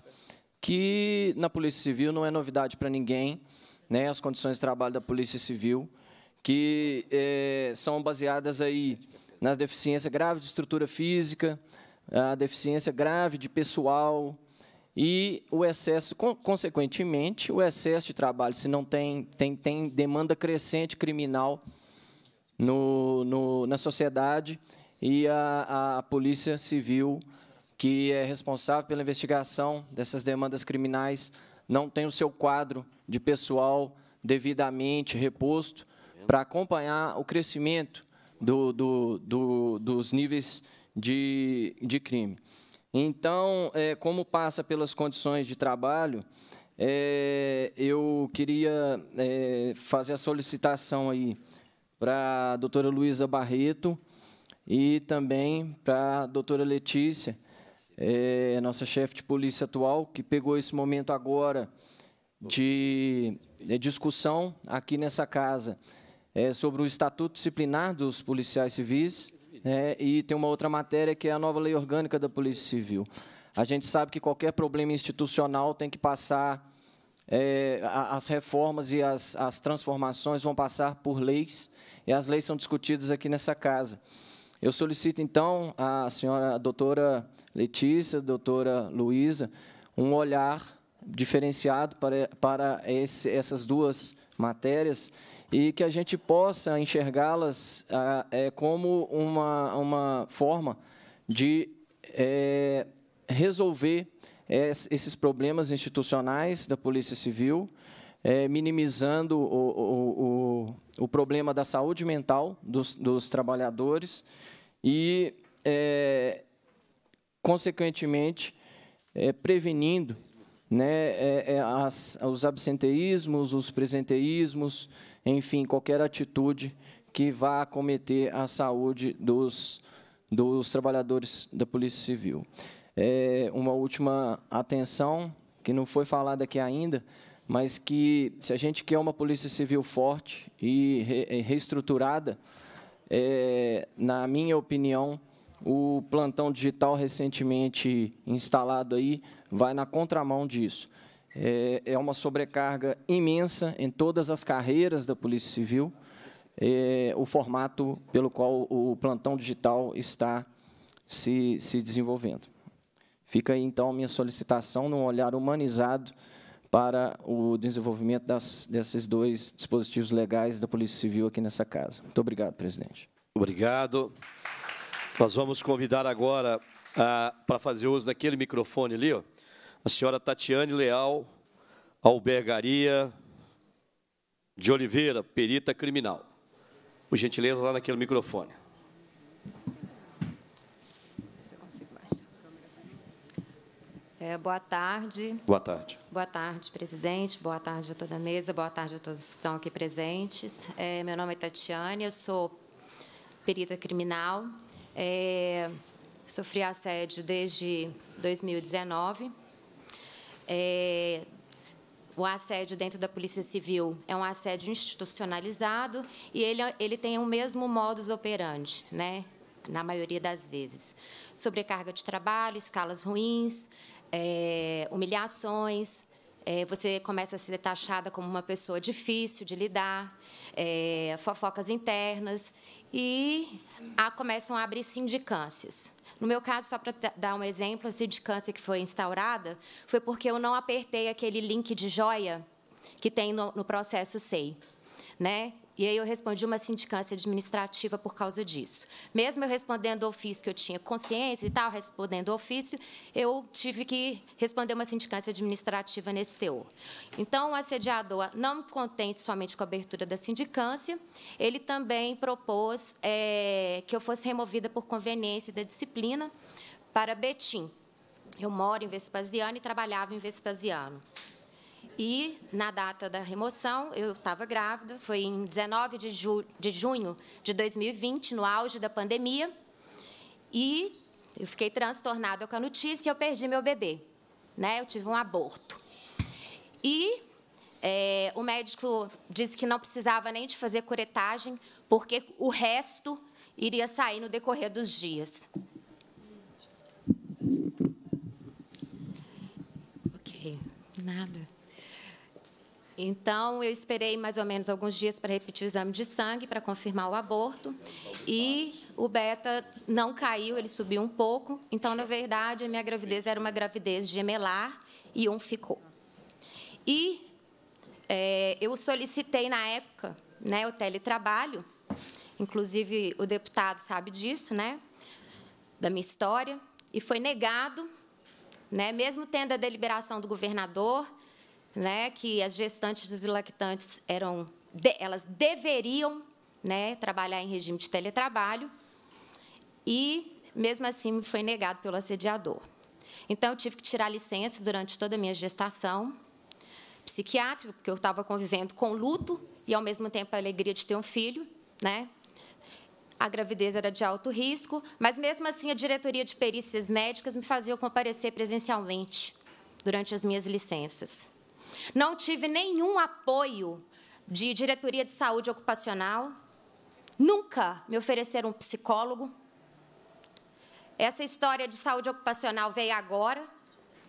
que na Polícia Civil não é novidade para ninguém, né, as condições de trabalho da Polícia Civil, que é, são baseadas aí na deficiência grave de estrutura física, a deficiência grave de pessoal, e o excesso, consequentemente, o excesso de trabalho, se não tem, tem, tem demanda crescente criminal no, no, na sociedade e a, a Polícia Civil, que é responsável pela investigação dessas demandas criminais, não tem o seu quadro de pessoal devidamente reposto para acompanhar o crescimento do, do, do, dos níveis de, de crime. Então, é, como passa pelas condições de trabalho, é, eu queria é, fazer a solicitação aí para a doutora Luísa Barreto e também para a doutora Letícia, é, nossa chefe de polícia atual, que pegou esse momento agora de é, discussão aqui nessa casa é, sobre o Estatuto Disciplinar dos Policiais Civis né? e tem uma outra matéria que é a nova lei orgânica da Polícia Civil. A gente sabe que qualquer problema institucional tem que passar, é, as reformas e as, as transformações vão passar por leis, e as leis são discutidas aqui nessa casa. Eu solicito, então, à senhora doutora Letícia, doutora Luísa, um olhar diferenciado para, para esse, essas duas matérias e que a gente possa enxergá-las ah, é, como uma, uma forma de é, resolver é, esses problemas institucionais da Polícia Civil, é, minimizando o, o, o, o, problema da saúde mental dos, dos trabalhadores e, é, consequentemente, é, prevenindo né, é, é, as, os absenteísmos, os presenteísmos, enfim, qualquer atitude que vá acometer a saúde dos, dos trabalhadores da Polícia Civil. É uma última atenção, que não foi falada aqui ainda, mas que se a gente quer uma Polícia Civil forte e re reestruturada, é, na minha opinião, o plantão digital recentemente instalado aí vai na contramão disso. É, é, uma sobrecarga imensa em todas as carreiras da Polícia Civil, é, o formato pelo qual o plantão digital está se, se desenvolvendo. Fica aí, então, a minha solicitação num olhar humanizado para o desenvolvimento das, desses dois dispositivos legais da Polícia Civil aqui nessa casa. Muito obrigado, presidente. Obrigado. Nós vamos convidar agora ah, para fazer uso daquele microfone ali, ó a senhora Tatiane Leal Albergaria de Oliveira, perita criminal. Por gentileza, lá naquele microfone. É, boa tarde. Boa tarde. Boa tarde, presidente. Boa tarde a toda a mesa. Boa tarde a todos que estão aqui presentes. É, meu nome é Tatiane, eu sou perita criminal. É, sofri assédio desde 2019 é, o assédio dentro da Polícia Civil é um assédio institucionalizado e ele, ele tem o mesmo modus operandi, né? na maioria das vezes. Sobrecarga de trabalho, escalas ruins, é, humilhações, é, você começa a ser taxada como uma pessoa difícil de lidar, é, fofocas internas, e a, começam a abrir sindicâncias. No meu caso, só para dar um exemplo, a sindicância que foi instaurada foi porque eu não apertei aquele link de joia que tem no, no processo SEI. Né? E aí eu respondi uma sindicância administrativa por causa disso. Mesmo eu respondendo ofício que eu tinha consciência e tal, respondendo ofício, eu tive que responder uma sindicância administrativa nesse teor. Então, o assediador, não contente somente com a abertura da sindicância, ele também propôs é, que eu fosse removida por conveniência da disciplina para Betim. Eu moro em Vespasiano e trabalhava em Vespasiano. E, na data da remoção, eu estava grávida, foi em 19 de, ju de junho de 2020, no auge da pandemia, e eu fiquei transtornada com a notícia e eu perdi meu bebê. Né? Eu tive um aborto. E é, o médico disse que não precisava nem de fazer curetagem, porque o resto iria sair no decorrer dos dias. Ok, nada. Então, eu esperei mais ou menos alguns dias para repetir o exame de sangue, para confirmar o aborto. E o beta não caiu, ele subiu um pouco. Então, na verdade, a minha gravidez era uma gravidez gemelar e um ficou. E é, eu solicitei, na época, né, o teletrabalho. Inclusive, o deputado sabe disso, né, da minha história. E foi negado, né, mesmo tendo a deliberação do governador né, que as gestantes e lactantes eram, de, elas deveriam né, trabalhar em regime de teletrabalho e, mesmo assim, me foi negado pelo assediador. Então, eu tive que tirar licença durante toda a minha gestação psiquiátrica, porque eu estava convivendo com luto e, ao mesmo tempo, a alegria de ter um filho. Né? A gravidez era de alto risco, mas, mesmo assim, a diretoria de perícias médicas me fazia comparecer presencialmente durante as minhas licenças. Não tive nenhum apoio de diretoria de saúde ocupacional. Nunca me ofereceram um psicólogo. Essa história de saúde ocupacional veio agora,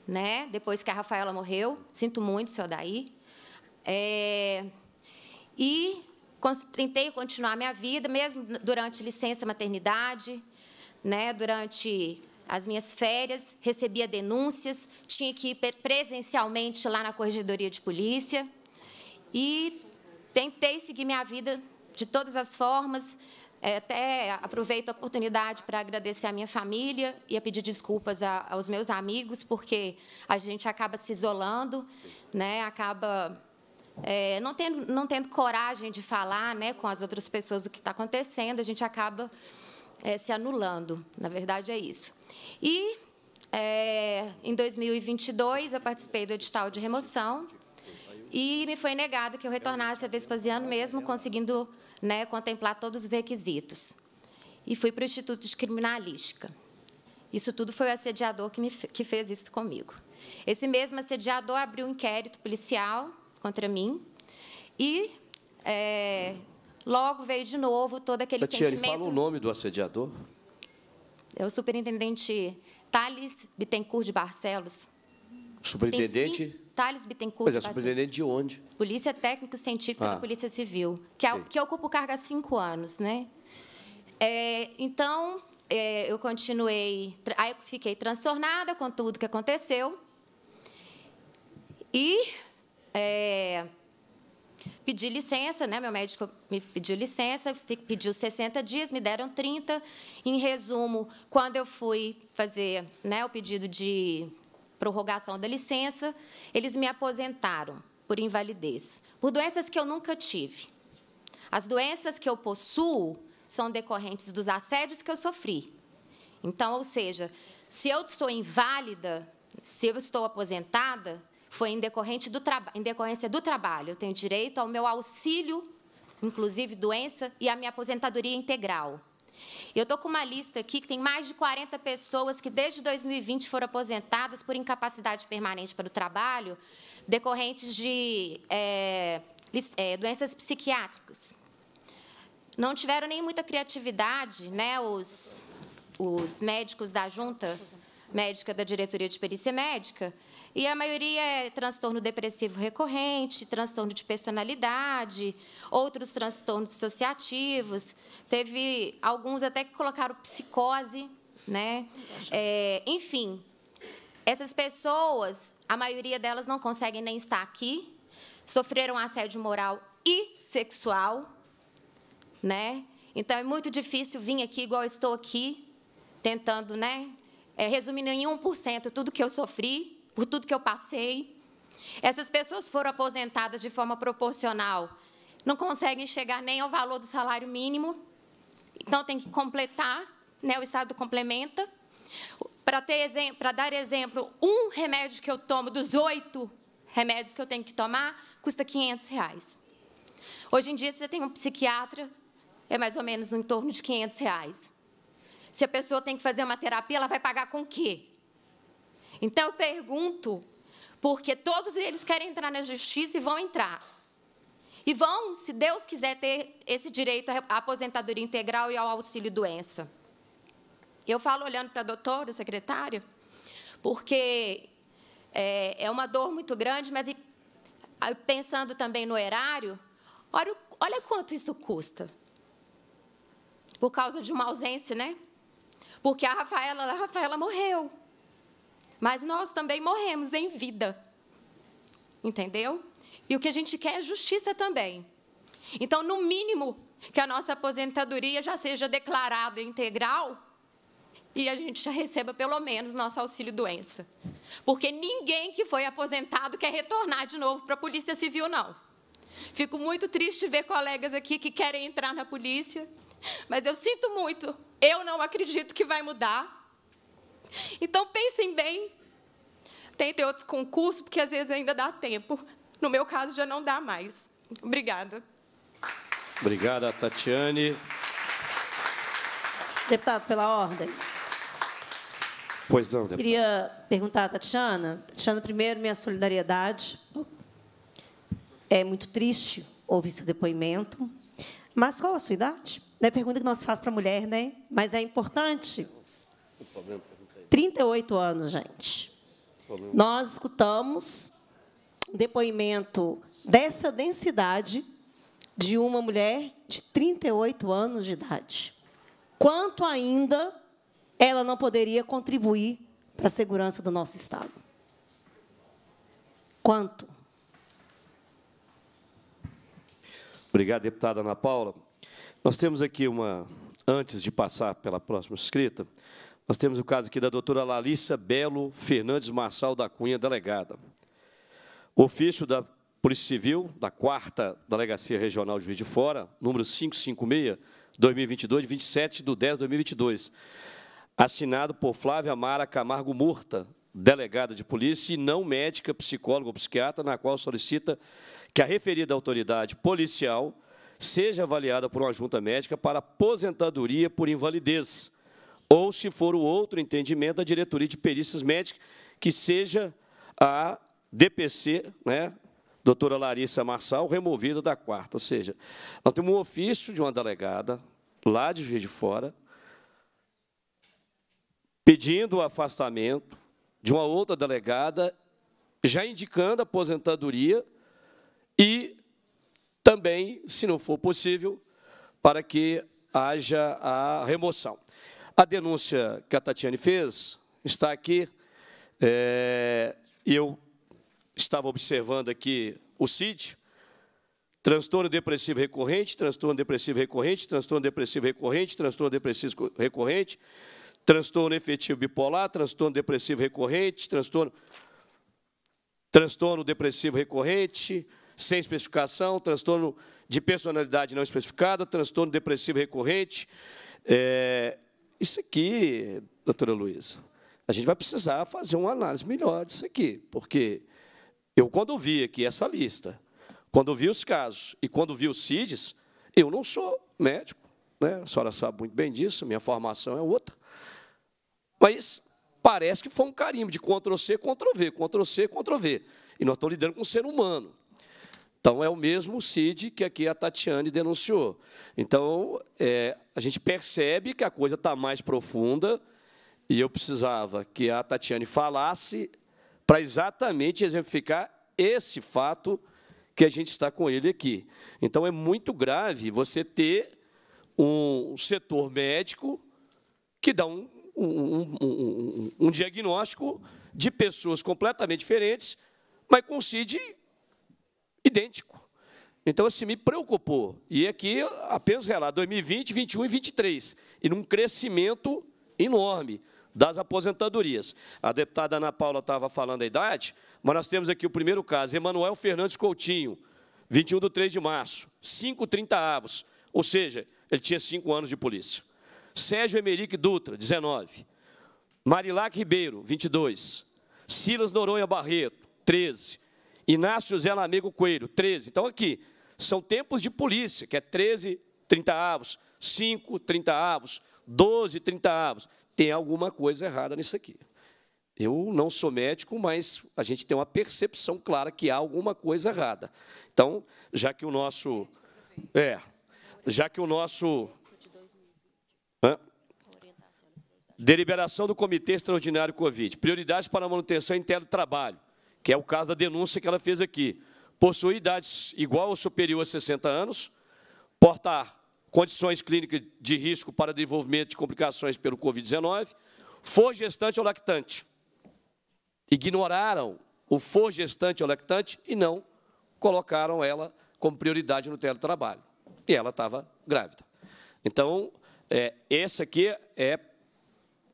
né? Depois que a Rafaela morreu. Sinto muito, senhor Daí. É... E tentei continuar minha vida, mesmo durante licença maternidade, né? Durante as minhas férias, recebia denúncias, tinha que ir presencialmente lá na corregedoria de polícia. E tentei seguir minha vida de todas as formas. Eh, até aproveito a oportunidade para agradecer à minha família e a pedir desculpas aos meus amigos, porque a gente acaba se isolando, né? acaba é, não, tendo, não tendo coragem de falar né, com as outras pessoas o que está acontecendo, a gente acaba é, se anulando. Na verdade, é isso. E, é, em 2022, eu participei do edital de remoção e me foi negado que eu retornasse a Vespasiano mesmo, conseguindo né, contemplar todos os requisitos. E fui para o Instituto de Criminalística. Isso tudo foi o assediador que, me, que fez isso comigo. Esse mesmo assediador abriu um inquérito policial contra mim e é, Logo veio de novo todo aquele Tatiane, sentimento. fala o nome do assediador. É o superintendente Thales Bittencourt de Barcelos. Superintendente? Thales Bittencourt Pois é, de superintendente de onde? Polícia Técnico-Científica ah. da Polícia Civil, que, é, que ocupa o cargo há cinco anos. Né? É, então, é, eu continuei... Aí eu fiquei transtornada com tudo que aconteceu. E... É, pedi licença, né? Meu médico me pediu licença, pediu 60 dias, me deram 30. Em resumo, quando eu fui fazer né, o pedido de prorrogação da licença, eles me aposentaram por invalidez, por doenças que eu nunca tive. As doenças que eu possuo são decorrentes dos assédios que eu sofri. Então, ou seja, se eu estou inválida, se eu estou aposentada, foi em, decorrente do em decorrência do trabalho. Eu tenho direito ao meu auxílio, inclusive doença, e à minha aposentadoria integral. Eu estou com uma lista aqui que tem mais de 40 pessoas que, desde 2020, foram aposentadas por incapacidade permanente para o trabalho, decorrentes de é, é, doenças psiquiátricas. Não tiveram nem muita criatividade, né, os, os médicos da junta médica da diretoria de perícia médica, e a maioria é transtorno depressivo recorrente, transtorno de personalidade, outros transtornos dissociativos. Teve alguns até que colocaram psicose, né? É, enfim, essas pessoas, a maioria delas não conseguem nem estar aqui, sofreram assédio moral e sexual, né? Então é muito difícil vir aqui igual estou aqui, tentando, né? É, resumindo em 1% tudo que eu sofri, por tudo que eu passei. Essas pessoas foram aposentadas de forma proporcional, não conseguem chegar nem ao valor do salário mínimo, então tem que completar, né, o Estado complementa. Para dar exemplo, um remédio que eu tomo, dos oito remédios que eu tenho que tomar, custa 500 reais. Hoje em dia, se você tem um psiquiatra, é mais ou menos em torno de 500 reais. Se a pessoa tem que fazer uma terapia, ela vai pagar com o quê? Então eu pergunto, porque todos eles querem entrar na justiça e vão entrar. E vão, se Deus quiser, ter esse direito à aposentadoria integral e ao auxílio doença. Eu falo olhando para a doutora, secretária, porque é, é, uma dor muito grande, mas pensando também no erário, olha, olha quanto isso custa. Por causa de uma ausência, né? Porque a Rafaela, a Rafaela morreu. Mas nós também morremos em vida. Entendeu? E o que a gente quer é justiça também. Então, no mínimo, que a nossa aposentadoria já seja declarada integral e a gente já receba pelo menos nosso auxílio doença. Porque ninguém que foi aposentado quer retornar de novo para a Polícia Civil, não. Fico muito triste ver colegas aqui que querem entrar na polícia, mas eu sinto muito. Eu não acredito que vai mudar. Então pensem bem. Tentem outro concurso, porque às vezes ainda dá tempo. No meu caso, já não dá mais. Obrigada. Obrigada, Tatiane. Deputado, pela ordem. Pois não, deputado. Queria perguntar à Tatiana. Tatiana, primeiro, minha solidariedade. É muito triste ouvir seu depoimento. Mas qual a sua idade? Não é pergunta que não se faz para a mulher, né? Mas é importante. O problema 38 anos, gente. Nós escutamos depoimento dessa densidade de uma mulher de 38 anos de idade. Quanto ainda ela não poderia contribuir para a segurança do nosso Estado? Quanto? Obrigado, deputada Ana Paula. Nós temos aqui uma, antes de passar pela próxima escrita, nós temos o caso aqui da doutora Lalissa Belo Fernandes Marçal da Cunha, delegada. O ofício da Polícia Civil, da 4 Delegacia Regional Juiz de Fora, número 556, 2022, 27 de 10 de 2022, assinado por Flávia Mara Camargo Murta, delegada de polícia e não médica, psicóloga ou psiquiatra, na qual solicita que a referida autoridade policial seja avaliada por uma junta médica para aposentadoria por invalidez, ou, se for o outro entendimento, a diretoria de perícias médicas, que seja a DPC, né, doutora Larissa Marçal, removida da quarta. Ou seja, nós temos um ofício de uma delegada, lá de Juiz de Fora, pedindo o afastamento de uma outra delegada, já indicando a aposentadoria e também, se não for possível, para que haja a remoção. A denúncia que a Tatiane fez está aqui. É, eu estava observando aqui o CID, transtorno depressivo recorrente, transtorno depressivo recorrente, transtorno depressivo recorrente, transtorno depressivo recorrente, transtorno efetivo bipolar, transtorno depressivo recorrente, transtorno, transtorno depressivo recorrente, sem especificação, transtorno de personalidade não especificada, transtorno depressivo recorrente, é, isso aqui, doutora Luísa, a gente vai precisar fazer uma análise melhor disso aqui, porque eu, quando vi aqui essa lista, quando vi os casos e quando vi os CIDs, eu não sou médico, né? a senhora sabe muito bem disso, minha formação é outra, mas parece que foi um carimbo de Ctrl-C, Ctrl-V, Ctrl-C, Ctrl-V, e nós estamos lidando com um ser humano. Então, é o mesmo CID que aqui a Tatiane denunciou. Então, é, a gente percebe que a coisa está mais profunda e eu precisava que a Tatiane falasse para exatamente exemplificar esse fato que a gente está com ele aqui. Então, é muito grave você ter um setor médico que dá um, um, um, um diagnóstico de pessoas completamente diferentes, mas com CID idêntico. Então, assim, me preocupou. E aqui, apenas relato, 2020, 21 e 23. E num crescimento enorme das aposentadorias. A deputada Ana Paula estava falando a idade, mas nós temos aqui o primeiro caso, Emanuel Fernandes Coutinho, 21 de 3 de março, 5,30 avos, ou seja, ele tinha 5 anos de polícia. Sérgio Emerick Dutra, 19. Marilac Ribeiro, 22. Silas Noronha Barreto, 13. Inácio Zé Lamego Coelho, 13. Então, aqui, são tempos de polícia, que é 13, 30 avos, 5, 30 avos, 12, 30 avos. Tem alguma coisa errada nisso aqui. Eu não sou médico, mas a gente tem uma percepção clara que há alguma coisa errada. Então, já que o nosso. É. Já que o nosso. Hã? Deliberação do Comitê Extraordinário Covid. Prioridades para a manutenção em trabalho que é o caso da denúncia que ela fez aqui, possui idade igual ou superior a 60 anos, portar condições clínicas de risco para desenvolvimento de complicações pelo Covid-19, for gestante ou lactante. Ignoraram o for gestante ou lactante e não colocaram ela como prioridade no teletrabalho. E ela estava grávida. Então, é, essa aqui é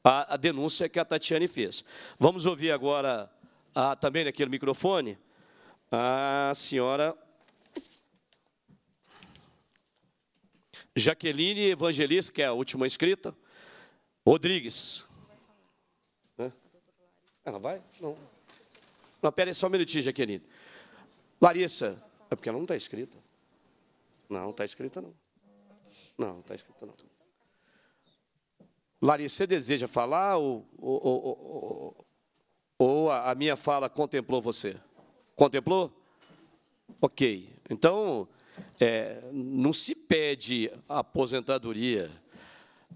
a, a denúncia que a Tatiane fez. Vamos ouvir agora ah, também tá naquele microfone, a ah, senhora Jaqueline Evangelista, que é a última inscrita, Rodrigues. ela vai? Não. Não, pera aí só um minutinho, Jaqueline. Larissa, é porque ela não está escrita. Não, está escrita não. Não, está escrita não. Larissa, você deseja falar ou, ou, ou, ou ou a, a minha fala contemplou você? Contemplou? Ok. Então, é, não se pede aposentadoria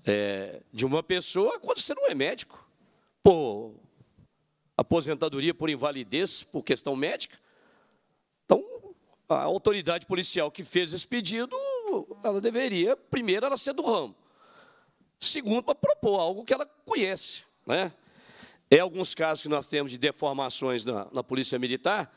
é, de uma pessoa quando você não é médico. Pô, aposentadoria por invalidez, por questão médica. Então, a autoridade policial que fez esse pedido, ela deveria, primeiro, ela ser do ramo. Segundo, para propor algo que ela conhece. Né? É alguns casos que nós temos de deformações na, na Polícia Militar,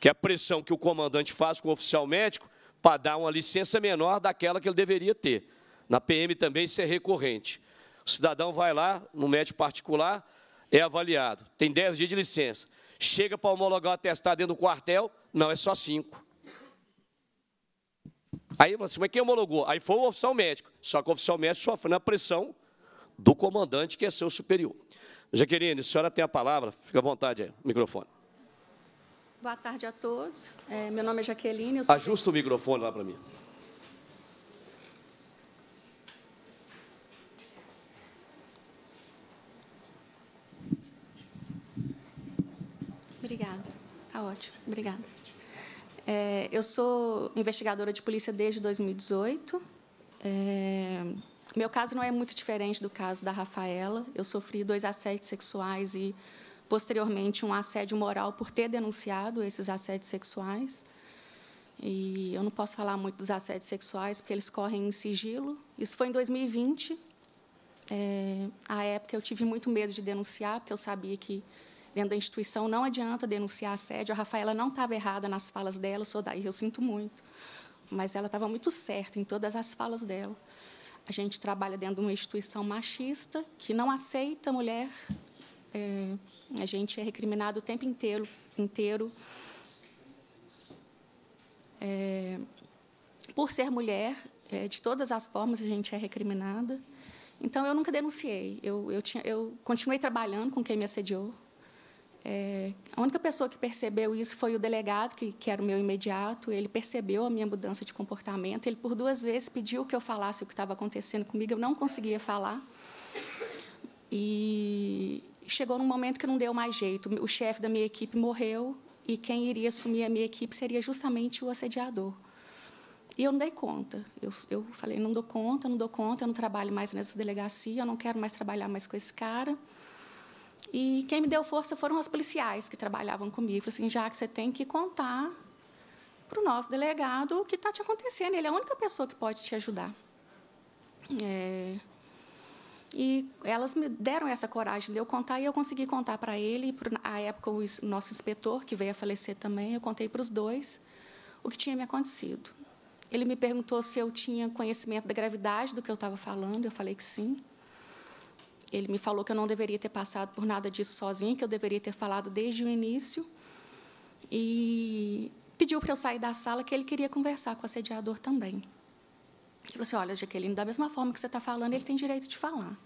que é a pressão que o comandante faz com o oficial médico para dar uma licença menor daquela que ele deveria ter. Na PM também isso é recorrente. O cidadão vai lá, no médico particular, é avaliado, tem 10 dias de licença. Chega para homologar o atestado dentro do quartel, não, é só 5. Aí você assim, mas quem homologou? Aí foi o oficial médico. Só que o oficial médico sofre na pressão do comandante, que é seu superior. Jaqueline, a senhora tem a palavra, fica à vontade aí, microfone. Boa tarde a todos. É, meu nome é Jaqueline. Ajusta o microfone lá para mim. Obrigada. Tá ótimo. Obrigada. É, eu sou investigadora de polícia desde 2018. É... Meu caso não é muito diferente do caso da Rafaela. Eu sofri dois assédios sexuais e, posteriormente, um assédio moral por ter denunciado esses assédios sexuais. E eu não posso falar muito dos assédios sexuais, porque eles correm em sigilo. Isso foi em 2020. É, à época, eu tive muito medo de denunciar, porque eu sabia que, dentro da instituição, não adianta denunciar assédio. A Rafaela não estava errada nas falas dela, sou daí, eu sinto muito. Mas ela estava muito certa em todas as falas dela. A gente trabalha dentro de uma instituição machista que não aceita mulher. É, a gente é recriminado o tempo inteiro. inteiro é, por ser mulher, é, de todas as formas, a gente é recriminada. Então, eu nunca denunciei. Eu, eu, tinha, eu continuei trabalhando com quem me assediou. É, a única pessoa que percebeu isso foi o delegado, que, que, era o meu imediato. Ele percebeu a minha mudança de comportamento. Ele, por duas vezes, pediu que eu falasse o que estava acontecendo comigo. Eu não conseguia falar. E chegou num momento que não deu mais jeito. O chefe da minha equipe morreu e quem iria assumir a minha equipe seria justamente o assediador. E eu não dei conta. Eu, eu falei, não dou conta, não dou conta, eu não trabalho mais nessa delegacia, eu não quero mais trabalhar mais com esse cara. E quem me deu força foram os policiais que trabalhavam comigo. Falei assim, já que você tem que contar para o nosso delegado o que está te acontecendo. Ele é a única pessoa que pode te ajudar. É... E elas me deram essa coragem de eu contar e eu consegui contar para ele. Na época, o nosso inspetor, que veio a falecer também, eu contei para os dois o que tinha me acontecido. Ele me perguntou se eu tinha conhecimento da gravidade do que eu estava falando, eu falei que sim. Ele me falou que eu não deveria ter passado por nada disso sozinha, que eu deveria ter falado desde o início. E pediu para eu sair da sala, que ele queria conversar com o assediador também. Ele falou assim: Olha, Jaqueline, da mesma forma que você está falando, ele tem direito de falar.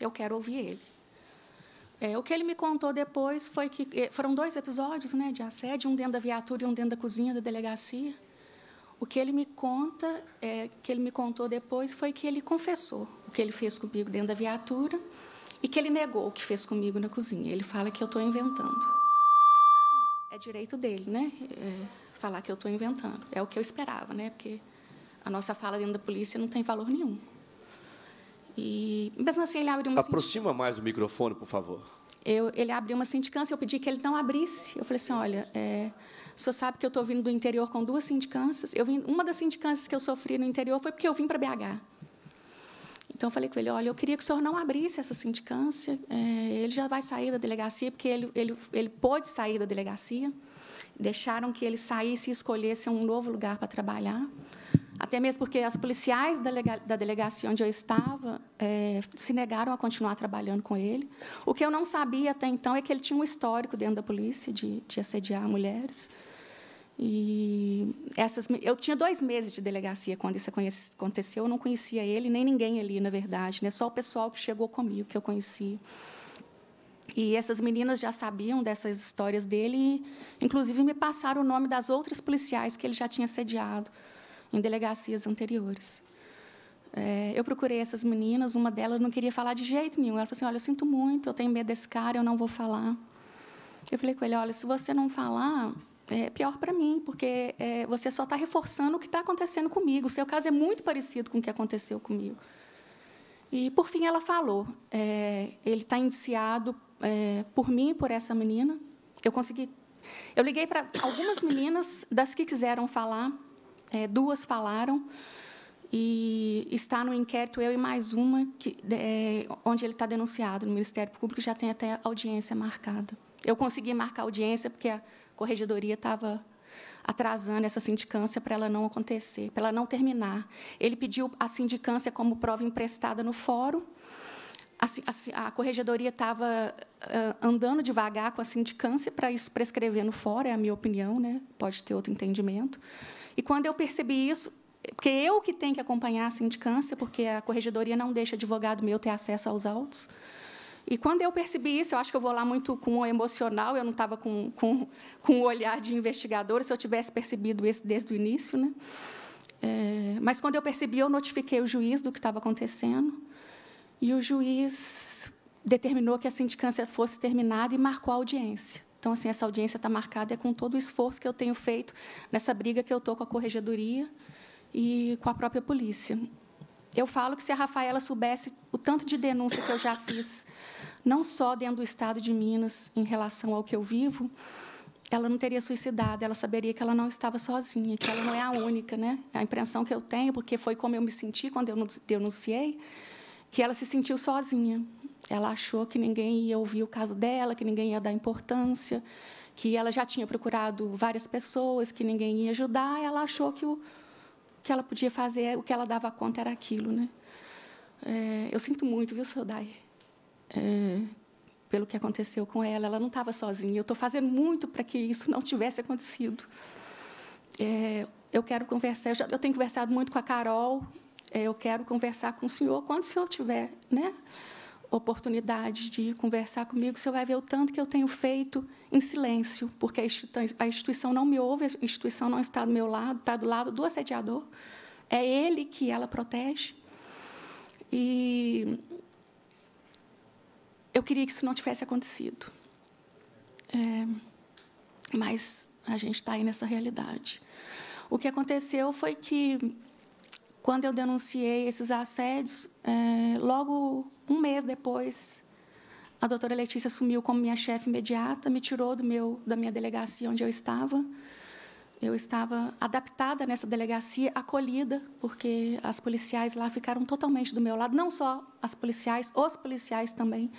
Eu quero ouvir ele. É, o que ele me contou depois foi que eh, foram dois episódios né, de assédio, um dentro da viatura e um dentro da cozinha da delegacia. O que ele me conta, é, que ele me contou depois, foi que ele confessou que ele fez comigo dentro da viatura e que ele negou o que fez comigo na cozinha. Ele fala que eu estou inventando. É direito dele, né? É, falar que eu estou inventando. É o que eu esperava, né? Porque a nossa fala dentro da polícia não tem valor nenhum. E mesmo assim ele abriu uma aproxima sindicância. mais o microfone, por favor. Eu, ele abriu uma sindicância, eu pedi que ele não abrisse. Eu falei assim, olha, é, o senhor sabe que eu estou vindo do interior com duas sindicâncias. Eu vim, uma das sindicâncias que eu sofri no interior foi porque eu vim para BH. Então, eu falei com ele, olha, eu queria que o senhor não abrisse essa sindicância, é, ele já vai sair da delegacia, porque ele, ele, ele pôde sair da delegacia, deixaram que ele saísse e escolhesse um novo lugar para trabalhar, até mesmo porque as policiais da, da delegacia onde eu estava é, se negaram a continuar trabalhando com ele. O que eu não sabia até então é que ele tinha um histórico dentro da polícia de, de assediar mulheres, e essas, eu tinha dois meses de delegacia quando isso aconteceu. Eu não conhecia ele nem ninguém ali, na verdade, né? Só o pessoal que chegou comigo que eu conhecia. E essas meninas já sabiam dessas histórias dele, e, inclusive me passaram o nome das outras policiais que ele já tinha sediado em delegacias anteriores. É, eu procurei essas meninas, uma delas não queria falar de jeito nenhum. Ela falou assim: Olha, eu sinto muito, eu tenho medo desse cara, eu não vou falar. Eu falei com ele: Olha, se você não falar, é pior para mim, porque é, você só está reforçando o que está acontecendo comigo. O seu caso é muito parecido com o que aconteceu comigo. E, por fim, ela falou: é, ele está indiciado é, por mim e por essa menina. Eu consegui. Eu liguei para algumas meninas, das que quiseram falar, é, duas falaram. E está no inquérito eu e mais uma, que, é, onde ele está denunciado no Ministério Público, já tem até audiência marcada. Eu consegui marcar audiência porque a, corregedoria estava atrasando essa sindicância para ela não acontecer, para ela não terminar. Ele pediu a sindicância como prova emprestada no fórum. A, a, a corregedoria estava uh, andando devagar com a sindicância para isso prescrever no fórum, é a minha opinião, né? pode ter outro entendimento. E quando eu percebi isso, porque eu que tenho que acompanhar a sindicância, porque a corregedoria não deixa advogado meu ter acesso aos autos, e quando eu percebi isso, eu acho que eu vou lá muito com o emocional, eu não estava com, com, com o olhar de investigador, se eu tivesse percebido isso desde o início. Né? É, mas quando eu percebi, eu notifiquei o juiz do que estava acontecendo. E o juiz determinou que a sindicância fosse terminada e marcou a audiência. Então, assim, essa audiência está marcada é com todo o esforço que eu tenho feito nessa briga que eu estou com a corregedoria e com a própria polícia. Eu falo que se a Rafaela soubesse o tanto de denúncia que eu já fiz, não só dentro do estado de Minas, em relação ao que eu vivo, ela não teria suicidado, ela saberia que ela não estava sozinha, que ela não é a única. Né? A impressão que eu tenho, porque foi como eu me senti quando eu denunciei, que ela se sentiu sozinha. Ela achou que ninguém ia ouvir o caso dela, que ninguém ia dar importância, que ela já tinha procurado várias pessoas, que ninguém ia ajudar. Ela achou que o que ela podia fazer, o que ela dava conta era aquilo, né? É, eu sinto muito, viu, seu Dai? É, pelo que aconteceu com ela, ela não estava sozinha. Eu estou fazendo muito para que isso não tivesse acontecido. É, eu quero conversar, eu, já, eu, tenho conversado muito com a Carol, é, eu quero conversar com o senhor quando o senhor tiver, né? oportunidade de conversar comigo, você vai ver o tanto que eu tenho feito em silêncio, porque a instituição não me ouve, a instituição não está do meu lado, está do lado do assediador. É ele que ela protege. E eu queria que isso não tivesse acontecido. É, mas a gente está aí nessa realidade. O que aconteceu foi que, quando eu denunciei esses assédios, é, logo um mês depois, a doutora Letícia assumiu como minha chefe imediata, me tirou do meu, da minha delegacia onde eu estava. Eu estava adaptada nessa delegacia, acolhida, porque as policiais lá ficaram totalmente do meu lado, não só as policiais, os policiais também,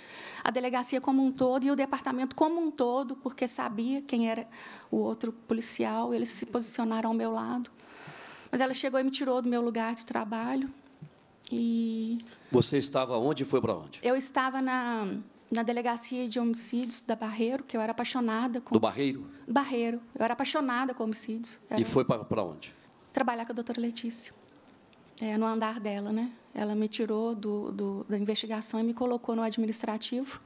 a delegacia como um todo e o departamento como um todo, porque sabia quem era o outro policial, eles se posicionaram ao meu lado. Mas ela chegou e me tirou do meu lugar de trabalho, e Você estava onde e foi para onde? eu estava na, na delegacia de homicídios da Barreiro, que eu era apaixonada com Do Barreiro? Barreiro. Eu era apaixonada com homicídios. Era- E foi para onde? trabalhar com a doutora Letícia, é, no andar dela, né? Ela me tirou do, do- da investigação e me colocou no administrativo.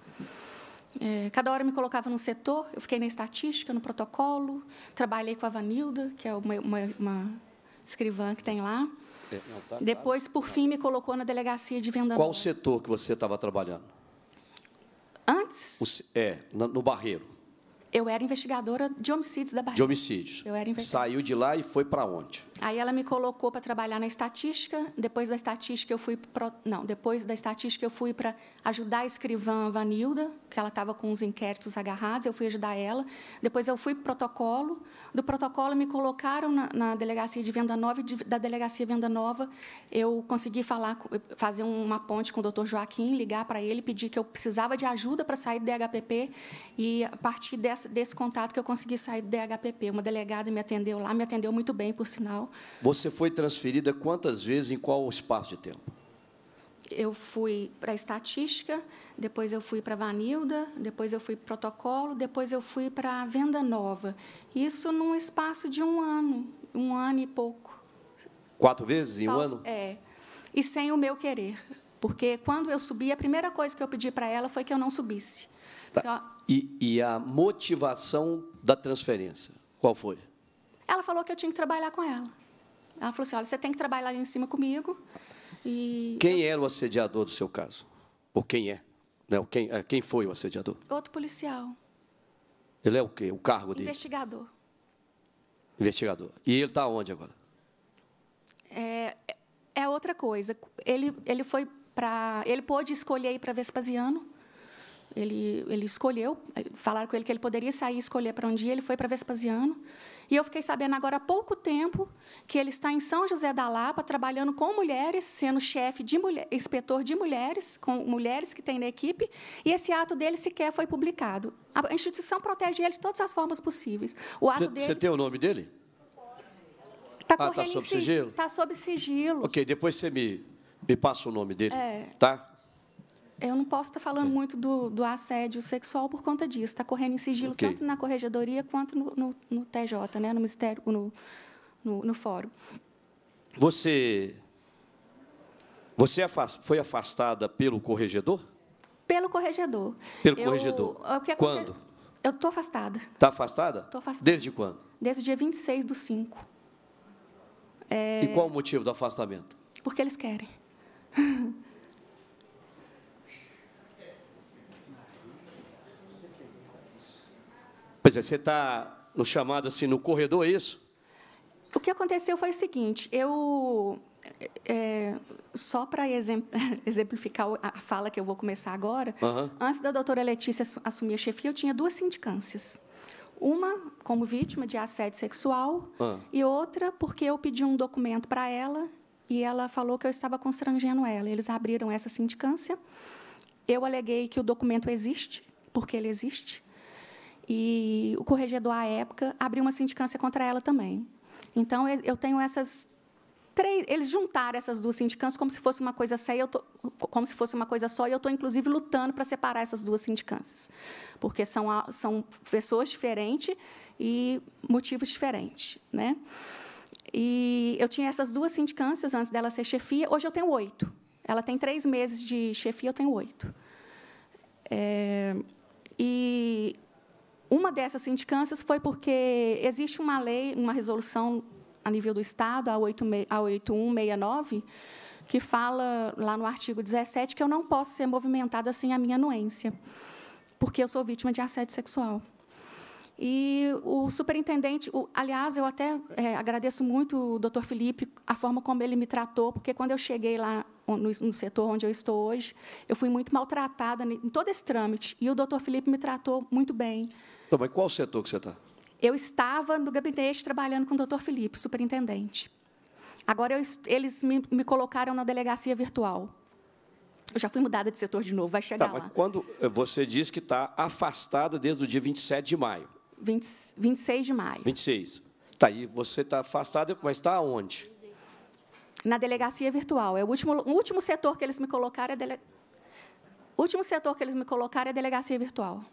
É, cada hora me colocava num setor, eu fiquei na estatística, no protocolo, trabalhei com a Vanilda, que é uma, uma, uma escrivã que tem lá. Depois, por fim, me colocou na delegacia de Venda Qual setor que você estava trabalhando? Antes? O, é, no Barreiro. Eu era investigadora de homicídios da Barreiro. De homicídios. Eu era Saiu de lá e foi para onde? Aí ela me colocou para trabalhar na estatística. Depois da estatística eu fui pro, não, depois da estatística eu fui para ajudar a escrivã Vanilda, que ela estava com os inquéritos agarrados, eu fui ajudar ela. Depois eu fui para protocolo. Do protocolo me colocaram na, na delegacia de Venda Nova e de, da delegacia Venda Nova eu consegui falar, fazer uma ponte com o Dr. Joaquim, ligar para ele, pedir que eu precisava de ajuda para sair do DHPP e a partir desse, desse contato que eu consegui sair do DHPP. Uma delegada me atendeu lá, me atendeu muito bem, por sinal. Você foi transferida quantas vezes, em qual espaço de tempo? Eu fui para estatística, depois eu fui para Vanilda, depois eu fui para protocolo, depois eu fui para venda nova. Isso num espaço de um ano, um ano e pouco. Quatro vezes em um ano? É. E sem o meu querer. Porque quando eu subi, a primeira coisa que eu pedi para ela foi que eu não subisse. Tá. Só... E, e a motivação da transferência? Qual foi? Ela falou que eu tinha que trabalhar com ela. Ela falou assim: olha, você tem que trabalhar ali em cima comigo. E quem eu... era é o assediador do seu caso? Ou quem é? Não, né, quem, é, quem foi o assediador? Outro policial. Ele é o quê? O cargo dele? Investigador. Investigador. E ele está onde agora? É, é, é outra coisa. Ele, ele foi para. Ele pôde escolher ir para Vespasiano. Ele, ele escolheu. Falaram com ele que ele poderia sair e escolher para onde um dia Ele foi para Vespasiano. E eu fiquei sabendo agora há pouco tempo que ele está em São José da Lapa, trabalhando com mulheres, sendo chefe de mulher, inspetor de mulheres, com mulheres que tem na equipe, e esse ato dele sequer foi publicado. A instituição protege ele de todas as formas possíveis. O ato Você dele... tem o nome dele? Está ah, tá sob sigilo? Está sob sigilo. Ok, depois você me, me passa o nome dele. É. Tá? eu não posso estar falando muito do, do assédio sexual por conta disso. Está correndo em sigilo okay. tanto na corregedoria quanto no, no, no TJ, né? no no, no, no, fórum. Você, você afast, foi afastada pelo corregedor? Pelo corregedor. Pelo eu, corregedor. É eu, quando? Eu estou afastada. Está afastada? Estou afastada. Desde quando? Desde o dia 26 do 5. É... E qual o motivo do afastamento? Porque eles querem. Pois é, você está no chamado assim, no corredor, é isso? O que aconteceu foi o seguinte, eu é, só para exemplificar a fala que eu vou começar agora, uhum. antes da doutora Letícia assumir a chefia, eu tinha duas sindicâncias. Uma como vítima de assédio sexual uhum. e outra porque eu pedi um documento para ela e ela falou que eu estava constrangendo ela. Eles abriram essa sindicância. Eu aleguei que o documento existe, porque ele existe. E o corregedor, à época, abriu uma sindicância contra ela também. Então, eu tenho essas três. Eles juntaram essas duas sindicâncias como se fosse uma coisa só, eu tô, como se fosse uma coisa só, e eu estou, inclusive, lutando para separar essas duas sindicâncias. Porque são, são pessoas diferentes e motivos diferentes. Né? E eu tinha essas duas sindicâncias antes dela ser chefia. Hoje eu tenho oito. Ela tem três meses de chefia, eu tenho oito. É, e uma dessas sindicâncias foi porque existe uma lei, uma resolução a nível do Estado, a 8169, que fala lá no artigo 17 que eu não posso ser movimentada sem a minha anuência, porque eu sou vítima de assédio sexual. E o superintendente, o, aliás, eu até é, agradeço muito o doutor Felipe, a forma como ele me tratou, porque quando eu cheguei lá no, no setor onde eu estou hoje, eu fui muito maltratada em todo esse trâmite. E o doutor Felipe me tratou muito bem, então, mas qual setor que você está? Eu estava no gabinete trabalhando com o doutor Felipe, superintendente. Agora, eu, eles me, me, colocaram na delegacia virtual. Eu já fui mudada de setor de novo, vai tá, chegar tá, lá. quando eh, você diz que está afastada desde o dia 27 de maio. 20, 26 de maio. 26. Tá, aí, você está afastada, mas está onde? Na delegacia virtual. É o último, o último setor que eles me colocaram é dele... último setor que eles me colocaram é delegacia virtual.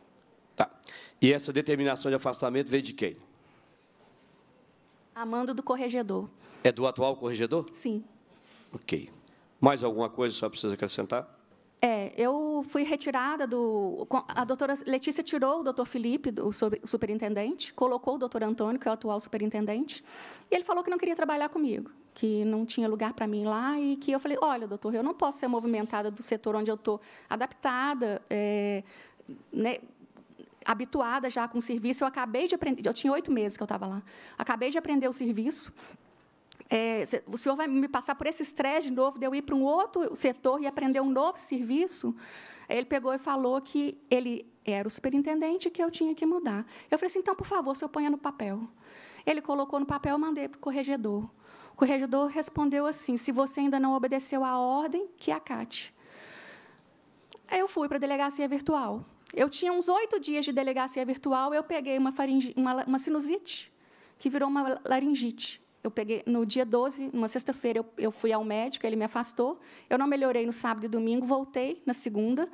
Tá. E essa determinação de afastamento veio de quem? Amando do corregedor. É do atual corregedor? Sim. Ok. Mais alguma coisa que só precisa acrescentar? É, eu fui retirada do. A doutora Letícia tirou o doutor Felipe, o superintendente, colocou o doutor Antônio, que é o atual superintendente, e ele falou que não queria trabalhar comigo, que não tinha lugar para mim lá, e que eu falei: olha, doutor, eu não posso ser movimentada do setor onde eu estou adaptada, é, né, habituada já com o serviço, eu acabei de aprender, eu tinha oito meses que eu estava lá, acabei de aprender o serviço, é, o senhor vai me passar por esse estresse de novo de eu ir para um outro setor e aprender um novo serviço? Ele pegou e falou que ele era o superintendente que eu tinha que mudar. Eu falei assim, então, por favor, o senhor ponha no papel. Ele colocou no papel, e mandei para o corregedor. O corregedor respondeu assim, se você ainda não obedeceu à ordem, que acate. Aí eu fui para a delegacia virtual. Eu tinha uns oito dias de delegacia virtual, eu peguei uma, faringe, uma, uma sinusite, que virou uma laringite. Eu peguei no dia 12, numa sexta-feira, eu, eu fui ao médico, ele me afastou. Eu não melhorei no sábado e domingo, voltei na segunda.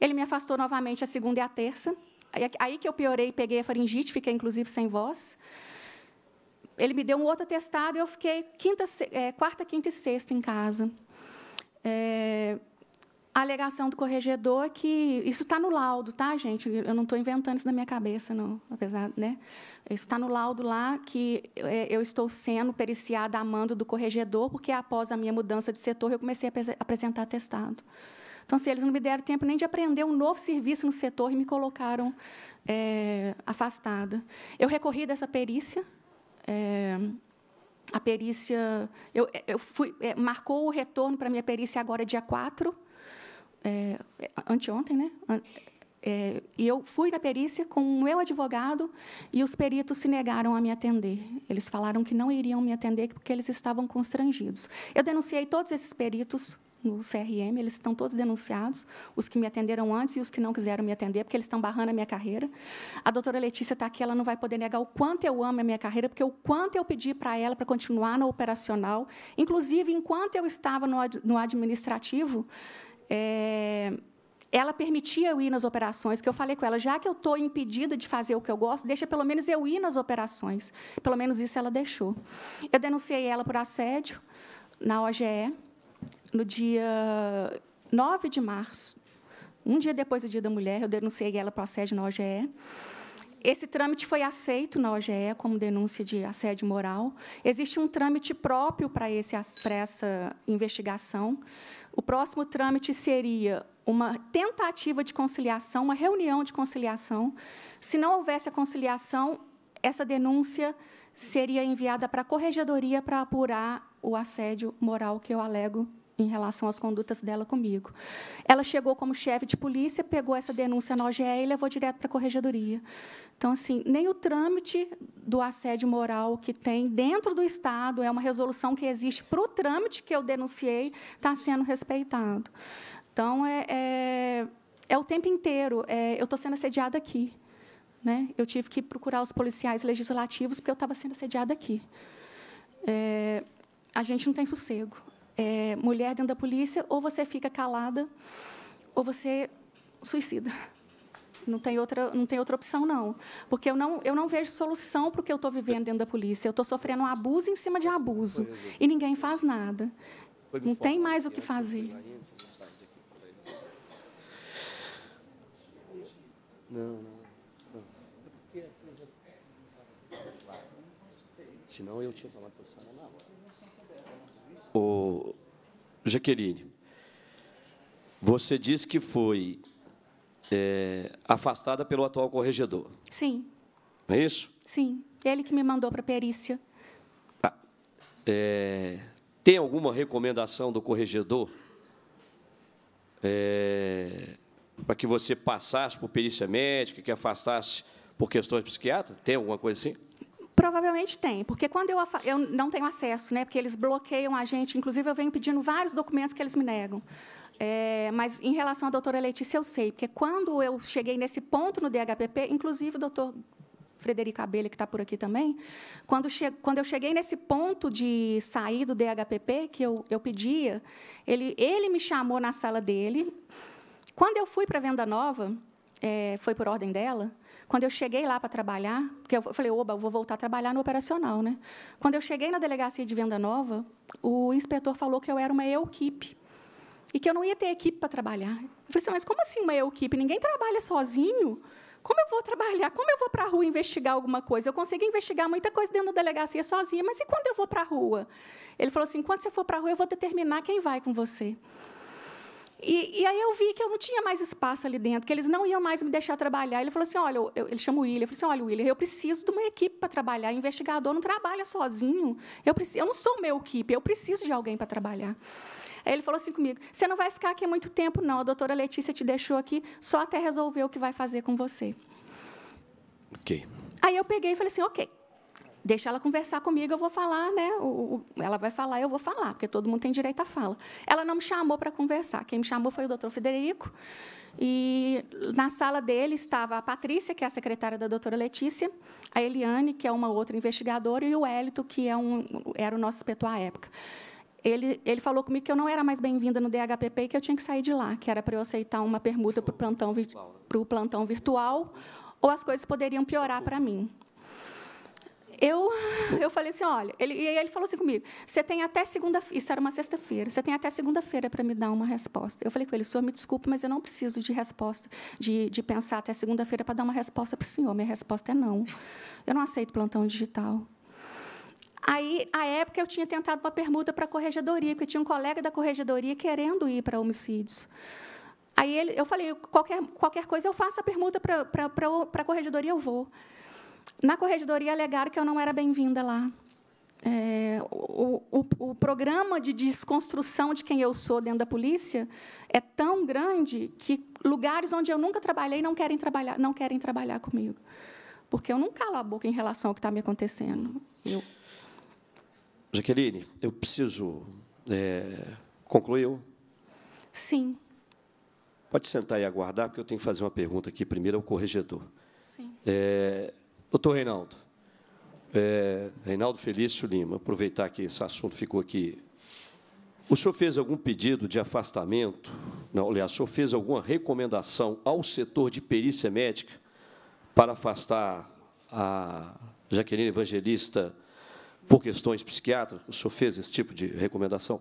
Ele me afastou novamente a segunda e a terça. Aí, aí que eu piorei, peguei a faringite, fiquei inclusive sem voz. Ele me deu um outro atestado e eu fiquei quinta, é, quarta, quinta e sexta em casa. É, a alegação do corregedor é que isso está no laudo, tá, gente? Eu não estou inventando isso da minha cabeça, não, apesar, né? Isso está no laudo lá que é, eu estou sendo periciada a mando do corregedor, porque após a minha mudança de setor eu comecei a apresentar testado. Então, se assim, eles não me deram tempo nem de aprender um novo serviço no setor e me colocaram é, afastada. Eu recorri dessa perícia. É, a perícia eu, eu fui, é, marcou o retorno para a minha perícia agora dia 4 é, anteontem, né? É, e eu fui na perícia com o meu advogado e os peritos se negaram a me atender. Eles falaram que não iriam me atender porque eles estavam constrangidos. Eu denunciei todos esses peritos no CRM, eles estão todos denunciados, os que me atenderam antes e os que não quiseram me atender, porque eles estão barrando a minha carreira. A doutora Letícia está aqui, ela não vai poder negar o quanto eu amo a minha carreira, porque o quanto eu pedi para ela para continuar no operacional. Inclusive, enquanto eu estava no, no administrativo, é, ela permitia eu ir nas operações, que eu falei com ela, já que eu estou impedida de fazer o que eu gosto, deixa pelo menos eu ir nas operações. Pelo menos isso ela deixou. Eu denunciei ela por assédio na OGE, no dia 9 de março. Um dia depois do Dia da Mulher, eu denunciei ela por assédio na OGE. Esse trâmite foi aceito na OGE como denúncia de assédio moral. Existe um trâmite próprio para, esse, para essa investigação. O próximo trâmite seria uma tentativa de conciliação, uma reunião de conciliação. Se não houvesse a conciliação, essa denúncia seria enviada para a corregedoria para apurar o assédio moral que eu alego em relação às condutas dela comigo. Ela chegou como chefe de polícia, pegou essa denúncia na OGE e levou direto para a corregedoria. Então, assim, nem o trâmite do assédio moral que tem dentro do Estado, é uma resolução que existe para o trâmite que eu denunciei, está sendo respeitado. Então, é, é, é o tempo inteiro. É, eu estou sendo assediada aqui. Né? Eu tive que procurar os policiais legislativos porque eu estava sendo assediada aqui. É, a gente não tem sossego é, mulher dentro da polícia, ou você fica calada, ou você suicida. Não tem outra, não tem outra opção, não. Porque eu não, eu não vejo solução para o que eu estou vivendo dentro da polícia. Eu estou sofrendo um abuso em cima de abuso. E ninguém faz nada. Não tem mais o que fazer. Não, não. É Senão eu tinha falado o Jaqueline, você disse que foi é, afastada pelo atual corregedor. Sim. Não é isso? Sim. Ele que me mandou para a perícia. Ah, é, tem alguma recomendação do corregedor é, para que você passasse por perícia médica, que afastasse por questões psiquiátricas? Tem alguma coisa assim? Provavelmente tem, porque quando eu, eu não tenho acesso, né, porque eles bloqueiam a gente, inclusive eu venho pedindo vários documentos que eles me negam. É, mas em relação à doutora Letícia, eu sei, porque quando eu cheguei nesse ponto no DHPP, inclusive o doutor Frederico Abelha, que está por aqui também, quando, quando, eu cheguei nesse ponto de sair do DHPP, que eu, eu pedia, ele, ele, me chamou na sala dele. Quando eu fui para a Venda Nova, é, foi por ordem dela, quando eu cheguei lá para trabalhar, porque eu falei, oba, eu vou voltar a trabalhar no operacional, né? Quando eu cheguei na delegacia de venda nova, o inspetor falou que eu era uma equipe e que eu não ia ter equipe para trabalhar. Eu falei assim, mas como assim uma equipe? Ninguém trabalha sozinho. Como eu vou trabalhar? Como eu vou para a rua investigar alguma coisa? Eu consegui investigar muita coisa dentro da delegacia sozinha, mas e quando eu vou para a rua? Ele falou assim: quando você for para a rua, eu vou determinar quem vai com você. E, e, aí eu vi que eu não tinha mais espaço ali dentro, que eles não iam mais me deixar trabalhar. Ele falou assim: olha, eu, ele chama o William. Ele falou assim: olha, William, eu preciso de uma equipe para trabalhar. Investigador não trabalha sozinho. Eu, preciso, eu não sou meu equipe, eu preciso de alguém para trabalhar. Aí ele falou assim comigo: você não vai ficar aqui muito tempo, não. A doutora Letícia te deixou aqui só até resolver o que vai fazer com você. Ok. Aí eu peguei e falei assim: ok deixa ela conversar comigo, eu vou falar, né? O, o, ela vai falar, eu vou falar, porque todo mundo tem direito à fala. Ela não me chamou para conversar. Quem me chamou foi o doutor Federico. E na sala dele estava a Patrícia, que é a secretária da doutora Letícia, a Eliane, que é uma outra investigadora, e o Hélito, que é um, era o nosso inspetor à época. Ele, ele falou comigo que eu não era mais bem-vinda no DHPP e que eu tinha que sair de lá, que era para eu aceitar uma permuta para o plantão, plantão virtual, ou as coisas poderiam piorar para mim. Eu, eu falei assim, olha, ele, e ele falou assim comigo, você tem até segunda, isso era uma sexta-feira, você tem até segunda-feira para me dar uma resposta. Eu falei com ele, senhor, me desculpe, mas eu não preciso de resposta, de, de pensar até segunda-feira para dar uma resposta para o senhor. Minha resposta é não. Eu não aceito plantão digital. Aí, à época, eu tinha tentado uma permuta para a corregedoria, porque tinha um colega da corregedoria querendo ir para homicídios. Aí ele, eu falei, qualquer, qualquer coisa eu faço a permuta para a corregedoria, eu vou. Na corregedoria alegaram que eu não era bem-vinda lá. É, o, o, o, programa de desconstrução de quem eu sou dentro da polícia é tão grande que lugares onde eu nunca trabalhei não querem trabalhar, não querem trabalhar comigo, porque eu não calo a boca em relação ao que está me acontecendo. Eu... Jaqueline, eu preciso é, concluiu? Sim. Pode sentar e aguardar, porque eu tenho que fazer uma pergunta aqui primeiro ao corregedor. Sim. É, Doutor Reinaldo, é, Reinaldo Felício Lima, aproveitar que esse assunto ficou aqui. O senhor fez algum pedido de afastamento? Não, aliás, o senhor fez alguma recomendação ao setor de perícia médica para afastar a Jaqueline Evangelista por questões psiquiátricas? O senhor fez esse tipo de recomendação?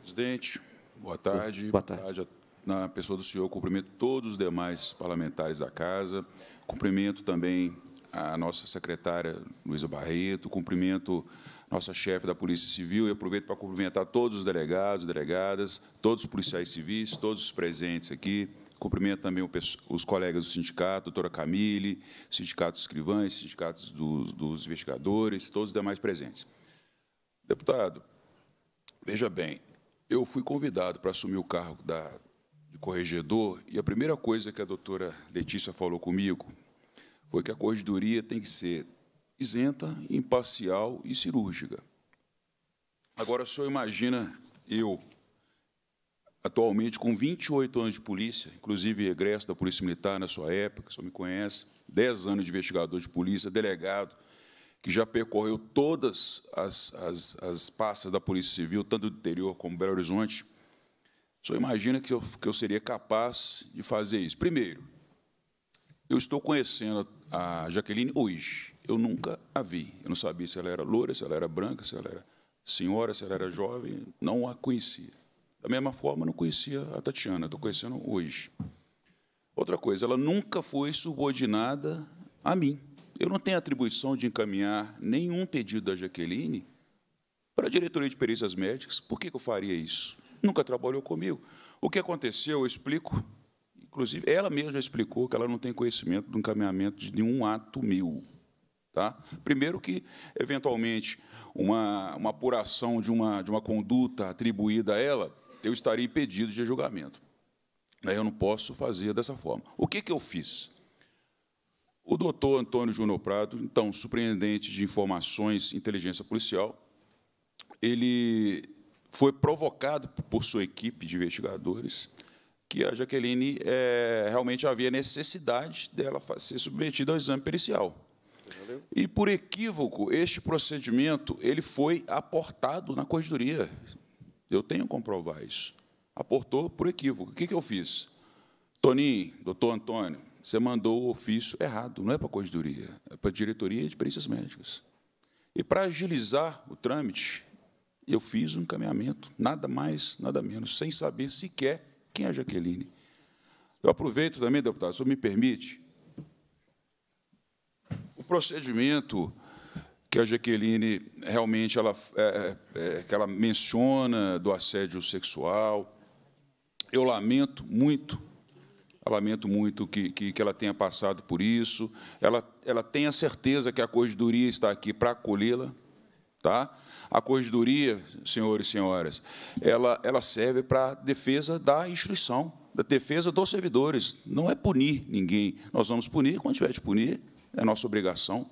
Presidente, boa tarde. Boa tarde. Boa tarde. Na pessoa do senhor, cumprimento todos os demais parlamentares da casa. Cumprimento também a nossa secretária Luísa Barreto, cumprimento nossa chefe da Polícia Civil e aproveito para cumprimentar todos os delegados, delegadas, todos os policiais civis, todos os presentes aqui. Cumprimento também os colegas do sindicato, doutora Camille, sindicato dos escrivães, sindicato dos, dos investigadores, todos os demais presentes. Deputado, veja bem, eu fui convidado para assumir o cargo da, de corregedor e a primeira coisa que a doutora Letícia falou comigo, foi que a corregedoria tem que ser isenta, imparcial e cirúrgica. Agora, só imagina eu, atualmente com 28 anos de polícia, inclusive egresso da Polícia Militar na sua época, senhor me conhece, 10 anos de investigador de polícia, delegado, que já percorreu todas as, as, as pastas da Polícia Civil, tanto do interior como do Belo Horizonte, só imagina que eu, que eu seria capaz de fazer isso. Primeiro, eu estou conhecendo a Jaqueline hoje. Eu nunca a vi. Eu não sabia se ela era loura, se ela era branca, se ela era senhora, se ela era jovem. Não a conhecia. Da mesma forma, não conhecia a Tatiana. Estou conhecendo hoje. Outra coisa, ela nunca foi subordinada a mim. Eu não tenho atribuição de encaminhar nenhum pedido da Jaqueline para a diretoria de perícias médicas. Por que, que eu faria isso? Nunca trabalhou comigo. O que aconteceu, eu explico Inclusive, ela mesma explicou que ela não tem conhecimento do encaminhamento de nenhum ato meu. Tá? Primeiro que, eventualmente, uma, uma apuração de uma, de uma conduta atribuída a ela, eu estaria impedido de julgamento. Eu não posso fazer dessa forma. O que, que eu fiz? O doutor Antônio Júnior Prado, então surpreendente de informações inteligência policial, ele foi provocado por sua equipe de investigadores que a Jaqueline é, realmente havia necessidade dela ser submetida ao exame pericial. E, por equívoco, este procedimento ele foi aportado na corredoria. Eu tenho que comprovar isso. Aportou por equívoco. O que, que eu fiz? Toninho, doutor Antônio, você mandou o ofício errado. Não é para a corredoria, é para a diretoria de perícias médicas. E, para agilizar o trâmite, eu fiz um encaminhamento, nada mais, nada menos, sem saber sequer quem é a Jaqueline? Eu aproveito também, deputado, se me permite, o procedimento que a Jaqueline realmente ela, é, é, é, que ela menciona do assédio sexual. Eu lamento muito, eu lamento muito que, que, que, ela tenha passado por isso. Ela, ela tem a certeza que a corregedoria está aqui para acolhê-la, tá? A corregedoria, senhores e senhoras, ela, ela serve para defesa da instituição, da defesa dos servidores. Não é punir ninguém. Nós vamos punir quando tiver de punir, é nossa obrigação,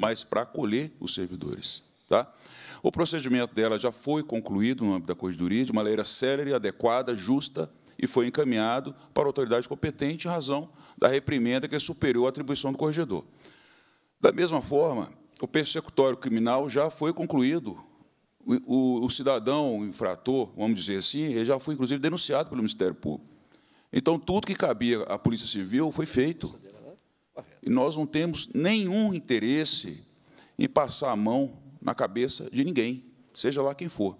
mas para acolher os servidores. Tá? O procedimento dela já foi concluído no âmbito da corregedoria de maneira célere, adequada, justa e foi encaminhado para a autoridade competente em razão da reprimenda que é superior à atribuição do corregedor. Da mesma forma, o persecutório criminal já foi concluído. O, o, o cidadão o infrator, vamos dizer assim, ele já foi, inclusive, denunciado pelo Ministério Público. Então, tudo que cabia à Polícia Civil foi feito. E nós não temos nenhum interesse em passar a mão na cabeça de ninguém, seja lá quem for.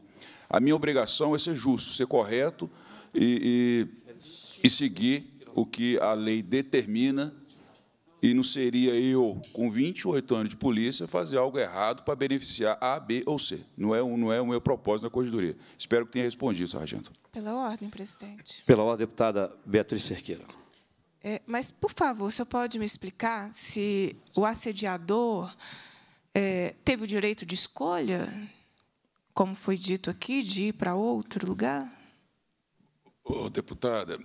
A minha obrigação é ser justo, ser correto e, e, e seguir o que a lei determina e não seria eu, com 28 anos de polícia, fazer algo errado para beneficiar A, B ou C. Não é, não é o meu propósito da corregedoria. Espero que tenha respondido, sargento. Pela ordem, presidente. Pela ordem, deputada Beatriz Cerqueira. É, mas, por favor, o senhor pode me explicar se o assediador é, teve o direito de escolha, como foi dito aqui, de ir para outro lugar? Oh, deputada,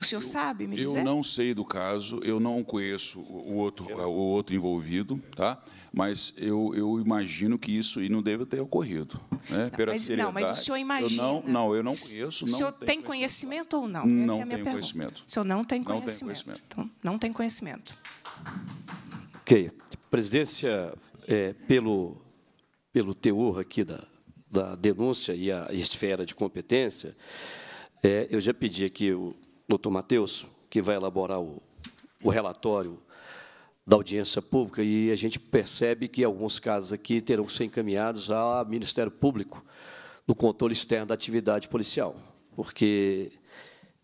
o senhor eu, sabe me eu dizer? Eu não sei do caso, eu não conheço o outro, é, o outro envolvido, tá? mas eu, eu imagino que isso e não deve ter ocorrido. Né? Não, mas, não, mas o senhor imagina. não, não, eu não conheço. O senhor tem conhecimento, conhecimento ou não? Essa não é a minha tenho pergunta. conhecimento. O senhor não tem conhecimento. Não tem conhecimento. Então, não tem conhecimento. Ok. Presidência, é, pelo, pelo teor aqui da, da denúncia e a esfera de competência, é, eu já pedi aqui o doutor Matheus, que vai elaborar o, o relatório da audiência pública e a gente percebe que alguns casos aqui terão que ser encaminhados ao Ministério Público do controle externo da atividade policial, porque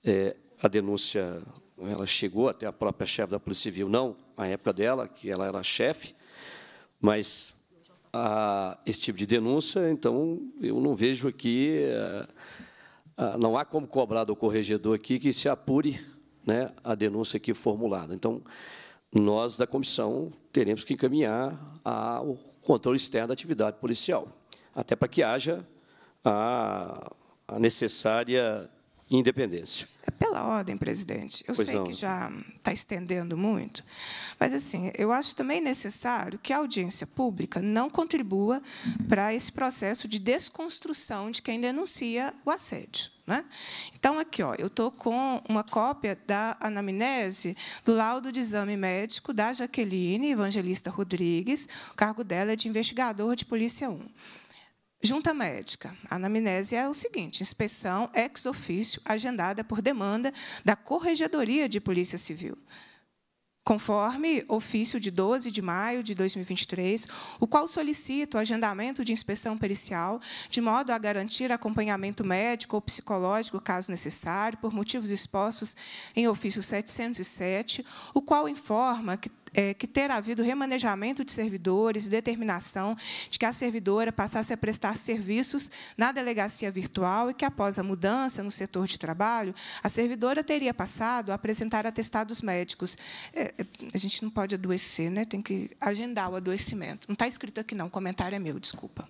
é, a denúncia ela chegou até a própria chefe da Polícia Civil, não na época dela, que ela era chefe, mas a, esse tipo de denúncia, então, eu não vejo aqui é, ah, não há como cobrar do corregedor aqui que se apure né, a denúncia aqui formulada. Então, nós da comissão teremos que encaminhar ao controle externo da atividade policial, até para que haja a, a necessária independência. É pela ordem, presidente, eu pois sei não. que já está estendendo muito, mas assim, eu acho também necessário que a audiência pública não contribua para esse processo de desconstrução de quem denuncia o assédio. Né? Então, aqui, ó, eu estou com uma cópia da anamnese do laudo de exame médico da Jaqueline Evangelista Rodrigues. O cargo dela é de investigador de Polícia 1. Junta médica. A anamnese é o seguinte: inspeção ex ofício agendada por demanda da Corregedoria de Polícia Civil. Conforme ofício de 12 de maio de 2023, o qual solicita o agendamento de inspeção pericial, de modo a garantir acompanhamento médico ou psicológico, caso necessário, por motivos expostos em ofício 707, o qual informa que é, que ter havido remanejamento de servidores e determinação de que a servidora passasse a prestar serviços na delegacia virtual e que, após a mudança no setor de trabalho, a servidora teria passado a apresentar atestados médicos. É, é a gente não pode adoecer, né? tem que agendar o adoecimento. Não está escrito aqui, não, o comentário é meu, desculpa.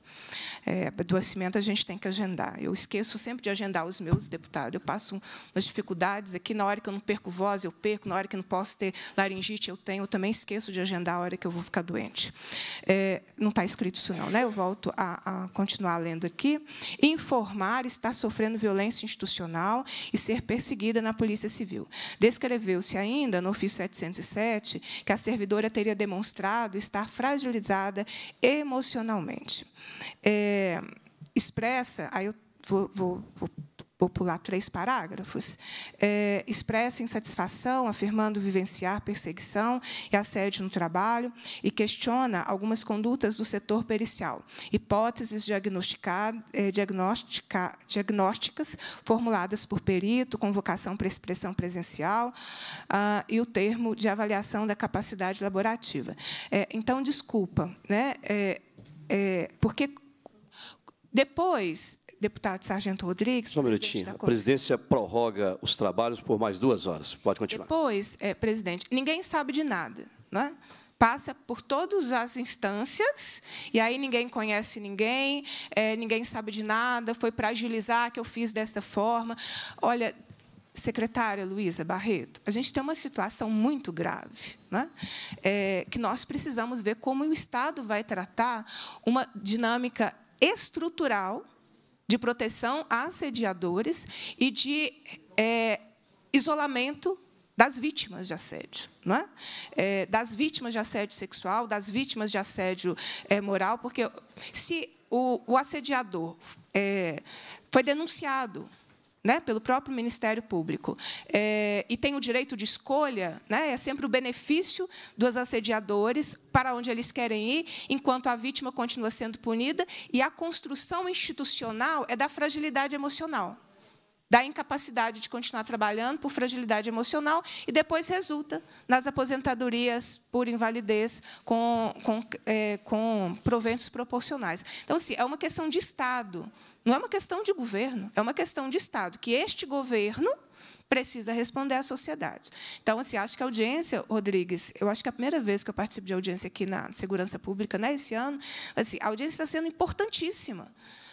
É, adoecimento a gente tem que agendar. Eu esqueço sempre de agendar os meus, deputado. Eu passo umas dificuldades aqui, na hora que eu não perco voz, eu perco, na hora que eu não posso ter laringite, eu tenho também esqueço de agendar a hora que eu vou ficar doente. É, não está escrito isso, não, né? Eu volto a, a continuar lendo aqui. Informar estar sofrendo violência institucional e ser perseguida na Polícia Civil. Descreveu-se ainda, no ofício 707, que a servidora teria demonstrado estar fragilizada emocionalmente. É, expressa, aí eu vou, vou, vou popular três parágrafos, é, expressa insatisfação, afirmando vivenciar perseguição e assédio no trabalho e questiona algumas condutas do setor pericial, hipóteses é, diagnósticas formuladas por perito, convocação para expressão presencial ah, e o termo de avaliação da capacidade laborativa. É, então, desculpa, né? É, é, porque depois deputado Sargento Rodrigues. Só um minutinho. A presidência prorroga os trabalhos por mais duas horas. Pode continuar. Depois, é, presidente, ninguém sabe de nada. é? Passa por todas as instâncias, e aí ninguém conhece ninguém, é, ninguém sabe de nada, foi para agilizar que eu fiz dessa forma. Olha, secretária Luísa Barreto, a gente tem uma situação muito grave, né? É, que nós precisamos ver como o Estado vai tratar uma dinâmica estrutural de proteção a assediadores e de é, isolamento das vítimas de assédio, não é? é? das vítimas de assédio sexual, das vítimas de assédio é, moral, porque se o, o assediador é, foi denunciado né, pelo próprio Ministério Público. É, e tem o direito de escolha, né, é sempre o benefício dos assediadores para onde eles querem ir, enquanto a vítima continua sendo punida, e a construção institucional é da fragilidade emocional, da incapacidade de continuar trabalhando por fragilidade emocional, e depois resulta nas aposentadorias por invalidez com, com, é, com proventos proporcionais. Então, assim, é uma questão de Estado. Não é uma questão de governo, é uma questão de Estado, que este governo precisa responder à sociedade. Então, assim, acho que a audiência, Rodrigues, eu acho que é a primeira vez que eu participo de audiência aqui na Segurança Pública, né, esse ano, assim, a audiência está sendo importantíssima,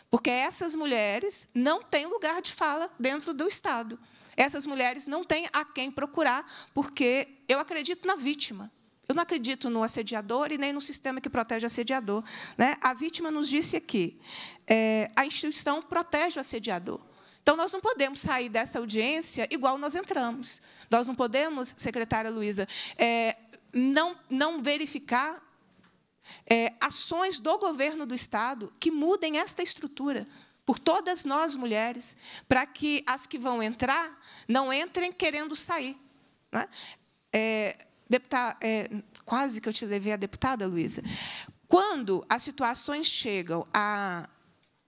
porque essas mulheres não têm lugar de fala dentro do Estado. Essas mulheres não têm a quem procurar, porque eu acredito na vítima. Eu não acredito no assediador e nem no sistema que protege o assediador. Né? A vítima nos disse aqui, é, a instituição protege o assediador. Então, nós não podemos sair dessa audiência igual nós entramos. Nós não podemos, secretária Luísa, é, não, não verificar é, ações do governo do Estado que mudem esta estrutura por todas nós mulheres, para que as que vão entrar não entrem querendo sair. Né? É, Deputada, é, quase que eu te levei a deputada, Luísa. Quando as situações chegam à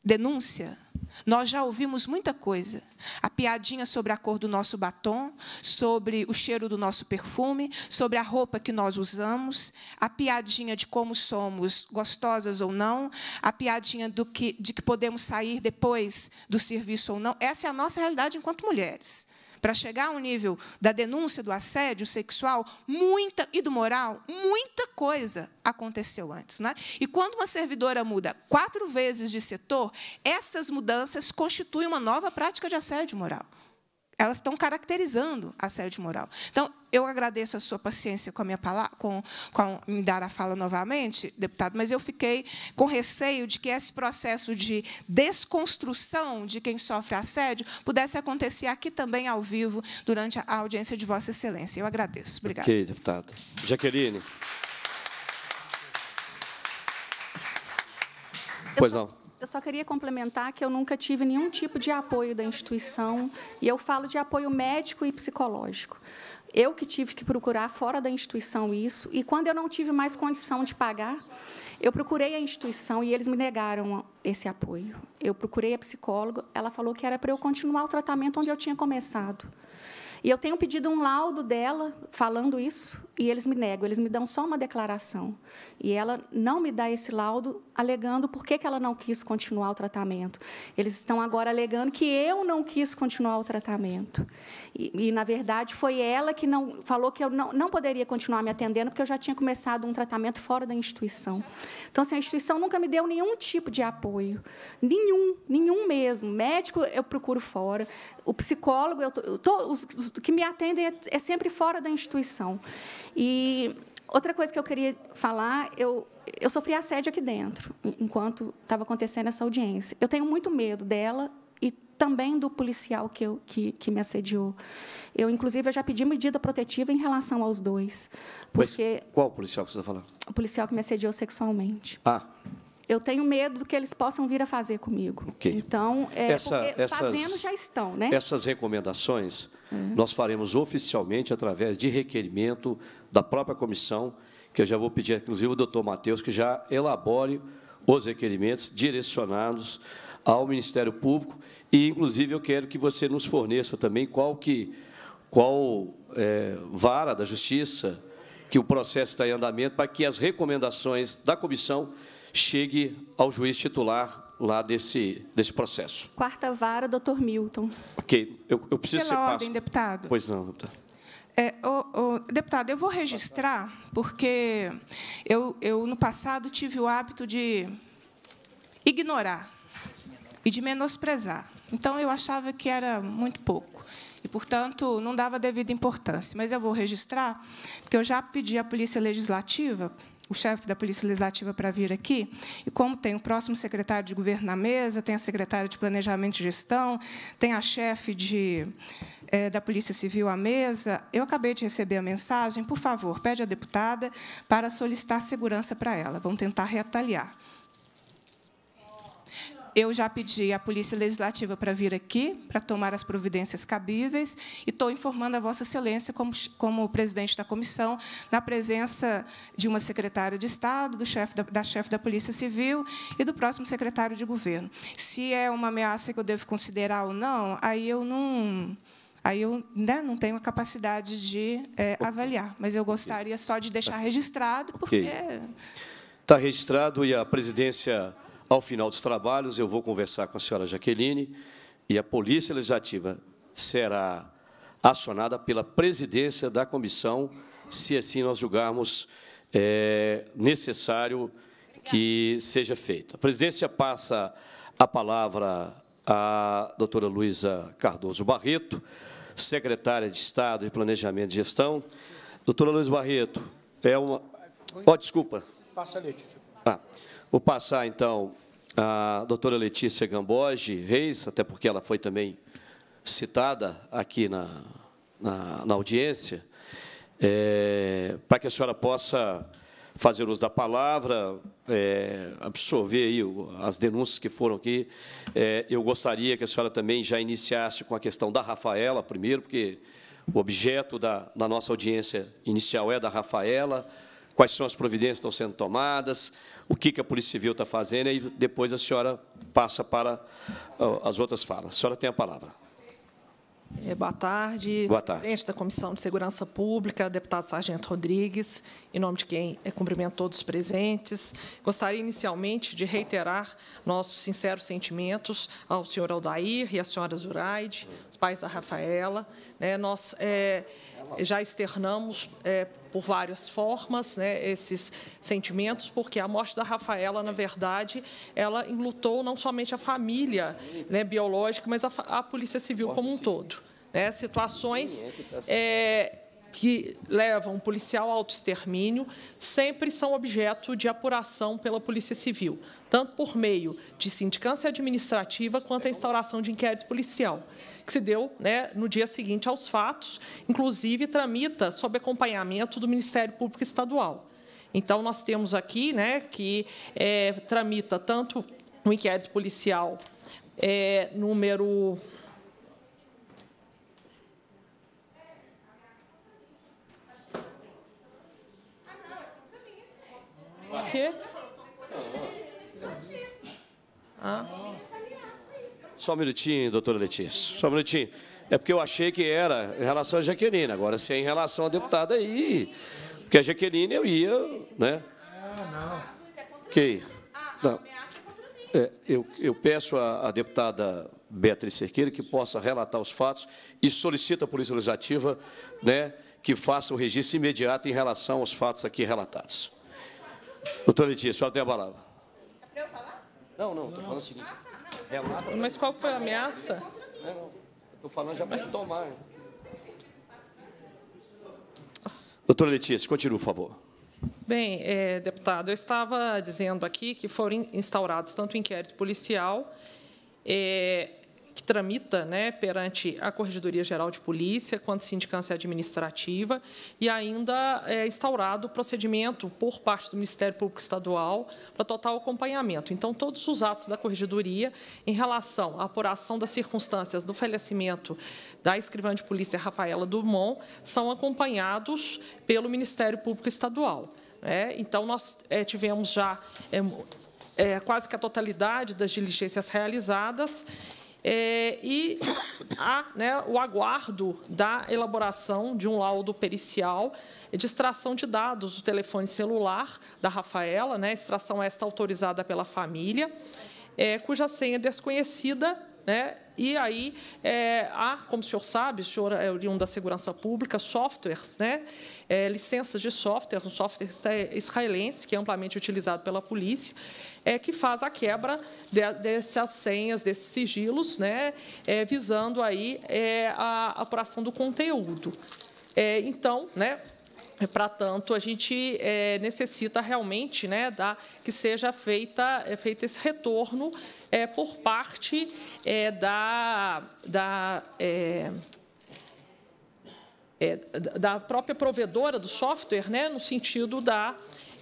denúncia, nós já ouvimos muita coisa. A piadinha sobre a cor do nosso batom, sobre o cheiro do nosso perfume, sobre a roupa que nós usamos, a piadinha de como somos, gostosas ou não, a piadinha do que, de que podemos sair depois do serviço ou não. Essa é a nossa realidade enquanto mulheres para chegar ao nível da denúncia do assédio sexual muita e do moral, muita coisa aconteceu antes. Né? E quando uma servidora muda quatro vezes de setor, essas mudanças constituem uma nova prática de assédio moral elas estão caracterizando assédio moral. Então, eu agradeço a sua paciência com a minha palavra, com, com me dar a fala novamente, deputado, mas eu fiquei com receio de que esse processo de desconstrução de quem sofre assédio pudesse acontecer aqui também ao vivo durante a audiência de Vossa Excelência. Eu agradeço. Obrigada. Ok, deputado. Jaqueline. pois não. Eu só queria complementar que eu nunca tive nenhum tipo de apoio da instituição, e eu falo de apoio médico e psicológico. Eu que tive que procurar fora da instituição isso, e quando eu não tive mais condição de pagar, eu procurei a instituição e eles me negaram esse apoio. Eu procurei a psicóloga, ela falou que era para eu continuar o tratamento onde eu tinha começado. E eu tenho pedido um laudo dela falando isso, e eles me negam, eles me dão só uma declaração. E ela não me dá esse laudo alegando por que, que ela não quis continuar o tratamento. Eles estão agora alegando que eu não quis continuar o tratamento. E, e na verdade, foi ela que não falou que eu não, não poderia continuar me atendendo, porque eu já tinha começado um tratamento fora da instituição. Então, assim, a instituição nunca me deu nenhum tipo de apoio. Nenhum, nenhum mesmo. Médico eu procuro fora. O psicólogo, eu tô, eu tô, os, os que me atendem é, é sempre fora da instituição. E Outra coisa que eu queria falar, eu, eu sofri assédio aqui dentro, enquanto estava acontecendo essa audiência. Eu tenho muito medo dela e também do policial que, eu, que, que me assediou. Eu, inclusive, eu já pedi medida protetiva em relação aos dois. Porque Mas qual policial você está falando? O policial que me assediou sexualmente. Ah, eu tenho medo do que eles possam vir a fazer comigo. Okay. Então, é, Essa, essas, fazendo já estão, né? Essas recomendações uhum. nós faremos oficialmente através de requerimento da própria comissão, que eu já vou pedir, inclusive, o doutor Matheus, que já elabore os requerimentos direcionados ao Ministério Público e, inclusive, eu quero que você nos forneça também qual que qual é, vara da Justiça que o processo está em andamento para que as recomendações da comissão chegue ao juiz titular lá desse, desse processo. Quarta vara, doutor Milton. Ok, eu, eu preciso Pela ser ordem, passo. deputado. Pois não, deputado. É, o, o, deputado, eu vou registrar, porque eu, eu, no passado, tive o hábito de ignorar e de menosprezar. Então, eu achava que era muito pouco. E, portanto, não dava devida importância. Mas eu vou registrar, porque eu já pedi à Polícia Legislativa o chefe da Polícia Legislativa para vir aqui, e como tem o próximo secretário de governo na mesa, tem a secretária de Planejamento e Gestão, tem a chefe de, é, da Polícia Civil à mesa, eu acabei de receber a mensagem, por favor, pede à deputada para solicitar segurança para ela, vamos tentar retaliar eu já pedi à Polícia Legislativa para vir aqui, para tomar as providências cabíveis, e estou informando a Vossa Excelência, como, como presidente da comissão, na presença de uma secretária de Estado, do chefe da, da chefe da Polícia Civil e do próximo secretário de Governo. Se é uma ameaça que eu devo considerar ou não, aí eu não aí eu né, não tenho a capacidade de é, okay. avaliar, mas eu gostaria só de deixar registrado, porque... Está okay. registrado e a presidência ao final dos trabalhos, eu vou conversar com a senhora Jaqueline e a Polícia Legislativa será acionada pela presidência da comissão, se assim nós julgarmos é, necessário que seja feita. A presidência passa a palavra à doutora Luísa Cardoso Barreto, secretária de Estado de Planejamento e Gestão. Doutora Luísa Barreto, é uma... Oh, desculpa. Passa Ah, vou passar, então, a doutora Letícia Gamboge Reis, até porque ela foi também citada aqui na, na, na audiência, é, para que a senhora possa fazer uso da palavra, é, absorver aí as denúncias que foram aqui. É, eu gostaria que a senhora também já iniciasse com a questão da Rafaela primeiro, porque o objeto da, da nossa audiência inicial é da Rafaela, quais são as providências que estão sendo tomadas, o que, a Polícia Civil está fazendo, e depois a senhora passa para as outras falas. A senhora tem a palavra. É, boa tarde. Boa tarde. Presidente da Comissão de Segurança Pública, deputado Sargento Rodrigues, em nome de quem é cumprimento todos os presentes. Gostaria inicialmente de reiterar nossos sinceros sentimentos ao senhor Aldair e à senhora Zuraide, os pais da Rafaela. Né, nós, é, nós já externamos é, por várias formas né, esses sentimentos, porque a morte da Rafaela, na verdade, ela enlutou não somente a família né, biológica, mas a, a Polícia Civil como um todo. Né, situações é, que levam um policial ao autoextermínio sempre são objeto de apuração pela Polícia Civil, tanto por meio de sindicância administrativa quanto a instauração de inquérito policial, que se deu né, no dia seguinte aos fatos, inclusive tramita sob acompanhamento do Ministério Público Estadual. Então, nós temos aqui né, que é, tramita tanto o inquérito policial é, número quê? Ah. Só um minutinho, doutora Letícia. Só um minutinho. É porque eu achei que era em relação à Jaqueline. Agora, se é em relação à deputada, aí. Porque a Jaqueline eu ia, né? Que? não. Que? Não. É, eu, eu peço à, à deputada Beatriz Cerqueira que possa relatar os fatos e solicita à Polícia Legislativa né, que faça o registro imediato em relação aos fatos aqui relatados. Doutora Letícia, só tem a palavra. É para eu falar? Não, não, estou falando o seguinte. Ah, tá, Mas qual foi a ameaça? Estou é, falando já para tomar. Doutora Letícia, continue, por favor. Bem, é, deputado, eu estava dizendo aqui que foram instaurados tanto o inquérito policial é, que tramita né, perante a Corregedoria Geral de Polícia, quanto sindicância administrativa, e ainda é instaurado o procedimento por parte do Ministério Público Estadual para total acompanhamento. Então, todos os atos da Corregedoria em relação à apuração das circunstâncias do falecimento da escrivã de polícia Rafaela Dumont são acompanhados pelo Ministério Público Estadual. Né? então, nós é, tivemos já é, é, quase que a totalidade das diligências realizadas é, e há né, o aguardo da elaboração de um laudo pericial de extração de dados do telefone celular da Rafaela, né, extração esta autorizada pela família, é, cuja senha desconhecida né? E aí é, há, como o senhor sabe, o senhor é oriundo da segurança pública, softwares, né? É, licenças de software, um software israelense que é amplamente utilizado pela polícia, é, que faz a quebra de, dessas senhas, desses sigilos, né? É, visando aí é, a apuração do conteúdo. É, então, né? É, Para tanto, a gente necessita realmente né, da, que seja feita, feito esse retorno é, por parte é, da, da, é, é, da própria provedora do software, né, no sentido da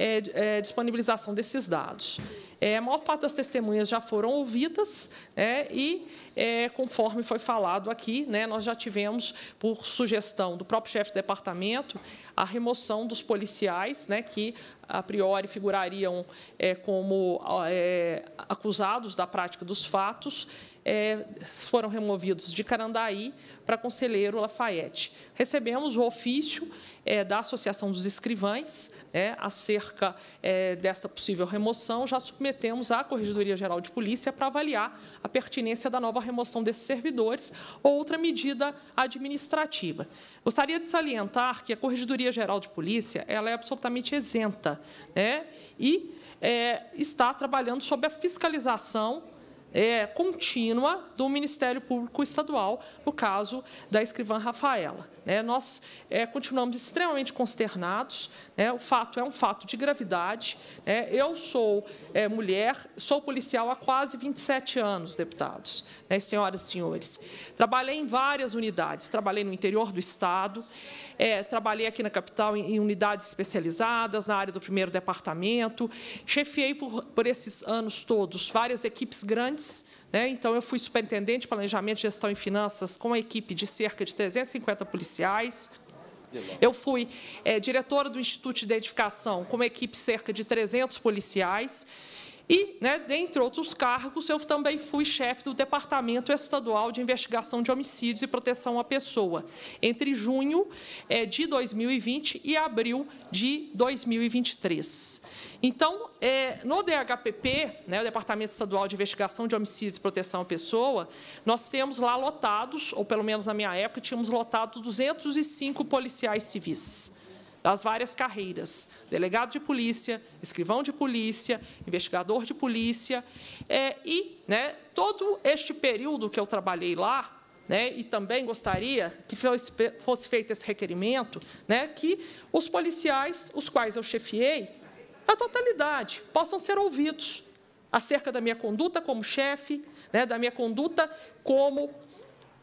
é, é, disponibilização desses dados. É, a maior parte das testemunhas já foram ouvidas né, e, é, conforme foi falado aqui, né, nós já tivemos, por sugestão do próprio chefe de departamento, a remoção dos policiais né, que, a priori, figurariam como acusados da prática dos fatos, foram removidos de Carandaí para conselheiro Lafayette. Recebemos o ofício é, da Associação dos Escrivães né, acerca é, dessa possível remoção, já submetemos à Corregedoria Geral de Polícia para avaliar a pertinência da nova remoção desses servidores ou outra medida administrativa. Gostaria de salientar que a Corregedoria Geral de Polícia ela é absolutamente isenta né, e é, está trabalhando sob a fiscalização é, contínua do Ministério Público Estadual, no caso da escrivã Rafaela. É, nós é, continuamos extremamente consternados, né? o fato é um fato de gravidade. Né? eu sou é, mulher, sou policial há quase 27 anos, deputados, né, senhoras e senhores. Trabalhei em várias unidades, trabalhei no interior do Estado é, trabalhei aqui na capital em, em, unidades especializadas, na área do primeiro departamento, chefiei por, por esses anos todos várias equipes grandes, né? então, eu fui superintendente de planejamento, gestão e finanças com a equipe de cerca de 350 policiais. Eu fui é, diretora do Instituto de Identificação com uma equipe de cerca de 300 policiais. E, né, dentre outros cargos, eu também fui chefe do Departamento Estadual de Investigação de Homicídios e Proteção à Pessoa, entre junho é, de 2020 e abril de 2023. Então, é, no DHPP, né, o Departamento Estadual de Investigação de Homicídios e Proteção à Pessoa, nós temos lá lotados, ou pelo menos na minha época, tínhamos lotado 205 policiais civis das várias carreiras: delegado de polícia, escrivão de polícia, investigador de polícia. É, e né, todo este período que eu trabalhei lá, né, e também gostaria que fosse, feito esse requerimento, né, que os policiais, os quais eu chefiei, a totalidade, possam ser ouvidos acerca da minha conduta como chefe, né, da minha conduta como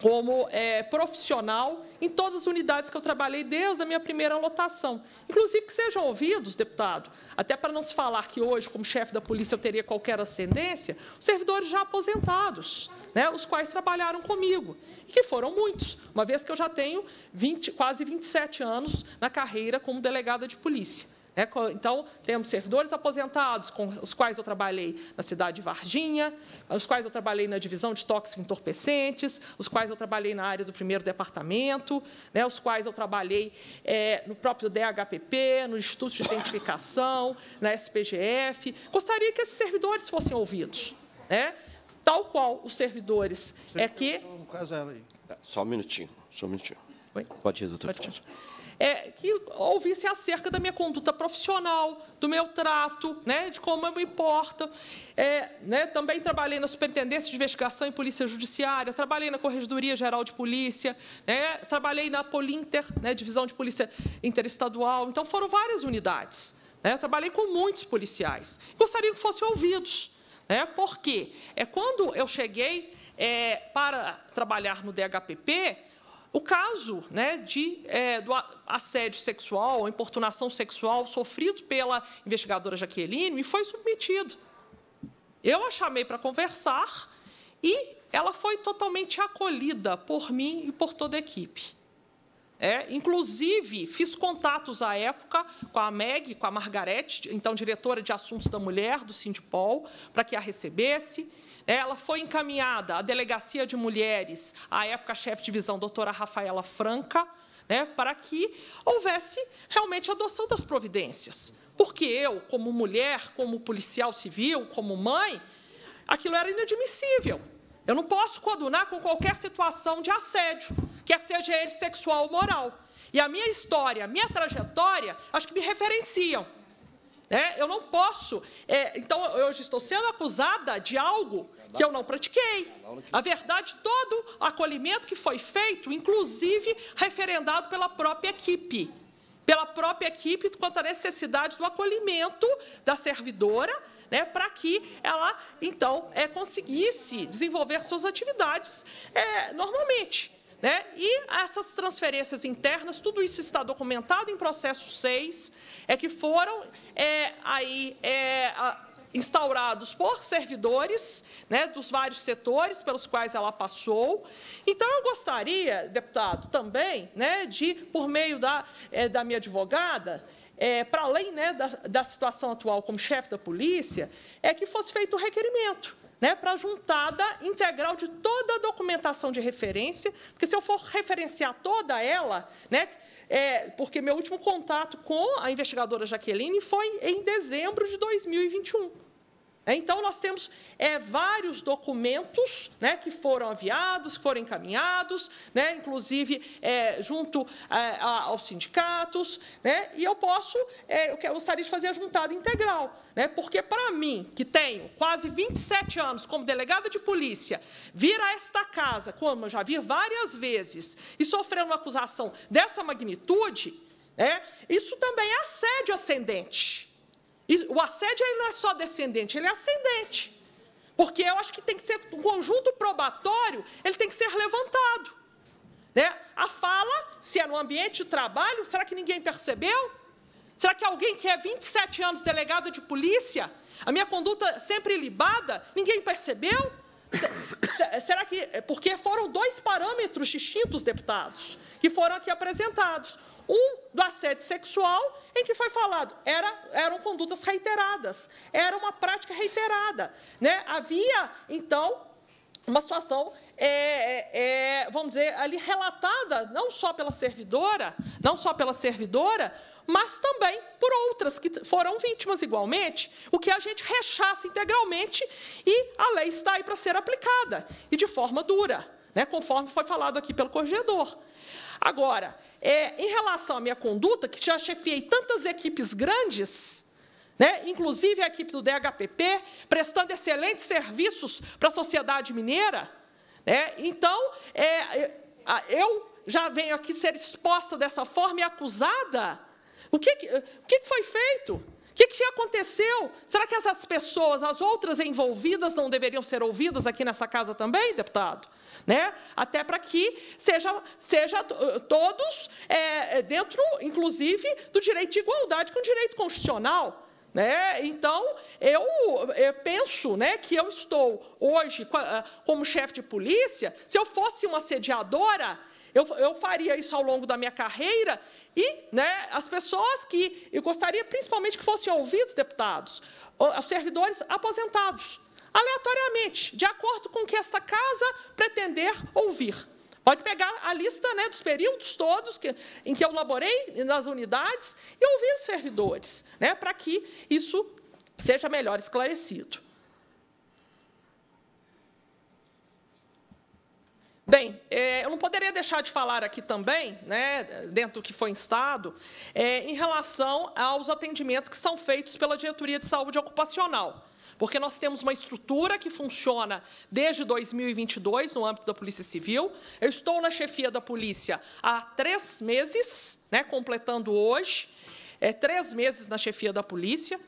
como é, profissional em todas as unidades que eu trabalhei desde a minha primeira lotação. Inclusive que sejam ouvidos, deputado, até para não se falar que hoje, como chefe da polícia, eu teria qualquer ascendência, os servidores já aposentados, né, os quais trabalharam comigo, e que foram muitos, uma vez que eu já tenho 20, quase 27 anos na carreira como delegada de polícia. Né, então, temos servidores aposentados, com os quais eu trabalhei na cidade de Varginha, os quais eu trabalhei na divisão de tóxicos entorpecentes, os quais eu trabalhei na área do primeiro departamento, né, os quais eu trabalhei é, no próprio DHPP, no Instituto de Identificação, na SPGF. Gostaria que esses servidores fossem ouvidos, né? tal qual os servidores. Você é que... um caso, ela aí. Tá, só um minutinho, só um minutinho. Oi? Pode ir, doutor. Pode ir é, que ouvissem acerca da minha conduta profissional, do meu trato, né, de como eu me importo. É, né, também trabalhei na Superintendência de Investigação e Polícia Judiciária, trabalhei na Corregedoria Geral de Polícia, né, trabalhei na Polinter, né, Divisão de Polícia Interestadual. Então, foram várias unidades. Né, trabalhei com muitos policiais. Gostaria que fossem ouvidos. Né, porque é quando eu cheguei é, para trabalhar no DHPP, o caso né, de, é, do assédio sexual ou importunação sexual sofrido pela investigadora Jaqueline me foi submetido. Eu a chamei para conversar e ela foi totalmente acolhida por mim e por toda a equipe. É, inclusive, fiz contatos à época com a Meg, com a Margarete, então diretora de assuntos da mulher do Sindipol, para que a recebesse ela foi encaminhada à Delegacia de Mulheres, à época chefe de divisão, doutora Rafaela Franca, né, para que houvesse realmente adoção das providências. Porque eu, como mulher, como policial civil, como mãe, aquilo era inadmissível. Eu não posso coadunar com qualquer situação de assédio, quer seja ele sexual ou moral. E a minha história, a minha trajetória, acho que me referenciam. Né? Eu não posso. É, então, eu hoje estou sendo acusada de algo que eu não pratiquei. A verdade, todo acolhimento que foi feito, inclusive referendado pela própria equipe, pela própria equipe quanto à necessidade do acolhimento da servidora, né, para que ela, então, é, conseguisse desenvolver suas atividades é, normalmente. Né? E essas transferências internas, tudo isso está documentado em processo 6, é que foram é, aí é, a, instaurados por servidores né, dos vários setores pelos quais ela passou. Então, eu gostaria, deputado, também, né, de, por meio da, é, da minha advogada, é, para além né, da, da situação atual como chefe da polícia, é que fosse feito o requerimento né, para a juntada integral de toda a documentação de referência, porque se eu for referenciar toda ela, né, é, porque meu último contato com a investigadora Jaqueline foi em dezembro de 2021. É, então, nós temos é, vários documentos né, que foram aviados, que foram encaminhados, né, inclusive é, junto é, aos sindicatos, né, e eu posso, é, eu gostaria de fazer a juntada integral, né, porque para mim, que tenho quase 27 anos como delegada de polícia, vir a esta casa, como eu já vi várias vezes, e sofrer uma acusação dessa magnitude, né, isso também é assédio ascendente. E o assédio ele não é só descendente, ele é ascendente. Porque eu acho que tem que ser um conjunto probatório, ele tem que ser levantado. Né? A fala, se é no ambiente de trabalho, será que ninguém percebeu? Será que alguém que é 27 anos delegado de polícia, a minha conduta sempre libada, ninguém percebeu? Será que. Porque foram dois parâmetros distintos, deputados, que foram aqui apresentados. Um do assédio sexual, em que foi falado, era, eram condutas reiteradas, era uma prática reiterada. Né? Havia, então, uma situação, é, é, é, vamos dizer, ali relatada não só pela servidora, não só pela servidora, mas também por outras que foram vítimas igualmente, o que a gente rechaça integralmente e a lei está aí para ser aplicada, e de forma dura, né, conforme foi falado aqui pelo corregedor. Agora, é, em relação à minha conduta, que já chefiei tantas equipes grandes, né, inclusive a equipe do DHPP, prestando excelentes serviços para a sociedade mineira, né, então é, é eu já venho aqui ser exposta dessa forma e acusada. O que, o que foi feito? que, que aconteceu? Será que essas pessoas, as outras envolvidas, não deveriam ser ouvidas aqui nessa casa também, deputado? Né? Até para que seja, seja eh, todos é, dentro, inclusive, do direito de igualdade com o direito constitucional. Né? Então, eu, eu, penso né, que eu estou hoje, como chefe de polícia, se eu fosse uma sediadora, eu, eu faria isso ao longo da minha carreira e né, as pessoas que eu gostaria principalmente que fossem ouvidos, deputados, os ah, servidores aposentados, aleatoriamente, de acordo com o que esta casa pretender ouvir. Pode pegar a lista né, dos períodos todos que, em que eu laborei nas unidades e ouvir os servidores, né, para que isso seja melhor esclarecido. Bem, é, eu não poderia deixar de falar aqui também, né, dentro do que foi instado, é, em relação aos atendimentos que são feitos pela Diretoria de Saúde Ocupacional. Porque nós temos uma estrutura que funciona desde 2022 no âmbito da Polícia Civil. Eu estou na chefia da Polícia há três meses, né, completando hoje, é, três meses na chefia da Polícia.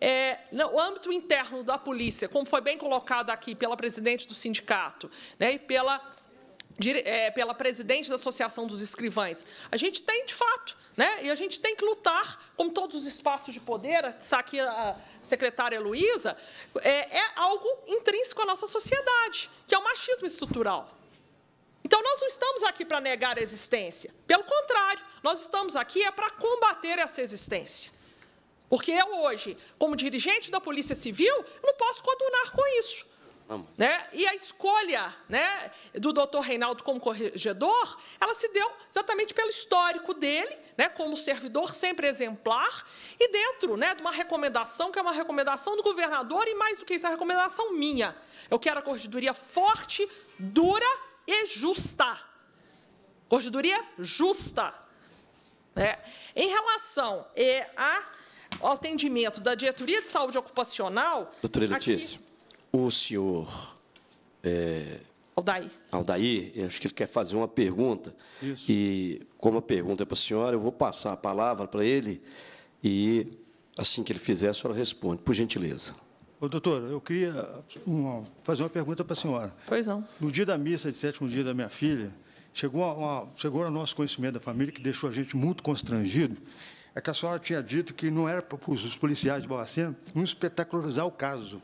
É, no âmbito interno da polícia, como foi bem colocado aqui pela presidente do sindicato né, e pela é, pela presidente da Associação dos Escrivães. A gente tem, de fato, né? e a gente tem que lutar com todos os espaços de poder, está aqui a secretária Luísa, é, é algo intrínseco à nossa sociedade, que é o machismo estrutural. Então, nós não estamos aqui para negar a existência. Pelo contrário, nós estamos aqui é para combater essa existência. Porque eu hoje, como dirigente da Polícia Civil, não posso coadunar com isso. Vamos. Né? E a escolha né, do doutor Reinaldo como corregedor, ela se deu exatamente pelo histórico dele, né, como servidor sempre exemplar, e dentro né, de uma recomendação, que é uma recomendação do governador, e mais do que isso, é uma recomendação minha. Eu quero a corregedoria forte, dura e justa. Corregedoria justa. Né? Em relação é, a, ao atendimento da diretoria de saúde ocupacional. Doutora Letícia. Aqui, o senhor é, Aldair. Aldair, acho que ele quer fazer uma pergunta. Isso. E, como a pergunta é para a senhora, eu vou passar a palavra para ele e, assim que ele fizer, a senhora responde, por gentileza. Ô, doutor, eu queria uma, fazer uma pergunta para a senhora. Pois não. No dia da missa de sétimo dia da minha filha, chegou, a, uma, chegou ao nosso conhecimento da família, que deixou a gente muito constrangido, é que a senhora tinha dito que não era para os policiais de Balacena não espetacularizar o caso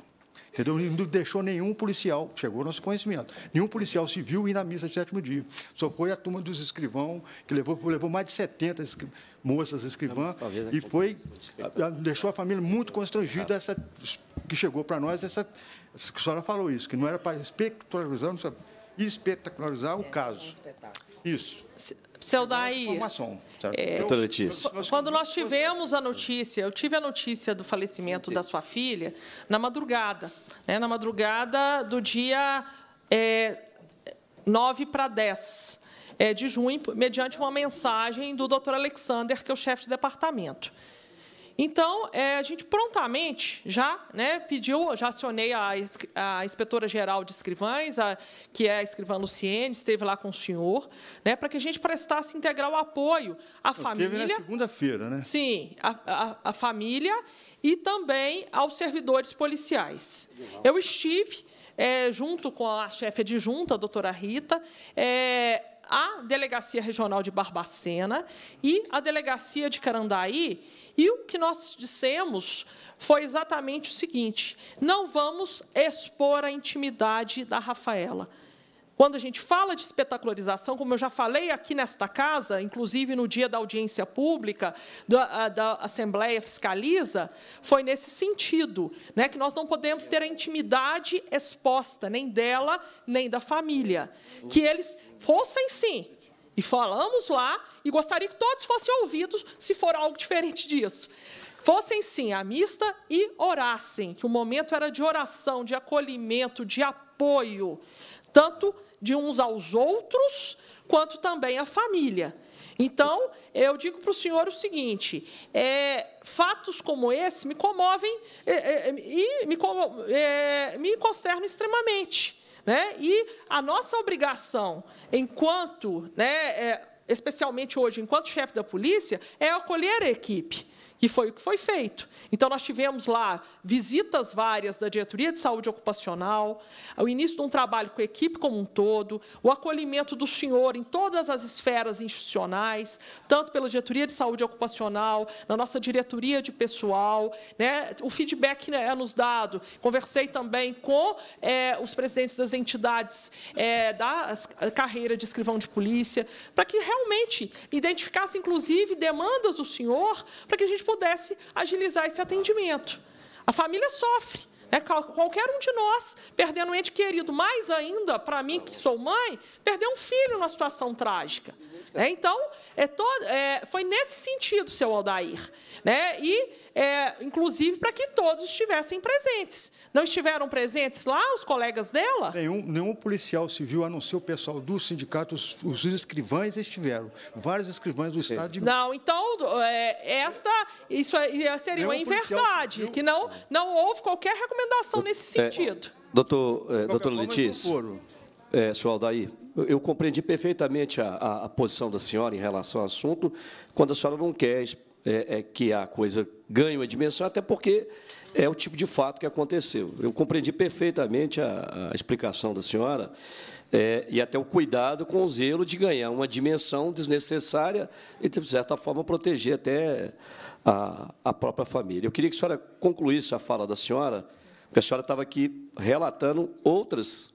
entendeu? não deixou nenhum policial, chegou ao nosso conhecimento, nenhum policial civil ir na missa de sétimo dia. Só foi a turma dos escrivão, que levou, levou mais de 70 escri moças escrivãs, e foi, deixou a família muito constrangida, tá. essa, que chegou para nós, essa, a senhora falou isso, que não era para espetacularizar, espetacularizar o é, caso. É isso. Pseudair. Então, é, é Doutora Letícia. Quando nós tivemos a notícia, eu tive a notícia do falecimento da sua filha na madrugada, né, na madrugada do dia é, 9 para 10 é, de junho, mediante uma mensagem do doutor Alexander, que é o chefe de departamento. Então, é, a gente prontamente já né, pediu, já acionei a, a inspetora-geral de escrivães, a, que é a escrivã Luciene, esteve lá com o senhor, né, para que a gente prestasse integral apoio à Eu família. Teve na segunda-feira, né? Sim, à família e também aos servidores policiais. Eu estive é, junto com a chefe adjunta, a doutora Rita, é, a Delegacia Regional de Barbacena e a Delegacia de Carandaí, e o que nós dissemos foi exatamente o seguinte: não vamos expor a intimidade da Rafaela. Quando a gente fala de espetacularização, como eu já falei aqui nesta casa, inclusive no dia da audiência pública da, da Assembleia Fiscaliza, foi nesse sentido, né, que nós não podemos ter a intimidade exposta, nem dela, nem da família. Que eles fossem, sim, e falamos lá, e gostaria que todos fossem ouvidos se for algo diferente disso. Fossem sim a mista e orassem, que o momento era de oração, de acolhimento, de apoio, tanto de uns aos outros, quanto também à família. Então, eu digo para o senhor o seguinte: é, fatos como esse me comovem é, é, é e me, é, me consternam extremamente. Né? E a nossa obrigação, enquanto, né, é, especialmente hoje, enquanto chefe da polícia, é acolher a equipe. E foi o que foi feito. Então, nós tivemos lá visitas várias da diretoria de saúde ocupacional, o início de um trabalho com a equipe como um todo, o acolhimento do senhor em todas as esferas institucionais, tanto pela diretoria de saúde ocupacional, na nossa diretoria de pessoal, né? o feedback né, é nos dado. Conversei também com é, os presidentes das entidades é, da carreira de escrivão de polícia, para que realmente identificasse, inclusive, demandas do senhor, para que a gente pudesse agilizar esse atendimento. A família sofre. Né? Qualquer um de nós perdendo um ente querido, mais ainda, para mim que sou mãe, perder um filho numa situação trágica. É, então, é todo, é, foi nesse sentido, seu Aldair. Né? E, é, inclusive, para que todos estivessem presentes. Não estiveram presentes lá os colegas dela? Nenhum, nenhum policial civil, a não ser o pessoal do sindicato, os, os escrivães estiveram. Vários escrivães do Estado de Não, então, é, esta, isso seria nenhum uma inverdade, civil... que não, não houve qualquer recomendação nesse sentido. Doutor, doutor Litiz, é, senhor Aldair, eu compreendi perfeitamente a, a, a, posição da senhora em relação ao assunto, quando a senhora não quer é, é que a coisa ganhe uma dimensão, até porque é o tipo de fato que aconteceu. Eu compreendi perfeitamente a, a explicação da senhora é, e até o cuidado com o zelo de ganhar uma dimensão desnecessária e, de certa forma, proteger até a, a própria família. Eu queria que a senhora concluísse a fala da senhora, porque a senhora estava aqui relatando outras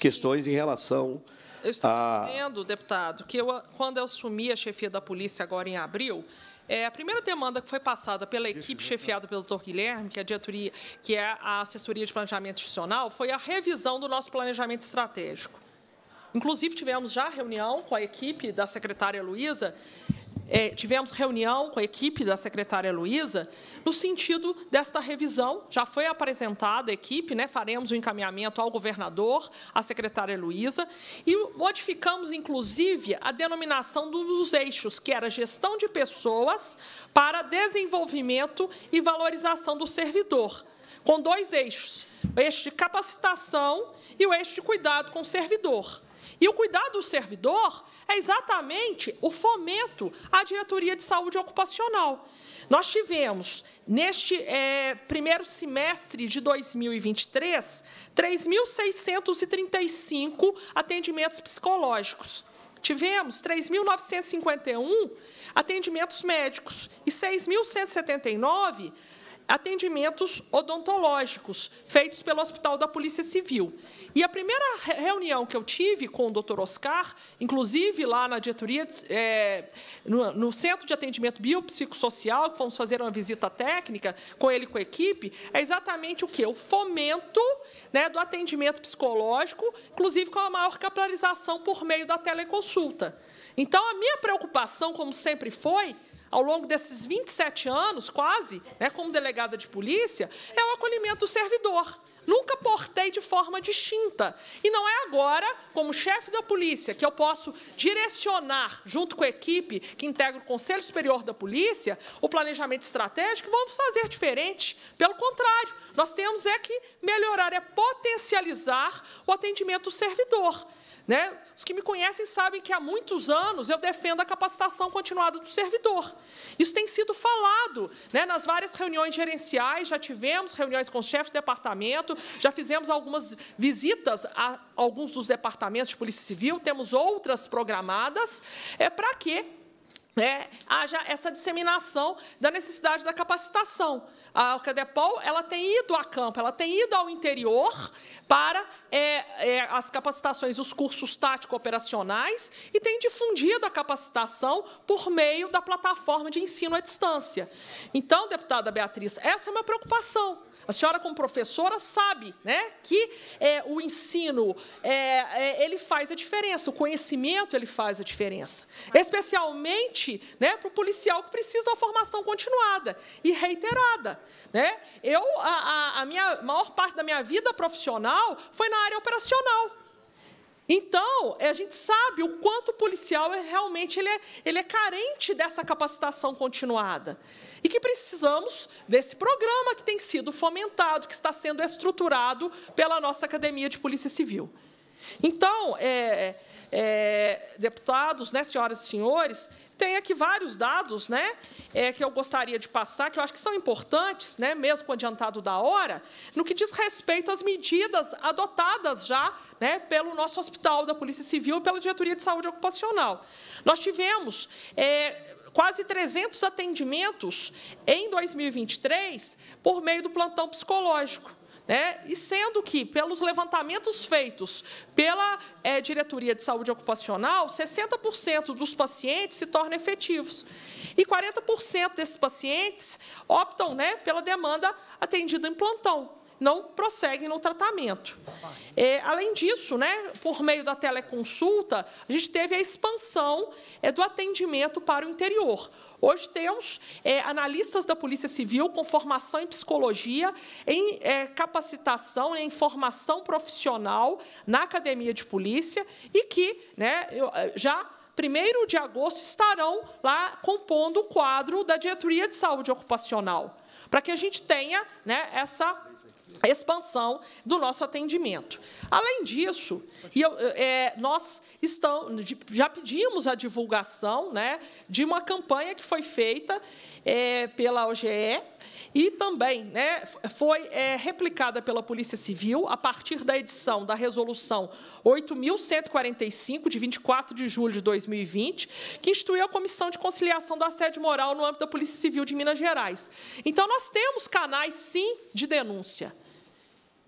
questões em relação eu estava ah. dizendo, deputado, que eu, quando eu assumi a chefia da polícia agora em abril, é, a primeira demanda que foi passada pela equipe chefiada né? pelo Dr. Guilherme, que é a diretoria, que é a assessoria de planejamento institucional, foi a revisão do nosso planejamento estratégico. Inclusive, tivemos já reunião com a equipe da secretária Luísa é, tivemos reunião com a equipe da secretária Luísa no sentido desta revisão. Já foi apresentada a equipe, né, faremos o um encaminhamento ao governador, à secretária Luísa, e modificamos, inclusive, a denominação dos eixos, que era gestão de pessoas para desenvolvimento e valorização do servidor, com dois eixos, o eixo de capacitação e o eixo de cuidado com o servidor. E o cuidado do servidor é exatamente o fomento à diretoria de saúde ocupacional. Nós tivemos, neste é, primeiro semestre de 2023, 3.635 atendimentos psicológicos. Tivemos 3.951 atendimentos médicos e 6.179 atendimentos odontológicos feitos pelo Hospital da Polícia Civil. E a primeira reunião que eu tive com o Dr. Oscar, inclusive lá na diretoria, é, no, no, Centro de Atendimento Biopsicossocial, que fomos fazer uma visita técnica com ele e com a equipe, é exatamente o que? O fomento né, do atendimento psicológico, inclusive com a maior capilarização por meio da teleconsulta. Então, a minha preocupação, como sempre foi, ao longo desses 27 anos, quase, né, como delegada de polícia, é o acolhimento do servidor. Nunca portei de forma distinta. E não é agora, como chefe da polícia, que eu posso direcionar, junto com a equipe que integra o Conselho Superior da Polícia, o planejamento estratégico, vamos fazer diferente. Pelo contrário, nós temos é que melhorar, é potencializar o atendimento do servidor. Né? Os que me conhecem sabem que há muitos anos eu defendo a capacitação continuada do servidor. Isso tem sido falado né? nas várias reuniões gerenciais, já tivemos reuniões com os chefes de departamento, já fizemos algumas visitas a alguns dos departamentos de Polícia Civil, temos outras programadas, é para quê? é, haja essa disseminação da necessidade da capacitação. A Cadepol ela tem ido a campo, ela tem ido ao interior para é, é, as capacitações, os cursos tático-operacionais e tem difundido a capacitação por meio da plataforma de ensino à distância. Então, deputada Beatriz, essa é uma preocupação. A senhora, como professora, sabe né, que é, o ensino é, é, ele faz a diferença, o conhecimento ele faz a diferença. Especialmente né, para o policial que precisa de uma formação continuada e reiterada. Né? Eu, a, a minha maior parte da minha vida profissional foi na área operacional. Então, é, a gente sabe o quanto o policial é, realmente ele é, ele é carente dessa capacitação continuada e que precisamos desse programa que tem sido fomentado, que está sendo estruturado pela nossa Academia de Polícia Civil. Então, é, é, é, deputados, né, senhoras e senhores, tem aqui vários dados né, é, que eu gostaria de passar, que eu acho que são importantes, né, mesmo com adiantado da hora, no que diz respeito às medidas adotadas já né, pelo nosso hospital da Polícia Civil e pela Diretoria de Saúde Ocupacional. Nós tivemos. É, quase 300 atendimentos em 2023 por meio do plantão psicológico. Né? E sendo que, pelos levantamentos feitos pela é, Diretoria de Saúde Ocupacional, 60% dos pacientes se tornam efetivos. E 40% desses pacientes optam né, pela demanda atendida em plantão não prosseguem no tratamento. É, além disso, né, por meio da teleconsulta, a gente teve a expansão é, do atendimento para o interior. Hoje temos é, analistas da Polícia Civil com formação em psicologia, em é, capacitação, em formação profissional na academia de polícia e que né, é, já 1 de agosto estarão lá compondo o quadro da Diretoria de Saúde Ocupacional, para que a gente tenha né, essa expansão do nosso atendimento. Além disso, eu, é, nós estamos, já pedimos a divulgação né, de uma campanha que foi feita é, pela OGE e também né, foi é, replicada pela Polícia Civil a partir da edição da Resolução 8.145, de 24 de julho de 2020, que instituiu a Comissão de Conciliação do Assédio Moral no âmbito da Polícia Civil de Minas Gerais. Então, nós temos canais, sim, de denúncia.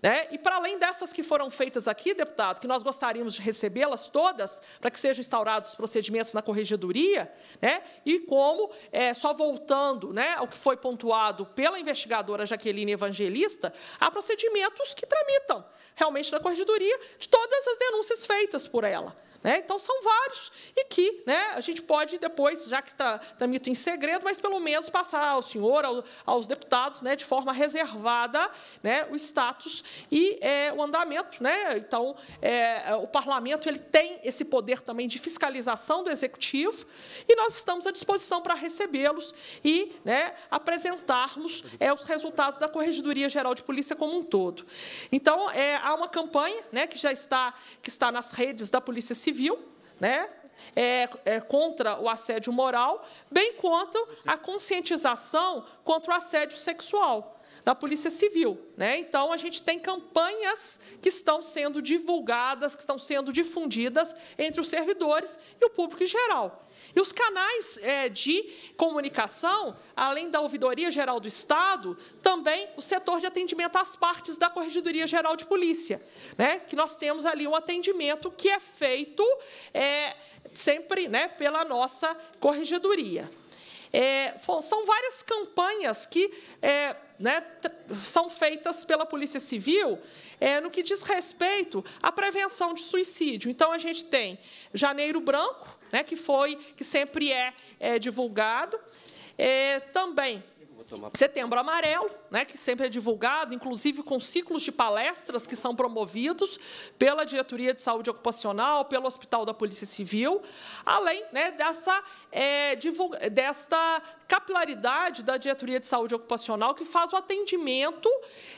Né? E para além dessas que foram feitas aqui, deputado, que nós gostaríamos de recebê-las todas, para que sejam instaurados os procedimentos na corregedoria, né? e como, é, só voltando né, ao que foi pontuado pela investigadora Jaqueline Evangelista, há procedimentos que tramitam realmente na corregedoria de todas as denúncias feitas por ela. Né? Então, são vários e que né, a gente pode depois, já que está também em segredo, mas pelo menos passar ao senhor, ao, aos deputados, né, de forma reservada, né, o status e é, o andamento. Né? Então, é, é, o parlamento ele tem esse poder também de fiscalização do executivo e nós estamos à disposição para recebê-los e né, apresentarmos é, os resultados da Corregedoria Geral de Polícia como um todo. Então, é, há uma campanha que já está, que está nas redes da Polícia Civil, civil, né? É, é, contra o assédio moral, bem quanto a conscientização contra o assédio sexual da Polícia Civil. Né? Então, a gente tem campanhas que estão sendo divulgadas, que estão sendo difundidas entre os servidores e o público em geral. E os canais é, de comunicação, além da Ouvidoria Geral do Estado, também o setor de atendimento às partes da Corregedoria Geral de Polícia, né? que nós temos ali um atendimento que é feito é, sempre né, pela nossa corregedoria. É, são várias campanhas que é, né, são feitas pela Polícia Civil é, no que diz respeito à prevenção de suicídio. Então, a gente tem Janeiro Branco, né, que foi, que sempre é, é divulgado. É, também Setembro Amarelo, né, que sempre é divulgado, inclusive com ciclos de palestras que são promovidos pela Diretoria de Saúde Ocupacional, pelo Hospital da Polícia Civil, além né, dessa, é, desta capilaridade da Diretoria de Saúde Ocupacional, que faz o atendimento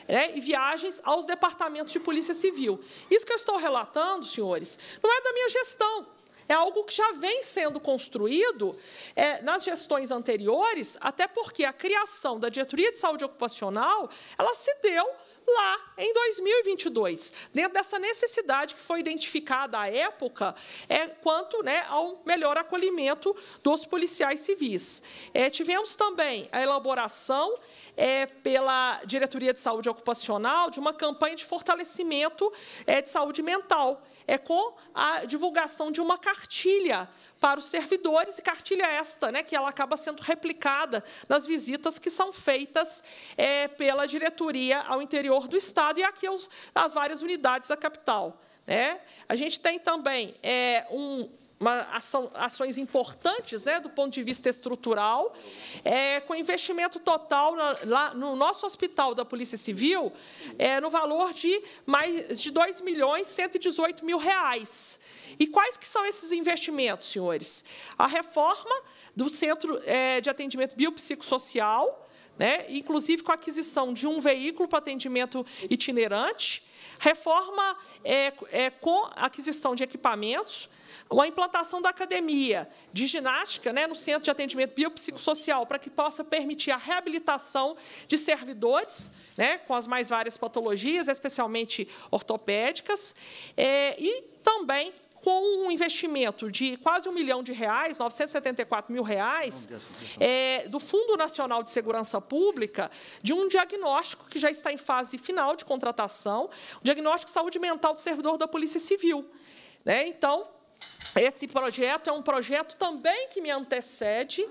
né, e viagens aos departamentos de Polícia Civil. Isso que eu estou relatando, senhores, não é da minha gestão é algo que já vem sendo construído é, nas gestões anteriores, até porque a criação da diretoria de saúde ocupacional ela se deu lá em 2022, dentro dessa necessidade que foi identificada à época, é quanto né, ao melhor acolhimento dos policiais civis. É, tivemos também a elaboração é, pela Diretoria de Saúde Ocupacional de uma campanha de fortalecimento é, de saúde mental, é com a divulgação de uma cartilha para os servidores e cartilha esta, né, que ela acaba sendo replicada nas visitas que são feitas é, pela diretoria ao interior do Estado e aqui as várias unidades da capital. Né? A gente tem também é, um uma ação, ações importantes né, do ponto de vista estrutural, é, com investimento total na, lá no nosso hospital da Polícia Civil, é, no valor de mais de R$ 2 milhões 118 mil reais. E quais que são esses investimentos, senhores? A reforma do Centro é, de Atendimento Biopsicossocial, né, inclusive com a aquisição de um veículo para atendimento itinerante, reforma é, é, com aquisição de equipamentos, uma implantação da academia de ginástica né, no Centro de Atendimento Biopsicossocial, para que possa permitir a reabilitação de servidores né, com as mais várias patologias, especialmente ortopédicas, é, e também com um investimento de quase um milhão de reais, 974 mil reais, é, do Fundo Nacional de Segurança Pública, de um diagnóstico que já está em fase final de contratação, um diagnóstico de saúde mental do servidor da Polícia Civil. Né? Então, esse projeto é um projeto também que me antecede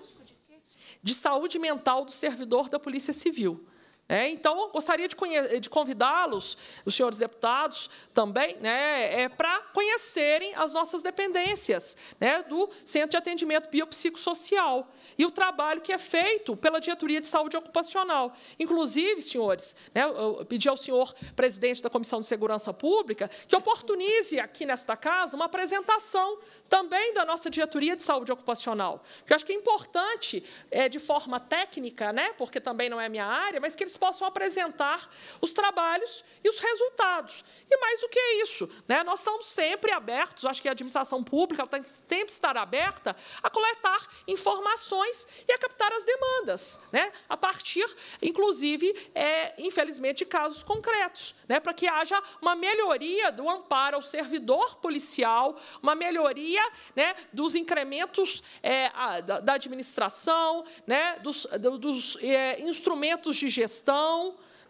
de saúde mental do servidor da Polícia Civil. É, então, gostaria de, eh, de convidá-los, os senhores deputados também, né, é, para conhecerem as nossas dependências né, do Centro de Atendimento Biopsicossocial e o trabalho que é feito pela Diretoria de Saúde Ocupacional. Inclusive, senhores, né, eu pedi ao senhor presidente da Comissão de Segurança Pública que oportunize aqui nesta casa uma apresentação também da nossa Diretoria de Saúde Ocupacional, que eu acho que é importante, é, de forma técnica, né, porque também não é minha área, mas que eles possam apresentar os trabalhos e os resultados. E mais do que isso, né, nós estamos sempre abertos, acho que a administração pública tem que sempre estar aberta a coletar informações e a captar as demandas, né, a partir, inclusive, é, infelizmente, de casos concretos, né, para que haja uma melhoria do amparo ao servidor policial, uma melhoria né, dos incrementos é, a, da, administração, né, dos, do, dos é, instrumentos de gestão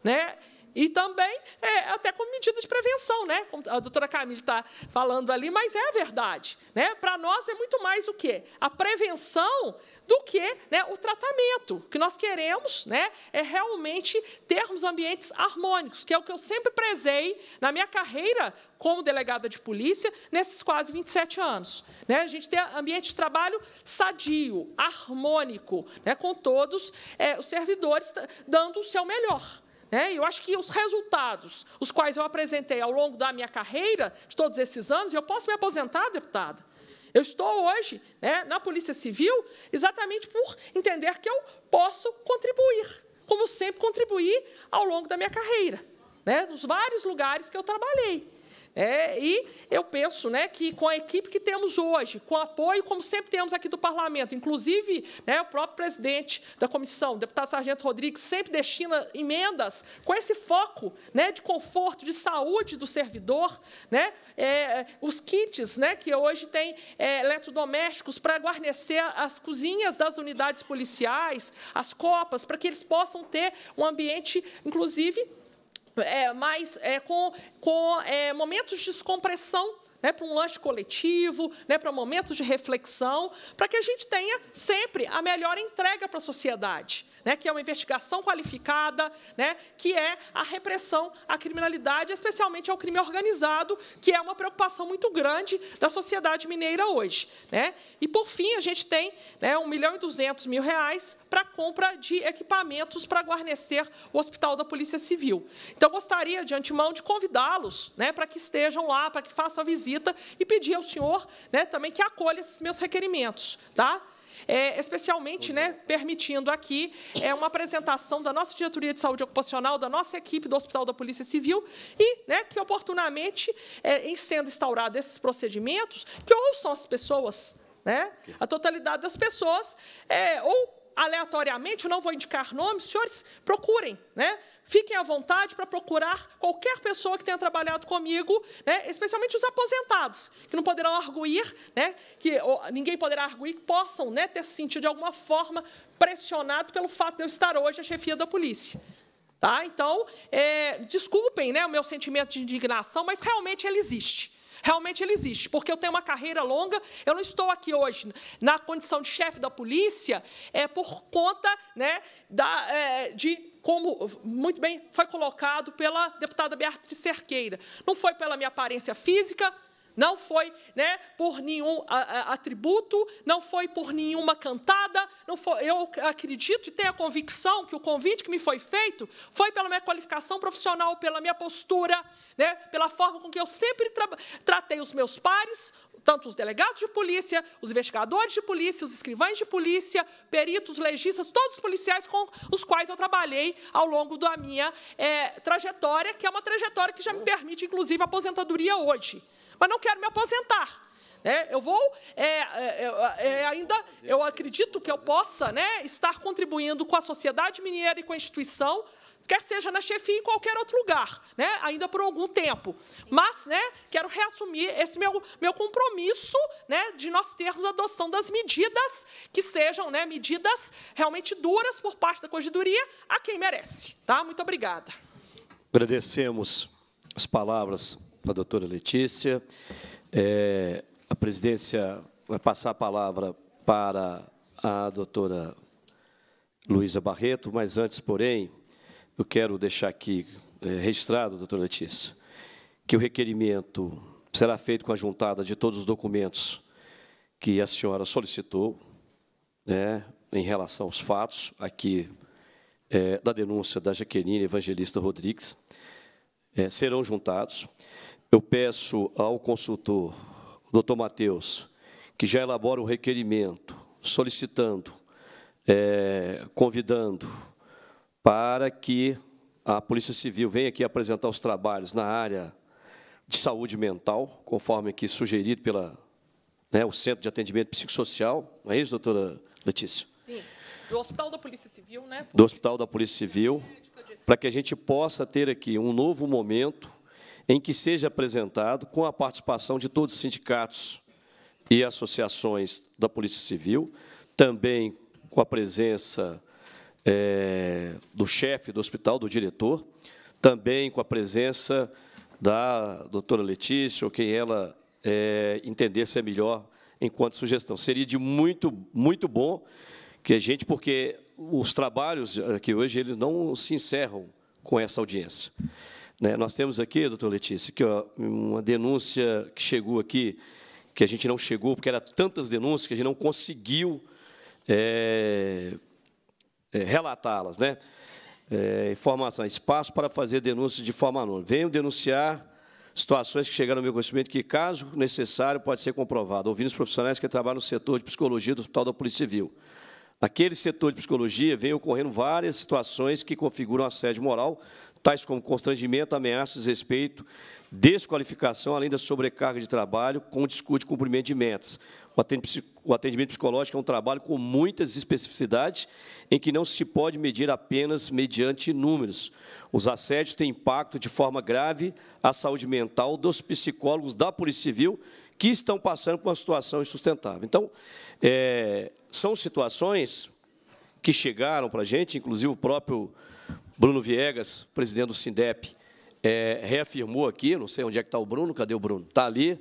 né? E também é, até como medida de prevenção, né? Como a doutora Camille está falando ali, mas é a verdade. Né? Para nós é muito mais o quê? A prevenção do que né, o tratamento. O que nós queremos né, é realmente termos ambientes harmônicos, que é o que eu sempre prezei na minha carreira como delegada de polícia, nesses quase 27 anos. Né, a gente ter ambiente de trabalho sadio, harmônico, né, com todos é, os servidores dando o seu melhor. Né. e Eu acho que os resultados, os quais eu apresentei ao longo da minha carreira, de todos esses anos, e eu posso me aposentar, deputada, eu estou hoje né, na Polícia Civil exatamente por entender que eu posso contribuir, como sempre contribuí ao longo da minha carreira, né, nos vários lugares que eu trabalhei. É, e eu penso né, que com a equipe que temos hoje, com o apoio, como sempre temos aqui do Parlamento, inclusive né, o próprio presidente da comissão, o deputado Sargento Rodrigues, sempre destina emendas com esse foco né, de conforto, de saúde do servidor, né, é, os kits né, que hoje tem é, eletrodomésticos para guarnecer as cozinhas das unidades policiais, as copas, para que eles possam ter um ambiente, inclusive, é, mais é, com, com é, momentos de descompressão né, para um lanche coletivo, né, para momentos de reflexão, para que a gente tenha sempre a melhor entrega para a sociedade né, que é uma investigação qualificada, né, que é a repressão à criminalidade, especialmente ao crime organizado, que é uma preocupação muito grande da sociedade mineira hoje. Né. E, por fim, a gente tem né, 1 milhão e 200 mil reais para compra de equipamentos para guarnecer o Hospital da Polícia Civil. Então, gostaria, de antemão, de convidá-los né, para que estejam lá, para que façam a visita e pedir ao senhor né, também que acolha esses meus requerimentos. Tá? é, especialmente né, permitindo aqui é, uma apresentação da nossa diretoria de saúde ocupacional, da nossa equipe do Hospital da Polícia Civil e né, que, oportunamente, é, em sendo instaurados esses procedimentos, que ouçam as pessoas né? A totalidade das pessoas, é, ou aleatoriamente, não vou indicar nomes, senhores, procurem, né? Fiquem à vontade para procurar qualquer pessoa que tenha trabalhado comigo, né? especialmente os aposentados, que não poderão arguir, né? que ninguém poderá arguir que possam né, ter se sentido de alguma forma pressionados pelo fato de eu estar hoje a chefia da polícia. Tá? Então, é, desculpem né, o meu sentimento de indignação, mas realmente ele existe realmente ele existe. Porque eu tenho uma carreira longa, eu não estou aqui hoje na condição de chefe da polícia é por conta né, da, é, de como muito bem foi colocado pela deputada Beatriz Cerqueira. Não foi pela minha aparência física, não foi né, por nenhum atributo, não foi por nenhuma cantada, não foi, eu acredito e tenho a convicção que o convite que me foi feito foi pela minha qualificação profissional, pela minha postura, né, pela forma com que eu sempre tra tratei os meus pares, tanto os delegados de polícia, os investigadores de polícia, os escrivães de polícia, peritos, legistas, todos os policiais com os quais eu trabalhei ao longo da minha é, trajetória, que é uma trajetória que já me permite, inclusive, a aposentadoria hoje mas não quero me aposentar. Né? Eu vou é é, é, é, é, ainda, eu acredito que eu possa né, estar contribuindo com a sociedade mineira e com a instituição, quer seja na chefia em qualquer outro lugar, né, ainda por algum tempo. Mas né, quero reassumir esse meu, meu compromisso né, de nós termos a adoção das medidas que sejam né, medidas realmente duras por parte da corregedoria a quem merece. Tá? Muito obrigada. Agradecemos as palavras para a doutora Letícia. É, a presidência vai passar a palavra para a doutora Luísa Barreto, mas antes, porém, eu quero deixar aqui é, registrado, doutora Letícia, que o requerimento será feito com a juntada de todos os documentos que a senhora solicitou, né, em relação aos fatos aqui é, da denúncia da Jaqueline Evangelista Rodrigues, é, serão juntados eu peço ao consultor, doutor Matheus, que já elabora um requerimento solicitando, é, convidando para que a Polícia Civil venha aqui apresentar os trabalhos na área de saúde mental, conforme aqui sugerido pela né, o Centro de Atendimento Psicossocial, não é isso, doutora Letícia? Sim, do Hospital da Polícia Civil, né? Do Hospital da Polícia Civil, para que a gente possa ter aqui um novo momento em que seja apresentado, com a participação de todos os sindicatos e associações da Polícia Civil, também com a presença é, do chefe do hospital, do diretor, também com a presença da doutora Letícia, ou quem ela é, entender se é melhor enquanto sugestão. Seria de muito, muito bom que a gente, porque os trabalhos aqui hoje eles não se encerram com essa audiência. Né? Nós temos aqui, doutor Letícia, ó, uma denúncia que chegou aqui, que a gente não chegou, porque eram tantas denúncias que a gente não conseguiu é, é, relatá-las. Né? É, informação, espaço para fazer denúncias de forma anônima. Venho denunciar situações que chegaram ao meu conhecimento que, caso necessário, pode ser comprovado, ouvindo os profissionais que trabalham no setor de psicologia do Hospital da Polícia Civil. Naquele setor de psicologia, vem ocorrendo várias situações que configuram assédio moral, tais como constrangimento, ameaças, respeito, desqualificação, além da sobrecarga de trabalho, com descuido de cumprimento de metas. O atendimento psicológico é um trabalho com muitas especificidades, em que não se pode medir apenas mediante números. Os assédios têm impacto de forma grave à saúde mental dos psicólogos da Polícia Civil, que estão passando por uma situação insustentável. Então, é, são situações que chegaram para a gente, inclusive o próprio Bruno Viegas, presidente do Sindep, é, reafirmou aqui, não sei onde é que está o Bruno, cadê o Bruno? Está ali,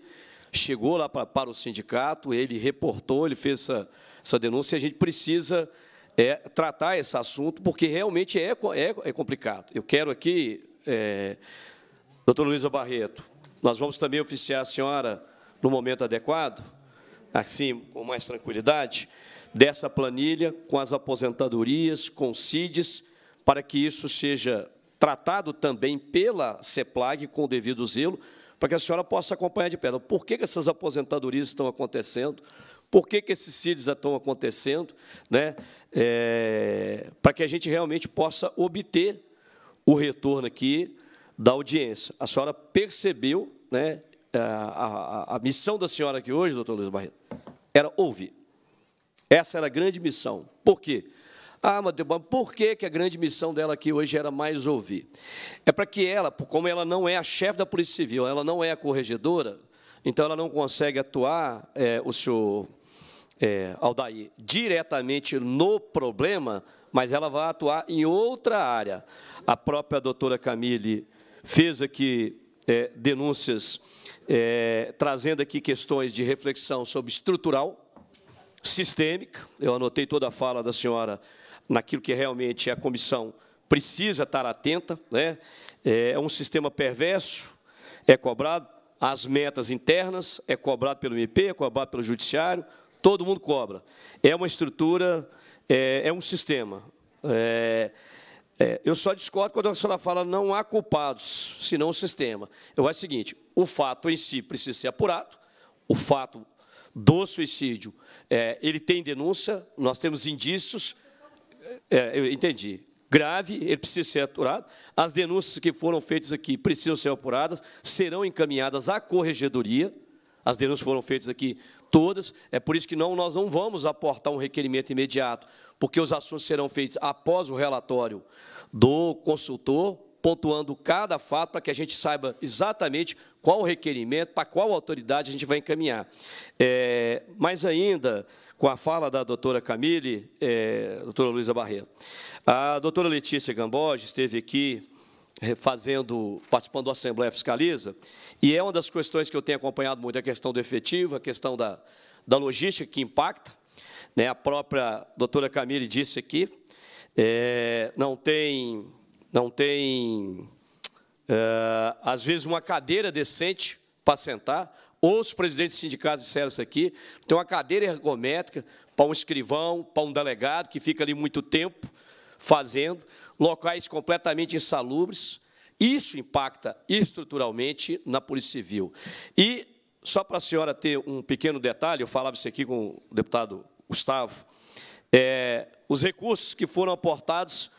chegou lá para, para o sindicato, ele reportou, ele fez essa, essa denúncia, e a gente precisa é, tratar esse assunto, porque realmente é, é, é complicado. Eu quero aqui, é, doutora Luísa Barreto, nós vamos também oficiar a senhora no momento adequado, assim, com mais tranquilidade, dessa planilha, com as aposentadorias, com CIDES, para que isso seja tratado também pela CEPLAG com o devido zelo, para que a senhora possa acompanhar de perto. Por que, que essas aposentadorias estão acontecendo? Por que, que esses CIDs estão acontecendo? Né? É, para que a gente realmente possa obter o retorno aqui da audiência. A senhora percebeu né, a, a, a missão da senhora aqui hoje, doutor Luiz Barreto, era ouvir. Essa era a grande missão. Por quê? Ah, Madebam, por que, que a grande missão dela aqui hoje era mais ouvir? É para que ela, como ela não é a chefe da Polícia Civil, ela não é a corregedora, então ela não consegue atuar, é, o senhor é, Aldair, diretamente no problema, mas ela vai atuar em outra área. A própria doutora Camille fez aqui é, denúncias, é, trazendo aqui questões de reflexão sobre estrutural, sistêmica, eu anotei toda a fala da senhora naquilo que realmente a comissão precisa estar atenta. Né? É, é um sistema perverso, é cobrado as metas internas, é cobrado pelo MP, é cobrado pelo Judiciário, todo mundo cobra. É uma estrutura, é, é um sistema. É, é, eu só discordo quando a senhora fala não há culpados, senão o sistema. Eu acho o seguinte, o fato em si precisa ser apurado, o fato do suicídio, é, ele tem denúncia, nós temos indícios, é, eu entendi. Grave, ele precisa ser aturado. As denúncias que foram feitas aqui precisam ser apuradas, serão encaminhadas à corregedoria. As denúncias foram feitas aqui todas. É por isso que não, nós não vamos aportar um requerimento imediato, porque os assuntos serão feitos após o relatório do consultor, pontuando cada fato para que a gente saiba exatamente qual o requerimento, para qual autoridade a gente vai encaminhar. É, mas ainda, com a fala da doutora Camille, é, doutora Luísa Barreto. A doutora Letícia Gamboge esteve aqui é, fazendo, participando da Assembleia Fiscaliza, e é uma das questões que eu tenho acompanhado muito, a questão do efetivo, a questão da, da logística que impacta. Né? A própria doutora Camille disse aqui, é, não tem, não tem é, às vezes, uma cadeira decente para sentar, Ouço presidentes de disseram isso aqui. Tem uma cadeira ergométrica para um escrivão, para um delegado, que fica ali muito tempo fazendo, locais completamente insalubres. Isso impacta estruturalmente na Polícia Civil. E, só para a senhora ter um pequeno detalhe, eu falava isso aqui com o deputado Gustavo, é, os recursos que foram aportados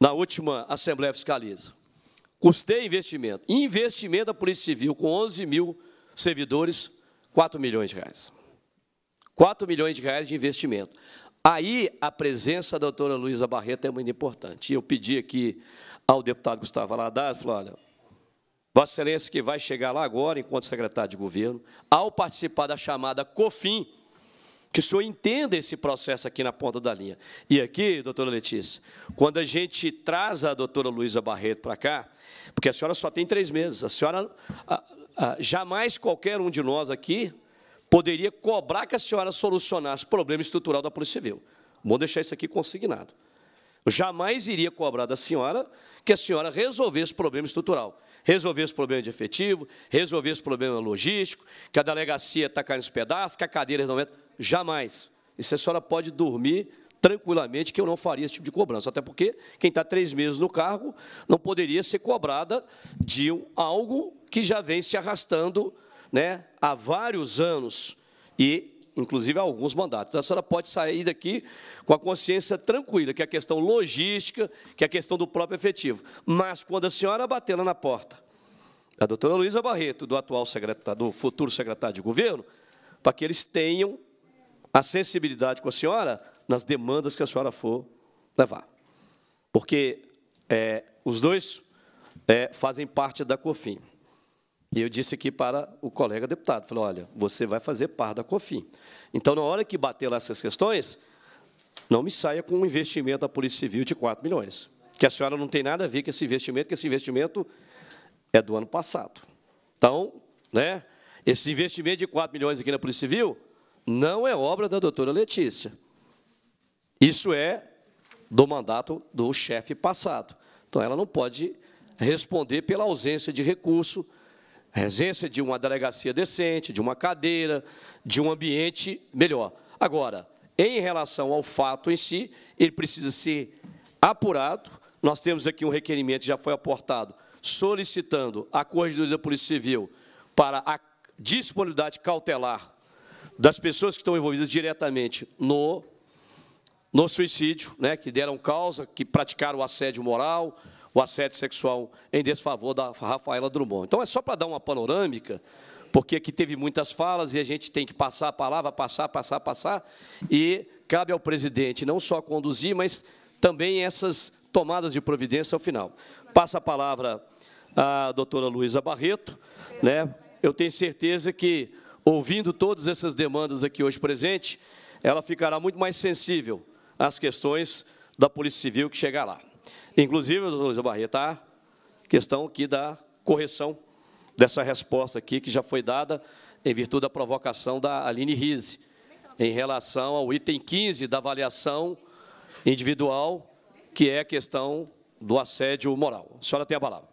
na última Assembleia Fiscaliza. Custei investimento. Investimento da Polícia Civil com 11 mil servidores, 4 milhões de reais. 4 milhões de reais de investimento. Aí a presença da doutora Luísa Barreto é muito importante. eu pedi aqui ao deputado Gustavo Aladar, falou, olha, Vossa Excelência que vai chegar lá agora, enquanto secretário de governo, ao participar da chamada COFIN, que o senhor entenda esse processo aqui na ponta da linha. E aqui, doutora Letícia, quando a gente traz a doutora Luísa Barreto para cá, porque a senhora só tem três meses, a senhora, ah, jamais qualquer um de nós aqui poderia cobrar que a senhora solucionasse o problema estrutural da Polícia Civil. Vou deixar isso aqui consignado. Jamais iria cobrar da senhora que a senhora resolvesse o problema estrutural, resolvesse o problema de efetivo, resolvesse o problema logístico, que a delegacia está caindo os pedaços, que a cadeira não Jamais. Isso a senhora pode dormir tranquilamente que eu não faria esse tipo de cobrança. Até porque quem está três meses no cargo não poderia ser cobrada de algo que já vem se arrastando né, há vários anos e, inclusive, há alguns mandatos. Então, a senhora pode sair daqui com a consciência tranquila, que é a questão logística, que é a questão do próprio efetivo. Mas, quando a senhora bater lá na porta, a doutora Luísa Barreto, do atual secretário, do futuro secretário de governo, para que eles tenham a sensibilidade com a senhora nas demandas que a senhora for levar. Porque é, os dois é, fazem parte da COFIM. E eu disse aqui para o colega deputado, falei, olha, você vai fazer par da COFIN. Então, na hora que bater lá essas questões, não me saia com um investimento da Polícia Civil de 4 milhões, que a senhora não tem nada a ver com esse investimento, que esse investimento é do ano passado. Então, né, esse investimento de 4 milhões aqui na Polícia Civil não é obra da doutora Letícia. Isso é do mandato do chefe passado. Então, ela não pode responder pela ausência de recurso, a exigência de uma delegacia decente, de uma cadeira, de um ambiente melhor. Agora, em relação ao fato em si, ele precisa ser apurado. Nós temos aqui um requerimento que já foi aportado, solicitando à Corregedoria da Polícia Civil para a disponibilidade cautelar das pessoas que estão envolvidas diretamente no, no suicídio, né, que deram causa, que praticaram o assédio moral, o assédio sexual em desfavor da Rafaela Drummond. Então, é só para dar uma panorâmica, porque aqui teve muitas falas e a gente tem que passar a palavra, passar, passar, passar, e cabe ao presidente não só conduzir, mas também essas tomadas de providência ao final. Passa a palavra à doutora Luísa Barreto. Né? Eu tenho certeza que, ouvindo todas essas demandas aqui hoje presente, ela ficará muito mais sensível às questões da Polícia Civil que chegar lá. Inclusive, doutora Luiz Barreto, a tá? questão aqui da correção dessa resposta aqui, que já foi dada em virtude da provocação da Aline Rize, em relação ao item 15 da avaliação individual, que é a questão do assédio moral. A senhora tem a palavra.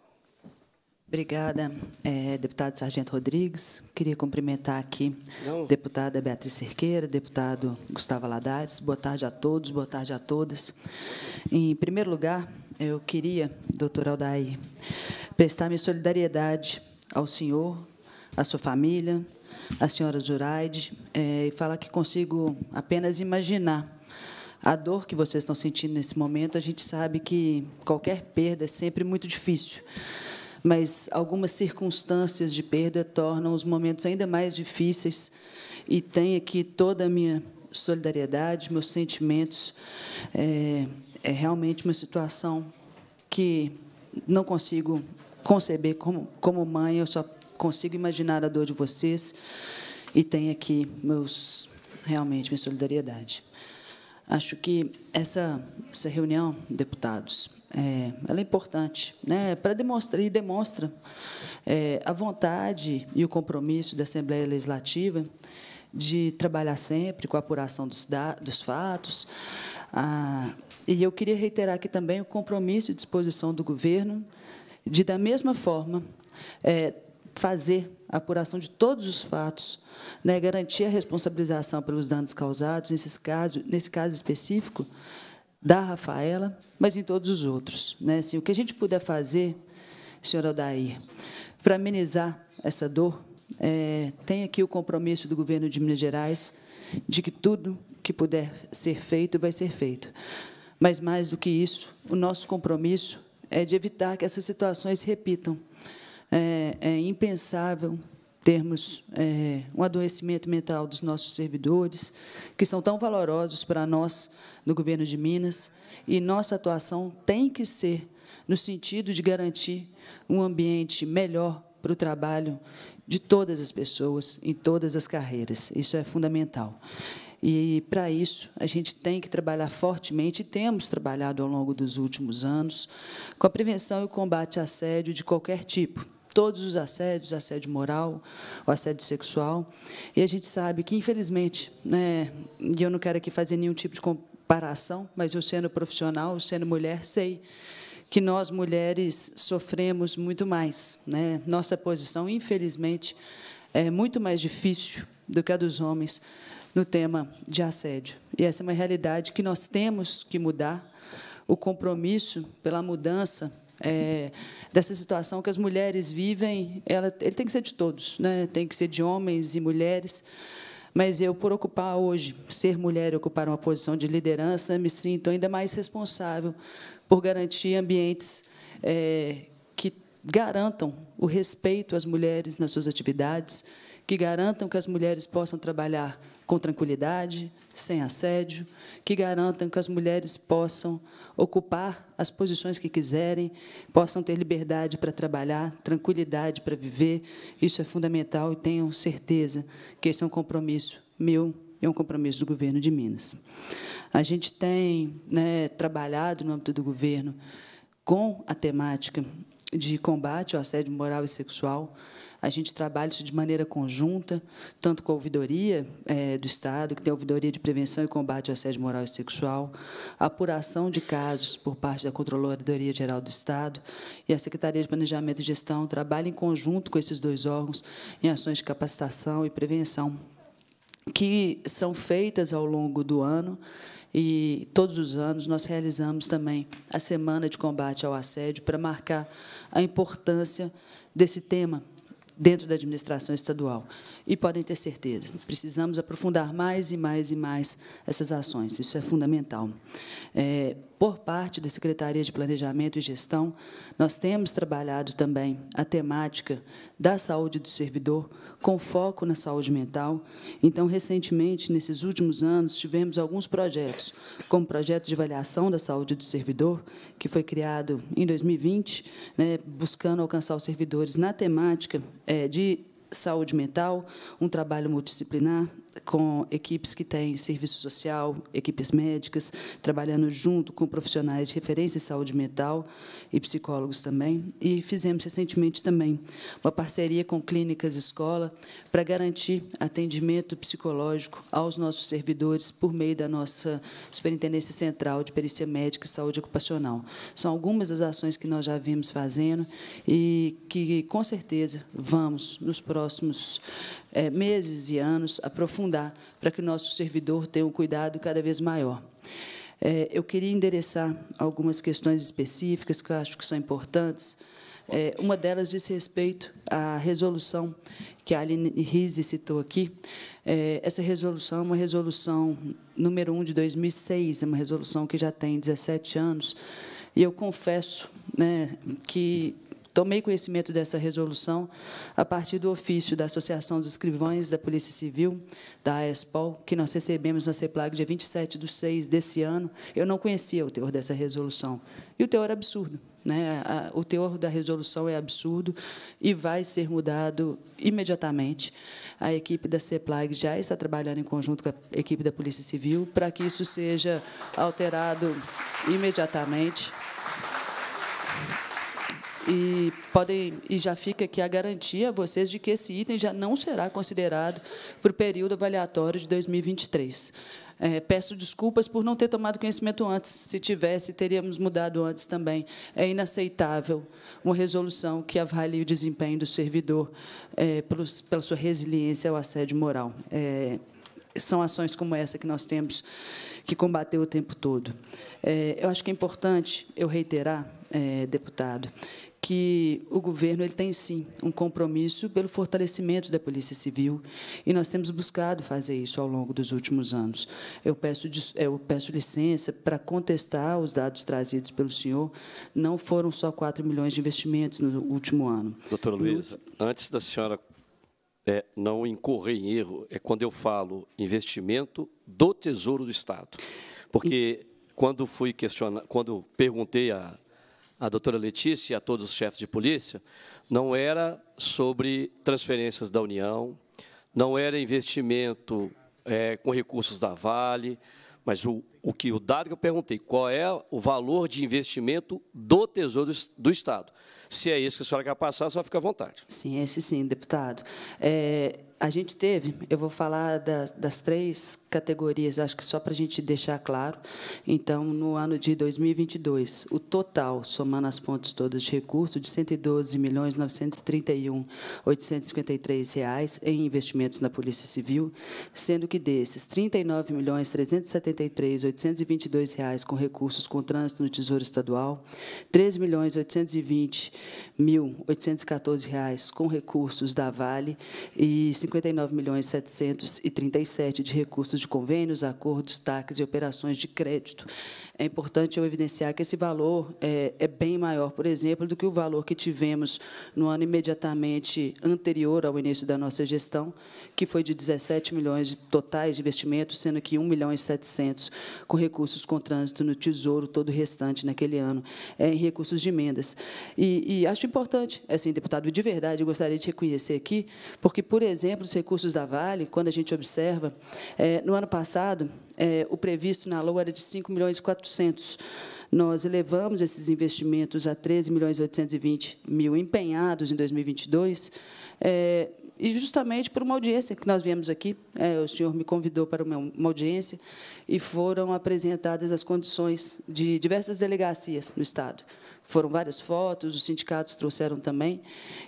Obrigada, é, deputado Sargento Rodrigues. Queria cumprimentar aqui Não. deputada Beatriz Cerqueira, deputado Gustavo Ladares. Boa tarde a todos, boa tarde a todas. Em primeiro lugar, eu queria, doutor Aldair, prestar minha solidariedade ao senhor, à sua família, à senhora Zuraide, é, e falar que consigo apenas imaginar a dor que vocês estão sentindo nesse momento. A gente sabe que qualquer perda é sempre muito difícil mas algumas circunstâncias de perda tornam os momentos ainda mais difíceis e tenho aqui toda a minha solidariedade, meus sentimentos. É, é realmente uma situação que não consigo conceber como, como mãe, eu só consigo imaginar a dor de vocês e tenho aqui meus realmente minha solidariedade. Acho que essa, essa reunião, deputados, é, ela é importante, né? Para demonstrar e demonstra é, a vontade e o compromisso da Assembleia Legislativa de trabalhar sempre com a apuração dos, da, dos fatos, a e eu queria reiterar aqui também o compromisso e disposição do governo de, da mesma forma, é, fazer a apuração de todos os fatos, né, garantir a responsabilização pelos danos causados, nesse caso, nesse caso específico, da Rafaela, mas em todos os outros. Né? Assim, o que a gente puder fazer, senhor Aldair, para amenizar essa dor, é, tem aqui o compromisso do governo de Minas Gerais de que tudo que puder ser feito vai ser feito. Mas, mais do que isso, o nosso compromisso é de evitar que essas situações se repitam. É, é impensável termos é, um adoecimento mental dos nossos servidores, que são tão valorosos para nós no governo de Minas, e nossa atuação tem que ser no sentido de garantir um ambiente melhor para o trabalho de todas as pessoas, em todas as carreiras. Isso é fundamental. E, para isso, a gente tem que trabalhar fortemente, e temos trabalhado ao longo dos últimos anos, com a prevenção e o combate a assédio de qualquer tipo todos os assédios, assédio moral, o assédio sexual. E a gente sabe que, infelizmente, né, e eu não quero aqui fazer nenhum tipo de comparação, mas eu sendo profissional, sendo mulher, sei que nós mulheres sofremos muito mais. Né? Nossa posição, infelizmente, é muito mais difícil do que a dos homens no tema de assédio. E essa é uma realidade que nós temos que mudar. O compromisso pela mudança é, dessa situação que as mulheres vivem, ela, ele tem que ser de todos, né? tem que ser de homens e mulheres. Mas eu, por ocupar hoje, ser mulher e ocupar uma posição de liderança, me sinto ainda mais responsável por garantir ambientes é, que garantam o respeito às mulheres nas suas atividades, que garantam que as mulheres possam trabalhar com tranquilidade, sem assédio, que garantam que as mulheres possam ocupar as posições que quiserem, possam ter liberdade para trabalhar, tranquilidade para viver. Isso é fundamental e tenham certeza que esse é um compromisso meu e um compromisso do governo de Minas. A gente tem né, trabalhado no âmbito do governo com a temática de combate ao assédio moral e sexual. A gente trabalha isso de maneira conjunta, tanto com a ouvidoria é, do Estado, que tem a ouvidoria de prevenção e combate ao assédio moral e sexual, apuração de casos por parte da Controladoria Geral do Estado e a Secretaria de Planejamento e Gestão trabalham em conjunto com esses dois órgãos em ações de capacitação e prevenção que são feitas ao longo do ano e todos os anos nós realizamos também a Semana de Combate ao Assédio para marcar a importância desse tema dentro da administração estadual. E podem ter certeza, precisamos aprofundar mais e mais e mais essas ações, isso é fundamental. É, por parte da Secretaria de Planejamento e Gestão, nós temos trabalhado também a temática da saúde do servidor com foco na saúde mental. Então, recentemente, nesses últimos anos, tivemos alguns projetos, como o projeto de avaliação da saúde do servidor, que foi criado em 2020, né, buscando alcançar os servidores na temática é, de saúde mental, um trabalho multidisciplinar, com equipes que têm serviço social, equipes médicas, trabalhando junto com profissionais de referência em saúde mental e psicólogos também. E fizemos recentemente também uma parceria com clínicas escola para garantir atendimento psicológico aos nossos servidores por meio da nossa Superintendência Central de Perícia Médica e Saúde Ocupacional. São algumas das ações que nós já vimos fazendo e que, com certeza, vamos, nos próximos é, meses e anos, aprofundar, para que o nosso servidor tenha um cuidado cada vez maior. É, eu queria endereçar algumas questões específicas que eu acho que são importantes. É, uma delas diz respeito à resolução que a Aline Rize citou aqui. É, essa resolução é uma resolução número 1 de 2006, é uma resolução que já tem 17 anos, e eu confesso né, que Tomei conhecimento dessa resolução a partir do ofício da Associação dos Escrivães da Polícia Civil, da AESPOL, que nós recebemos na CEPLAG dia 27 de 6 desse ano. Eu não conhecia o teor dessa resolução. E o teor é absurdo. Né? O teor da resolução é absurdo e vai ser mudado imediatamente. A equipe da CEPLAG já está trabalhando em conjunto com a equipe da Polícia Civil para que isso seja alterado imediatamente. E, podem, e já fica aqui a garantia a vocês de que esse item já não será considerado para o período avaliatório de 2023. É, peço desculpas por não ter tomado conhecimento antes. Se tivesse, teríamos mudado antes também. É inaceitável uma resolução que avalie o desempenho do servidor é, pelos, pela sua resiliência ao assédio moral. É, são ações como essa que nós temos que combater o tempo todo. É, eu acho que é importante eu reiterar, é, deputado, que o governo ele tem sim um compromisso pelo fortalecimento da Polícia Civil e nós temos buscado fazer isso ao longo dos últimos anos. Eu peço, é, eu peço licença para contestar os dados trazidos pelo senhor. Não foram só 4 milhões de investimentos no último ano. Doutora Luísa, no... antes da senhora é, não incorrer em erro, é quando eu falo investimento do Tesouro do Estado. Porque e... quando fui questionar, quando perguntei a à doutora Letícia e a todos os chefes de polícia, não era sobre transferências da União, não era investimento é, com recursos da Vale, mas o, o que o dado que eu perguntei, qual é o valor de investimento do Tesouro do Estado? Se é isso que a senhora quer passar, senhora fica à vontade. Sim, esse sim, deputado. É, a gente teve, eu vou falar das, das três categorias, acho que só para a gente deixar claro. Então, no ano de 2022, o total, somando as fontes todas de recurso, de R$ 112.931.853 em investimentos na Polícia Civil, sendo que desses, R$ 39.373.822 com recursos com trânsito no Tesouro Estadual, R$ 13.820.814 com recursos da Vale e 59 milhões 737 de recursos de convênios, acordos, taxas e operações de crédito é importante eu evidenciar que esse valor é, é, bem maior, por exemplo, do que o valor que tivemos no ano imediatamente anterior ao início da nossa gestão, que foi de 17 milhões de totais de investimentos, sendo que 1 milhão e 700 com recursos com trânsito no Tesouro, todo o restante naquele ano, é, em recursos de emendas. E, e acho importante, assim, deputado, de verdade, eu gostaria de reconhecer aqui, porque, por exemplo, os recursos da Vale, quando a gente observa, é, no ano passado, é, o previsto na LOA era de 5 milhões e 400. Nós elevamos esses investimentos a 13 milhões e 820 mil empenhados em 2022, é, e justamente por uma audiência que nós viemos aqui, é, o senhor me convidou para uma audiência, e foram apresentadas as condições de diversas delegacias no Estado foram várias fotos, os sindicatos trouxeram também,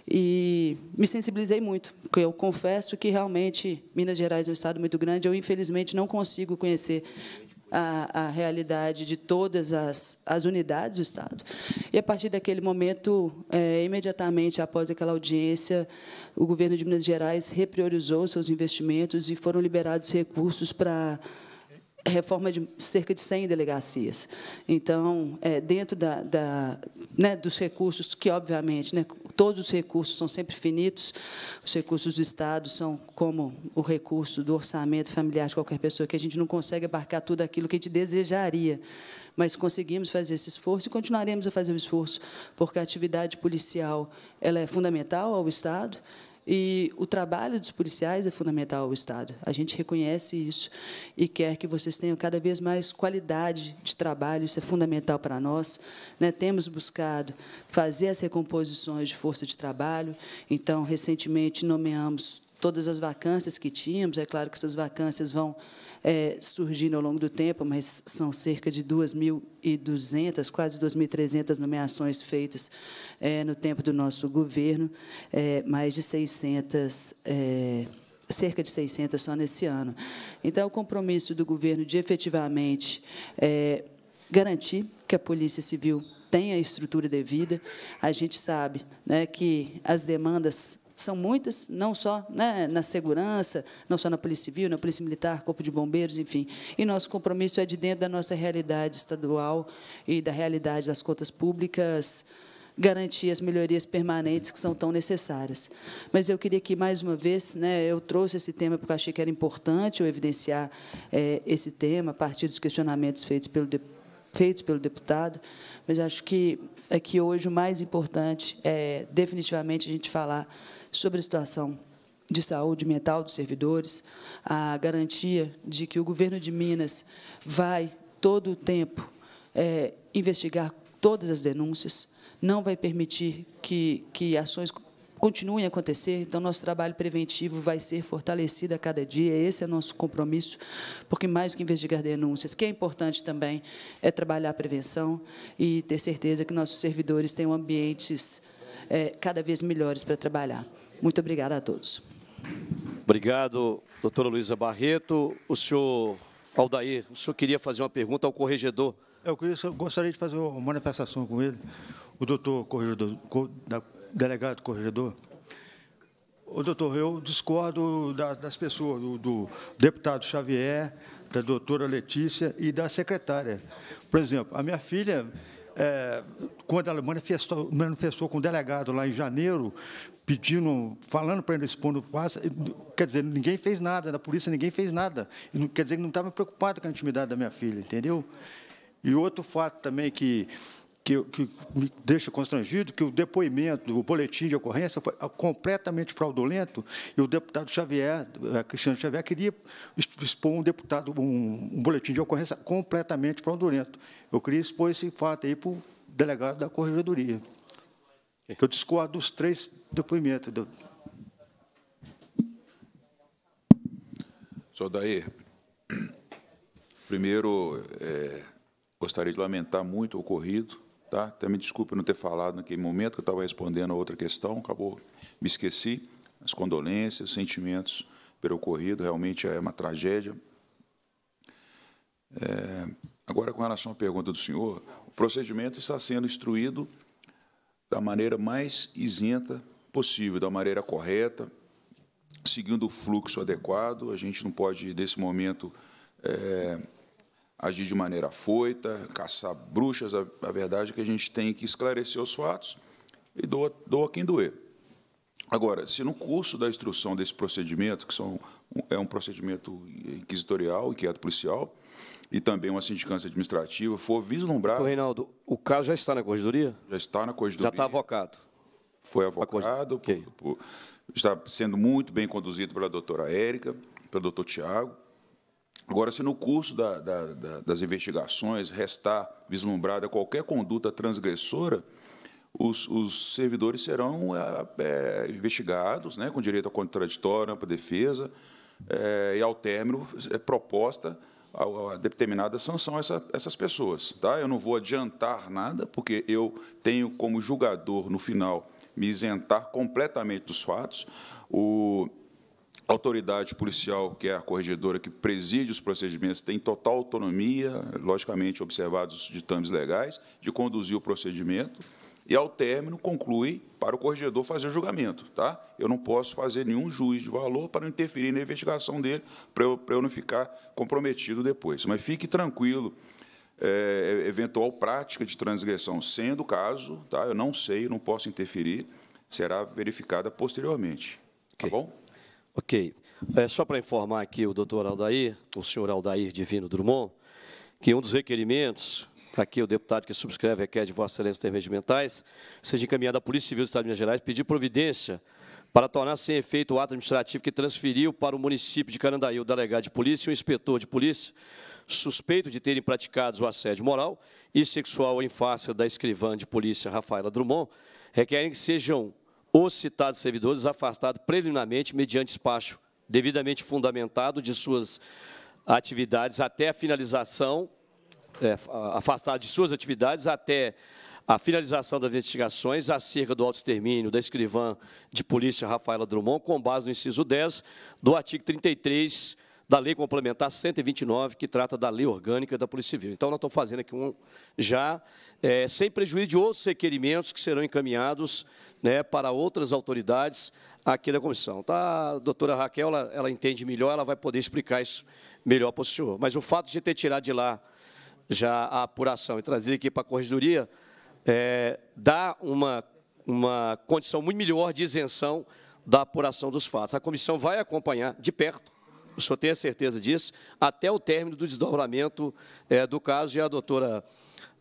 e me sensibilizei muito, porque eu confesso que realmente Minas Gerais é um estado muito grande, eu infelizmente não consigo conhecer a, a, realidade de todas as, as unidades do Estado. E, a partir daquele momento, é, imediatamente após aquela audiência, o governo de Minas Gerais repriorizou seus investimentos e foram liberados recursos para reforma de cerca de 100 delegacias. Então, é, dentro da, da né, dos recursos, que, obviamente, né, todos os recursos são sempre finitos, os recursos do Estado são como o recurso do orçamento familiar de qualquer pessoa, que a gente não consegue abarcar tudo aquilo que a gente desejaria, mas conseguimos fazer esse esforço e continuaremos a fazer o esforço, porque a atividade policial ela é fundamental ao Estado, e o trabalho dos policiais é fundamental ao Estado. A gente reconhece isso e quer que vocês tenham cada vez mais qualidade de trabalho, isso é fundamental para nós. Né? Temos buscado fazer as recomposições de força de trabalho, então, recentemente, nomeamos todas as vacâncias que tínhamos, é claro que essas vacâncias vão é, surgindo ao longo do tempo, mas são cerca de 2.200, quase 2.300 nomeações feitas é, no tempo do nosso governo, é, mais de 600 é, cerca de 600 só nesse ano. Então, é o compromisso do governo de efetivamente é, garantir que a Polícia Civil tenha a estrutura devida. A gente sabe né, que as demandas são muitas, não só né, na segurança, não só na Polícia Civil, na Polícia Militar, Corpo de Bombeiros, enfim. E nosso compromisso é de dentro da nossa realidade estadual e da realidade das contas públicas garantir as melhorias permanentes que são tão necessárias. Mas eu queria que, mais uma vez, né, eu trouxe esse tema porque achei que era importante eu evidenciar é, esse tema a partir dos questionamentos feitos pelo, de, feitos pelo deputado, mas acho que aqui é hoje o mais importante é definitivamente a gente falar sobre a situação de saúde mental dos servidores, a garantia de que o governo de Minas vai, todo o tempo, é, investigar todas as denúncias, não vai permitir que, que ações continuem a acontecer, então nosso trabalho preventivo vai ser fortalecido a cada dia, esse é o nosso compromisso, porque mais do que investigar denúncias, que é importante também, é trabalhar a prevenção e ter certeza que nossos servidores tenham ambientes é, cada vez melhores para trabalhar. Muito obrigada a todos. Obrigado, doutora Luísa Barreto. O senhor Aldair, o senhor queria fazer uma pergunta ao corregedor. Eu gostaria de fazer uma manifestação com ele, o doutor corregedor, delegado corregedor. O doutor, eu discordo das pessoas, do, do deputado Xavier, da doutora Letícia e da secretária. Por exemplo, a minha filha é, quando ela manifestou, manifestou com o delegado lá em janeiro, pedindo, falando para ele, expondo, quer dizer, ninguém fez nada, da polícia ninguém fez nada. Quer dizer, que não estava preocupado com a intimidade da minha filha, entendeu? E outro fato também que, que, que me deixa constrangido, que o depoimento, o boletim de ocorrência foi completamente fraudulento, e o deputado Xavier, Cristiano Xavier, queria expor um deputado, um, um boletim de ocorrência completamente fraudulento. Eu queria expor esse fato aí para o delegado da Corregedoria. Eu discordo dos três depoimentos. Do... Senhor Daí, primeiro, é, gostaria de lamentar muito o ocorrido. Tá? Até me desculpe não ter falado naquele momento, que eu estava respondendo a outra questão, acabou, me esqueci. As condolências, os sentimentos pelo ocorrido, realmente é uma tragédia. É, agora, com relação à pergunta do senhor, o procedimento está sendo instruído da maneira mais isenta possível, da maneira correta, seguindo o fluxo adequado. A gente não pode, nesse momento, é, agir de maneira afoita, caçar bruxas. A, a, verdade é que a gente tem que esclarecer os fatos e doa, doa quem doer. Agora, se no curso da instrução desse procedimento, que são, é um procedimento inquisitorial, inquieto policial, e também uma sindicância administrativa for vislumbrada. Reinaldo, o caso já está na corregedoria? Já está na corregedoria. Já está avocado. Foi avocado. Okay. Por, está sendo muito bem conduzido pela doutora Érica, pelo doutor Tiago. Agora, se no curso da, da, da, das investigações restar vislumbrada qualquer conduta transgressora, os, os servidores serão é, é, investigados, né, com direito à contraditória, ampla defesa, é, e ao término é proposta a, a determinada sanção a essa, essas pessoas. Tá? Eu não vou adiantar nada, porque eu tenho como julgador, no final, me isentar completamente dos fatos. O, a autoridade policial, que é a corregedora que preside os procedimentos, tem total autonomia, logicamente observados os ditames legais, de conduzir o procedimento e, ao término, conclui para o corregedor fazer o julgamento. Tá? Eu não posso fazer nenhum juiz de valor para interferir na investigação dele, para eu, para eu não ficar comprometido depois. Mas fique tranquilo, é, é eventual prática de transgressão, sendo o caso, tá? eu não sei, não posso interferir, será verificada posteriormente. Tá okay. Tá bom? Ok. É, só para informar aqui o doutor Aldair, o senhor Aldair Divino Drummond, que um dos requerimentos Tá aqui o deputado que subscreve a queda de Vossa Excelência Regimentais, seja encaminhada à Polícia Civil do Estado de Minas Gerais pedir providência para tornar sem efeito o ato administrativo que transferiu para o município de Carandaí o delegado de polícia e o inspetor de polícia suspeito de terem praticado o assédio moral e sexual em face da escrivã de polícia Rafaela Drummond, requerem que sejam os citados servidores afastados preliminarmente mediante despacho devidamente fundamentado de suas atividades até a finalização é, de suas atividades até a finalização das investigações acerca do auto-extermínio da escrivã de polícia Rafaela Drummond, com base no inciso 10 do artigo 33 da Lei Complementar 129, que trata da Lei Orgânica da Polícia Civil. Então, nós estamos fazendo aqui um já, é, sem prejuízo de outros requerimentos que serão encaminhados né, para outras autoridades aqui da comissão. Tá, a doutora Raquel, ela, ela entende melhor, ela vai poder explicar isso melhor para o senhor. Mas o fato de ter tirado de lá já a apuração e trazer aqui para a corregedoria, é, dá uma, uma condição muito melhor de isenção da apuração dos fatos. A comissão vai acompanhar de perto, o senhor tem a certeza disso, até o término do desdobramento é, do caso, e a doutora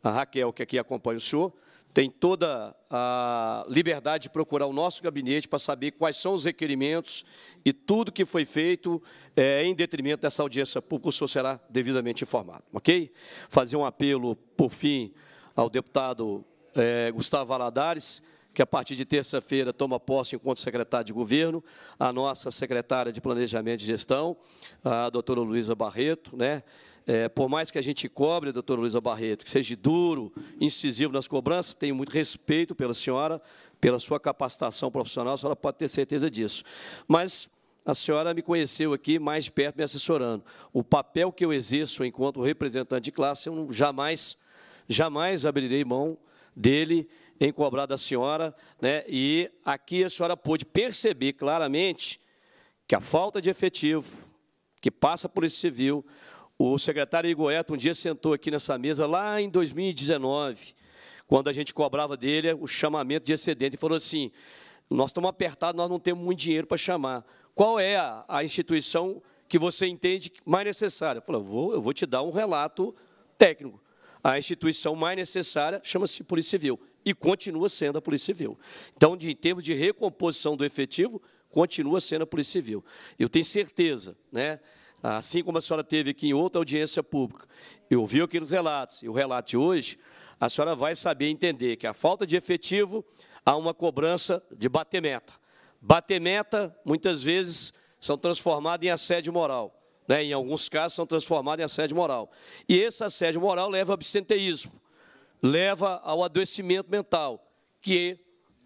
Raquel, que aqui acompanha o senhor, tem toda a liberdade de procurar o nosso gabinete para saber quais são os requerimentos e tudo que foi feito é, em detrimento dessa audiência pública, o senhor será devidamente informado, ok? Fazer um apelo, por fim, ao deputado é, Gustavo Valadares, que a partir de terça-feira toma posse enquanto secretário de governo, a nossa secretária de Planejamento e Gestão, a doutora Luísa Barreto, né? É, por mais que a gente cobre, doutora Luiza Barreto, que seja duro, incisivo nas cobranças, tenho muito respeito pela senhora, pela sua capacitação profissional, a senhora pode ter certeza disso. Mas a senhora me conheceu aqui mais perto, me assessorando. O papel que eu exerço enquanto representante de classe, eu jamais, jamais abrirei mão dele em cobrar da senhora. Né? E aqui a senhora pôde perceber claramente que a falta de efetivo, que passa por esse civil, o secretário Igoeta um dia sentou aqui nessa mesa, lá em 2019, quando a gente cobrava dele o chamamento de excedente, e falou assim, nós estamos apertados, nós não temos muito dinheiro para chamar. Qual é a, instituição que você entende mais necessária? Eu falei, eu vou, eu vou te dar um relato técnico. A instituição mais necessária chama-se Polícia Civil e continua sendo a Polícia Civil. Então, de, em termos de recomposição do efetivo, continua sendo a Polícia Civil. Eu tenho certeza, né? assim como a senhora teve aqui em outra audiência pública, e ouviu aqueles relatos, e o relato de hoje, a senhora vai saber entender que a falta de efetivo há uma cobrança de bater meta. Bater meta, muitas vezes, são transformadas em assédio moral. Né? Em alguns casos, são transformadas em assédio moral. E esse assédio moral leva ao absenteísmo, leva ao adoecimento mental, que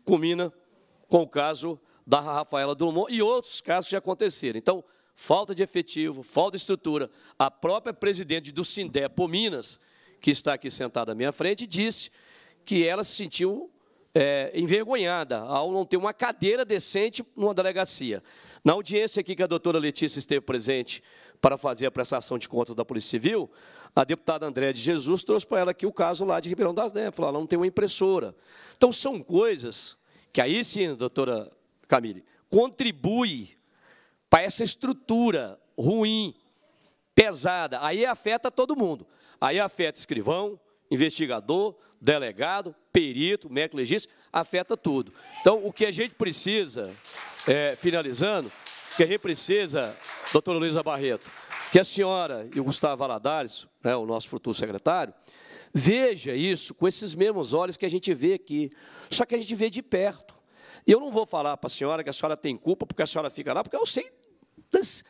culmina com o caso da Rafaela Drummond e outros casos que aconteceram. Então, falta de efetivo, falta de estrutura. A própria presidente do Sindepo Minas, que está aqui sentada à minha frente, disse que ela se sentiu é, envergonhada ao não ter uma cadeira decente numa delegacia. Na audiência aqui que a doutora Letícia esteve presente para fazer a prestação de contas da Polícia Civil, a deputada Andréa de Jesus trouxe para ela aqui o caso lá de Ribeirão das Neves, falou, ela não tem uma impressora. Então, são coisas que aí sim, doutora Camille, contribui para essa estrutura ruim, pesada. Aí afeta todo mundo. Aí afeta escrivão, investigador, delegado, perito, médico legista, afeta tudo. Então, o que a gente precisa, é, finalizando, o que a gente precisa, doutora Luísa Barreto, que a senhora e o Gustavo Valadares, né, o nosso futuro secretário, veja isso com esses mesmos olhos que a gente vê aqui, só que a gente vê de perto. E eu não vou falar para a senhora que a senhora tem culpa porque a senhora fica lá, porque eu sei das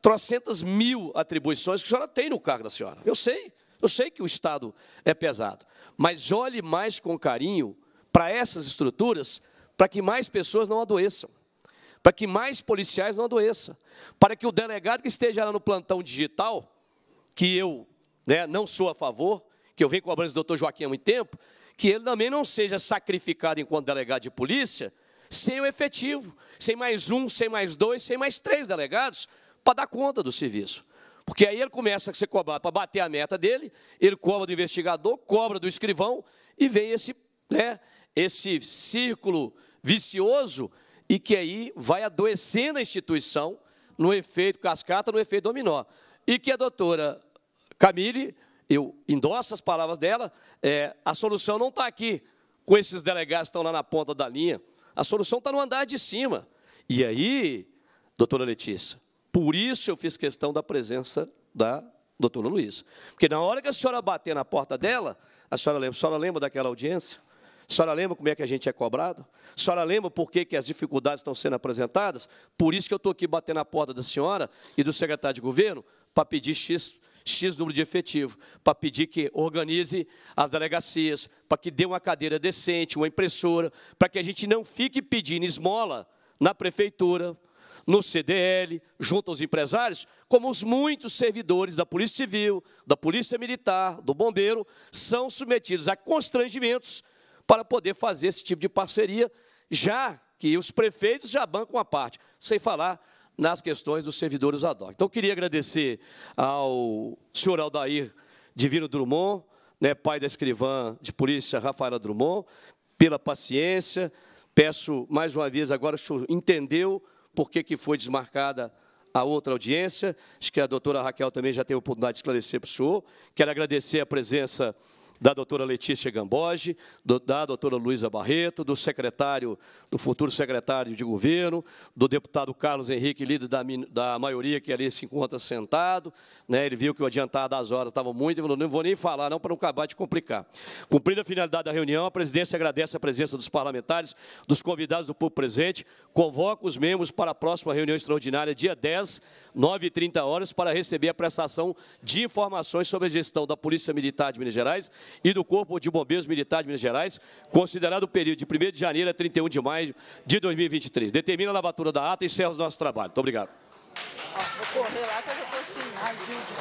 trocentas mil atribuições que a senhora tem no cargo da senhora. Eu sei, eu sei que o Estado é pesado. Mas olhe mais com carinho para essas estruturas para que mais pessoas não adoeçam, para que mais policiais não adoeçam, para que o delegado que esteja lá no plantão digital, que eu né, não sou a favor, que eu venho cobrando o doutor Joaquim há muito tempo, que ele também não seja sacrificado enquanto delegado de polícia sem o efetivo, sem mais um, sem mais dois, sem mais três delegados, para dar conta do serviço. Porque aí ele começa a ser cobrado para bater a meta dele, ele cobra do investigador, cobra do escrivão, e vem esse, né, esse círculo vicioso e que aí vai adoecendo a instituição no efeito cascata, no efeito dominó. E que a doutora Camille, eu endosso as palavras dela, é, a solução não está aqui com esses delegados que estão lá na ponta da linha, a solução está no andar de cima. E aí, doutora Letícia, por isso eu fiz questão da presença da doutora Luísa. Porque na hora que a senhora bater na porta dela, a senhora lembra, a senhora lembra daquela audiência? A senhora lembra como é que a gente é cobrado? A senhora lembra por que, que as dificuldades estão sendo apresentadas? Por isso que eu estou aqui batendo na porta da senhora e do secretário de governo para pedir X X número de efetivo, para pedir que organize as delegacias, para que dê uma cadeira decente, uma impressora, para que a gente não fique pedindo esmola na prefeitura, no CDL, junto aos empresários, como os muitos servidores da Polícia Civil, da Polícia Militar, do Bombeiro, são submetidos a constrangimentos para poder fazer esse tipo de parceria, já que os prefeitos já bancam a parte, sem falar nas questões dos servidores ad hoc. Então, eu queria agradecer ao senhor Aldair Divino Drummond, né, pai da escrivã de polícia Rafaela Drummond, pela paciência. Peço mais uma vez, agora o senhor entendeu por que, que foi desmarcada a outra audiência. Acho que a doutora Raquel também já teve a oportunidade de esclarecer para o senhor. Quero agradecer a presença da doutora Letícia Gamboge, do, da doutora Luísa Barreto, do secretário, do futuro secretário de governo, do deputado Carlos Henrique, líder da, da maioria que ali se encontra sentado. Né, ele viu que o adiantado das horas estava muito e falou, não vou nem falar não, para não acabar de complicar. Cumprida a finalidade da reunião, a presidência agradece a presença dos parlamentares, dos convidados do público presente, convoca os membros para a próxima reunião extraordinária, dia 10, 9 e 30 horas, para receber a prestação de informações sobre a gestão da Polícia Militar de Minas Gerais e do Corpo de Bombeiros Militares de Minas Gerais, considerado o período de 1 de janeiro a 31 de maio de 2023. Determina a lavatura da ata e encerra o nosso trabalho. Muito obrigado. Ó, vou correr lá que eu já estou assim, ajude.